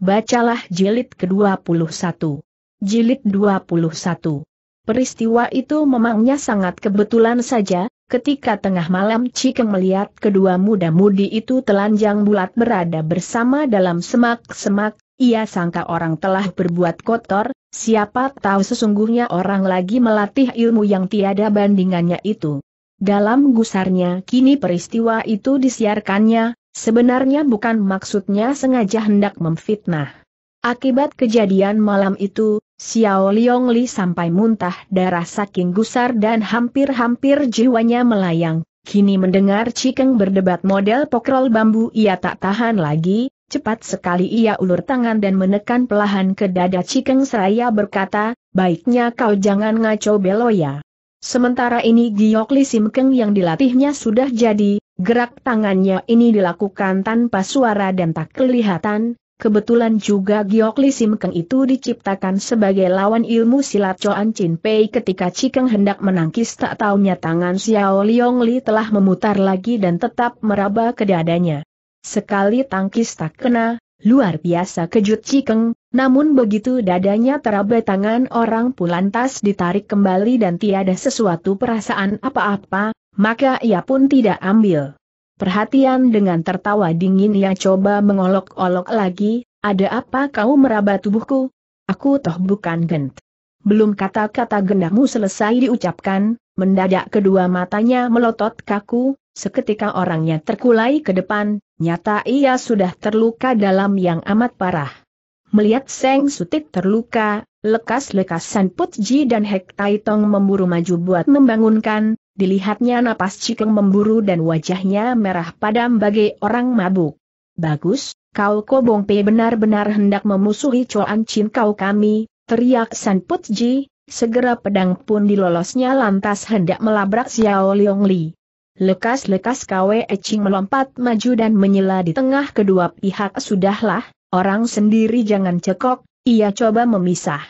Speaker 1: Bacalah jilid ke-21. Jilid 21 Peristiwa itu memangnya sangat kebetulan saja, ketika tengah malam Cikeng melihat kedua muda-mudi itu telanjang bulat berada bersama dalam semak-semak, ia sangka orang telah berbuat kotor, siapa tahu sesungguhnya orang lagi melatih ilmu yang tiada bandingannya itu. Dalam gusarnya kini peristiwa itu disiarkannya, sebenarnya bukan maksudnya sengaja hendak memfitnah. Akibat kejadian malam itu, Xiao Liong Li sampai muntah darah saking gusar dan hampir-hampir jiwanya melayang. Kini mendengar Cikeng berdebat model pokrol bambu ia tak tahan lagi, cepat sekali ia ulur tangan dan menekan pelahan ke dada Cikeng seraya berkata, baiknya kau jangan ngaco beloya. Sementara ini Giok Li Simkeng yang dilatihnya sudah jadi, gerak tangannya ini dilakukan tanpa suara dan tak kelihatan, Kebetulan juga Sim Keng itu diciptakan sebagai lawan ilmu silat Choan Chin Pei ketika Cikeng hendak menangkis tak taunya tangan Xiao Liong Li telah memutar lagi dan tetap meraba ke dadanya. Sekali tangkis tak kena, luar biasa kejut Cikeng, namun begitu dadanya teraba tangan orang pulantas ditarik kembali dan tiada sesuatu perasaan apa-apa, maka ia pun tidak ambil perhatian dengan tertawa dingin ia coba mengolok-olok lagi, ada apa kau meraba tubuhku? Aku toh bukan gent. Belum kata-kata gendamu selesai diucapkan, mendadak kedua matanya melotot kaku, seketika orangnya terkulai ke depan, nyata ia sudah terluka dalam yang amat parah. Melihat Seng Sutik terluka, lekas-lekas San Putji dan Hek Tai memburu maju buat membangunkan, dilihatnya napas Cikeng memburu dan wajahnya merah padam bagai orang mabuk. Bagus, kau Kobong Pe benar-benar hendak memusuhi coan cin kau kami, teriak San Putji, segera pedang pun dilolosnya lantas hendak melabrak Xiao Liong Li. Lekas-lekas Kwe Ching melompat maju dan menyela di tengah kedua pihak sudahlah, orang sendiri jangan cekok, ia coba memisah.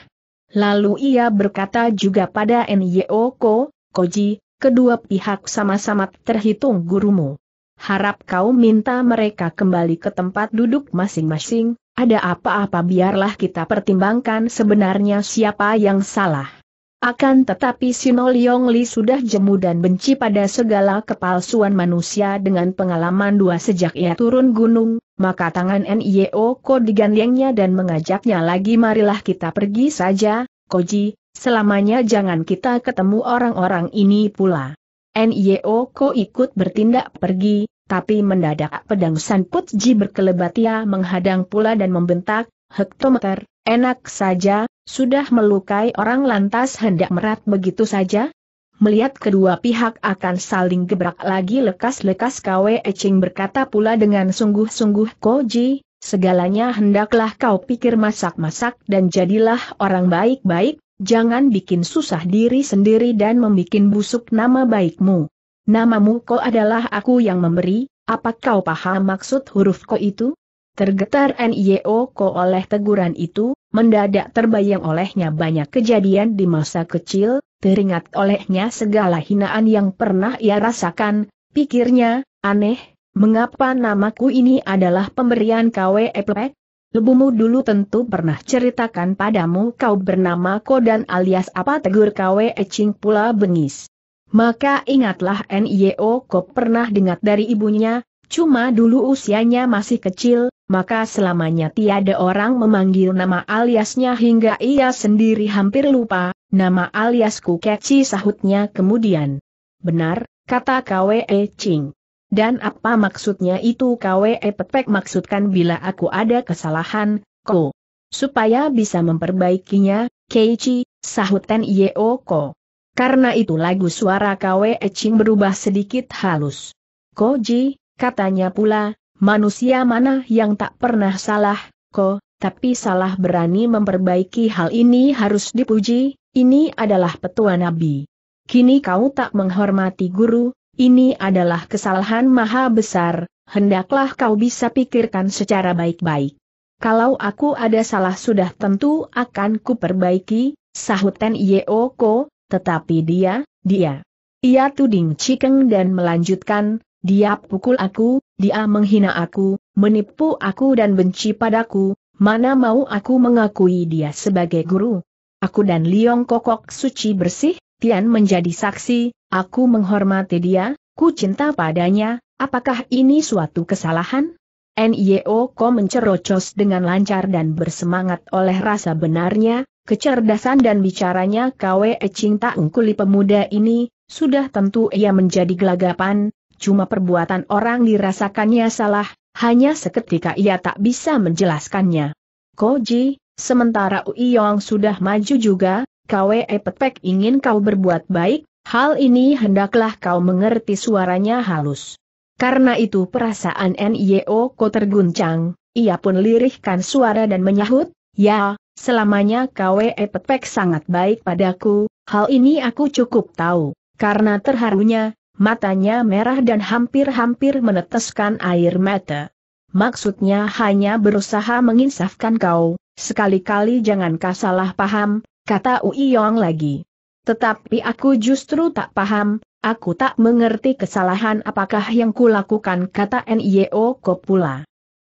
Speaker 1: Lalu ia berkata juga pada Nyeo Ko, Koji, kedua pihak sama-sama terhitung gurumu. Harap kau minta mereka kembali ke tempat duduk masing-masing, ada apa-apa biarlah kita pertimbangkan sebenarnya siapa yang salah. Akan tetapi Sino Liong Li sudah jemu dan benci pada segala kepalsuan manusia dengan pengalaman dua sejak ia turun gunung, maka tangan N.I.O. E Ko digandengnya dan mengajaknya lagi marilah kita pergi saja, Koji, Selamanya jangan kita ketemu orang-orang ini pula. Nio Ko ikut bertindak pergi, tapi mendadak pedang Sanput Ji berkelebat ia menghadang pula dan membentak, hektometer, enak saja, sudah melukai orang lantas hendak merat begitu saja? Melihat kedua pihak akan saling gebrak lagi lekas-lekas Kwe Eching berkata pula dengan sungguh-sungguh Koji, segalanya hendaklah kau pikir masak-masak dan jadilah orang baik-baik, Jangan bikin susah diri sendiri dan membikin busuk nama baikmu. Namamu kau adalah aku yang memberi, apa kau paham maksud huruf Ko itu? Tergetar NIO kau oleh teguran itu, mendadak terbayang olehnya banyak kejadian di masa kecil, teringat olehnya segala hinaan yang pernah ia rasakan, pikirnya, aneh, mengapa namaku ini adalah pemberian KWEPEK? Lebumu dulu tentu pernah ceritakan padamu kau bernama Ko dan alias apa tegur KW Ecing Pula Bengis. Maka ingatlah NIO Ko pernah dengar dari ibunya, cuma dulu usianya masih kecil, maka selamanya tiada orang memanggil nama aliasnya hingga ia sendiri hampir lupa, nama aliasku keci sahutnya kemudian. Benar, kata KW Ecing. Dan apa maksudnya itu KWE Pepek maksudkan bila aku ada kesalahan, ko? Supaya bisa memperbaikinya, Keiichi, sahut Yeo ko. Karena itu lagu suara KWE Ching berubah sedikit halus. Koji, katanya pula, manusia mana yang tak pernah salah, ko, tapi salah berani memperbaiki hal ini harus dipuji, ini adalah petua nabi. Kini kau tak menghormati guru, ini adalah kesalahan maha besar, hendaklah kau bisa pikirkan secara baik-baik. Kalau aku ada salah sudah tentu akan kuperbaiki, sahut Ten Yeoko, tetapi dia, dia. Ia tuding cikeng dan melanjutkan, dia pukul aku, dia menghina aku, menipu aku dan benci padaku, mana mau aku mengakui dia sebagai guru. Aku dan Liong Kokok suci bersih, Tian menjadi saksi, aku menghormati dia, ku cinta padanya, apakah ini suatu kesalahan? NIO Ko mencerocos dengan lancar dan bersemangat oleh rasa benarnya, kecerdasan dan bicaranya Kwe cinta tak engkuli pemuda ini, sudah tentu ia menjadi gelagapan, cuma perbuatan orang dirasakannya salah, hanya seketika ia tak bisa menjelaskannya. Koji, sementara Uyong sudah maju juga, KW Petpek ingin kau berbuat baik, hal ini hendaklah kau mengerti suaranya halus. Karena itu perasaan NIO ko terguncang, ia pun lirihkan suara dan menyahut, ya, selamanya KW Petpek sangat baik padaku, hal ini aku cukup tahu, karena terharunya, matanya merah dan hampir-hampir meneteskan air mata. Maksudnya hanya berusaha menginsafkan kau, sekali-kali jangan kau salah paham, kata Ui Yong lagi. Tetapi aku justru tak paham, aku tak mengerti kesalahan apakah yang kulakukan kata Nio Ko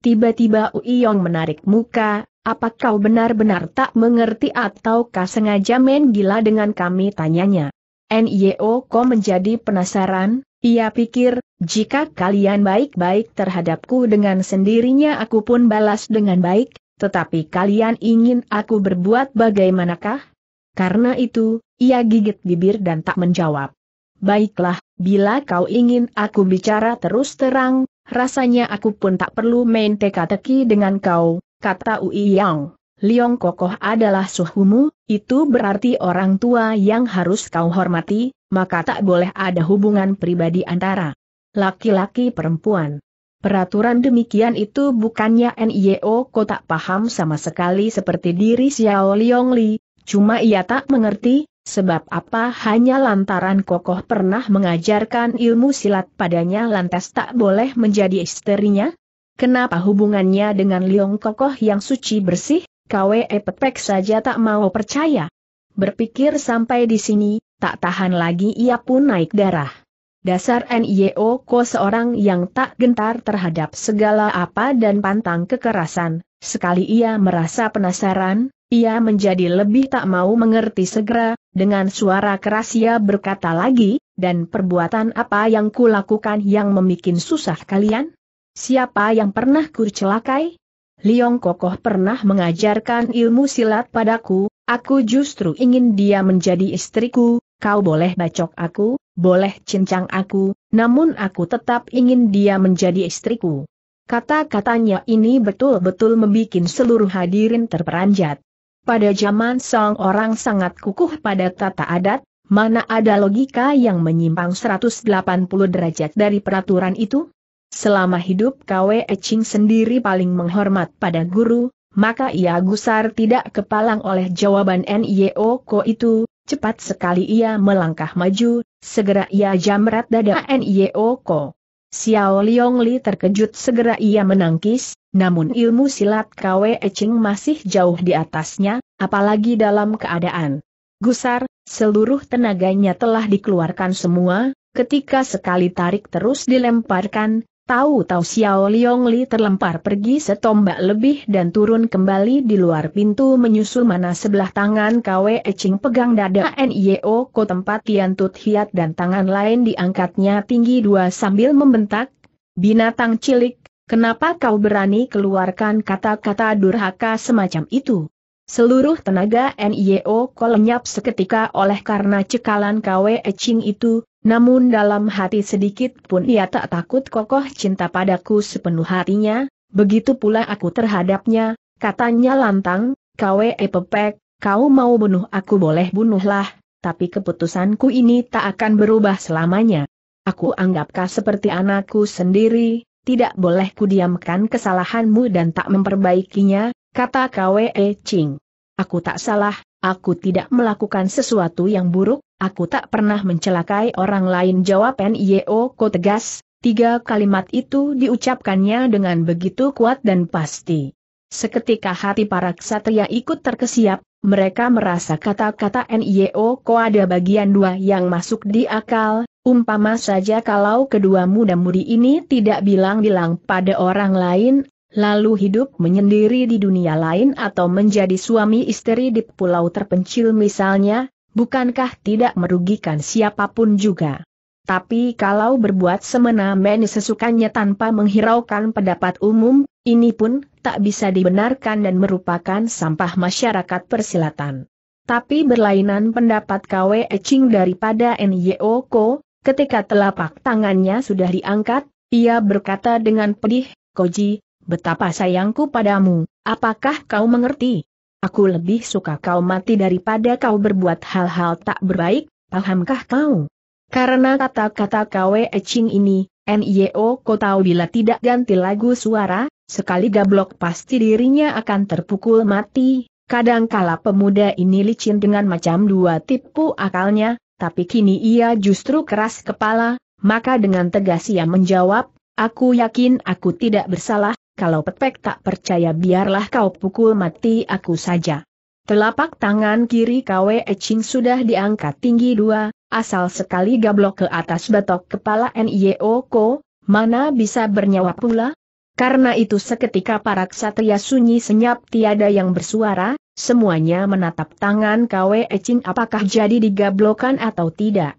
Speaker 1: Tiba-tiba Ui Yong menarik muka, apakah kau benar-benar tak mengerti ataukah sengaja main gila dengan kami tanyanya. Nio Ko menjadi penasaran, ia pikir, jika kalian baik-baik terhadapku dengan sendirinya aku pun balas dengan baik, tetapi kalian ingin aku berbuat bagaimanakah? Karena itu, ia gigit bibir dan tak menjawab. Baiklah, bila kau ingin aku bicara terus terang, rasanya aku pun tak perlu main teka-teki dengan kau, kata Ui Yang. Liong Kokoh adalah suhumu, itu berarti orang tua yang harus kau hormati, maka tak boleh ada hubungan pribadi antara laki-laki perempuan. Peraturan demikian itu bukannya NIO kau tak paham sama sekali seperti diri Xiao Liong Li, Cuma ia tak mengerti, sebab apa hanya lantaran kokoh pernah mengajarkan ilmu silat padanya lantas tak boleh menjadi istrinya? Kenapa hubungannya dengan Liong Kokoh yang suci bersih, KWE Pepek saja tak mau percaya? Berpikir sampai di sini, tak tahan lagi ia pun naik darah. Dasar NIO e Ko seorang yang tak gentar terhadap segala apa dan pantang kekerasan, Sekali ia merasa penasaran, ia menjadi lebih tak mau mengerti segera, dengan suara keras ia berkata lagi, dan perbuatan apa yang kulakukan yang membuat susah kalian? Siapa yang pernah kucelakai? Liong Kokoh pernah mengajarkan ilmu silat padaku, aku justru ingin dia menjadi istriku, kau boleh bacok aku, boleh cincang aku, namun aku tetap ingin dia menjadi istriku. Kata-katanya ini betul-betul membuat seluruh hadirin terperanjat. Pada zaman Song orang sangat kukuh pada tata adat, mana ada logika yang menyimpang 180 derajat dari peraturan itu? Selama hidup Kwe Ching sendiri paling menghormat pada guru, maka ia gusar tidak kepalang oleh jawaban NIO Ko itu, cepat sekali ia melangkah maju, segera ia jamret dada NIO Ko. Xiao Liong Li terkejut segera ia menangkis, namun ilmu silat Kwe Eching masih jauh di atasnya, apalagi dalam keadaan gusar, seluruh tenaganya telah dikeluarkan semua, ketika sekali tarik terus dilemparkan, Tahu-tahu Xiao Liong Li terlempar pergi setombak lebih dan turun kembali di luar pintu menyusul mana sebelah tangan Kwe Ching pegang dada Nio ko tempat Tian Tut Hiat dan tangan lain diangkatnya tinggi dua sambil membentak. Binatang cilik, kenapa kau berani keluarkan kata-kata durhaka semacam itu? Seluruh tenaga Nio ko lenyap seketika oleh karena cekalan Kwe Ching itu, namun dalam hati sedikit pun ia tak takut kokoh cinta padaku sepenuh hatinya, begitu pula aku terhadapnya, katanya lantang, KWE pepek, kau mau bunuh aku boleh bunuhlah, tapi keputusanku ini tak akan berubah selamanya. Aku anggapkah seperti anakku sendiri, tidak boleh kudiamkan kesalahanmu dan tak memperbaikinya, kata KWE Ching. Aku tak salah, Aku tidak melakukan sesuatu yang buruk, aku tak pernah mencelakai orang lain jawab N.I.O. Ko tegas, tiga kalimat itu diucapkannya dengan begitu kuat dan pasti. Seketika hati para ksatria ikut terkesiap, mereka merasa kata-kata N.I.O. Ko ada bagian dua yang masuk di akal, umpama saja kalau kedua muda-mudi ini tidak bilang-bilang pada orang lain, lalu hidup menyendiri di dunia lain atau menjadi suami istri di pulau terpencil misalnya, bukankah tidak merugikan siapapun juga? Tapi kalau berbuat semena-mena sesukanya tanpa menghiraukan pendapat umum, ini pun tak bisa dibenarkan dan merupakan sampah masyarakat persilatan. Tapi berlainan pendapat KW Ching daripada NYO Ko, ketika telapak tangannya sudah diangkat, ia berkata dengan pedih, Koji, Betapa sayangku padamu, apakah kau mengerti? Aku lebih suka kau mati daripada kau berbuat hal-hal tak berbaik, pahamkah kau? Karena kata-kata kau Eching ini, NIO kau tahu bila tidak ganti lagu suara, sekali gablok pasti dirinya akan terpukul mati. Kadangkala pemuda ini licin dengan macam dua tipu akalnya, tapi kini ia justru keras kepala, maka dengan tegas ia menjawab, Aku yakin aku tidak bersalah, kalau Petek tak percaya biarlah kau pukul mati aku saja. Telapak tangan kiri Kwe Eching sudah diangkat tinggi dua, asal sekali gablok ke atas batok kepala N.I.O. Ko, mana bisa bernyawa pula? Karena itu seketika para ksatria sunyi senyap tiada yang bersuara, semuanya menatap tangan Kwe Eching apakah jadi digablokan atau tidak.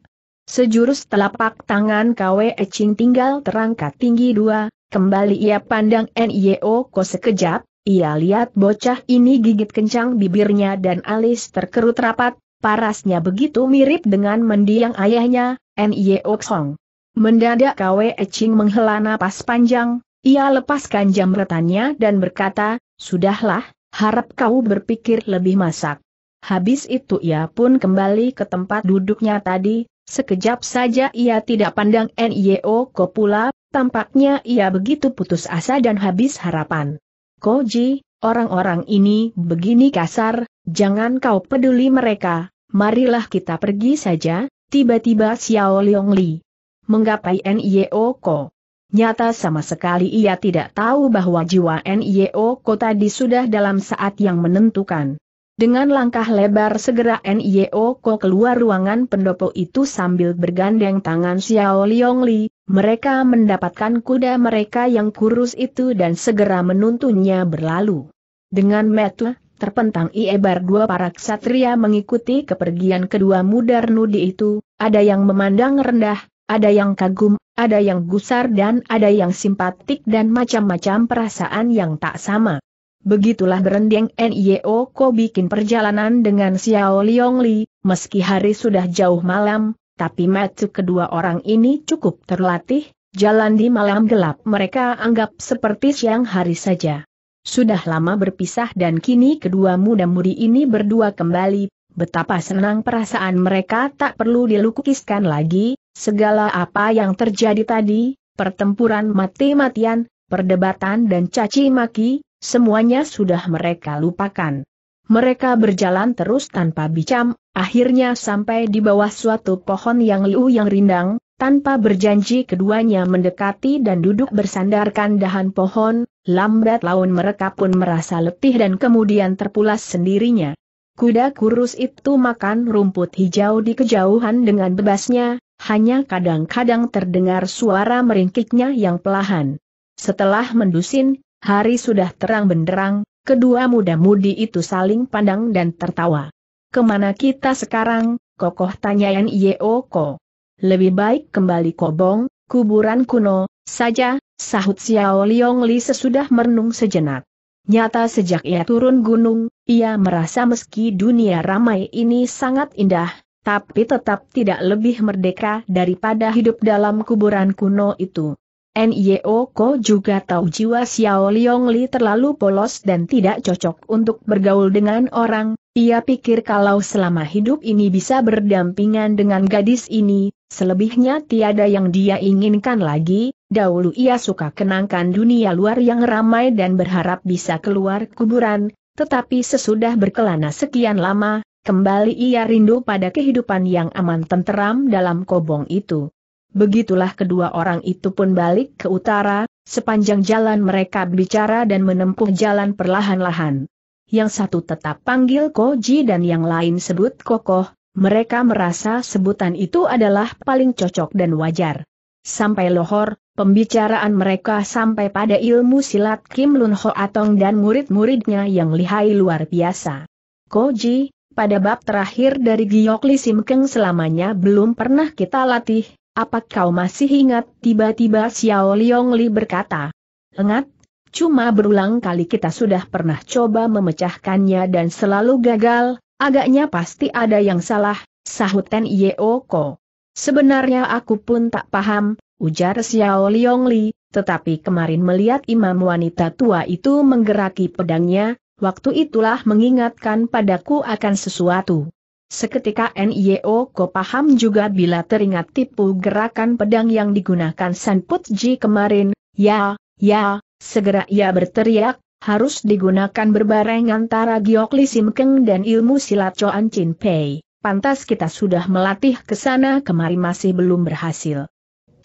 Speaker 1: Sejurus telapak tangan Kwe Eching tinggal terangkat tinggi dua, Kembali ia pandang N.I.O. Ko sekejap, ia lihat bocah ini gigit kencang bibirnya dan alis terkerut rapat, parasnya begitu mirip dengan mendiang ayahnya, N.I.O. Song. Mendadak Kwe Ching menghela napas panjang, ia lepaskan jam jamretannya dan berkata, Sudahlah, harap kau berpikir lebih masak. Habis itu ia pun kembali ke tempat duduknya tadi, Sekejap saja ia tidak pandang N.I.O. Ko pula, tampaknya ia begitu putus asa dan habis harapan. Koji, orang-orang ini begini kasar, jangan kau peduli mereka, marilah kita pergi saja, tiba-tiba Xiao Leong Li menggapai N.I.O. Ko. Nyata sama sekali ia tidak tahu bahwa jiwa N.I.O. Ko tadi sudah dalam saat yang menentukan. Dengan langkah lebar segera NIO Ko keluar ruangan pendopo itu sambil bergandeng tangan Xiao Liong Li, mereka mendapatkan kuda mereka yang kurus itu dan segera menuntunnya berlalu. Dengan metu, terpentang iebar dua para ksatria mengikuti kepergian kedua muda nudi itu, ada yang memandang rendah, ada yang kagum, ada yang gusar dan ada yang simpatik dan macam-macam perasaan yang tak sama. Begitulah berendeng NIO e Ko bikin perjalanan dengan Xiao Liong Li, meski hari sudah jauh malam, tapi matuk kedua orang ini cukup terlatih, jalan di malam gelap mereka anggap seperti siang hari saja. Sudah lama berpisah dan kini kedua muda-mudi ini berdua kembali, betapa senang perasaan mereka tak perlu dilukiskan lagi, segala apa yang terjadi tadi, pertempuran mati-matian, perdebatan dan caci maki, semuanya sudah mereka lupakan. Mereka berjalan terus tanpa bicam, akhirnya sampai di bawah suatu pohon yang liu yang rindang, tanpa berjanji keduanya mendekati dan duduk bersandarkan dahan pohon, lambat laun mereka pun merasa letih dan kemudian terpulas sendirinya. Kuda kurus itu makan rumput hijau di kejauhan dengan bebasnya, hanya kadang-kadang terdengar suara meringkiknya yang pelahan. Setelah mendusin, Hari sudah terang benderang, kedua muda-mudi itu saling pandang dan tertawa. Kemana kita sekarang, kokoh tanyaan Yeoko. Lebih baik kembali kobong, kuburan kuno, saja, sahut Xiao Liong Li sesudah merenung sejenak. Nyata sejak ia turun gunung, ia merasa meski dunia ramai ini sangat indah, tapi tetap tidak lebih merdeka daripada hidup dalam kuburan kuno itu. Nio Ko juga tahu jiwa Xiao Liong Li terlalu polos dan tidak cocok untuk bergaul dengan orang, ia pikir kalau selama hidup ini bisa berdampingan dengan gadis ini, selebihnya tiada yang dia inginkan lagi, dahulu ia suka kenangkan dunia luar yang ramai dan berharap bisa keluar kuburan, tetapi sesudah berkelana sekian lama, Kembali ia rindu pada kehidupan yang aman tenteram dalam kobong itu. Begitulah kedua orang itu pun balik ke utara, sepanjang jalan mereka bicara dan menempuh jalan perlahan-lahan. Yang satu tetap panggil Koji dan yang lain sebut Kokoh, mereka merasa sebutan itu adalah paling cocok dan wajar. Sampai Lohor, pembicaraan mereka sampai pada ilmu silat Kim Lun Ho Atong dan murid-muridnya yang lihai luar biasa. Koji, pada bab terakhir dari Giyok Li Sim Keng selamanya belum pernah kita latih, apa kau masih ingat? Tiba-tiba Xiao Liong Li berkata. Ingat, cuma berulang kali kita sudah pernah coba memecahkannya dan selalu gagal, agaknya pasti ada yang salah, sahut Ten Yeoko. Sebenarnya aku pun tak paham, ujar Xiao Liong Li, tetapi kemarin melihat imam wanita tua itu menggeraki pedangnya, waktu itulah mengingatkan padaku akan sesuatu. Seketika NIO Ko paham juga bila teringat tipu gerakan pedang yang digunakan Sanput Ji kemarin, ya, ya, segera ia berteriak, harus digunakan berbareng antara Giok Li Keng dan ilmu silat Choan Chin Pei. Pantas kita sudah melatih ke sana kemari masih belum berhasil.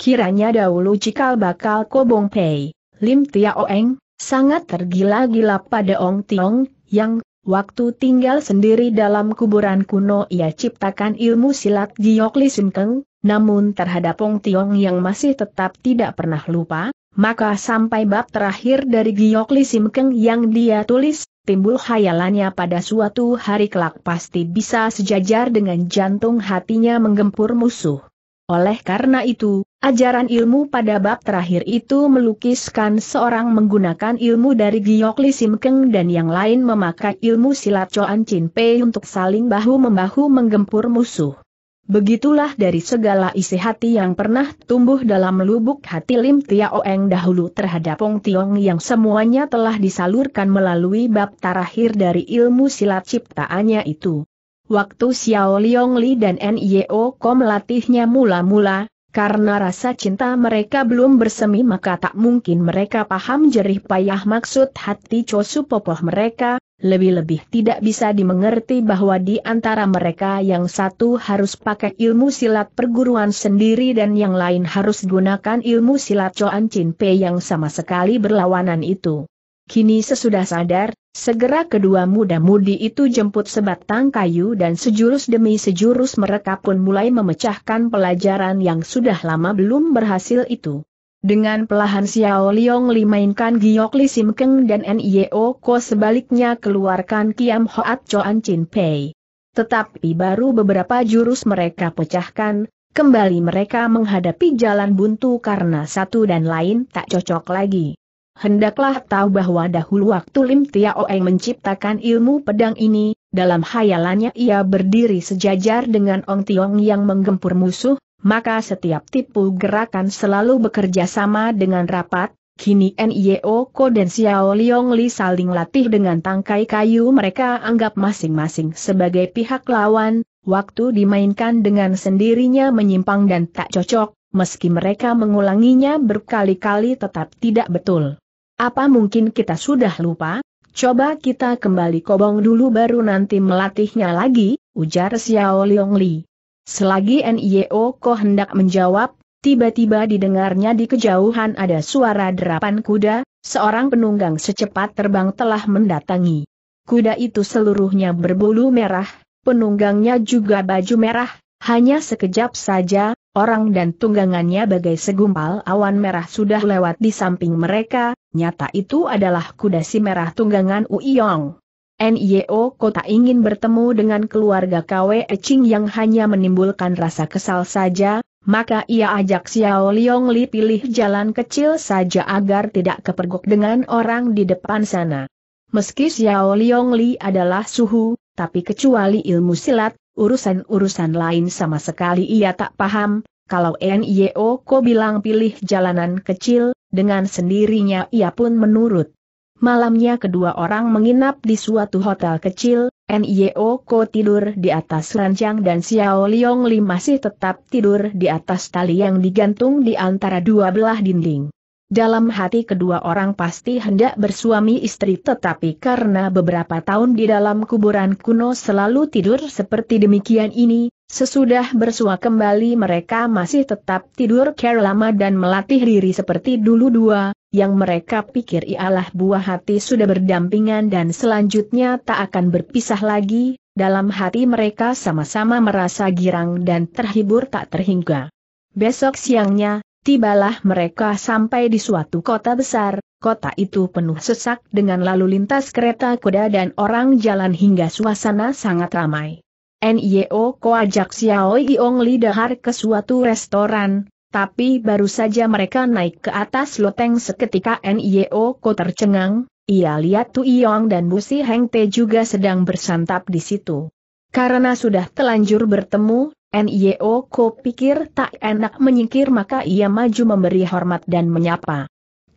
Speaker 1: Kiranya dahulu cikal bakal Kobong Pei, Lim Tia Oeng, sangat tergila-gila pada Ong Tiong, yang Waktu tinggal sendiri dalam kuburan kuno ia ciptakan ilmu silat Giyok Li Simkeng, namun terhadap Ong Tiong yang masih tetap tidak pernah lupa, maka sampai bab terakhir dari Giyok Li Simkeng yang dia tulis, timbul khayalannya pada suatu hari kelak pasti bisa sejajar dengan jantung hatinya menggempur musuh. Oleh karena itu, ajaran ilmu pada bab terakhir itu melukiskan seorang menggunakan ilmu dari Giok Li Sim Keng dan yang lain memakai ilmu silat Choan Chin Pei untuk saling bahu-membahu menggempur musuh. Begitulah dari segala isi hati yang pernah tumbuh dalam lubuk hati Lim Tia Oeng dahulu terhadap Pong Tiong yang semuanya telah disalurkan melalui bab terakhir dari ilmu silat ciptaannya itu waktu Xiao Liong Li dan N.I.O. Ko melatihnya mula-mula, karena rasa cinta mereka belum bersemi maka tak mungkin mereka paham jerih payah maksud hati Chosu Popoh mereka, lebih-lebih tidak bisa dimengerti bahwa di antara mereka yang satu harus pakai ilmu silat perguruan sendiri dan yang lain harus gunakan ilmu silat Choan Chin Pei yang sama sekali berlawanan itu. Kini sesudah sadar, segera kedua muda-mudi itu jemput sebatang kayu dan sejurus demi sejurus mereka pun mulai memecahkan pelajaran yang sudah lama belum berhasil itu. Dengan pelahan Xiao Liong Li mainkan Giok Li Sim dan N.I.O. Ko sebaliknya keluarkan Kiam Hoat Choan Chin Pei. Tetapi baru beberapa jurus mereka pecahkan, kembali mereka menghadapi jalan buntu karena satu dan lain tak cocok lagi. Hendaklah tahu bahwa dahulu waktu Lim Oeng menciptakan ilmu pedang ini, dalam hayalannya ia berdiri sejajar dengan Ong Tiong yang menggempur musuh, maka setiap tipu gerakan selalu bekerja sama dengan rapat, kini N.I.O. Ko dan Xiao Liong Li saling latih dengan tangkai kayu mereka anggap masing-masing sebagai pihak lawan, waktu dimainkan dengan sendirinya menyimpang dan tak cocok, meski mereka mengulanginya berkali-kali tetap tidak betul. Apa mungkin kita sudah lupa? Coba kita kembali kobong dulu baru nanti melatihnya lagi, ujar Xiao Liong Li. Selagi NIO Ko hendak menjawab, tiba-tiba didengarnya di kejauhan ada suara derapan kuda, seorang penunggang secepat terbang telah mendatangi. Kuda itu seluruhnya berbulu merah, penunggangnya juga baju merah, hanya sekejap saja, Orang dan tunggangannya bagai segumpal awan merah sudah lewat di samping mereka, nyata itu adalah kuda si merah tunggangan Uiyong. NIO kota ingin bertemu dengan keluarga KW Ching yang hanya menimbulkan rasa kesal saja, maka ia ajak Xiao Liong Li pilih jalan kecil saja agar tidak kepergok dengan orang di depan sana. Meski Xiao Liong Li adalah suhu, tapi kecuali ilmu silat, urusan-urusan lain sama sekali ia tak paham, kalau NIO Ko bilang pilih jalanan kecil, dengan sendirinya ia pun menurut. Malamnya kedua orang menginap di suatu hotel kecil, NIO Ko tidur di atas ranjang dan Xiao Liong Li masih tetap tidur di atas tali yang digantung di antara dua belah dinding. Dalam hati kedua orang pasti hendak bersuami istri tetapi karena beberapa tahun di dalam kuburan kuno selalu tidur seperti demikian ini, sesudah bersua kembali mereka masih tetap tidur care lama dan melatih diri seperti dulu dua, yang mereka pikir ialah buah hati sudah berdampingan dan selanjutnya tak akan berpisah lagi, dalam hati mereka sama-sama merasa girang dan terhibur tak terhingga. Besok siangnya, Tibalah mereka sampai di suatu kota besar, kota itu penuh sesak dengan lalu lintas kereta kuda dan orang jalan hingga suasana sangat ramai. NIO koajak Xiao Yong Li dahar ke suatu restoran, tapi baru saja mereka naik ke atas loteng seketika NIO ko tercengang, ia lihat Tu Yong dan Bu Si Heng Te juga sedang bersantap di situ. Karena sudah telanjur bertemu, NIO Ko pikir tak enak menyingkir maka ia maju memberi hormat dan menyapa.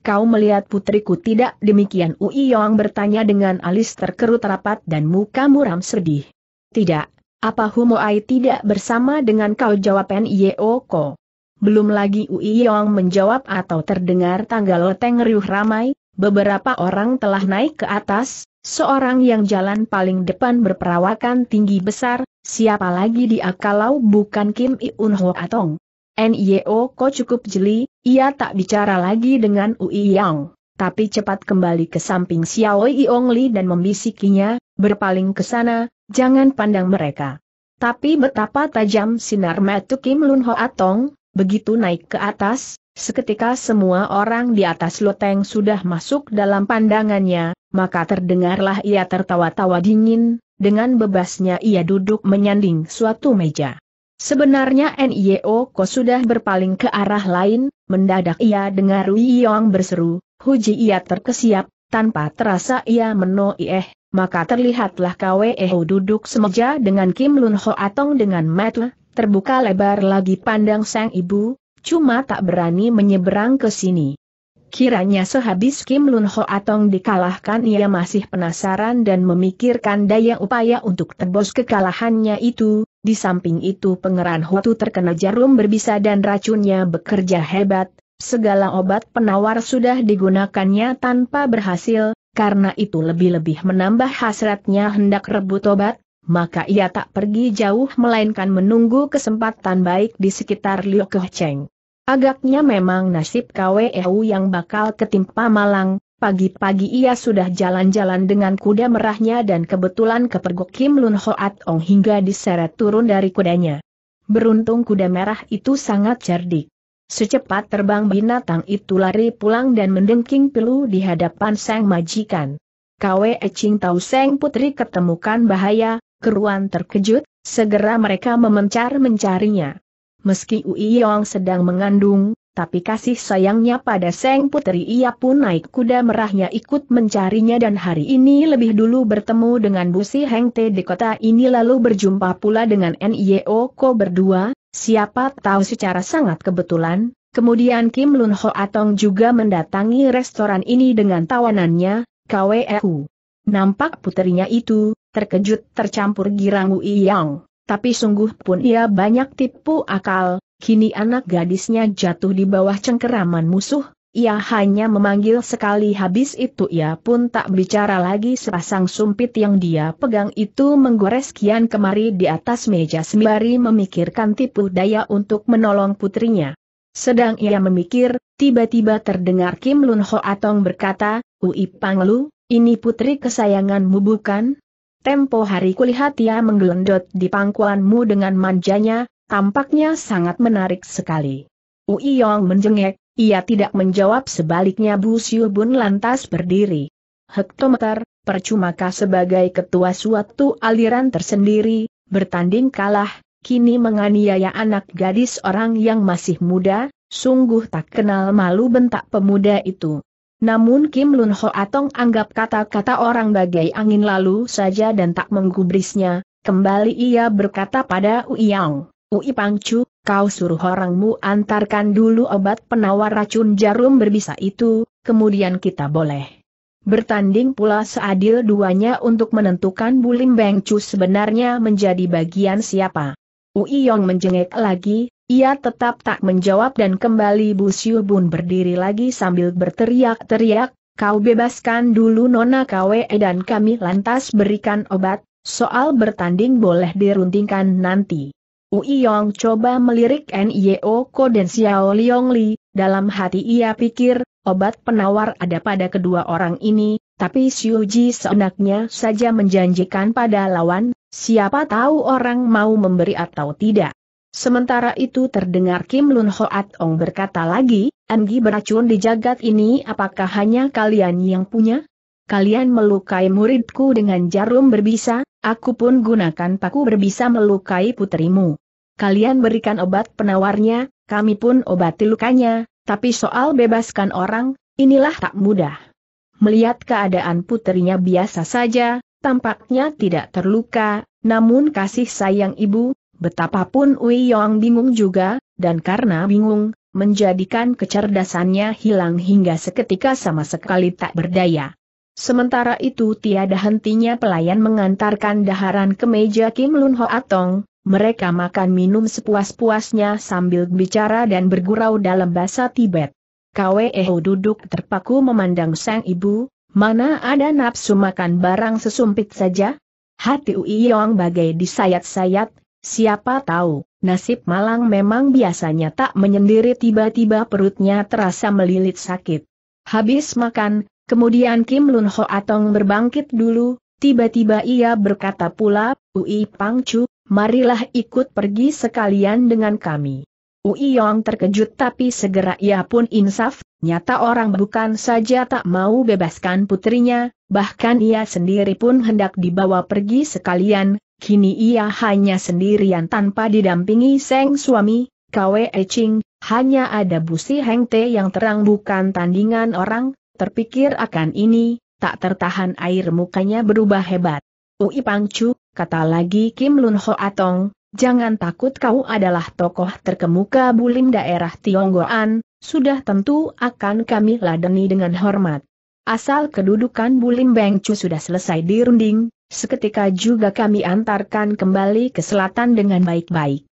Speaker 1: Kau melihat putriku tidak demikian Ui Yong bertanya dengan alis terkerut rapat dan muka muram sedih. Tidak, apa Ai tidak bersama dengan kau jawab NIO Ko? Belum lagi Ui Yong menjawab atau terdengar tanggal loteng riuh ramai, beberapa orang telah naik ke atas, Seorang yang jalan paling depan berperawakan tinggi besar, siapa lagi dia kalau bukan Kim Iun Ho Atong. Nio Ko cukup jeli, ia tak bicara lagi dengan Ui Yang, tapi cepat kembali ke samping Xiao Ong Li dan membisikinya, berpaling ke sana, jangan pandang mereka. Tapi betapa tajam sinar mata Kim Lun Ho Atong, begitu naik ke atas, Seketika semua orang di atas loteng sudah masuk dalam pandangannya, maka terdengarlah ia tertawa-tawa dingin, dengan bebasnya ia duduk menyanding suatu meja. Sebenarnya NIO Ko sudah berpaling ke arah lain, mendadak ia dengar Yong berseru, huji ia terkesiap, tanpa terasa ia menoieh, maka terlihatlah KWEO duduk semeja dengan Kim Lun Ho Atong dengan mata, terbuka lebar lagi pandang sang ibu, cuma tak berani menyeberang ke sini. Kiranya sehabis Kim Lun Ho Atong dikalahkan ia masih penasaran dan memikirkan daya upaya untuk tebus kekalahannya itu, di samping itu pengeran Hotu terkena jarum berbisa dan racunnya bekerja hebat, segala obat penawar sudah digunakannya tanpa berhasil, karena itu lebih-lebih menambah hasratnya hendak rebut obat, maka ia tak pergi jauh melainkan menunggu kesempatan baik di sekitar Liu Keh Cheng. Agaknya memang nasib KWEU yang bakal ketimpa Malang, pagi-pagi ia sudah jalan-jalan dengan kuda merahnya dan kebetulan kepergok Kim Lun Hoat Ong hingga diseret turun dari kudanya. Beruntung kuda merah itu sangat cerdik. Secepat terbang binatang itu lari pulang dan mendengking pilu di hadapan sang majikan. Kwe Ecing tahu sang putri ketemukan bahaya, keruan terkejut, segera mereka memencar mencarinya. Meski Ui Yong sedang mengandung, tapi kasih sayangnya pada Seng Putri ia pun naik kuda merahnya ikut mencarinya dan hari ini lebih dulu bertemu dengan Busi Heng Te di kota ini lalu berjumpa pula dengan N.I.O. Ko berdua, siapa tahu secara sangat kebetulan, kemudian Kim Lun Ho Atong juga mendatangi restoran ini dengan tawanannya, KWEU. Nampak putrinya itu, terkejut tercampur girang Ui Yong. Tapi sungguh pun ia banyak tipu akal, kini anak gadisnya jatuh di bawah cengkeraman musuh, ia hanya memanggil sekali habis itu ia pun tak bicara lagi sepasang sumpit yang dia pegang itu menggores kian kemari di atas meja sembari memikirkan tipu daya untuk menolong putrinya. Sedang ia memikir, tiba-tiba terdengar Kim Lun Ho Atong berkata, Ui Panglu, ini putri kesayanganmu bukan? Tempo hari kulihat ia menggelendot di pangkuanmu dengan manjanya, tampaknya sangat menarik sekali. Ui Yong menjengek, ia tidak menjawab sebaliknya Bu Siu Bun lantas berdiri. Hektometer, percumakah sebagai ketua suatu aliran tersendiri, bertanding kalah, kini menganiaya anak gadis orang yang masih muda, sungguh tak kenal malu bentak pemuda itu. Namun Kim Lun Ho Atong anggap kata-kata orang bagai angin lalu saja dan tak menggubrisnya, kembali ia berkata pada Uyang, Ui Pangcu, kau suruh orangmu antarkan dulu obat penawar racun jarum berbisa itu, kemudian kita boleh. Bertanding pula seadil duanya untuk menentukan Bulim Bengcu sebenarnya menjadi bagian siapa. Ui Yong menjengek lagi, ia tetap tak menjawab dan kembali Bu Siu Bun berdiri lagi sambil berteriak-teriak, kau bebaskan dulu Nona KWE dan kami lantas berikan obat, soal bertanding boleh diruntingkan nanti. Ui Yong coba melirik NIO Ko dan Xiao Liong Li, dalam hati ia pikir, obat penawar ada pada kedua orang ini, tapi Siu Ji seenaknya saja menjanjikan pada lawan, siapa tahu orang mau memberi atau tidak. Sementara itu terdengar Kim Lun Hoat Ong berkata lagi, Anggi beracun di jagat ini apakah hanya kalian yang punya? Kalian melukai muridku dengan jarum berbisa, aku pun gunakan paku berbisa melukai putrimu. Kalian berikan obat penawarnya, kami pun obati lukanya, tapi soal bebaskan orang, inilah tak mudah. Melihat keadaan putrinya biasa saja, tampaknya tidak terluka, namun kasih sayang ibu, Betapapun Wei Yong bingung juga, dan karena bingung, menjadikan kecerdasannya hilang hingga seketika sama sekali tak berdaya. Sementara itu tiada hentinya pelayan mengantarkan daharan ke meja Kim Lun Ho Atong, mereka makan minum sepuas-puasnya sambil bicara dan bergurau dalam bahasa Tibet. Kwe Ho duduk terpaku memandang sang ibu, mana ada nafsu makan barang sesumpit saja? Hati Ui Yong bagai disayat-sayat, Siapa tahu, nasib malang memang biasanya tak menyendiri tiba-tiba perutnya terasa melilit sakit. Habis makan, kemudian Kim Lun Ho Atong berbangkit dulu, tiba-tiba ia berkata pula, Ui Pang Chu, marilah ikut pergi sekalian dengan kami. Ui Yong terkejut tapi segera ia pun insaf, nyata orang bukan saja tak mau bebaskan putrinya, bahkan ia sendiri pun hendak dibawa pergi sekalian, Kini ia hanya sendirian tanpa didampingi Seng suami, Kwe Eching, hanya ada busi Heng Te yang terang bukan tandingan orang, terpikir akan ini, tak tertahan air mukanya berubah hebat. Ui Pangcu, kata lagi Kim Lun Ho Atong, jangan takut kau adalah tokoh terkemuka bulim daerah Tionggoan, sudah tentu akan kami ladeni dengan hormat. Asal kedudukan Bulim Bengcu sudah selesai dirunding, seketika juga kami antarkan kembali ke selatan dengan baik-baik.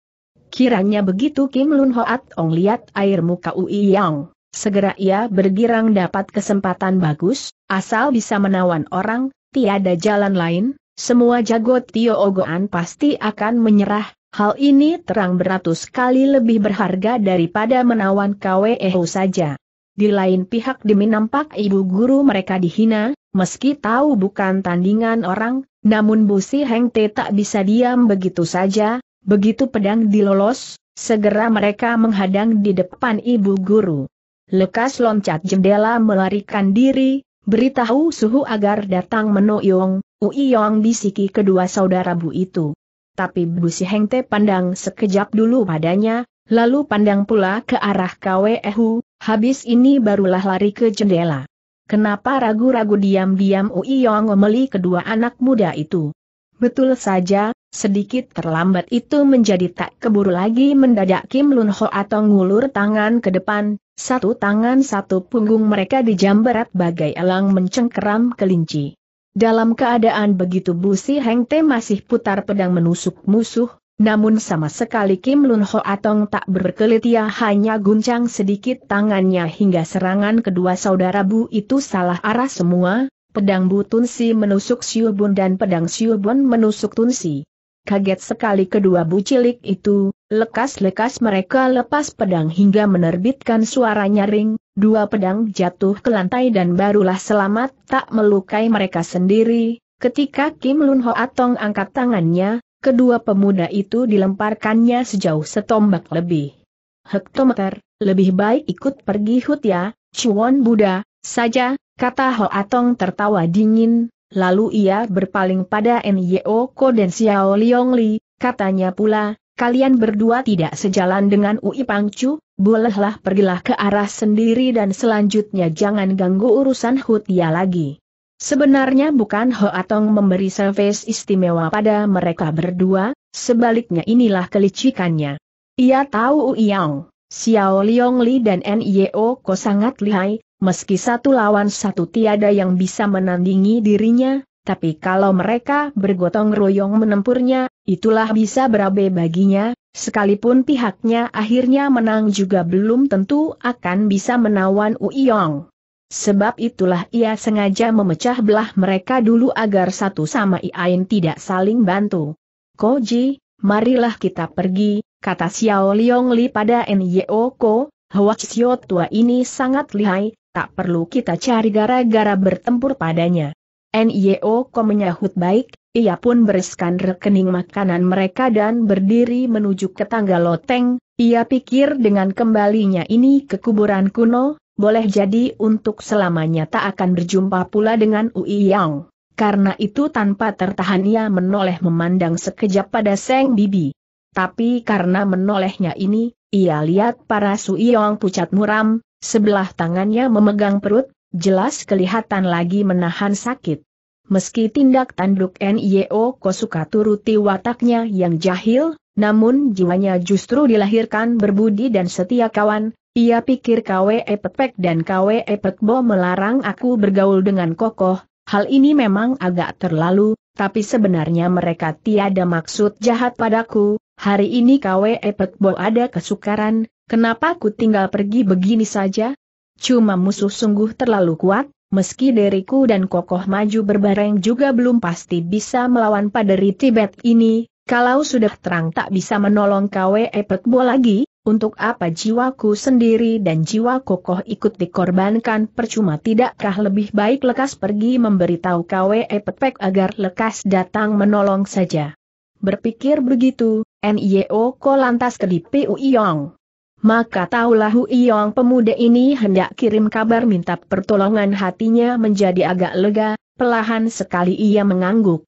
Speaker 1: Kiranya begitu Kim Lun Hoat Ong lihat air muka Ui Yang. Segera ia bergirang dapat kesempatan bagus, asal bisa menawan orang, tiada jalan lain, semua jago Tio Ogoan pasti akan menyerah, hal ini terang beratus kali lebih berharga daripada menawan Kwe saja. Di lain pihak demi nampak ibu guru mereka dihina, meski tahu bukan tandingan orang, namun Bu Si Heng Te tak bisa diam begitu saja, begitu pedang dilolos, segera mereka menghadang di depan ibu guru. Lekas loncat jendela melarikan diri, beritahu suhu agar datang menoyong, Uiyong bisiki kedua saudara Bu itu. Tapi Bu Si Heng Te pandang sekejap dulu padanya, lalu pandang pula ke arah Kwe Ehu, Habis ini barulah lari ke jendela. Kenapa ragu-ragu diam-diam Ui Yong omeli kedua anak muda itu? Betul saja, sedikit terlambat itu menjadi tak keburu lagi mendadak Kim Lun Ho atau ngulur tangan ke depan, satu tangan satu punggung mereka dijamberat bagai elang mencengkeram kelinci. Dalam keadaan begitu busi Si Heng Te masih putar pedang menusuk musuh, namun sama sekali Kim Lun Ho Atong tak berkelit ia hanya guncang sedikit tangannya hingga serangan kedua saudara Bu itu salah arah semua, pedang Bu Si menusuk Siu Bun dan pedang Siu Bun menusuk Si. Kaget sekali kedua Bu cilik itu, lekas-lekas mereka lepas pedang hingga menerbitkan suara nyaring, dua pedang jatuh ke lantai dan barulah selamat tak melukai mereka sendiri, Ketika Kim Lun Ho Atong angkat tangannya, kedua pemuda itu dilemparkannya sejauh setombak lebih. Hektometer, lebih baik ikut pergi ya, Chuan Buddha, saja, kata Atong tertawa dingin, lalu ia berpaling pada Nyo Ko dan Xiao Liong Li, katanya pula, kalian berdua tidak sejalan dengan Ui Chu, bolehlah pergilah ke arah sendiri dan selanjutnya jangan ganggu urusan ya lagi. Sebenarnya bukan Ho Atong memberi service istimewa pada mereka berdua, sebaliknya inilah kelicikannya. Ia tahu Uyang, Xiao Liong Li dan Nio Ko sangat lihai, meski satu lawan satu tiada yang bisa menandingi dirinya, tapi kalau mereka bergotong royong menempurnya, itulah bisa berabe baginya, sekalipun pihaknya akhirnya menang juga belum tentu akan bisa menawan Uyong. Sebab itulah ia sengaja memecah belah mereka dulu agar satu sama lain tidak saling bantu. Koji, marilah kita pergi, kata Xiao Liong Li pada Nyo Ko, Hwa Xiao tua ini sangat lihai, tak perlu kita cari gara-gara bertempur padanya. Nyo Ko menyahut baik, ia pun bereskan rekening makanan mereka dan berdiri menuju ke tangga loteng, ia pikir dengan kembalinya ini ke kuburan kuno, boleh jadi untuk selamanya tak akan berjumpa pula dengan Ui Yang. Karena itu tanpa tertahan ia menoleh memandang sekejap pada Seng Bibi. Tapi karena menolehnya ini, ia lihat para Sui Suyong pucat muram, sebelah tangannya memegang perut, jelas kelihatan lagi menahan sakit. Meski tindak tanduk NIO Kosuka turuti wataknya yang jahil, namun jiwanya justru dilahirkan berbudi dan setia kawan, ia pikir KWE Petpek dan KWE Petbo melarang aku bergaul dengan kokoh, hal ini memang agak terlalu, tapi sebenarnya mereka tiada maksud jahat padaku, hari ini KWE Petbo ada kesukaran, kenapa ku tinggal pergi begini saja? Cuma musuh sungguh terlalu kuat, meski deriku dan kokoh maju berbareng juga belum pasti bisa melawan paderi Tibet ini, kalau sudah terang tak bisa menolong KWE Petbo lagi, untuk apa jiwaku sendiri dan jiwa kokoh ikut dikorbankan percuma tidakkah lebih baik lekas pergi memberitahu KWE Petpek agar lekas datang menolong saja. Berpikir begitu, NIO Ko lantas ke DP Uiyong. Maka tahulah Uiyong pemuda ini hendak kirim kabar minta pertolongan hatinya menjadi agak lega, pelahan sekali ia mengangguk.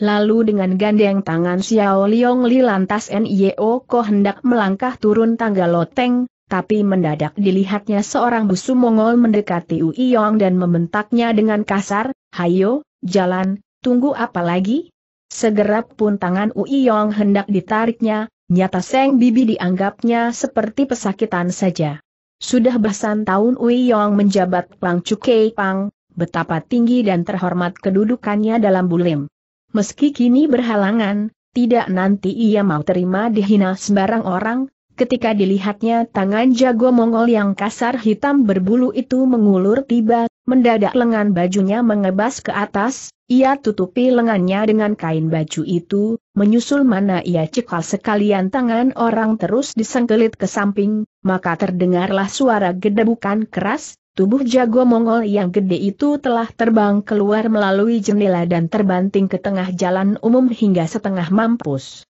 Speaker 1: Lalu dengan gandeng tangan Xiao Liong Li lantas Nio Ko hendak melangkah turun tangga loteng, tapi mendadak dilihatnya seorang busu Mongol mendekati Uiyong dan membentaknya dengan kasar, Hayo, jalan, tunggu apa lagi? Segera pun tangan Uiyong hendak ditariknya, nyata Seng Bibi dianggapnya seperti pesakitan saja. Sudah belasan tahun Ui menjabat Pang Cukai Pang, betapa tinggi dan terhormat kedudukannya dalam bulim meski kini berhalangan, tidak nanti ia mau terima dihina sembarang orang, ketika dilihatnya tangan jago Mongol yang kasar hitam berbulu itu mengulur tiba, mendadak lengan bajunya mengebas ke atas, ia tutupi lengannya dengan kain baju itu, menyusul mana ia cekal sekalian tangan orang terus disengkelit ke samping, maka terdengarlah suara gedebukan keras, Tubuh jago Mongol yang gede itu telah terbang keluar melalui jendela dan terbanting ke tengah jalan umum hingga setengah mampus.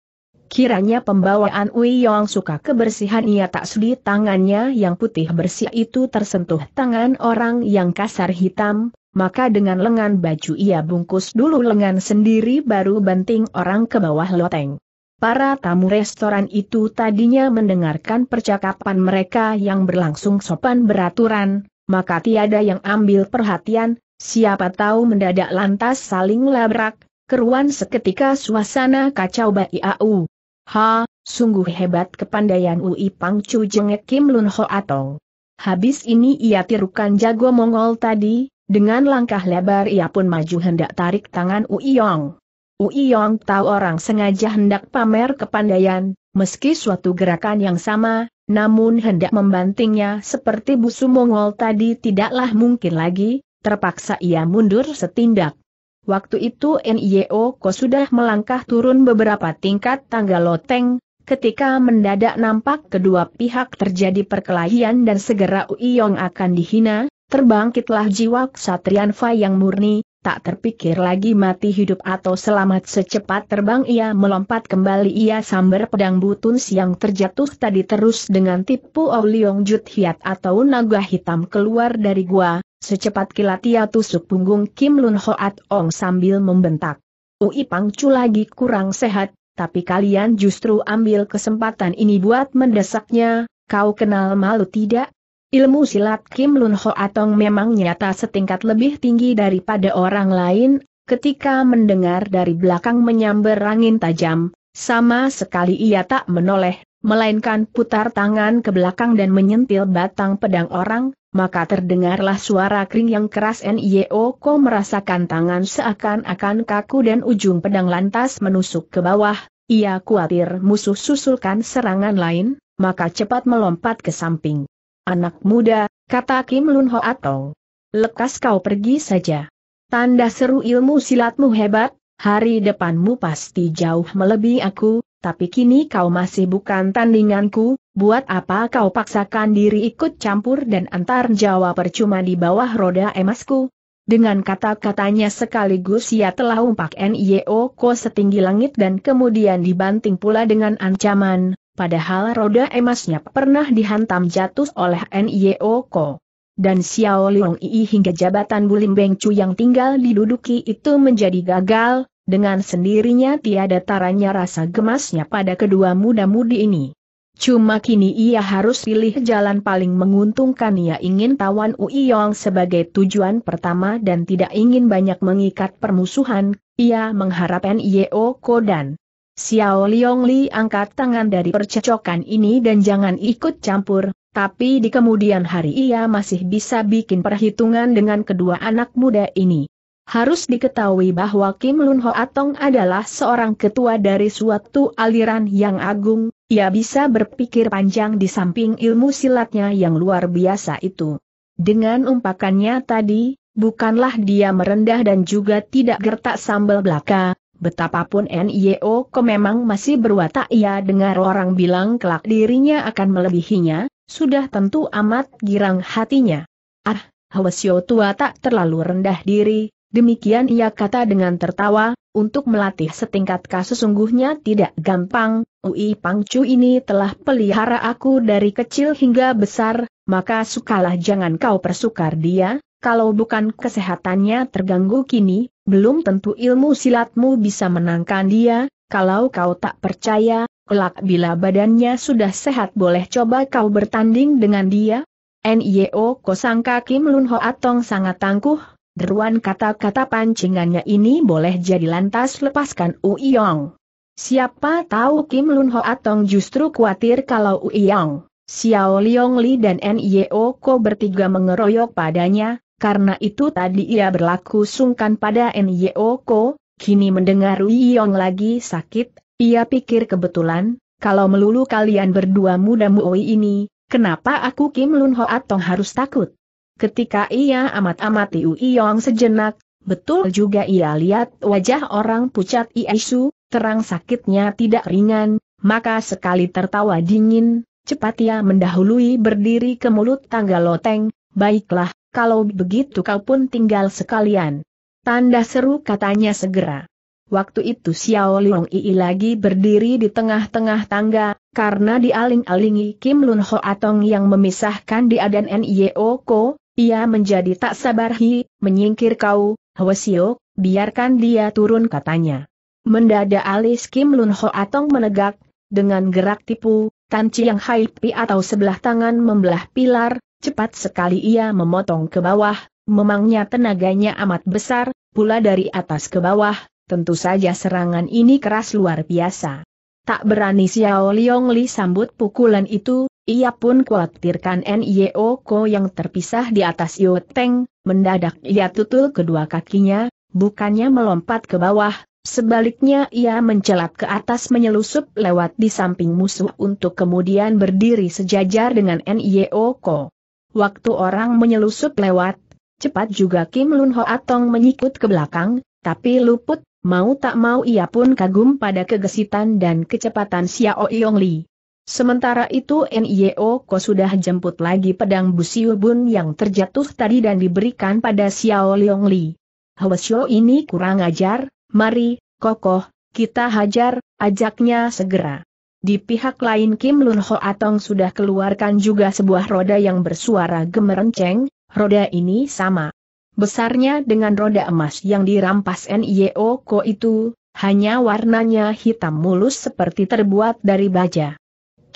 Speaker 1: Kiranya pembawaan Wei Yong suka kebersihan ia tak sudi tangannya yang putih bersih itu tersentuh tangan orang yang kasar hitam, maka dengan lengan baju ia bungkus dulu lengan sendiri baru banting orang ke bawah loteng. Para tamu restoran itu tadinya mendengarkan percakapan mereka yang berlangsung sopan beraturan, maka tiada yang ambil perhatian, siapa tahu mendadak lantas saling labrak, keruan seketika suasana kacau bai au. Ha, sungguh hebat kepandaian Ui Pangcu jengek Kim Lun Ho Atong. Habis ini ia tirukan jago Mongol tadi, dengan langkah lebar ia pun maju hendak tarik tangan Ui Yong. Ui Yong tahu orang sengaja hendak pamer kepandaian, meski suatu gerakan yang sama, namun hendak membantingnya seperti busu Mongol tadi tidaklah mungkin lagi, terpaksa ia mundur setindak. Waktu itu NIO Ko sudah melangkah turun beberapa tingkat tangga loteng, Ketika mendadak nampak kedua pihak terjadi perkelahian dan segera Uiyong akan dihina, terbangkitlah jiwa Ksatria Fa yang murni, tak terpikir lagi mati hidup atau selamat secepat terbang ia melompat kembali ia sambar pedang butun siang terjatuh tadi terus dengan tipu Auliong Jut Hiat atau naga hitam keluar dari gua, secepat kilat ia tusuk punggung Kim Lun Hoat Ong sambil membentak. Ui Pangcu lagi kurang sehat, tapi kalian justru ambil kesempatan ini buat mendesaknya, kau kenal malu tidak? Ilmu silat Kim Lun Ho Atong memang nyata setingkat lebih tinggi daripada orang lain, ketika mendengar dari belakang menyambar angin tajam, sama sekali ia tak menoleh, melainkan putar tangan ke belakang dan menyentil batang pedang orang, maka terdengarlah suara kering yang keras N.I.O. Ko merasakan tangan seakan-akan kaku dan ujung pedang lantas menusuk ke bawah, ia khawatir musuh susulkan serangan lain, maka cepat melompat ke samping anak muda, kata Kim Lun Ho atau lekas kau pergi saja. Tanda seru ilmu silatmu hebat, hari depanmu pasti jauh melebihi aku, tapi kini kau masih bukan tandinganku, buat apa kau paksakan diri ikut campur dan antar Jawa percuma di bawah roda emasku? Dengan kata-katanya sekaligus ia telah umpak Nio Ko setinggi langit dan kemudian dibanting pula dengan ancaman, padahal roda emasnya pernah dihantam jatuh oleh NIO Ko. Dan Xiao Liang Yi hingga jabatan Bulim Beng Chu yang tinggal diduduki itu menjadi gagal, dengan sendirinya tiada taranya rasa gemasnya pada kedua muda-mudi ini. Cuma kini ia harus pilih jalan paling menguntungkan ia ingin tawan Yong sebagai tujuan pertama dan tidak ingin banyak mengikat permusuhan, ia mengharapkan Yeo Ko dan Xiao Liong Li angkat tangan dari percecokan ini dan jangan ikut campur, tapi di kemudian hari ia masih bisa bikin perhitungan dengan kedua anak muda ini. Harus diketahui bahwa Kim Lun Ho Atong adalah seorang ketua dari suatu aliran yang agung, ia bisa berpikir panjang di samping ilmu silatnya yang luar biasa itu. Dengan umpakannya tadi, bukanlah dia merendah dan juga tidak gertak sambal belaka, Betapapun NIO ke memang masih berwatak ia dengar orang bilang kelak dirinya akan melebihinya, sudah tentu amat girang hatinya. Ah, Hwasyo tua tak terlalu rendah diri, demikian ia kata dengan tertawa, untuk melatih setingkat kasus sungguhnya tidak gampang, Ui Pangcu ini telah pelihara aku dari kecil hingga besar, maka sukalah jangan kau persukar dia, kalau bukan kesehatannya terganggu kini, belum tentu ilmu silatmu bisa menangkan dia, kalau kau tak percaya, kelak bila badannya sudah sehat boleh coba kau bertanding dengan dia? N.I.O. Kosang kaki Ho Atong sangat tangguh, deruan kata-kata pancingannya ini boleh jadi lantas lepaskan Yong. Siapa tahu Kim Lun Ho Atong justru khawatir kalau Yong, Xiao Liong Li dan N.I.O. Ko bertiga mengeroyok padanya, karena itu tadi ia berlaku sungkan pada Nyo Ko, kini mendengar Yong lagi sakit, ia pikir kebetulan, kalau melulu kalian berdua muda muoi ini, kenapa aku Kim Lun Ho Atong harus takut? Ketika ia amat-amati Yong sejenak, betul juga ia lihat wajah orang pucat Iesu, terang sakitnya tidak ringan, maka sekali tertawa dingin, cepat ia mendahului berdiri ke mulut tangga loteng, baiklah, kalau begitu kau pun tinggal sekalian. Tanda seru katanya segera. Waktu itu Xiao Long Ii lagi berdiri di tengah-tengah tangga, karena dialing-alingi Kim Lun Ho Atong yang memisahkan dia dan Nio Ko, ia menjadi tak sabar hi, menyingkir kau, Hwasio, biarkan dia turun katanya. Mendadak alis Kim Lun Ho Atong menegak, dengan gerak tipu, Tan Chiang Hai Pi atau sebelah tangan membelah pilar, Cepat sekali ia memotong ke bawah, memangnya tenaganya amat besar, pula dari atas ke bawah, tentu saja serangan ini keras luar biasa. Tak berani Xiao Liong Li sambut pukulan itu, ia pun khawatirkan Nio Ko yang terpisah di atas Yoteng, mendadak ia tutul kedua kakinya, bukannya melompat ke bawah, Sebaliknya ia mencelat ke atas menyelusup lewat di samping musuh untuk kemudian berdiri sejajar dengan Nio Ko. Waktu orang menyelusup lewat, cepat juga Kim Lun Ho Atong menyikut ke belakang, tapi luput, mau tak mau ia pun kagum pada kegesitan dan kecepatan Xiao Yong Li. Sementara itu Nio Ko sudah jemput lagi pedang Busiu Bun yang terjatuh tadi dan diberikan pada Xiao Yong Li. Xiao ini kurang ajar, mari, kokoh, kita hajar, ajaknya segera. Di pihak lain Kim Lun Ho Atong sudah keluarkan juga sebuah roda yang bersuara gemerenceng, roda ini sama. Besarnya dengan roda emas yang dirampas N.I.O. Ko itu, hanya warnanya hitam mulus seperti terbuat dari baja.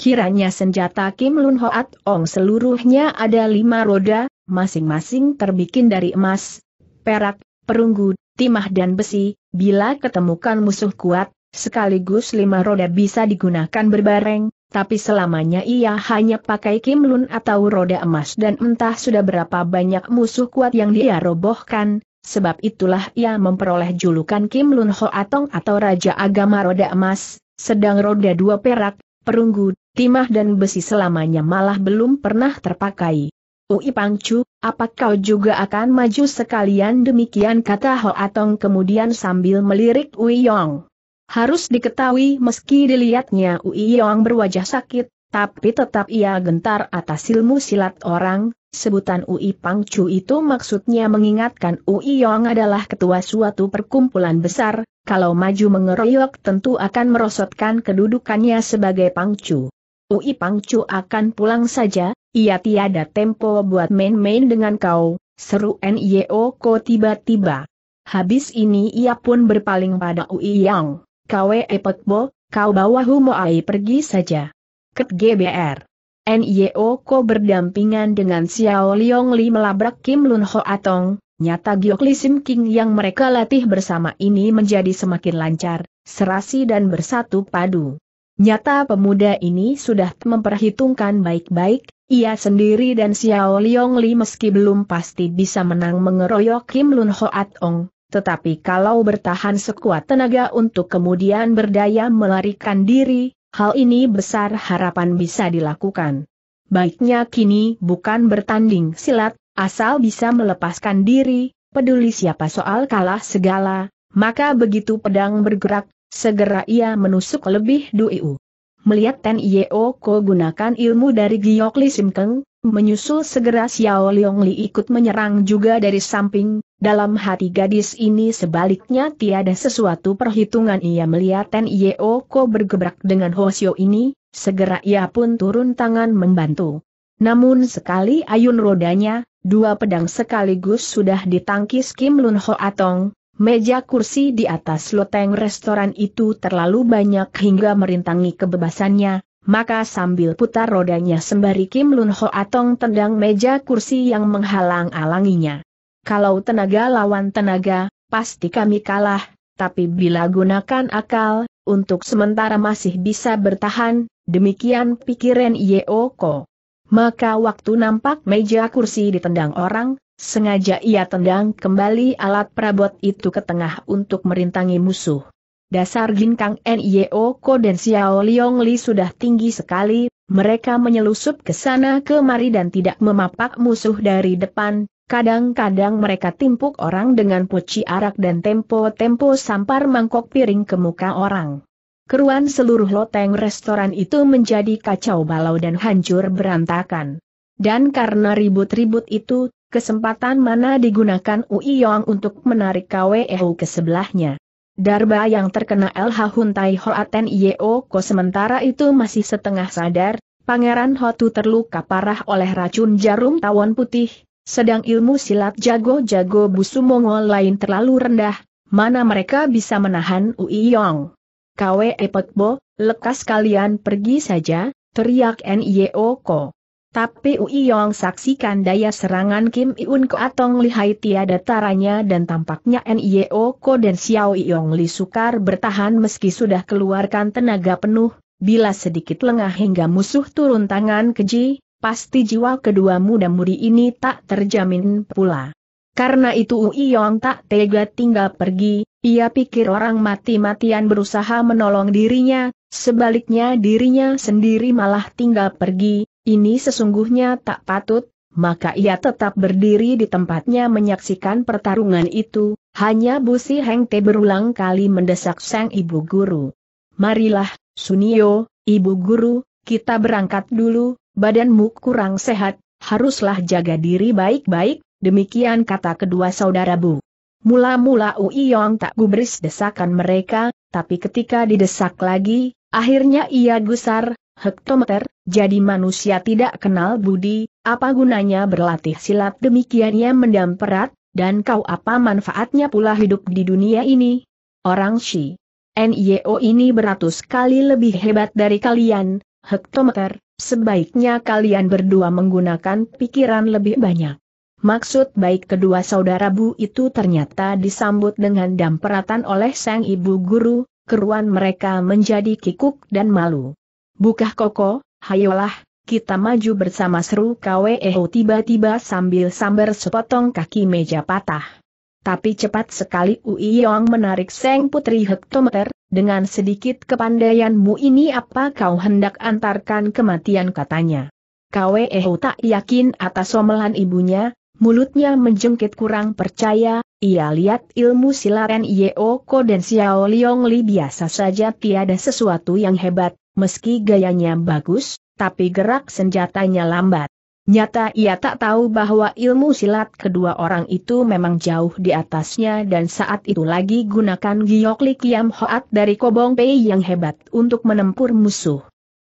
Speaker 1: Kiranya senjata Kim Lun Ho Atong seluruhnya ada lima roda, masing-masing terbikin dari emas, perak, perunggu, timah dan besi, bila ketemukan musuh kuat, Sekaligus lima roda bisa digunakan berbareng, tapi selamanya ia hanya pakai Lun atau roda emas dan entah sudah berapa banyak musuh kuat yang dia robohkan, sebab itulah ia memperoleh julukan kimlun hoatong atau raja agama roda emas, sedang roda dua perak, perunggu, timah dan besi selamanya malah belum pernah terpakai. Ui Pangcu, apa kau juga akan maju sekalian demikian kata Ho Atong kemudian sambil melirik Ui Yong. Harus diketahui meski dilihatnya Ui Yong berwajah sakit, tapi tetap ia gentar atas ilmu silat orang, sebutan Ui Pangcu itu maksudnya mengingatkan Ui Yong adalah ketua suatu perkumpulan besar, kalau maju mengeroyok tentu akan merosotkan kedudukannya sebagai Pangcu. Ui Pangcu akan pulang saja, ia tiada tempo buat main-main dengan kau, seru Nyeo Ko tiba-tiba. Habis ini ia pun berpaling pada Ui Yong. KW bo, kau bawa Ai pergi saja. Ket GBR. NIO Ko berdampingan dengan Xiao Liong Li melabrak Kim Lun Ho Atong, nyata Giok Li Sim King yang mereka latih bersama ini menjadi semakin lancar, serasi dan bersatu padu. Nyata pemuda ini sudah memperhitungkan baik-baik, ia sendiri dan Xiao Liong Li meski belum pasti bisa menang mengeroyok Kim Lun Ho Atong, tetapi kalau bertahan sekuat tenaga untuk kemudian berdaya melarikan diri, hal ini besar harapan bisa dilakukan. Baiknya kini bukan bertanding silat, asal bisa melepaskan diri, peduli siapa soal kalah segala, maka begitu pedang bergerak, segera ia menusuk lebih duiu. Melihat Ten Yeo Ko gunakan ilmu dari Giyok Li Simkeng, Menyusul segera Xiao Li ikut menyerang juga dari samping, dalam hati gadis ini sebaliknya tiada sesuatu perhitungan ia melihat Ten Ko bergebrak dengan Hosio ini, segera ia pun turun tangan membantu. Namun sekali ayun rodanya, dua pedang sekaligus sudah ditangkis Kim Lun Ho Atong, meja kursi di atas loteng restoran itu terlalu banyak hingga merintangi kebebasannya, maka sambil putar rodanya sembari Kim Lun Ho Atong tendang meja kursi yang menghalang-alanginya. Kalau tenaga lawan tenaga, pasti kami kalah, tapi bila gunakan akal, untuk sementara masih bisa bertahan, demikian pikiran Yeoko. Maka waktu nampak meja kursi ditendang orang, sengaja ia tendang kembali alat perabot itu ke tengah untuk merintangi musuh dasar ginkang NIO Ko dan Xiao Liong Li sudah tinggi sekali, mereka menyelusup ke sana kemari dan tidak memapak musuh dari depan, kadang-kadang mereka timpuk orang dengan puci arak dan tempo-tempo sampar mangkok piring ke muka orang. Keruan seluruh loteng restoran itu menjadi kacau balau dan hancur berantakan. Dan karena ribut-ribut itu, kesempatan mana digunakan Ui Yong untuk menarik KWEU ke sebelahnya. Darba yang terkena LH Huntai Hoaten Yeoko sementara itu masih setengah sadar, Pangeran Hotu terluka parah oleh racun jarum tawon putih, sedang ilmu silat jago-jago busu Mongol lain terlalu rendah, mana mereka bisa menahan Ui Yong. Kwe Epekbo, lekas kalian pergi saja, teriak N.I.O.Ko. Tapi Ui Yong saksikan daya serangan Kim Iun Atong lihai tiada taranya dan tampaknya Nio Ko dan Xiao Yong Li sukar bertahan meski sudah keluarkan tenaga penuh, bila sedikit lengah hingga musuh turun tangan keji, pasti jiwa kedua muda-mudi ini tak terjamin pula. Karena itu Ui Yong tak tega tinggal pergi, ia pikir orang mati-matian berusaha menolong dirinya, sebaliknya dirinya sendiri malah tinggal pergi, ini sesungguhnya tak patut, maka ia tetap berdiri di tempatnya menyaksikan pertarungan itu, hanya Busi hengte berulang kali mendesak sang ibu guru. Marilah, Sunio, ibu guru, kita berangkat dulu, badanmu kurang sehat, haruslah jaga diri baik-baik, demikian kata kedua saudara Bu. Mula-mula Yong tak gubris desakan mereka, tapi ketika didesak lagi, akhirnya ia gusar, hektometer, jadi manusia tidak kenal budi, apa gunanya berlatih silat demikiannya mendam perat, dan kau apa manfaatnya pula hidup di dunia ini? Orang Shi. NIO ini beratus kali lebih hebat dari kalian, hektometer, sebaiknya kalian berdua menggunakan pikiran lebih banyak. Maksud baik kedua saudara Bu itu ternyata disambut dengan damperatan oleh sang ibu guru, keruan mereka menjadi kikuk dan malu. Bukah koko, hayolah, kita maju bersama seru KWEO tiba-tiba sambil sambar sepotong kaki meja patah. Tapi cepat sekali Ui Yong menarik Seng Putri Hektometer, dengan sedikit kepandaianmu ini apa kau hendak antarkan kematian katanya. KWEO tak yakin atas omelan ibunya, Mulutnya menjengkit kurang percaya, ia lihat ilmu silaren Ko dan Xiao Liong Li biasa saja tiada sesuatu yang hebat, meski gayanya bagus, tapi gerak senjatanya lambat. Nyata ia tak tahu bahwa ilmu silat kedua orang itu memang jauh di atasnya dan saat itu lagi gunakan giok Li Kiam Hoat dari Kobong Pei yang hebat untuk menempur musuh.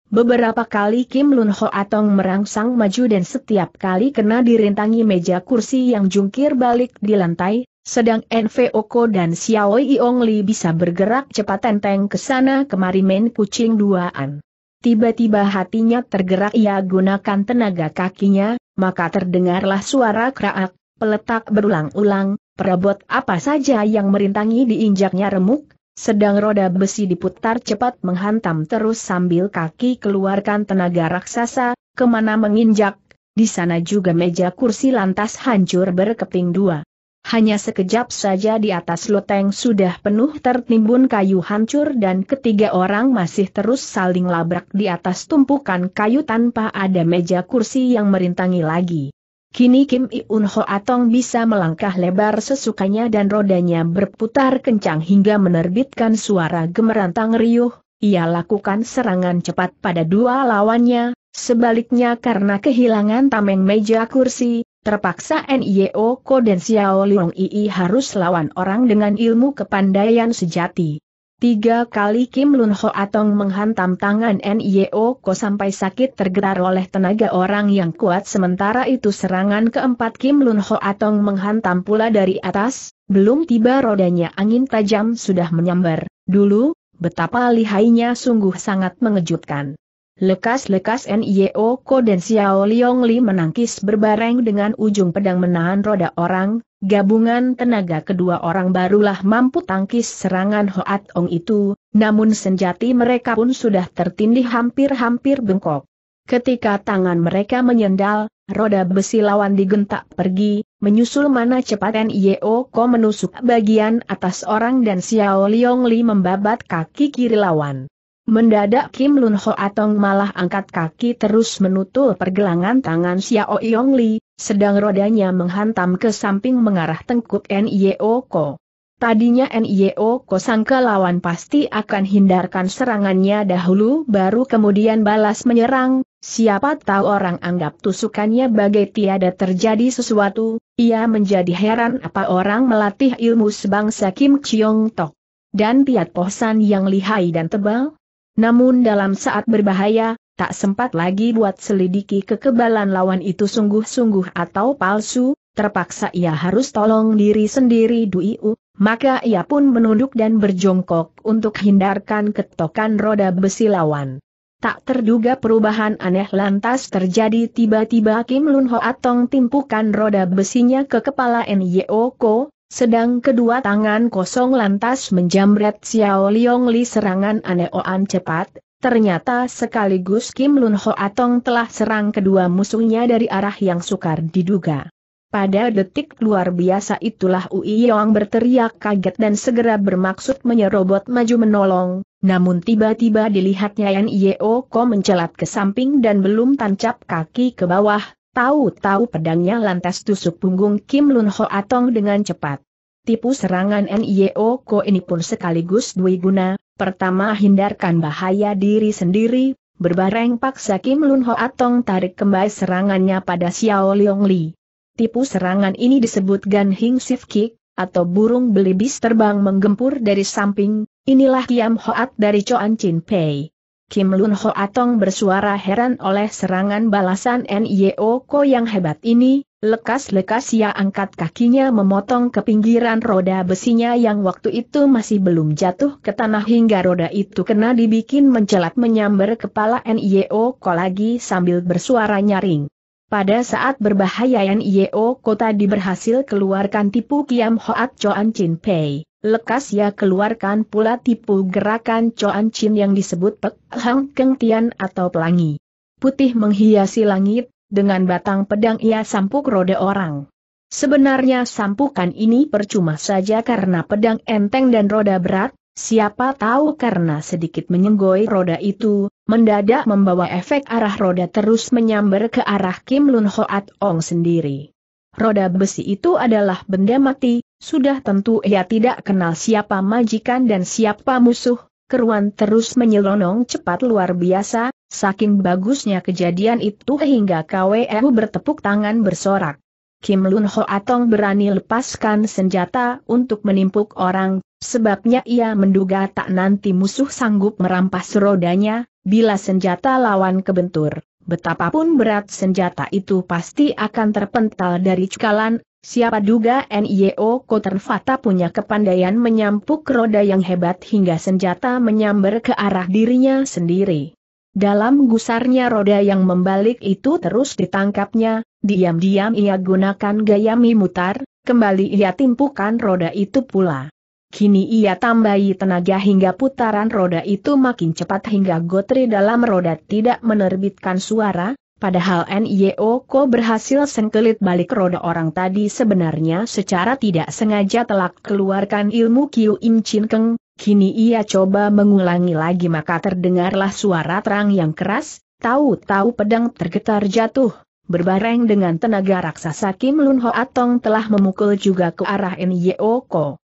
Speaker 1: Beberapa kali Kim Lun Ho Atong merangsang maju dan setiap kali kena dirintangi meja kursi yang jungkir balik di lantai, sedang NVO Oko dan Xiao Yi Ong Li bisa bergerak cepat tenteng ke sana kemari main kucing duaan. Tiba-tiba hatinya tergerak ia gunakan tenaga kakinya, maka terdengarlah suara keraak, peletak berulang-ulang, perabot apa saja yang merintangi diinjaknya remuk, sedang roda besi diputar cepat menghantam terus sambil kaki keluarkan tenaga raksasa, kemana menginjak, di sana juga meja kursi lantas hancur berkeping dua. Hanya sekejap saja di atas loteng sudah penuh tertimbun kayu hancur dan ketiga orang masih terus saling labrak di atas tumpukan kayu tanpa ada meja kursi yang merintangi lagi. Kini Kim Iun Ho Atong bisa melangkah lebar sesukanya dan rodanya berputar kencang hingga menerbitkan suara gemerantang riuh, ia lakukan serangan cepat pada dua lawannya, sebaliknya karena kehilangan tameng meja kursi, terpaksa NIO Ko dan Xiao Liong Ii harus lawan orang dengan ilmu kepandaian sejati. Tiga kali Kim Lun Ho Atong menghantam tangan Nio Ko sampai sakit tergerar oleh tenaga orang yang kuat sementara itu serangan keempat Kim Lun Ho Atong menghantam pula dari atas, belum tiba rodanya angin tajam sudah menyambar, dulu, betapa lihainya sungguh sangat mengejutkan. Lekas-lekas NIO Ko dan Xiao Liong Li menangkis berbareng dengan ujung pedang menahan roda orang, gabungan tenaga kedua orang barulah mampu tangkis serangan Hoat Ong itu, namun senjati mereka pun sudah tertindih hampir-hampir bengkok. Ketika tangan mereka menyendal, roda besi lawan digentak pergi, menyusul mana cepat NIO Ko menusuk bagian atas orang dan Xiao Liong Li membabat kaki kiri lawan. Mendadak Kim Lun Ho Atong malah angkat kaki terus menutul pergelangan tangan Xiao Yong Li, sedang rodanya menghantam ke samping mengarah tengkuk N.I.O. Ko. Tadinya N.I.O. Ko sangka lawan pasti akan hindarkan serangannya dahulu baru kemudian balas menyerang, siapa tahu orang anggap tusukannya bagai tiada terjadi sesuatu, ia menjadi heran apa orang melatih ilmu sebangsa Kim Chiong Tok. Dan Piat Pohsan yang lihai dan tebal, namun dalam saat berbahaya, tak sempat lagi buat selidiki kekebalan lawan itu sungguh-sungguh atau palsu, terpaksa ia harus tolong diri sendiri Duiu, maka ia pun menunduk dan berjongkok untuk hindarkan ketokan roda besi lawan. Tak terduga perubahan aneh lantas terjadi tiba-tiba Kim Lun Ho Atong timpukan roda besinya ke kepala Nyo Ko, sedang kedua tangan kosong lantas menjamret Xiao Liong Li serangan Aneoan cepat, ternyata sekaligus Kim Lun Ho Atong telah serang kedua musuhnya dari arah yang sukar diduga. Pada detik luar biasa itulah Ui Yong berteriak kaget dan segera bermaksud menyerobot maju menolong, namun tiba-tiba dilihatnya Yan Yeo Ko mencelat ke samping dan belum tancap kaki ke bawah, Tahu-tahu pedangnya lantas tusuk punggung Kim Lun Ho Atong dengan cepat. Tipu serangan NIO Ko ini pun sekaligus guna. pertama hindarkan bahaya diri sendiri, berbareng paksa Kim Lun Ho Atong tarik kembali serangannya pada Xiao Leong Li. Tipu serangan ini disebut Gan Hing Sif Kick, atau burung belibis terbang menggempur dari samping, inilah Kiam Hoat dari Choan Chin Pei. Kim Lun Ho Atong bersuara heran oleh serangan balasan Nio Ko yang hebat ini, lekas-lekas ia angkat kakinya memotong ke pinggiran roda besinya yang waktu itu masih belum jatuh ke tanah hingga roda itu kena dibikin mencelat menyambar kepala Nio Ko lagi sambil bersuara nyaring. Pada saat berbahaya Nio Ko tadi berhasil keluarkan tipu Kiam Hoat Choan Chin Pei. Lekas ia ya keluarkan pula tipu gerakan Coan Chin yang disebut Pek Hang Keng Tian atau Pelangi. Putih menghiasi langit, dengan batang pedang ia sampuk roda orang. Sebenarnya sampukan ini percuma saja karena pedang enteng dan roda berat, siapa tahu karena sedikit menyenggoi roda itu, mendadak membawa efek arah roda terus menyambar ke arah Kim Lun Hoat Ong sendiri. Roda besi itu adalah benda mati, sudah tentu ia tidak kenal siapa majikan dan siapa musuh, keruan terus menyelonong cepat luar biasa, saking bagusnya kejadian itu hingga KWU e bertepuk tangan bersorak. Kim Lun Ho Atong berani lepaskan senjata untuk menimpuk orang, sebabnya ia menduga tak nanti musuh sanggup merampas rodanya, bila senjata lawan kebentur. Betapapun berat senjata itu pasti akan terpental dari cekalan, Siapa duga NIO Koternfata punya kepandaian menyampuk roda yang hebat hingga senjata menyambar ke arah dirinya sendiri. Dalam gusarnya roda yang membalik itu terus ditangkapnya, diam-diam ia gunakan gaya mimutar, kembali ia timpukan roda itu pula. Kini ia tambahi tenaga hingga putaran roda itu makin cepat hingga gotri dalam roda tidak menerbitkan suara, Padahal NIO Ko berhasil sengkelit balik roda orang tadi sebenarnya secara tidak sengaja telah keluarkan ilmu Kiu Im Chin Keng, kini ia coba mengulangi lagi maka terdengarlah suara terang yang keras, tahu-tahu pedang tergetar jatuh. Berbareng dengan tenaga raksasa Kim Lun Ho Atong telah memukul juga ke arah NIO Ko.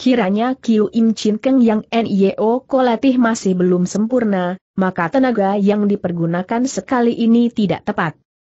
Speaker 1: Kiranya Kiu Im Chin Keng yang NIO Ko latih masih belum sempurna, maka tenaga yang dipergunakan sekali ini tidak tepat.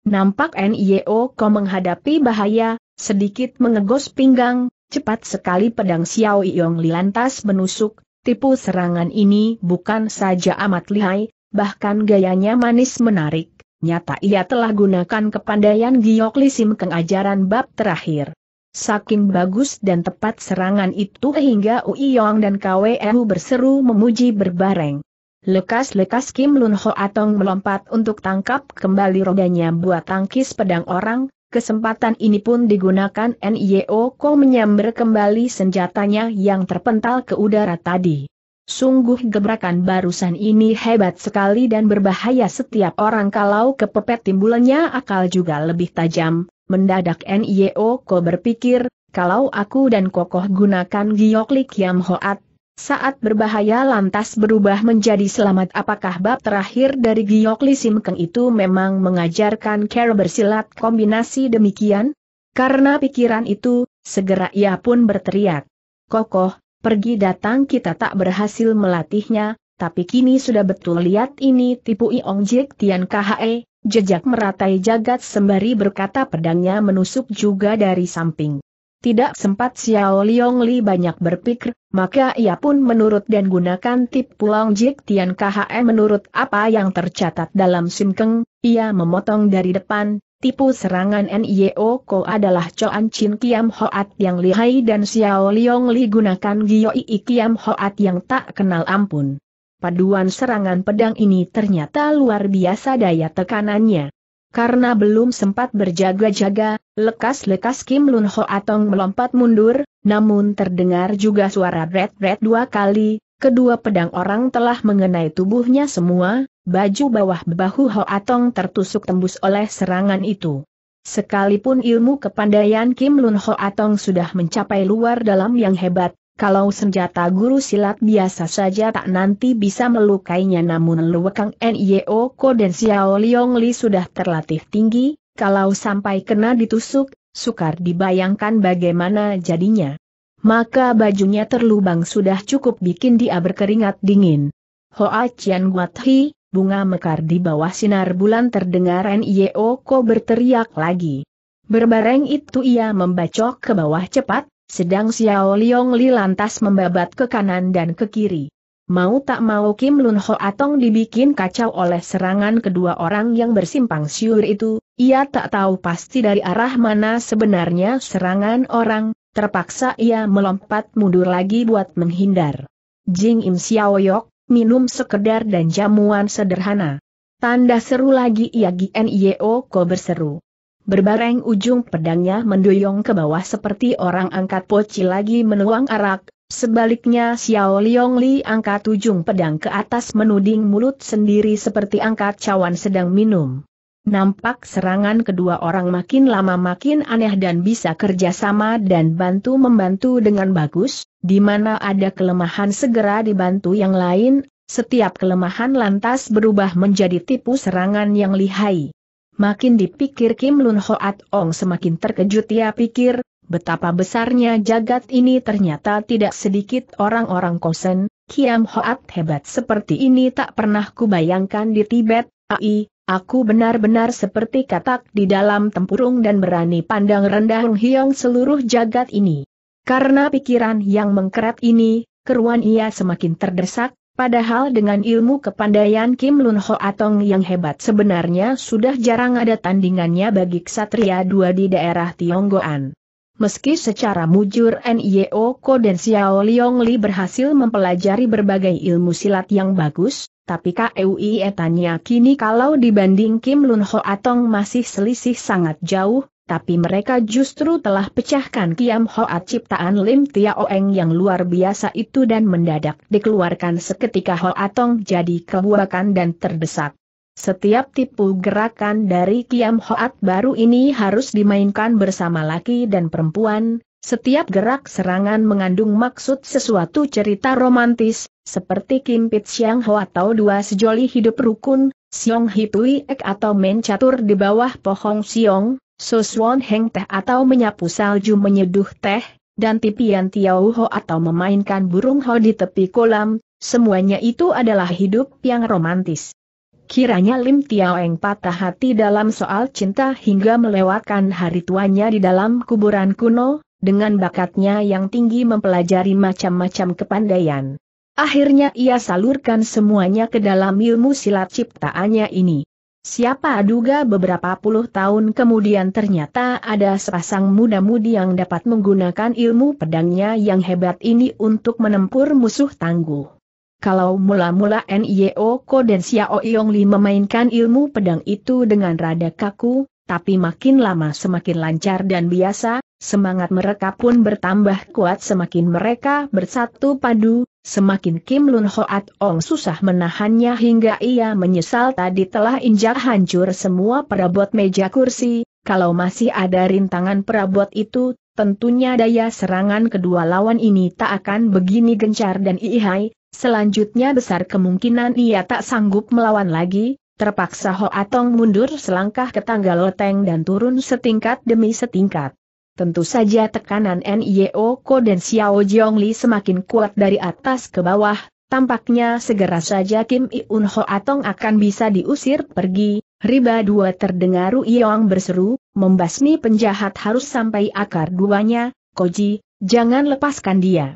Speaker 1: Nampak NIO Ko menghadapi bahaya, sedikit mengegos pinggang, cepat sekali pedang Xiao Yong Li lantas menusuk, tipu serangan ini bukan saja amat lihai, bahkan gayanya manis menarik, nyata ia telah gunakan kepandaian Giyok Li Sim ajaran bab terakhir. Saking bagus dan tepat serangan itu hingga Yong dan KWU berseru memuji berbareng. Lekas-lekas Kim Lun Ho Atong melompat untuk tangkap kembali rodanya buat tangkis pedang orang, kesempatan ini pun digunakan NIO Ko menyamber kembali senjatanya yang terpental ke udara tadi. Sungguh gebrakan barusan ini hebat sekali dan berbahaya setiap orang kalau kepepet timbulannya akal juga lebih tajam, mendadak NIO Ko berpikir, kalau aku dan kokoh gunakan giok Li Hoat, saat berbahaya lantas berubah menjadi selamat apakah bab terakhir dari Giyok Lisim Keng itu memang mengajarkan cara bersilat kombinasi demikian? Karena pikiran itu, segera ia pun berteriak. Kokoh, pergi datang kita tak berhasil melatihnya, tapi kini sudah betul lihat ini tipu Iong Jik Tian KHE, jejak meratai jagat sembari berkata pedangnya menusuk juga dari samping. Tidak sempat Xiao Liong Li banyak berpikir, maka ia pun menurut dan gunakan tip pulang Jik Tian KHM e menurut apa yang tercatat dalam Simkeng, ia memotong dari depan, tipu serangan NIO Ko adalah Choan Chin Kiam Hoat yang lihai dan Xiao Liong Li gunakan Gioi Kiam Hoat yang tak kenal ampun. Paduan serangan pedang ini ternyata luar biasa daya tekanannya karena belum sempat berjaga-jaga, lekas-lekas Kim Lun Ho Atong melompat mundur, namun terdengar juga suara red-red dua kali, kedua pedang orang telah mengenai tubuhnya semua, baju bawah bahu Ho Atong tertusuk tembus oleh serangan itu. Sekalipun ilmu kepandaian Kim Lun Ho Atong sudah mencapai luar dalam yang hebat, kalau senjata guru silat biasa saja tak nanti bisa melukainya namun Luwekang Nio Ko dan Xiao Liong Li sudah terlatih tinggi, kalau sampai kena ditusuk, sukar dibayangkan bagaimana jadinya. Maka bajunya terlubang sudah cukup bikin dia berkeringat dingin. Hoa Chian Guat Hi, bunga mekar di bawah sinar bulan terdengar Nio Ko berteriak lagi. Berbareng itu ia membacok ke bawah cepat, sedang Xiao Liong Li lantas membabat ke kanan dan ke kiri. Mau tak mau Kim Lun Ho Atong dibikin kacau oleh serangan kedua orang yang bersimpang siur itu, ia tak tahu pasti dari arah mana sebenarnya serangan orang, terpaksa ia melompat mundur lagi buat menghindar. Jing Im Xiao Yok, minum sekedar dan jamuan sederhana. Tanda seru lagi ia Gien Yeo Ko berseru. Berbareng ujung pedangnya mendoyong ke bawah seperti orang angkat poci lagi menuang arak, sebaliknya Xiao Liong Li angkat ujung pedang ke atas menuding mulut sendiri seperti angkat cawan sedang minum. Nampak serangan kedua orang makin lama makin aneh dan bisa kerjasama dan bantu-membantu dengan bagus, di mana ada kelemahan segera dibantu yang lain, setiap kelemahan lantas berubah menjadi tipu serangan yang lihai. Makin dipikir Kim Lun Hoat Ong semakin terkejut ia pikir, betapa besarnya jagat ini ternyata tidak sedikit orang-orang kosen, Kiam Hoat hebat seperti ini tak pernah kubayangkan di Tibet, ai, aku benar-benar seperti katak di dalam tempurung dan berani pandang rendah Hiong seluruh jagat ini. Karena pikiran yang mengkerat ini, keruan ia semakin terdesak, Padahal dengan ilmu kepandaian Kim Lun Ho Atong yang hebat sebenarnya sudah jarang ada tandingannya bagi ksatria dua di daerah Tionggoan. Meski secara mujur NIO Ko dan Xiao Liong Li berhasil mempelajari berbagai ilmu silat yang bagus, tapi KUI Etanya kini kalau dibanding Kim Lun Ho Atong masih selisih sangat jauh, tapi mereka justru telah pecahkan Kiam Hoat ciptaan Lim Tia Oeng yang luar biasa itu dan mendadak dikeluarkan seketika Hoatong jadi kebuakan dan terdesak. Setiap tipu gerakan dari Kiam Hoat baru ini harus dimainkan bersama laki dan perempuan, setiap gerak serangan mengandung maksud sesuatu cerita romantis, seperti Kim Pit Siang Ho atau dua sejoli hidup rukun, Siong Hitui Ek atau mencatur di bawah pohon Siong, Soswon Heng Teh atau menyapu salju menyeduh teh, dan tipian Tiau Ho atau memainkan burung ho di tepi kolam, semuanya itu adalah hidup yang romantis. Kiranya Lim Tiau Eng patah hati dalam soal cinta hingga melewatkan hari tuanya di dalam kuburan kuno, dengan bakatnya yang tinggi mempelajari macam-macam kepandaian. Akhirnya ia salurkan semuanya ke dalam ilmu silat ciptaannya ini. Siapa duga beberapa puluh tahun kemudian ternyata ada sepasang muda-mudi yang dapat menggunakan ilmu pedangnya yang hebat ini untuk menempur musuh tangguh. Kalau mula-mula NIO Ko dan Xiao Yongli memainkan ilmu pedang itu dengan rada kaku, tapi makin lama semakin lancar dan biasa, semangat mereka pun bertambah kuat semakin mereka bersatu padu, Semakin Kim Lun Hoat Ong susah menahannya hingga ia menyesal tadi telah injak hancur semua perabot meja kursi, kalau masih ada rintangan perabot itu, tentunya daya serangan kedua lawan ini tak akan begini gencar dan ihai, selanjutnya besar kemungkinan ia tak sanggup melawan lagi, terpaksa Hoat Ong mundur selangkah ke tangga loteng dan turun setingkat demi setingkat. Tentu saja tekanan NIO Ko dan Xiao Jiongli semakin kuat dari atas ke bawah, tampaknya segera saja Kim Iun Ho Atong akan bisa diusir pergi, riba dua terdengar Yong berseru, membasmi penjahat harus sampai akar duanya, Koji, jangan lepaskan dia.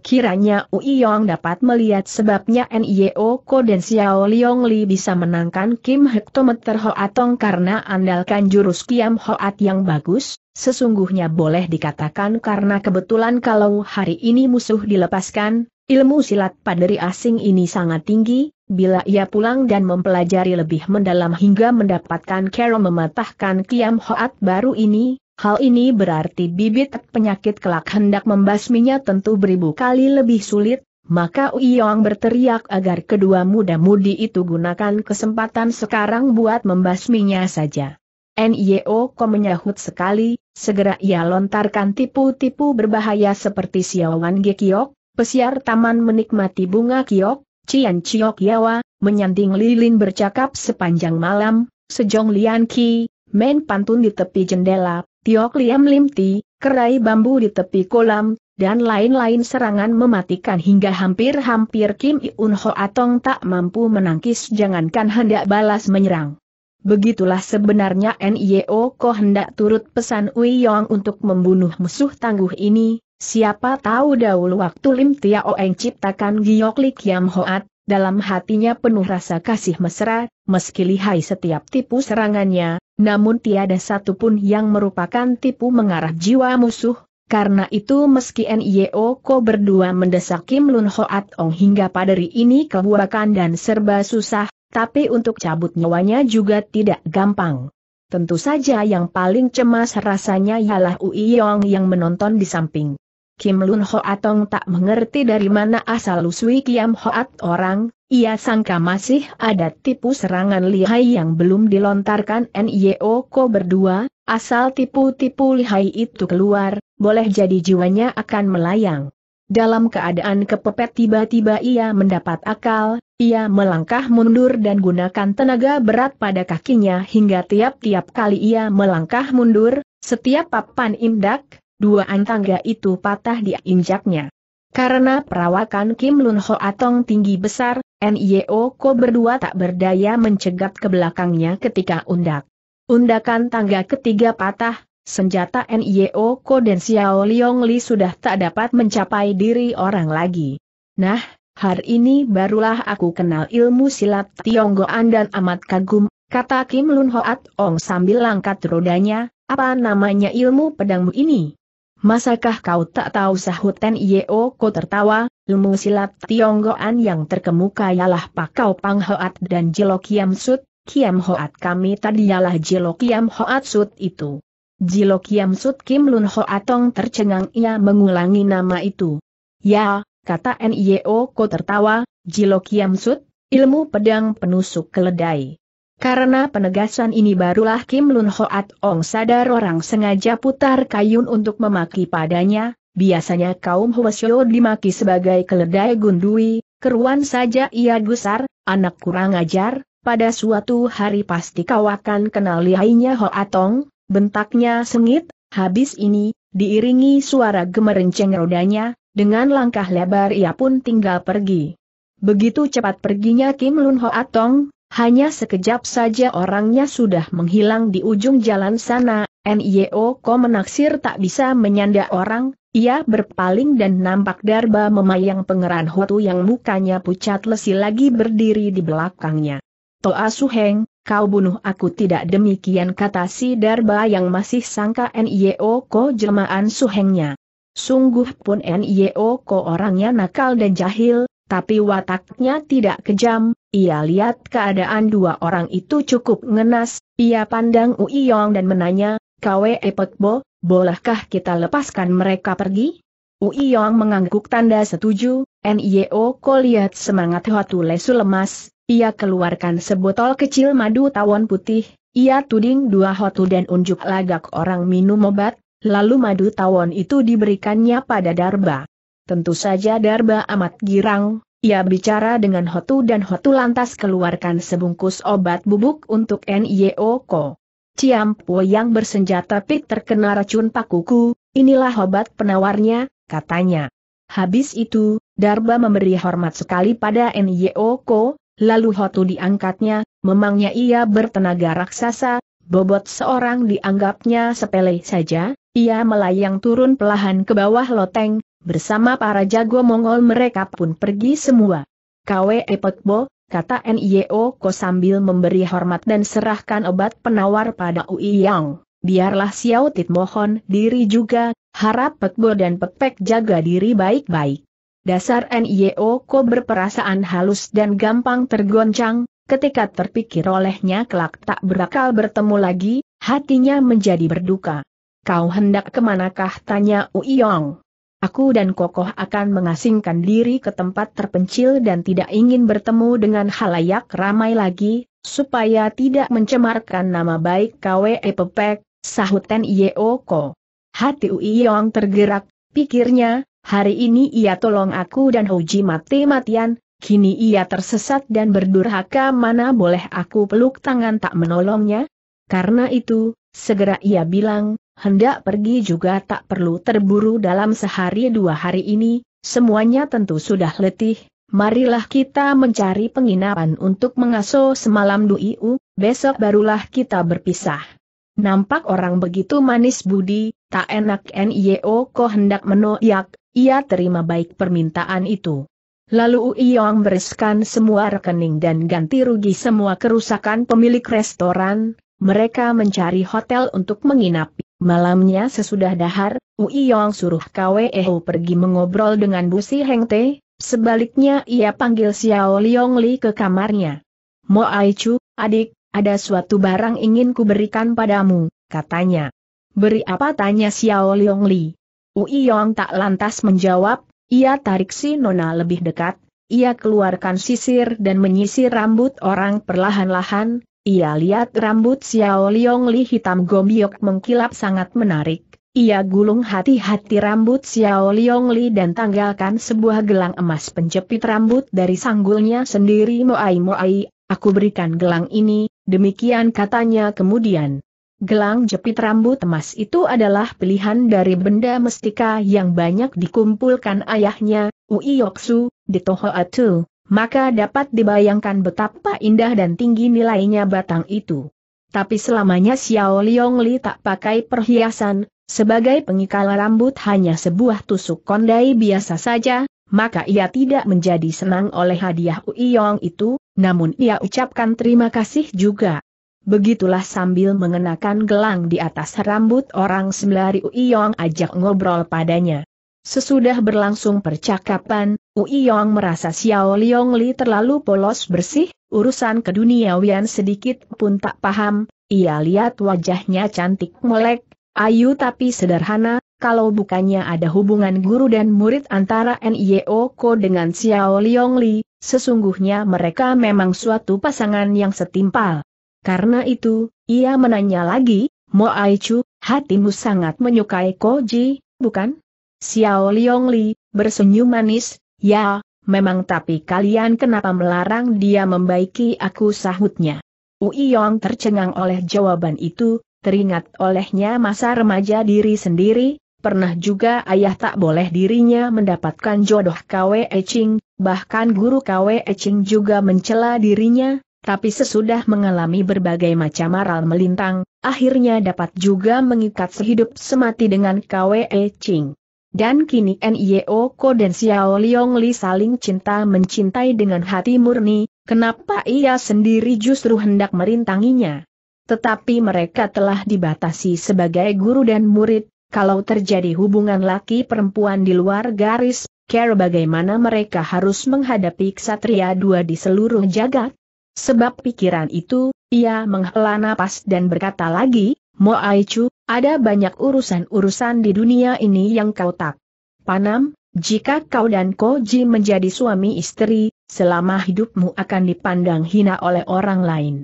Speaker 1: Kiranya Yong dapat melihat sebabnya NIO Ko dan Xiao Liong Li bisa menangkan Kim Hektometer Ho Atong karena andalkan jurus Kiam Hoat yang bagus, Sesungguhnya boleh dikatakan karena kebetulan kalau hari ini musuh dilepaskan, ilmu silat paderi asing ini sangat tinggi, bila ia pulang dan mempelajari lebih mendalam hingga mendapatkan kero mematahkan kiam hoat baru ini, hal ini berarti bibit penyakit kelak hendak membasminya tentu beribu kali lebih sulit, maka Uyong berteriak agar kedua muda-mudi itu gunakan kesempatan sekarang buat membasminya saja. NIO kau menyahut sekali, segera ia lontarkan tipu-tipu berbahaya seperti siawan Gekiok, pesiar taman menikmati bunga kiok, Cian Ciok Yawa, menyanding lilin bercakap sepanjang malam, Sejong Lian Ki, main pantun di tepi jendela, Tiok Liam Limti, kerai bambu di tepi kolam, dan lain-lain serangan mematikan hingga hampir-hampir Kim Iun Ho Atong tak mampu menangkis jangankan hendak balas menyerang. Begitulah sebenarnya NIO Ko hendak turut pesan Wei Yong untuk membunuh musuh tangguh ini, siapa tahu dahulu waktu Lim Tia Oeng ciptakan Giok Li Kiam Hoat, dalam hatinya penuh rasa kasih mesra, meski lihai setiap tipu serangannya, namun tiada satupun yang merupakan tipu mengarah jiwa musuh, karena itu meski NIO Ko berdua mendesak Kim Lun Hoat Ong hingga hari ini kebuakan dan serba susah, tapi untuk cabut nyawanya juga tidak gampang. Tentu saja yang paling cemas rasanya ialah Ui Yong yang menonton di samping. Kim Lun Ho Atong tak mengerti dari mana asal Usui Kiam Hoat orang, ia sangka masih ada tipu serangan lihai yang belum dilontarkan NYO Ko berdua, asal tipu-tipu lihai itu keluar, boleh jadi jiwanya akan melayang. Dalam keadaan kepepet tiba-tiba ia mendapat akal, ia melangkah mundur dan gunakan tenaga berat pada kakinya hingga tiap-tiap kali ia melangkah mundur, setiap papan imdak, dua antangga itu patah diinjaknya. Karena perawakan Kim Lun Ho Atong tinggi besar, NIO Ko berdua tak berdaya mencegat ke belakangnya ketika undak. Undakan tangga ketiga patah, senjata NIO Ko dan Xiao Liong Li sudah tak dapat mencapai diri orang lagi. Nah, hari ini barulah aku kenal ilmu silat Tionggoan dan amat kagum, kata Kim Lun Hoat Ong sambil langkat rodanya, apa namanya ilmu pedangmu ini? Masakah kau tak tahu sahut Ten Yeo Ko tertawa, ilmu silat Tionggoan yang terkemuka ialah Pakau Pang Hoat dan Jelo Kiam Sut, Kiam Hoat kami tadi ialah Jelo Kiam Hoat Sut itu. Jelo Kiam Sut Kim Lun Hoat Ong tercengang ia mengulangi nama itu. Ya, kata NIO Ko tertawa, Jilo Kiam Sut, ilmu pedang penusuk keledai. Karena penegasan ini barulah Kim Lun Hoat Ong sadar orang sengaja putar kayun untuk memaki padanya, biasanya kaum Hwasyo dimaki sebagai keledai gundui, keruan saja ia gusar, anak kurang ajar, pada suatu hari pasti kau akan kenal lihainya Hoat Ong, bentaknya sengit, habis ini, diiringi suara gemerenceng rodanya, dengan langkah lebar ia pun tinggal pergi. Begitu cepat perginya Kim Lun Ho Atong, hanya sekejap saja orangnya sudah menghilang di ujung jalan sana, NIO Ko menaksir tak bisa menyanda orang, ia berpaling dan nampak Darba memayang pengeran Hotu yang mukanya pucat lesi lagi berdiri di belakangnya. Toa Suheng, kau bunuh aku tidak demikian kata si Darba yang masih sangka NIO Ko jelmaan Suhengnya. Sungguh pun Nio Ko orangnya nakal dan jahil, tapi wataknya tidak kejam, ia lihat keadaan dua orang itu cukup ngenas, ia pandang Uiyong dan menanya, Kwe Epekbo, bolehkah kita lepaskan mereka pergi? Uiyong mengangguk tanda setuju, Nio Ko lihat semangat Hotu lesu lemas, ia keluarkan sebotol kecil madu tawon putih, ia tuding dua hotu dan unjuk lagak orang minum obat, Lalu madu tawon itu diberikannya pada Darba. Tentu saja Darba amat girang, ia bicara dengan Hotu dan Hotu lantas keluarkan sebungkus obat bubuk untuk Nyeoko. Ciampo yang bersenjata pit terkena racun pakuku, inilah obat penawarnya, katanya. Habis itu, Darba memberi hormat sekali pada Nyeoko, lalu Hotu diangkatnya, memangnya ia bertenaga raksasa, bobot seorang dianggapnya sepele saja, ia melayang turun pelahan ke bawah loteng, bersama para jago Mongol mereka pun pergi semua. Kwe Epotbo, kata NIO Ko sambil memberi hormat dan serahkan obat penawar pada Ui Yang. Biarlah Xiao Tit mohon diri juga, harap Pekbo dan Pekpek jaga diri baik-baik. Dasar NIO Ko berperasaan halus dan gampang tergoncang, ketika terpikir olehnya kelak tak berakal bertemu lagi, hatinya menjadi berduka. Kau hendak kemanakah? Tanya Uiyong. Aku dan Kokoh akan mengasingkan diri ke tempat terpencil dan tidak ingin bertemu dengan halayak ramai lagi, supaya tidak mencemarkan nama baik KWE Pepek, sahut Ten Yeoko. Hati Uiyong tergerak, pikirnya, hari ini ia tolong aku dan Hoji mati-matian, kini ia tersesat dan berdurhaka mana boleh aku peluk tangan tak menolongnya? Karena itu, segera ia bilang, hendak pergi juga tak perlu terburu dalam sehari dua hari ini, semuanya tentu sudah letih, marilah kita mencari penginapan untuk mengasuh semalam Duiu, besok barulah kita berpisah. Nampak orang begitu manis budi, tak enak Nio ko hendak menoyak, ia terima baik permintaan itu. Lalu Uyong bereskan semua rekening dan ganti rugi semua kerusakan pemilik restoran, mereka mencari hotel untuk menginap. Malamnya sesudah dahar, Ui Yong suruh Kwe Eho pergi mengobrol dengan Bu Si Heng Te, sebaliknya ia panggil Xiao Liong Li ke kamarnya. Mo Chu, adik, ada suatu barang ingin kuberikan padamu, katanya. Beri apa tanya Xiao Liong Li. Ui Yong tak lantas menjawab, ia tarik si Nona lebih dekat, ia keluarkan sisir dan menyisir rambut orang perlahan-lahan, ia lihat rambut Xiao Liong Li hitam gombiok mengkilap sangat menarik. Ia gulung hati-hati rambut Xiao Liong Li dan tanggalkan sebuah gelang emas penjepit rambut dari sanggulnya sendiri Moai Moai, aku berikan gelang ini, demikian katanya kemudian. Gelang jepit rambut emas itu adalah pilihan dari benda mestika yang banyak dikumpulkan ayahnya, Ui Yoksu, di Tohoatu maka dapat dibayangkan betapa indah dan tinggi nilainya batang itu. Tapi selamanya Xiao Liong Li tak pakai perhiasan, sebagai pengikal rambut hanya sebuah tusuk kondai biasa saja, maka ia tidak menjadi senang oleh hadiah Yong itu, namun ia ucapkan terima kasih juga. Begitulah sambil mengenakan gelang di atas rambut orang sembari Yong ajak ngobrol padanya. Sesudah berlangsung percakapan, Uiyong merasa Xiao Liong Li terlalu polos bersih, urusan keduniawian sedikit pun tak paham, ia lihat wajahnya cantik melek, ayu tapi sederhana, kalau bukannya ada hubungan guru dan murid antara NIO Ko dengan Xiao Liong Li, sesungguhnya mereka memang suatu pasangan yang setimpal. Karena itu, ia menanya lagi, Mo Aichu, hatimu sangat menyukai Ko Ji, bukan? Xiao Liong bersenyum manis, ya, memang tapi kalian kenapa melarang dia membaiki aku sahutnya. Ui Yong tercengang oleh jawaban itu, teringat olehnya masa remaja diri sendiri, pernah juga ayah tak boleh dirinya mendapatkan jodoh Kwe Ching, bahkan guru Kwe Ching juga mencela dirinya, tapi sesudah mengalami berbagai macam maral melintang, akhirnya dapat juga mengikat sehidup semati dengan Kwe Ching. Dan kini Nio Ko dan Xiao Liong Li saling cinta mencintai dengan hati murni, kenapa ia sendiri justru hendak merintanginya? Tetapi mereka telah dibatasi sebagai guru dan murid, kalau terjadi hubungan laki perempuan di luar garis, care bagaimana mereka harus menghadapi ksatria dua di seluruh jagat? Sebab pikiran itu, ia menghela napas dan berkata lagi, Mo Aichu, ada banyak urusan-urusan di dunia ini yang kau tak. Panam, jika kau dan Koji menjadi suami istri, selama hidupmu akan dipandang hina oleh orang lain.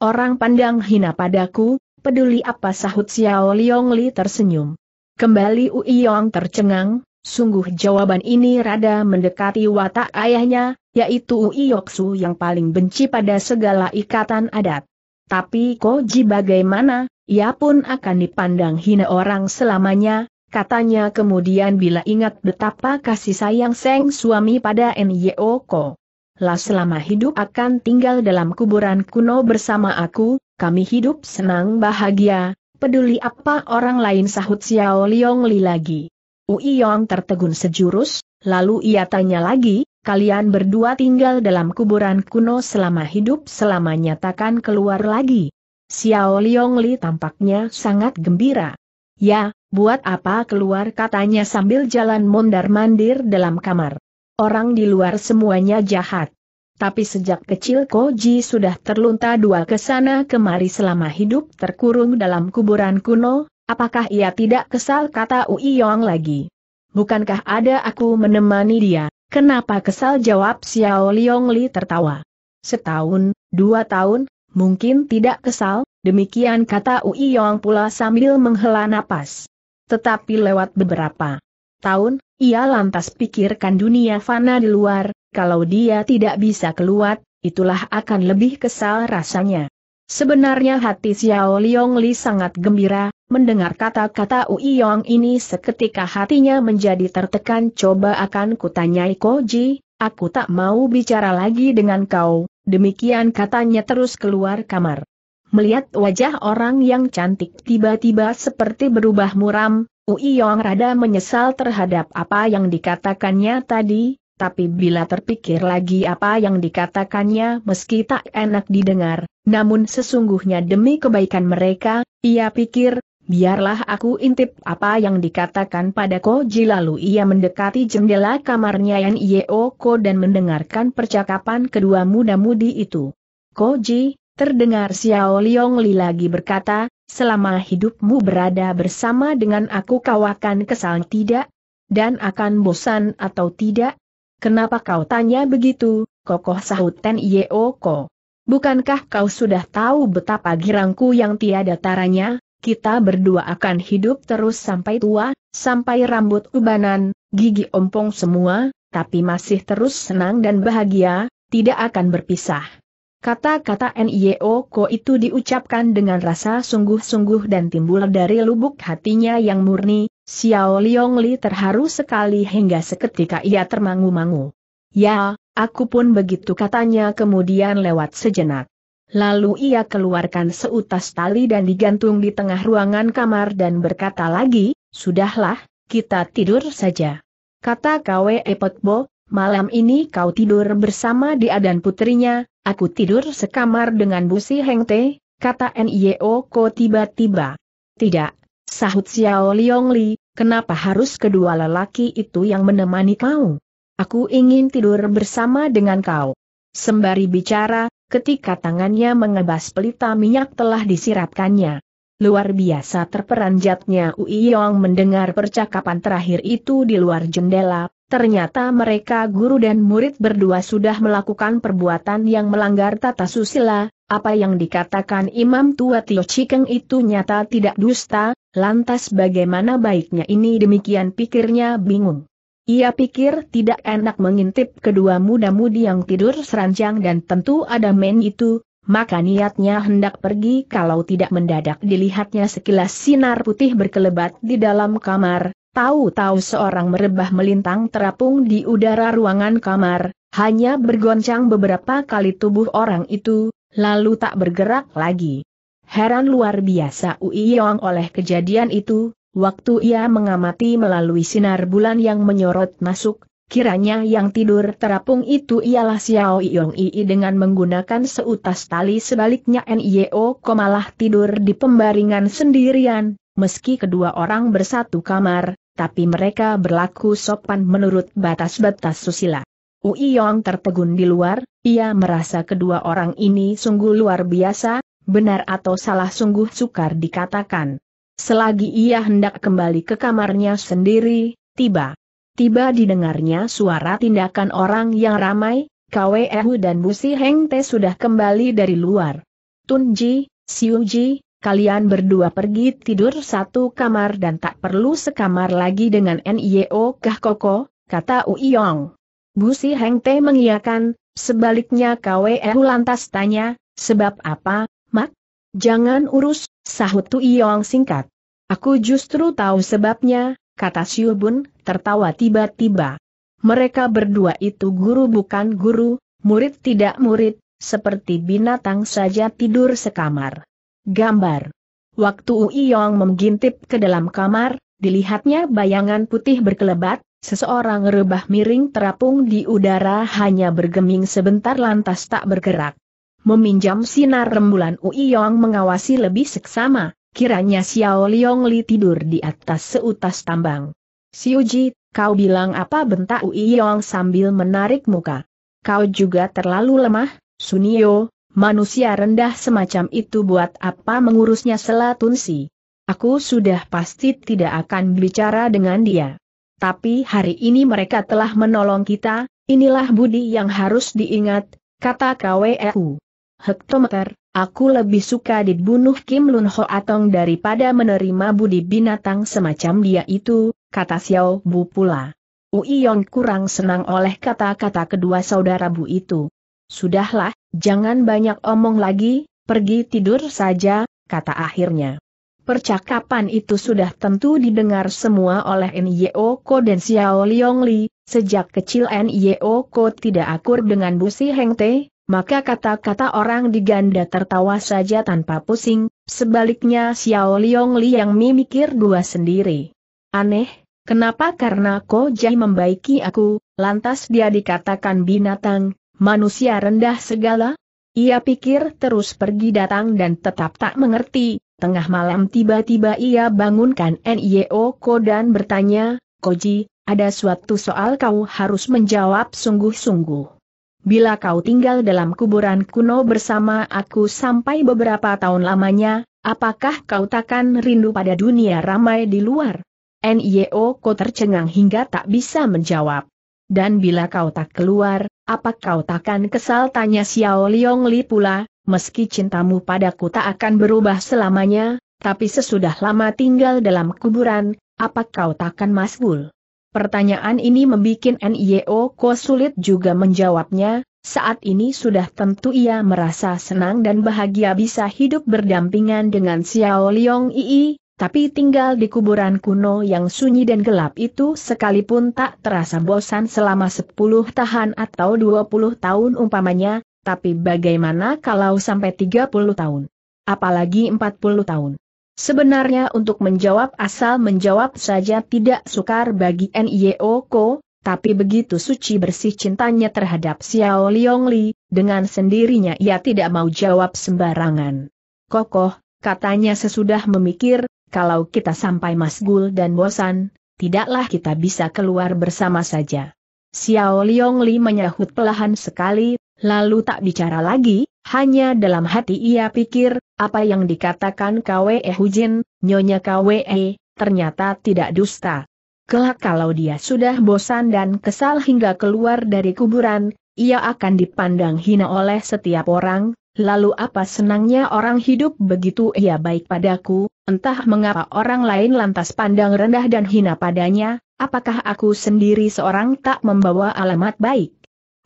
Speaker 1: Orang pandang hina padaku, peduli apa sahut Xiao Liong Li tersenyum. Kembali Uiyong tercengang, sungguh jawaban ini rada mendekati watak ayahnya, yaitu Uiyoksu yang paling benci pada segala ikatan adat. Tapi Koji bagaimana, ia pun akan dipandang hina orang selamanya, katanya kemudian bila ingat betapa kasih sayang Seng suami pada Nyeoko. Lah selama hidup akan tinggal dalam kuburan kuno bersama aku, kami hidup senang bahagia, peduli apa orang lain sahut Xiao Liong Li lagi. Ui Yong tertegun sejurus, lalu ia tanya lagi, kalian berdua tinggal dalam kuburan kuno selama hidup selamanya takkan keluar lagi. Xiao Liong tampaknya sangat gembira. Ya, buat apa keluar katanya sambil jalan mondar-mandir dalam kamar. Orang di luar semuanya jahat. Tapi sejak kecil Koji sudah terlunta dua kesana kemari selama hidup terkurung dalam kuburan kuno, apakah ia tidak kesal kata Uiyong lagi? Bukankah ada aku menemani dia? Kenapa kesal jawab Xiao Liong Li tertawa? Setahun, dua tahun, mungkin tidak kesal, demikian kata Ui Yong pula sambil menghela napas. Tetapi lewat beberapa tahun, ia lantas pikirkan dunia fana di luar, kalau dia tidak bisa keluar, itulah akan lebih kesal rasanya. Sebenarnya hati Xiao Liong Li sangat gembira, mendengar kata-kata Ui Yong ini seketika hatinya menjadi tertekan coba akan kutanyai Koji, aku tak mau bicara lagi dengan kau, Demikian katanya terus keluar kamar. Melihat wajah orang yang cantik tiba-tiba seperti berubah muram, Ui Yong rada menyesal terhadap apa yang dikatakannya tadi, tapi bila terpikir lagi apa yang dikatakannya meski tak enak didengar, namun sesungguhnya demi kebaikan mereka, ia pikir, Biarlah aku intip apa yang dikatakan pada Koji lalu ia mendekati jendela kamarnya Yan Yeoko dan mendengarkan percakapan kedua muda-mudi itu. Koji, terdengar Xiao Liong Li lagi berkata, selama hidupmu berada bersama dengan aku kau akan kesal tidak? Dan akan bosan atau tidak? Kenapa kau tanya begitu, kokoh sahut Ten Yeoko? Bukankah kau sudah tahu betapa girangku yang tiada taranya? kita berdua akan hidup terus sampai tua, sampai rambut ubanan, gigi ompong semua, tapi masih terus senang dan bahagia, tidak akan berpisah. Kata-kata N.I.O. Ko itu diucapkan dengan rasa sungguh-sungguh dan timbul dari lubuk hatinya yang murni, Xiao Liong Li terharu sekali hingga seketika ia termangu-mangu. Ya, aku pun begitu katanya kemudian lewat sejenak. Lalu ia keluarkan seutas tali dan digantung di tengah ruangan kamar dan berkata lagi, Sudahlah, kita tidur saja. Kata Kwe Epotbo, malam ini kau tidur bersama dia dan putrinya, aku tidur sekamar dengan Busi Hengte, kata N.I.O. Ko tiba-tiba. Tidak, sahut Xiao Liong kenapa harus kedua lelaki itu yang menemani kau? Aku ingin tidur bersama dengan kau. Sembari bicara, ketika tangannya mengebas pelita minyak telah disiratkannya. Luar biasa terperanjatnya Ui Yong mendengar percakapan terakhir itu di luar jendela, ternyata mereka guru dan murid berdua sudah melakukan perbuatan yang melanggar tata susila, apa yang dikatakan Imam Tua Tio Chikeng itu nyata tidak dusta, lantas bagaimana baiknya ini demikian pikirnya bingung. Ia pikir tidak enak mengintip kedua muda-mudi yang tidur seranjang dan tentu ada men itu, maka niatnya hendak pergi kalau tidak mendadak dilihatnya sekilas sinar putih berkelebat di dalam kamar, tahu-tahu seorang merebah melintang terapung di udara ruangan kamar, hanya bergoncang beberapa kali tubuh orang itu, lalu tak bergerak lagi. Heran luar biasa Ui Yong oleh kejadian itu, Waktu ia mengamati melalui sinar bulan yang menyorot masuk, kiranya yang tidur terapung itu ialah Xiao Yong Ii dengan menggunakan seutas tali sebaliknya NIO Komalah tidur di pembaringan sendirian, meski kedua orang bersatu kamar, tapi mereka berlaku sopan menurut batas-batas susila. Ui Yong tertegun di luar, ia merasa kedua orang ini sungguh luar biasa, benar atau salah sungguh sukar dikatakan. Selagi ia hendak kembali ke kamarnya sendiri, tiba. Tiba didengarnya suara tindakan orang yang ramai, Kwe Ehu dan Busi Heng Te sudah kembali dari luar. Tunji, Siuji, kalian berdua pergi tidur satu kamar dan tak perlu sekamar lagi dengan Nio Kah Koko, kata Uiyong. Busi Heng Te mengiyakan, sebaliknya Kwe Ehu lantas tanya, sebab apa, Mak? Jangan urus Sahut Tu singkat. Aku justru tahu sebabnya, kata Siu Bun, tertawa tiba-tiba. Mereka berdua itu guru bukan guru, murid tidak murid, seperti binatang saja tidur sekamar. Gambar. Waktu Uiyong menggintip ke dalam kamar, dilihatnya bayangan putih berkelebat, seseorang rebah miring terapung di udara hanya bergeming sebentar lantas tak bergerak meminjam sinar rembulan Uiyong mengawasi lebih seksama, kiranya Xiao Liong Li tidur di atas seutas tambang. Ji, kau bilang apa bentak Uiyong sambil menarik muka. Kau juga terlalu lemah, Sunio, manusia rendah semacam itu buat apa mengurusnya selatun selatunsi. Aku sudah pasti tidak akan bicara dengan dia. Tapi hari ini mereka telah menolong kita, inilah budi yang harus diingat, kata KWEU hektometer, aku lebih suka dibunuh Kim Lun Ho Atong daripada menerima budi binatang semacam dia itu, kata Xiao Bu pula. Ui Yong kurang senang oleh kata-kata kedua saudara Bu itu. Sudahlah, jangan banyak omong lagi, pergi tidur saja, kata akhirnya. Percakapan itu sudah tentu didengar semua oleh Nyo Ko dan Xiao Liong Li, sejak kecil Nyo Ko tidak akur dengan Bu Si Heng Te, maka kata-kata orang diganda tertawa saja tanpa pusing, sebaliknya Xiao Liong yang memikir dua sendiri. Aneh, kenapa karena Ko Jai membaiki aku, lantas dia dikatakan binatang, manusia rendah segala? Ia pikir terus pergi datang dan tetap tak mengerti, tengah malam tiba-tiba ia bangunkan N.Y.O. Ko dan bertanya, Koji, ada suatu soal kau harus menjawab sungguh-sungguh. Bila kau tinggal dalam kuburan kuno bersama aku sampai beberapa tahun lamanya, apakah kau takkan rindu pada dunia ramai di luar? NIO kau tercengang hingga tak bisa menjawab. Dan bila kau tak keluar, apa kau takkan kesal tanya Xiao Liong Li pula, meski cintamu padaku tak akan berubah selamanya, tapi sesudah lama tinggal dalam kuburan, apa kau takkan masbul? Pertanyaan ini membuat NIO Ko sulit juga menjawabnya, saat ini sudah tentu ia merasa senang dan bahagia bisa hidup berdampingan dengan Xiao Liong Ii, tapi tinggal di kuburan kuno yang sunyi dan gelap itu sekalipun tak terasa bosan selama 10 tahun atau 20 tahun umpamanya, tapi bagaimana kalau sampai 30 tahun? Apalagi 40 tahun? Sebenarnya untuk menjawab asal menjawab saja tidak sukar bagi NIO Ko, tapi begitu suci bersih cintanya terhadap Xiao Liong Li, dengan sendirinya ia tidak mau jawab sembarangan. Kokoh, katanya sesudah memikir, kalau kita sampai masgul dan bosan, tidaklah kita bisa keluar bersama saja. Xiao Liong Li menyahut pelahan sekali, Lalu tak bicara lagi, hanya dalam hati ia pikir, apa yang dikatakan Kwe Hujin, Nyonya Kwe, ternyata tidak dusta. Kelak kalau dia sudah bosan dan kesal hingga keluar dari kuburan, ia akan dipandang hina oleh setiap orang, lalu apa senangnya orang hidup begitu ia baik padaku, entah mengapa orang lain lantas pandang rendah dan hina padanya, apakah aku sendiri seorang tak membawa alamat baik.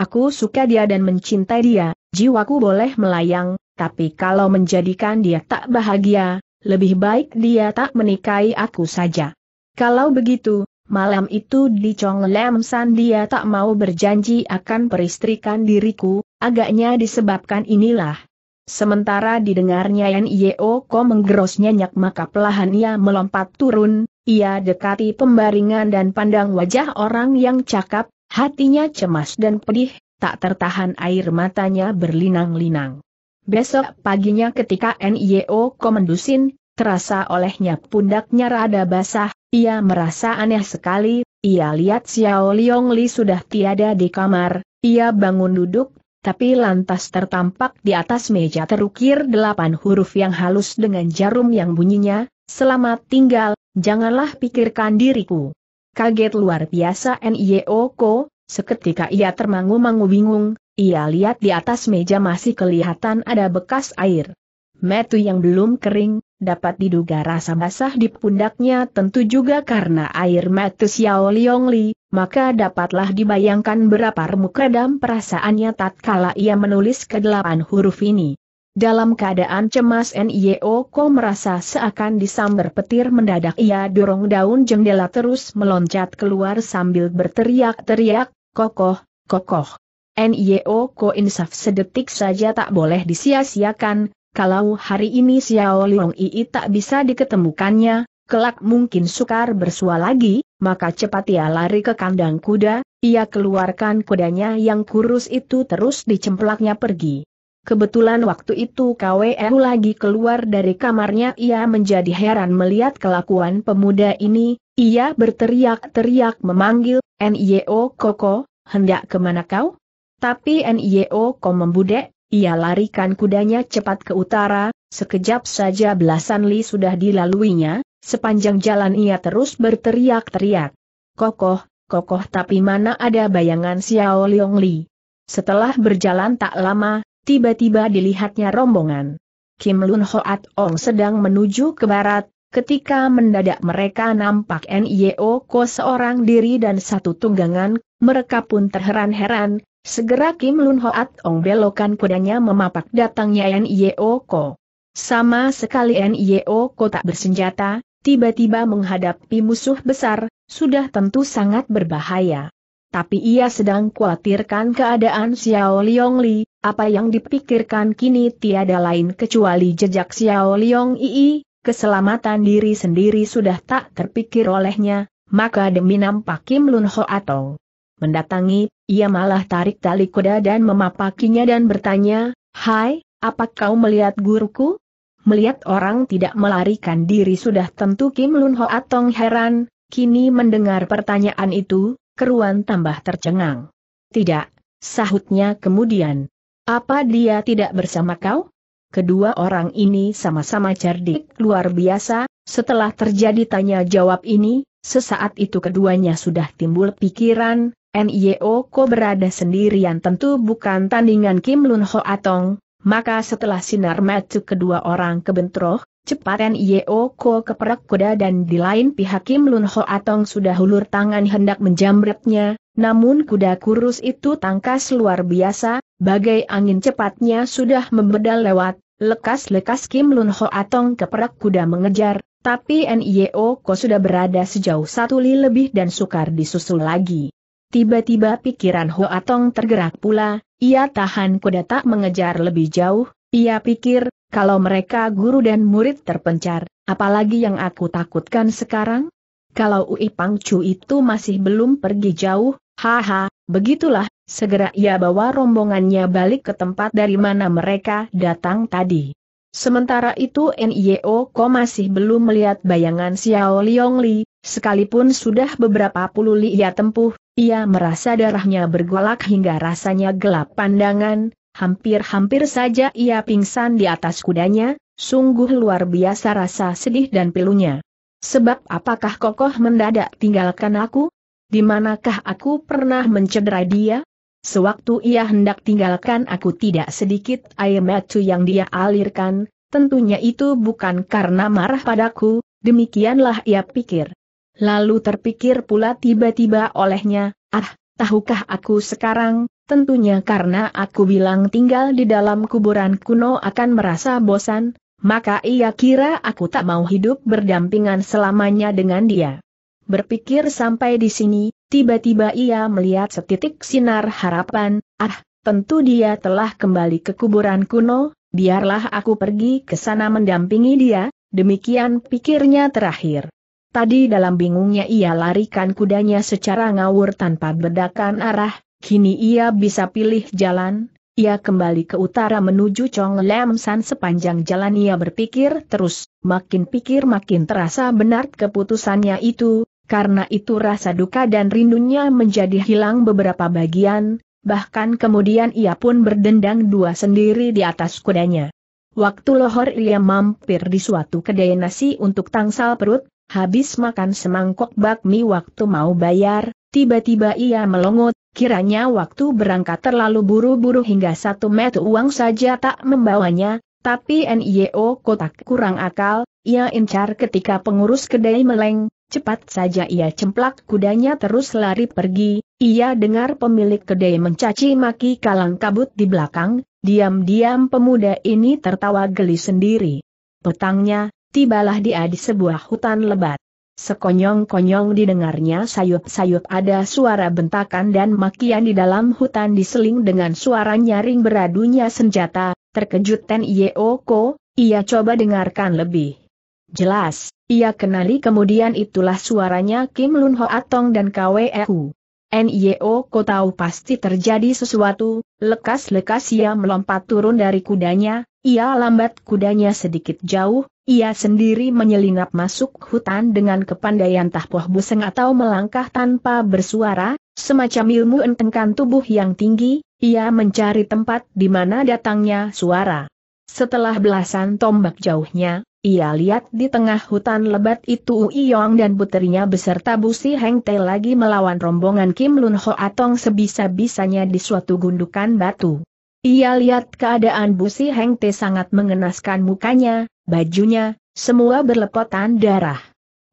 Speaker 1: Aku suka dia dan mencintai dia, jiwaku boleh melayang, tapi kalau menjadikan dia tak bahagia, lebih baik dia tak menikahi aku saja. Kalau begitu, malam itu di Chong Lam San dia tak mau berjanji akan peristrikan diriku, agaknya disebabkan inilah. Sementara didengarnya Yan Yeo Ko menggeros nyenyak maka pelahan ia melompat turun, ia dekati pembaringan dan pandang wajah orang yang cakap, Hatinya cemas dan pedih, tak tertahan air matanya berlinang-linang. Besok paginya ketika NIO komendusin, terasa olehnya pundaknya rada basah, ia merasa aneh sekali, ia lihat Xiao Liong Li sudah tiada di kamar, ia bangun duduk, tapi lantas tertampak di atas meja terukir delapan huruf yang halus dengan jarum yang bunyinya, selamat tinggal, janganlah pikirkan diriku. Kaget luar biasa Ko, seketika ia termangu-mangu bingung, ia lihat di atas meja masih kelihatan ada bekas air. Metu yang belum kering, dapat diduga rasa basah di pundaknya tentu juga karena air metu Xiao Li, maka dapatlah dibayangkan berapa remuk redam perasaannya tatkala ia menulis kedelapan huruf ini. Dalam keadaan cemas Nio Ko merasa seakan disambar petir mendadak ia dorong daun jendela terus meloncat keluar sambil berteriak-teriak, kokoh, kokoh. Nio Ko insaf sedetik saja tak boleh disia-siakan, kalau hari ini Xiao Liang Ii tak bisa diketemukannya, kelak mungkin sukar bersua lagi, maka cepat ia lari ke kandang kuda, ia keluarkan kudanya yang kurus itu terus dicemplaknya pergi. Kebetulan waktu itu KWU lagi keluar dari kamarnya ia menjadi heran melihat kelakuan pemuda ini, ia berteriak-teriak memanggil, NIO Koko, hendak kemana kau? Tapi NIO Koko membudek, ia larikan kudanya cepat ke utara, sekejap saja belasan li sudah dilaluinya, sepanjang jalan ia terus berteriak-teriak. Kokoh, kokoh tapi mana ada bayangan Xiao Liong Li. Setelah berjalan tak lama, Tiba-tiba dilihatnya rombongan. Kim Lun Hoat Ong sedang menuju ke barat, ketika mendadak mereka nampak Nio Ko seorang diri dan satu tunggangan, mereka pun terheran-heran, segera Kim Lun Hoat Ong belokan kudanya memapak datangnya Nio Ko. Sama sekali Nio Ko tak bersenjata, tiba-tiba menghadapi musuh besar, sudah tentu sangat berbahaya. Tapi ia sedang khawatirkan keadaan Xiao Liong Li, apa yang dipikirkan kini tiada lain kecuali jejak Xiao Liong Ii, keselamatan diri sendiri sudah tak terpikir olehnya, maka demi nampak Kim Lun Ho atau mendatangi, ia malah tarik tali kuda dan memapakinya dan bertanya, Hai, apa kau melihat guruku? Melihat orang tidak melarikan diri sudah tentu Kim Lun Ho Atong heran, kini mendengar pertanyaan itu, keruan tambah tercengang. Tidak, sahutnya kemudian, apa dia tidak bersama kau? Kedua orang ini sama-sama cerdik luar biasa, setelah terjadi tanya jawab ini, sesaat itu keduanya sudah timbul pikiran, NIO Ko berada sendirian tentu bukan tandingan Kim Lun Ho Atong, maka setelah sinar matu kedua orang kebentroh, cepat NIO Ko keperak kuda dan di lain pihak Kim Lun Ho Atong sudah hulur tangan hendak menjamretnya, namun kuda kurus itu tangkas luar biasa, bagai angin cepatnya sudah membedal lewat, lekas-lekas Kim Lun Ho Atong keperak kuda mengejar, tapi NIO Ko sudah berada sejauh satu li lebih dan sukar disusul lagi. Tiba-tiba pikiran Ho Atong tergerak pula, ia tahan kuda tak mengejar lebih jauh, ia pikir, kalau mereka guru dan murid terpencar, apalagi yang aku takutkan sekarang? Kalau Ui Pangcu itu masih belum pergi jauh, Haha, begitulah, segera ia bawa rombongannya balik ke tempat dari mana mereka datang tadi. Sementara itu NIO Ko masih belum melihat bayangan Xiao Liong Li, sekalipun sudah beberapa puluh li ia tempuh, ia merasa darahnya bergolak hingga rasanya gelap pandangan, hampir-hampir saja ia pingsan di atas kudanya, sungguh luar biasa rasa sedih dan pilunya. Sebab apakah kokoh mendadak tinggalkan aku? di manakah aku pernah mencederai dia? Sewaktu ia hendak tinggalkan aku tidak sedikit air mata yang dia alirkan, tentunya itu bukan karena marah padaku, demikianlah ia pikir. Lalu terpikir pula tiba-tiba olehnya, ah, tahukah aku sekarang, tentunya karena aku bilang tinggal di dalam kuburan kuno akan merasa bosan, maka ia kira aku tak mau hidup berdampingan selamanya dengan dia. Berpikir sampai di sini, tiba-tiba ia melihat setitik sinar harapan, ah, tentu dia telah kembali ke kuburan kuno, biarlah aku pergi ke sana mendampingi dia, demikian pikirnya terakhir. Tadi dalam bingungnya ia larikan kudanya secara ngawur tanpa bedakan arah, kini ia bisa pilih jalan, ia kembali ke utara menuju Chong Lam sepanjang jalan ia berpikir terus, makin pikir makin terasa benar keputusannya itu, karena itu rasa duka dan rindunya menjadi hilang beberapa bagian, bahkan kemudian ia pun berdendang dua sendiri di atas kudanya. Waktu lohor ia mampir di suatu kedai nasi untuk tangsal perut, habis makan semangkok bakmi waktu mau bayar, tiba-tiba ia melongot, kiranya waktu berangkat terlalu buru-buru hingga satu met uang saja tak membawanya, tapi NIO kotak kurang akal, ia incar ketika pengurus kedai meleng, Cepat saja ia cemplak kudanya terus lari pergi, ia dengar pemilik kedai mencaci maki kalang kabut di belakang, diam-diam pemuda ini tertawa geli sendiri. Petangnya, tibalah dia di sebuah hutan lebat. Sekonyong-konyong didengarnya sayup-sayup ada suara bentakan dan makian di dalam hutan diseling dengan suara nyaring beradunya senjata, terkejut Ten Yeo ia coba dengarkan lebih. Jelas, ia kenali kemudian itulah suaranya Kim Lun Ho Atong dan KWEU. NIO e ko tahu pasti terjadi sesuatu, lekas-lekas ia melompat turun dari kudanya, ia lambat kudanya sedikit jauh, ia sendiri menyelinap masuk hutan dengan kepandaian tahpoh buseng atau melangkah tanpa bersuara, semacam ilmu entengkan tubuh yang tinggi, ia mencari tempat di mana datangnya suara. Setelah belasan tombak jauhnya, ia lihat di tengah hutan lebat itu Yong dan putrinya beserta Busi Heng Te lagi melawan rombongan Kim Lun Ho Atong sebisa-bisanya di suatu gundukan batu. Ia lihat keadaan Busi Heng Te sangat mengenaskan mukanya, bajunya, semua berlepotan darah.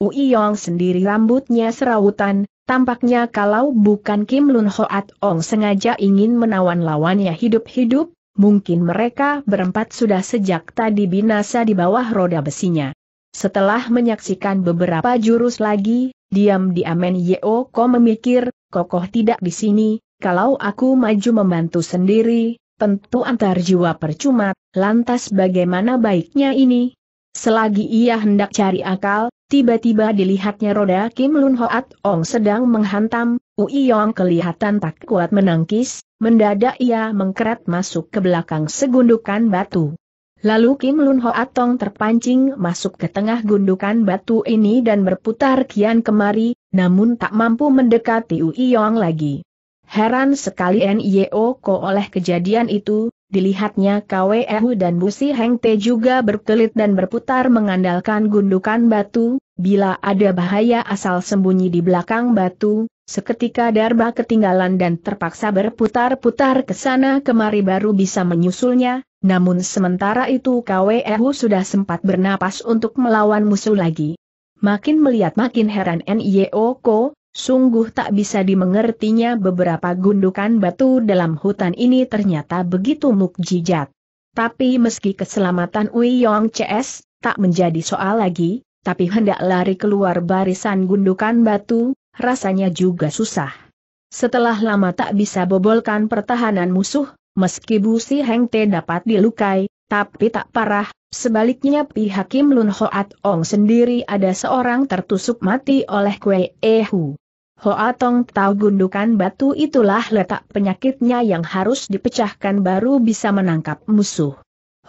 Speaker 1: Yong sendiri rambutnya serautan, tampaknya kalau bukan Kim Lun Ho Atong sengaja ingin menawan lawannya hidup-hidup, mungkin mereka berempat sudah sejak tadi binasa di bawah roda besinya. Setelah menyaksikan beberapa jurus lagi, diam-diam Ko memikir, kokoh tidak di sini, kalau aku maju membantu sendiri, tentu antar jiwa percuma, lantas bagaimana baiknya ini? Selagi ia hendak cari akal, tiba-tiba dilihatnya roda Kim Lun Hoat Ong sedang menghantam, Ui Yong kelihatan tak kuat menangkis, Mendadak ia mengkerat masuk ke belakang segundukan batu. Lalu Kim Lun Ho Atong terpancing masuk ke tengah gundukan batu ini dan berputar kian kemari, namun tak mampu mendekati Ui Yong lagi. Heran sekali Nio Ko oleh kejadian itu, dilihatnya KWEU dan Busi Heng Te juga berkelit dan berputar mengandalkan gundukan batu, bila ada bahaya asal sembunyi di belakang batu, Seketika Darba ketinggalan dan terpaksa berputar-putar ke sana kemari baru bisa menyusulnya, namun sementara itu Kwehu sudah sempat bernapas untuk melawan musuh lagi. Makin melihat makin heran Ko, sungguh tak bisa dimengertinya beberapa gundukan batu dalam hutan ini ternyata begitu mukjizat. Tapi meski keselamatan Wei Yong CS, tak menjadi soal lagi, tapi hendak lari keluar barisan gundukan batu, rasanya juga susah. Setelah lama tak bisa bobolkan pertahanan musuh, meski Bu Si Heng Te dapat dilukai, tapi tak parah, sebaliknya pihak Kim Lun Hoat Ong sendiri ada seorang tertusuk mati oleh kue Ehu. Hoatong tahu gundukan batu itulah letak penyakitnya yang harus dipecahkan baru bisa menangkap musuh.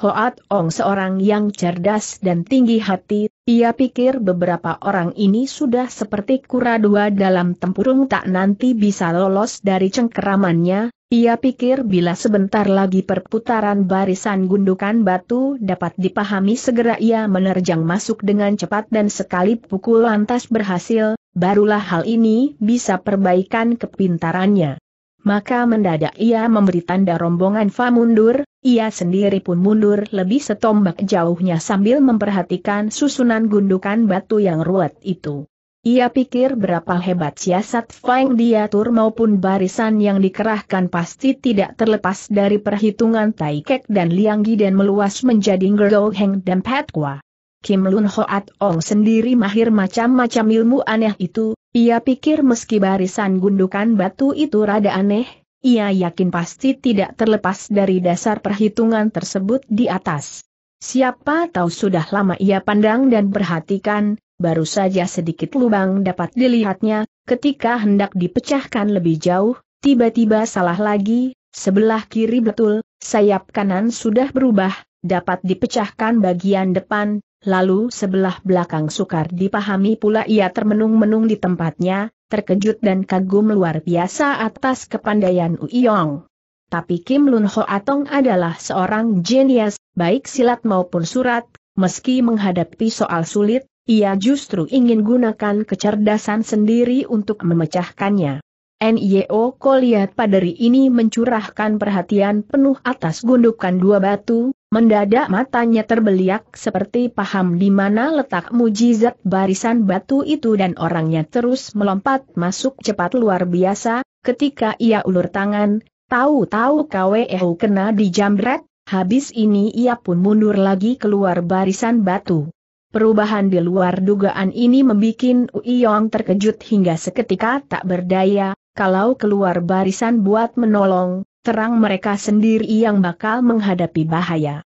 Speaker 1: Hoat Ong seorang yang cerdas dan tinggi hati, ia pikir beberapa orang ini sudah seperti kura dua dalam tempurung tak nanti bisa lolos dari cengkeramannya, ia pikir bila sebentar lagi perputaran barisan gundukan batu dapat dipahami segera ia menerjang masuk dengan cepat dan sekali pukul lantas berhasil, barulah hal ini bisa perbaikan kepintarannya. Maka mendadak ia memberi tanda rombongan Fa mundur, ia sendiri pun mundur lebih setombak jauhnya sambil memperhatikan susunan gundukan batu yang ruwet itu. Ia pikir berapa hebat siasat Feng diatur maupun barisan yang dikerahkan pasti tidak terlepas dari perhitungan Tai Kek dan Liang Gi dan meluas menjadi Ngergo Heng dan Patwa. Kim Lun Hoat Ong sendiri mahir macam-macam ilmu aneh itu, ia pikir meski barisan gundukan batu itu rada aneh, ia yakin pasti tidak terlepas dari dasar perhitungan tersebut di atas. Siapa tahu sudah lama ia pandang dan perhatikan, baru saja sedikit lubang dapat dilihatnya, ketika hendak dipecahkan lebih jauh, tiba-tiba salah lagi, sebelah kiri betul, sayap kanan sudah berubah, dapat dipecahkan bagian depan, Lalu sebelah belakang sukar dipahami pula ia termenung-menung di tempatnya, terkejut dan kagum luar biasa atas kepandaian Uiyong. Tapi Kim Lun Ho Atong adalah seorang jenius, baik silat maupun surat, meski menghadapi soal sulit, ia justru ingin gunakan kecerdasan sendiri untuk memecahkannya. NIO Koliat Paderi ini mencurahkan perhatian penuh atas gundukan dua batu, mendadak matanya terbeliak seperti paham di mana letak mujizat barisan batu itu dan orangnya terus melompat masuk cepat luar biasa, ketika ia ulur tangan, tahu-tahu KWEU eh, kena dijambret, habis ini ia pun mundur lagi keluar barisan batu. Perubahan di luar dugaan ini membuat Uyong terkejut hingga seketika tak berdaya, kalau keluar barisan buat menolong, terang mereka sendiri yang bakal menghadapi bahaya.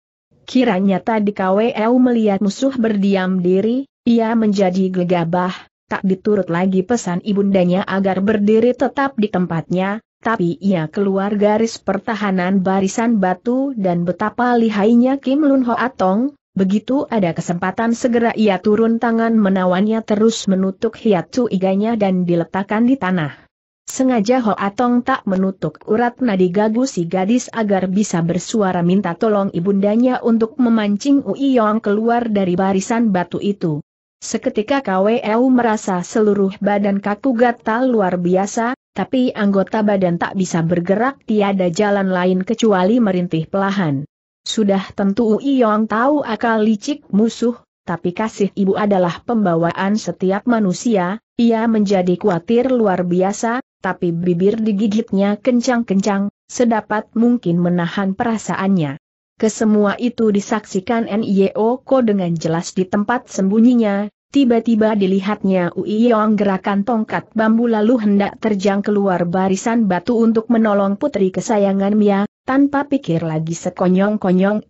Speaker 1: Kiranya tadi KWU melihat musuh berdiam diri, ia menjadi gegabah, tak diturut lagi pesan ibundanya agar berdiri tetap di tempatnya, tapi ia keluar garis pertahanan barisan batu dan betapa lihainya Kim Lun Ho Atong, begitu ada kesempatan segera ia turun tangan menawannya terus menutup hiat iganya dan diletakkan di tanah. Sengaja Ho Atong tak menutup urat nadi gagu si gadis agar bisa bersuara minta tolong ibundanya untuk memancing Ui Yong keluar dari barisan batu itu. Seketika KWU merasa seluruh badan kaku gatal luar biasa, tapi anggota badan tak bisa bergerak tiada jalan lain kecuali merintih pelahan. Sudah tentu Ui Yong tahu akal licik musuh, tapi kasih ibu adalah pembawaan setiap manusia, ia menjadi khawatir luar biasa, tapi bibir digigitnya kencang-kencang, sedapat mungkin menahan perasaannya. Kesemua itu disaksikan Ko dengan jelas di tempat sembunyinya, tiba-tiba dilihatnya Ui Yong gerakan tongkat bambu lalu hendak terjang keluar barisan batu untuk menolong putri kesayangan Mia, tanpa pikir lagi sekonyong-konyong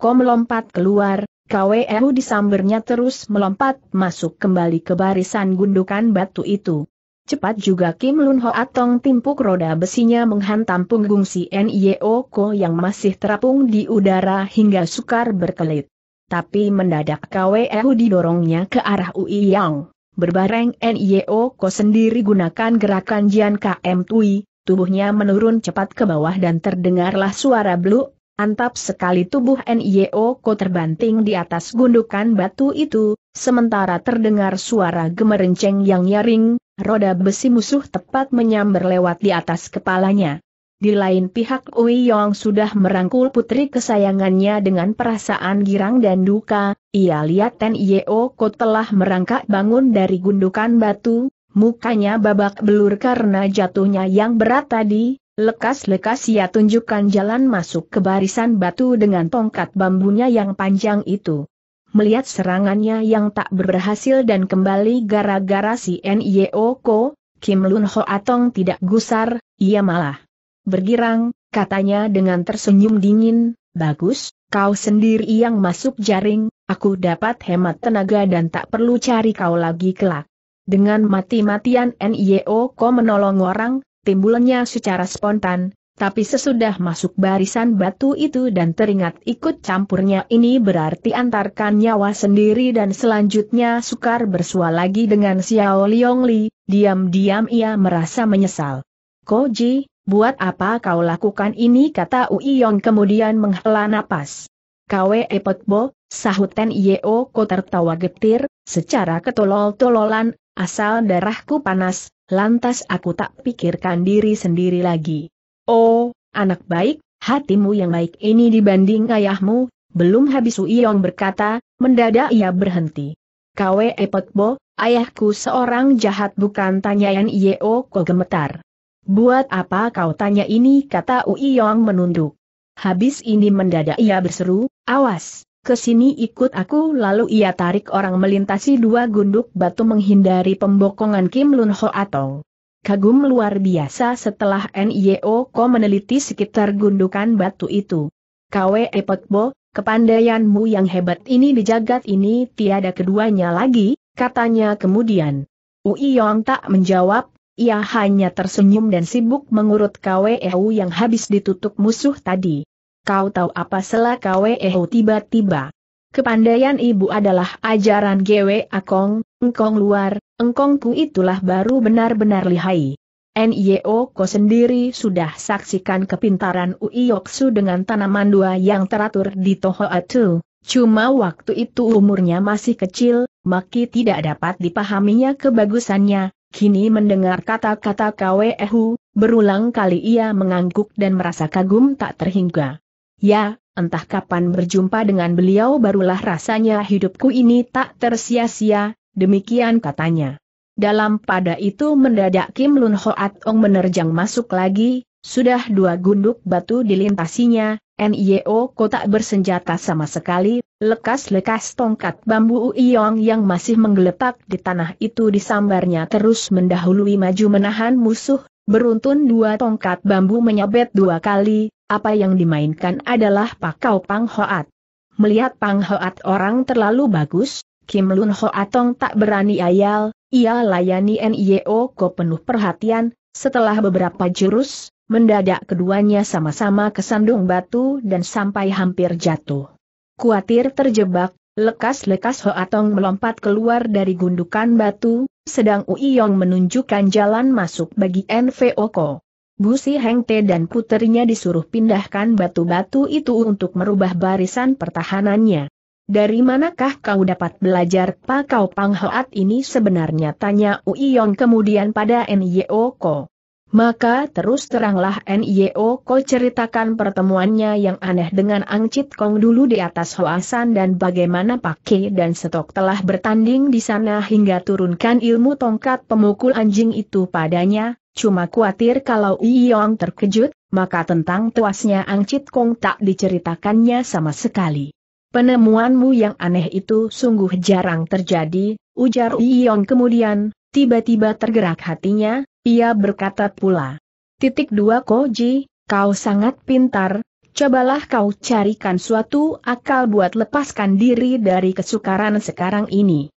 Speaker 1: Ko melompat keluar, KWU disambernya terus melompat masuk kembali ke barisan gundukan batu itu. Cepat juga Kim Lun Ho Atong timpuk roda besinya menghantam punggung si Nio Ko yang masih terapung di udara hingga sukar berkelit. Tapi mendadak KWU didorongnya ke arah Ui Yang. Berbareng Nio Ko sendiri gunakan gerakan Jian KM Tui, tubuhnya menurun cepat ke bawah dan terdengarlah suara bluk Antap sekali tubuh NIO Ko terbanting di atas gundukan batu itu, sementara terdengar suara gemerenceng yang nyaring, roda besi musuh tepat menyambar lewat di atas kepalanya. Di lain pihak Ui Yong sudah merangkul putri kesayangannya dengan perasaan girang dan duka, ia lihat Ten Yeo Ko telah merangkak bangun dari gundukan batu, mukanya babak belur karena jatuhnya yang berat tadi, Lekas-lekas ia tunjukkan jalan masuk ke barisan batu dengan tongkat bambunya yang panjang itu. Melihat serangannya yang tak berhasil dan kembali gara-gara si N.Y.O. Ko, Kim Lun Ho Atong tidak gusar, ia malah bergirang, katanya dengan tersenyum dingin, bagus, kau sendiri yang masuk jaring, aku dapat hemat tenaga dan tak perlu cari kau lagi kelak. Dengan mati-matian N.Y.O. Ko menolong orang, Timbulnya secara spontan, tapi sesudah masuk barisan batu itu dan teringat ikut campurnya ini berarti antarkan nyawa sendiri dan selanjutnya sukar bersua lagi dengan Xiao Liong Li, diam-diam ia merasa menyesal. Koji, buat apa kau lakukan ini kata Yong kemudian menghela napas. Kwe Epotbo, sahut Ten Yeo ko tertawa getir, secara ketolol-tololan, asal darahku panas, lantas aku tak pikirkan diri sendiri lagi. Oh, anak baik, hatimu yang baik ini dibanding ayahmu, belum habis Uiyong berkata, mendadak ia berhenti. Kwe Epotbo, ayahku seorang jahat bukan tanyaan Yeo Ko gemetar. Buat apa kau tanya ini kata Uiyong menunduk. Habis ini mendadak ia berseru, awas, Kesini ikut aku lalu ia tarik orang melintasi dua gunduk batu menghindari pembokongan Kim Lun Ho Atong. Kagum luar biasa setelah NIO Ko meneliti sekitar gundukan batu itu. KW Potbo, kepandaianmu yang hebat ini di jagat ini tiada keduanya lagi, katanya kemudian. Ui Yong tak menjawab, ia hanya tersenyum dan sibuk mengurut KW e yang habis ditutup musuh tadi. Kau tahu apa selah eh, kweho oh, tiba-tiba? Kepandaian ibu adalah ajaran gwe Akong, engkong luar, engkongku itulah baru benar-benar lihai. NIO e Ko sendiri sudah saksikan kepintaran Uiyoksu dengan tanaman dua yang teratur di toho atu, cuma waktu itu umurnya masih kecil, maki tidak dapat dipahaminya kebagusannya, Kini mendengar kata-kata Kwehu, berulang kali ia mengangguk dan merasa kagum tak terhingga. Ya, entah kapan berjumpa dengan beliau barulah rasanya hidupku ini tak tersia-sia, demikian katanya. Dalam pada itu mendadak Kim Lun Hoat Ong menerjang masuk lagi, sudah dua gunduk batu dilintasinya, NIO kotak bersenjata sama sekali, lekas-lekas tongkat bambu Yong yang masih menggeletak di tanah itu disambarnya terus mendahului maju menahan musuh, beruntun dua tongkat bambu menyabet dua kali, apa yang dimainkan adalah pakau Pang Hoat. Melihat Pang Hoat orang terlalu bagus, Kim Lun Hoatong tak berani ayal, ia layani NIO Ko penuh perhatian, setelah beberapa jurus, mendadak keduanya sama-sama kesandung batu dan sampai hampir jatuh. Kuatir terjebak, lekas-lekas Hoatong melompat keluar dari gundukan batu, sedang Uiyong menunjukkan jalan masuk bagi NVO Ko. Busi Heng Te dan puternya disuruh pindahkan batu-batu itu untuk merubah barisan pertahanannya. Dari manakah kau dapat belajar pakau panghoat ini sebenarnya tanya Yong kemudian pada Nyeoko. Maka terus teranglah Nyeoko ceritakan pertemuannya yang aneh dengan Ang Chit Kong dulu di atas Hoasan dan bagaimana Ke dan Setok telah bertanding di sana hingga turunkan ilmu tongkat pemukul anjing itu padanya, Cuma khawatir kalau Yi Yong terkejut, maka tentang tuasnya Angcit Kong tak diceritakannya sama sekali. Penemuanmu yang aneh itu sungguh jarang terjadi, ujar Yi Yong kemudian, tiba-tiba tergerak hatinya, ia berkata pula. Titik dua Koji, kau sangat pintar, cobalah kau carikan suatu akal buat lepaskan diri dari kesukaran sekarang ini.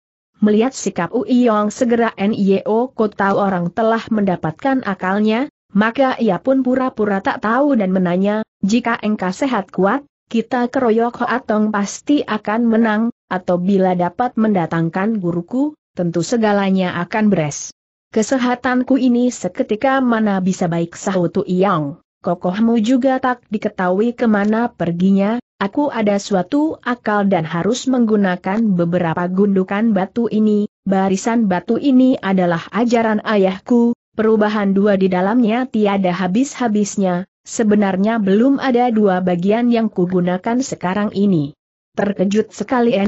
Speaker 1: Melihat sikap Ui Uiyong segera Nio Ko tahu orang telah mendapatkan akalnya, maka ia pun pura-pura tak tahu dan menanya, jika engkau sehat kuat, kita keroyok Hoatong pasti akan menang, atau bila dapat mendatangkan guruku, tentu segalanya akan beres. Kesehatanku ini seketika mana bisa baik sahutu Iyang, kokohmu juga tak diketahui kemana perginya, aku ada suatu akal dan harus menggunakan beberapa gundukan batu ini, barisan batu ini adalah ajaran ayahku, perubahan dua di dalamnya tiada habis-habisnya, sebenarnya belum ada dua bagian yang kugunakan sekarang ini. Terkejut sekali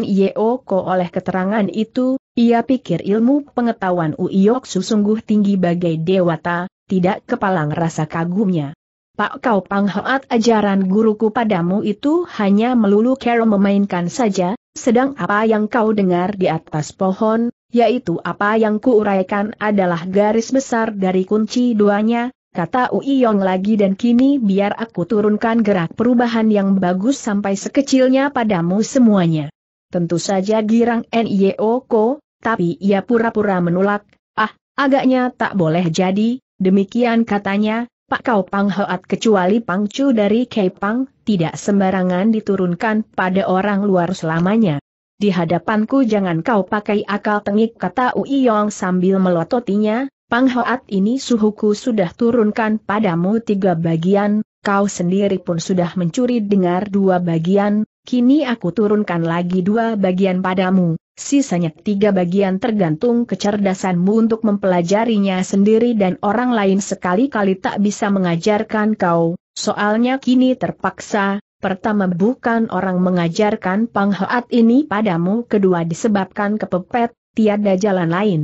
Speaker 1: Ko oleh keterangan itu, ia pikir ilmu pengetahuan Uiyoksu sungguh tinggi bagai dewata, tidak kepalang rasa kagumnya. Pak Kau Panghoat ajaran guruku padamu itu hanya melulu kero memainkan saja, sedang apa yang kau dengar di atas pohon, yaitu apa yang kuuraikan adalah garis besar dari kunci duanya, kata Uiyong lagi dan kini biar aku turunkan gerak perubahan yang bagus sampai sekecilnya padamu semuanya. Tentu saja girang N.Y.O. Ko, tapi ia pura-pura menolak, ah, agaknya tak boleh jadi, demikian katanya, Pak Kau Pang Hoat kecuali Pang Chu dari Kei Pang, tidak sembarangan diturunkan pada orang luar selamanya. Di hadapanku jangan kau pakai akal tengik kata Ui Yong sambil melototinya, Pang Hoat ini suhuku sudah turunkan padamu tiga bagian, kau sendiri pun sudah mencuri dengar dua bagian, kini aku turunkan lagi dua bagian padamu. Sisanya tiga bagian tergantung kecerdasanmu untuk mempelajarinya sendiri dan orang lain sekali-kali tak bisa mengajarkan kau, soalnya kini terpaksa, pertama bukan orang mengajarkan panghaat ini padamu kedua disebabkan kepepet, tiada jalan lain.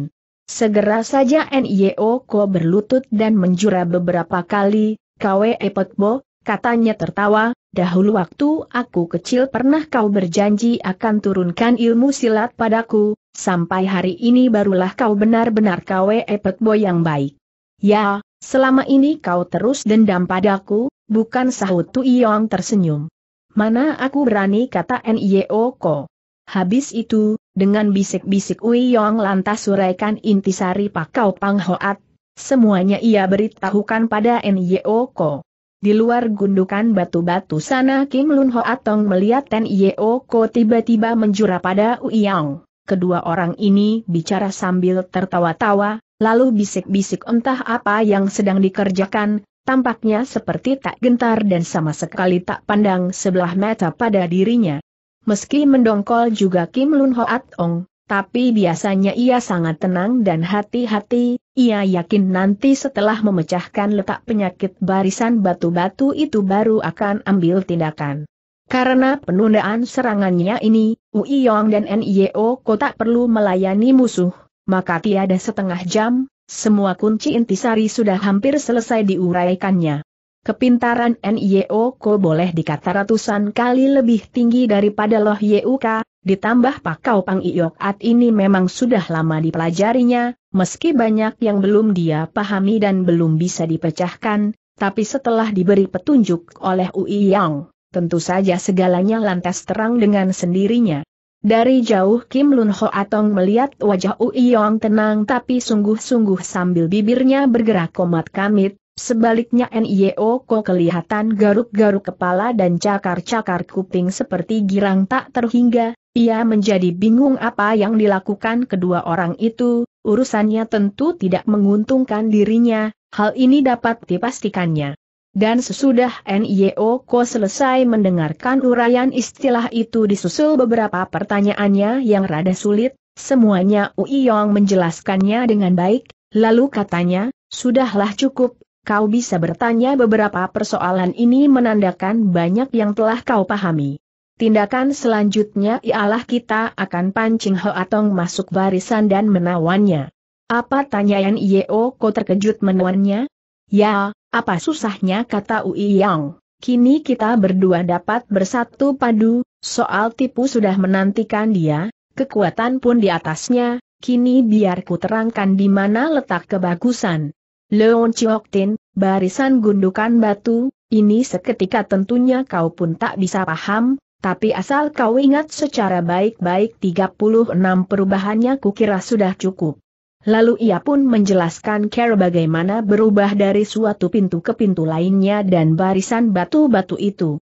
Speaker 1: Segera saja NIO Ko berlutut dan menjura beberapa kali, KW Epotbo, e Katanya tertawa, dahulu waktu aku kecil pernah kau berjanji akan turunkan ilmu silat padaku, sampai hari ini barulah kau benar-benar kawe epet boy yang baik. Ya, selama ini kau terus dendam padaku, bukan sahut Tu Iyong tersenyum. Mana aku berani kata N.I.O. Ko. Habis itu, dengan bisik-bisik Yong lantas uraikan intisari Pakau Panghoat, semuanya ia beritahukan pada N.I.O. Ko. Di luar gundukan batu-batu sana Kim Lun Ho Atong melihat Ten Yeo Ko tiba-tiba menjura pada Uyang. Kedua orang ini bicara sambil tertawa-tawa, lalu bisik-bisik entah apa yang sedang dikerjakan, tampaknya seperti tak gentar dan sama sekali tak pandang sebelah mata pada dirinya. Meski mendongkol juga Kim Lun Ho Atong, tapi biasanya ia sangat tenang dan hati-hati, ia yakin nanti setelah memecahkan letak penyakit barisan batu-batu itu baru akan ambil tindakan. Karena penundaan serangannya ini, Uiyong dan NIO kota perlu melayani musuh, maka tiada setengah jam, semua kunci intisari sudah hampir selesai diuraikannya. Kepintaran NIO Ko boleh dikata ratusan kali lebih tinggi daripada Loh Yuka, Ditambah Pak Kau Pang at ini memang sudah lama dipelajarinya, meski banyak yang belum dia pahami dan belum bisa dipecahkan, tapi setelah diberi petunjuk oleh Ui Yang, tentu saja segalanya lantas terang dengan sendirinya. Dari jauh Kim Lun Ho Atong melihat wajah Ui Yang tenang tapi sungguh-sungguh sambil bibirnya bergerak komat kamit, sebaliknya N.I.O. Ko kelihatan garuk-garuk kepala dan cakar-cakar kuping seperti girang tak terhingga, ia menjadi bingung apa yang dilakukan kedua orang itu, urusannya tentu tidak menguntungkan dirinya, hal ini dapat dipastikannya. Dan sesudah NIO Ko selesai mendengarkan uraian istilah itu disusul beberapa pertanyaannya yang rada sulit, semuanya Ui Yong menjelaskannya dengan baik, lalu katanya, sudahlah cukup, kau bisa bertanya beberapa persoalan ini menandakan banyak yang telah kau pahami. Tindakan selanjutnya ialah kita akan pancing Ho Hoatong masuk barisan dan menawannya. Apa tanyaan Yeo Ko terkejut menawannya? Ya, apa susahnya kata Ui Yang. Kini kita berdua dapat bersatu padu, soal tipu sudah menantikan dia, kekuatan pun di atasnya, kini biar ku terangkan di mana letak kebagusan. Leon Tin, barisan gundukan batu, ini seketika tentunya kau pun tak bisa paham, tapi asal kau ingat secara baik-baik 36 perubahannya kukira sudah cukup. Lalu ia pun menjelaskan cara bagaimana berubah dari suatu pintu ke pintu lainnya dan barisan batu-batu itu.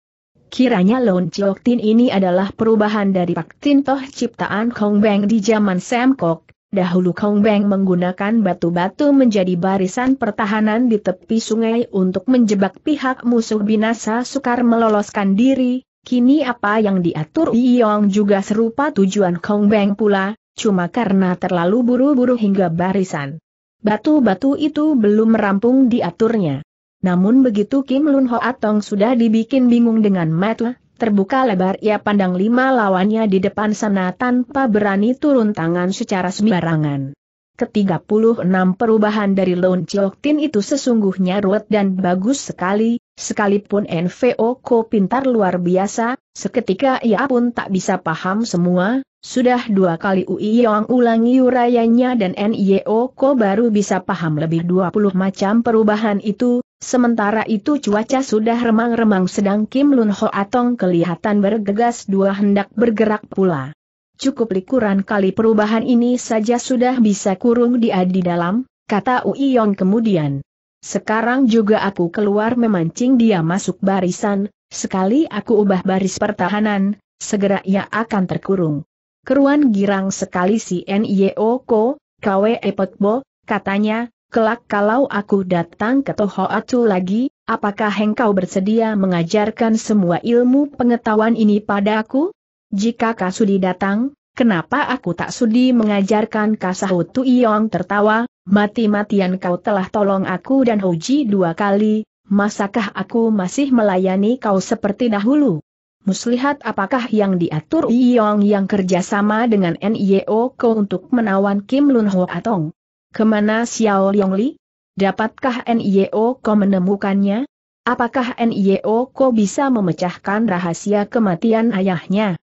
Speaker 1: Kiranya Lon Chok Tin ini adalah perubahan dari Pak Tin Toh ciptaan Kong Beng di zaman Sam Kok. Dahulu Kong Beng menggunakan batu-batu menjadi barisan pertahanan di tepi sungai untuk menjebak pihak musuh binasa sukar meloloskan diri, Kini apa yang diatur Yong juga serupa tujuan Kong Beng pula, cuma karena terlalu buru-buru hingga barisan. Batu-batu itu belum merampung diaturnya. Namun begitu Kim Lun Ho Atong sudah dibikin bingung dengan mata, terbuka lebar ia pandang lima lawannya di depan sana tanpa berani turun tangan secara sembarangan. Ketiga puluh enam perubahan dari Lon Tin itu sesungguhnya ruwet dan bagus sekali, sekalipun NVO Ko pintar luar biasa, seketika ia pun tak bisa paham semua, sudah dua kali Ui Yong ulangi urayanya dan NIO Ko baru bisa paham lebih dua puluh macam perubahan itu, sementara itu cuaca sudah remang-remang sedang Kim Lun Ho Atong kelihatan bergegas dua hendak bergerak pula. Cukup likuran kali perubahan ini saja sudah bisa kurung dia di dalam, kata Uiyong kemudian. Sekarang juga aku keluar memancing dia masuk barisan, sekali aku ubah baris pertahanan, segera ia akan terkurung. Keruan girang sekali si N.Y.O. Ko, e Kwe Epotbo, katanya, kelak kalau aku datang ke Toho Atu lagi, apakah engkau bersedia mengajarkan semua ilmu pengetahuan ini padaku? Jika Kak Sudi datang, kenapa aku tak sudi mengajarkan Kasahutu? Iyong tertawa, mati-matian kau telah tolong aku dan Hoji dua kali, masakah aku masih melayani kau seperti dahulu? Muslihat apakah yang diatur Iyong yang kerjasama dengan NIO Ko untuk menawan Kim Lun Ho Atong? Kemana Xiao Liong Li? Dapatkah NIO kau menemukannya? Apakah NIO kau bisa memecahkan rahasia kematian ayahnya?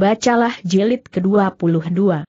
Speaker 1: Bacalah jilid ke-22.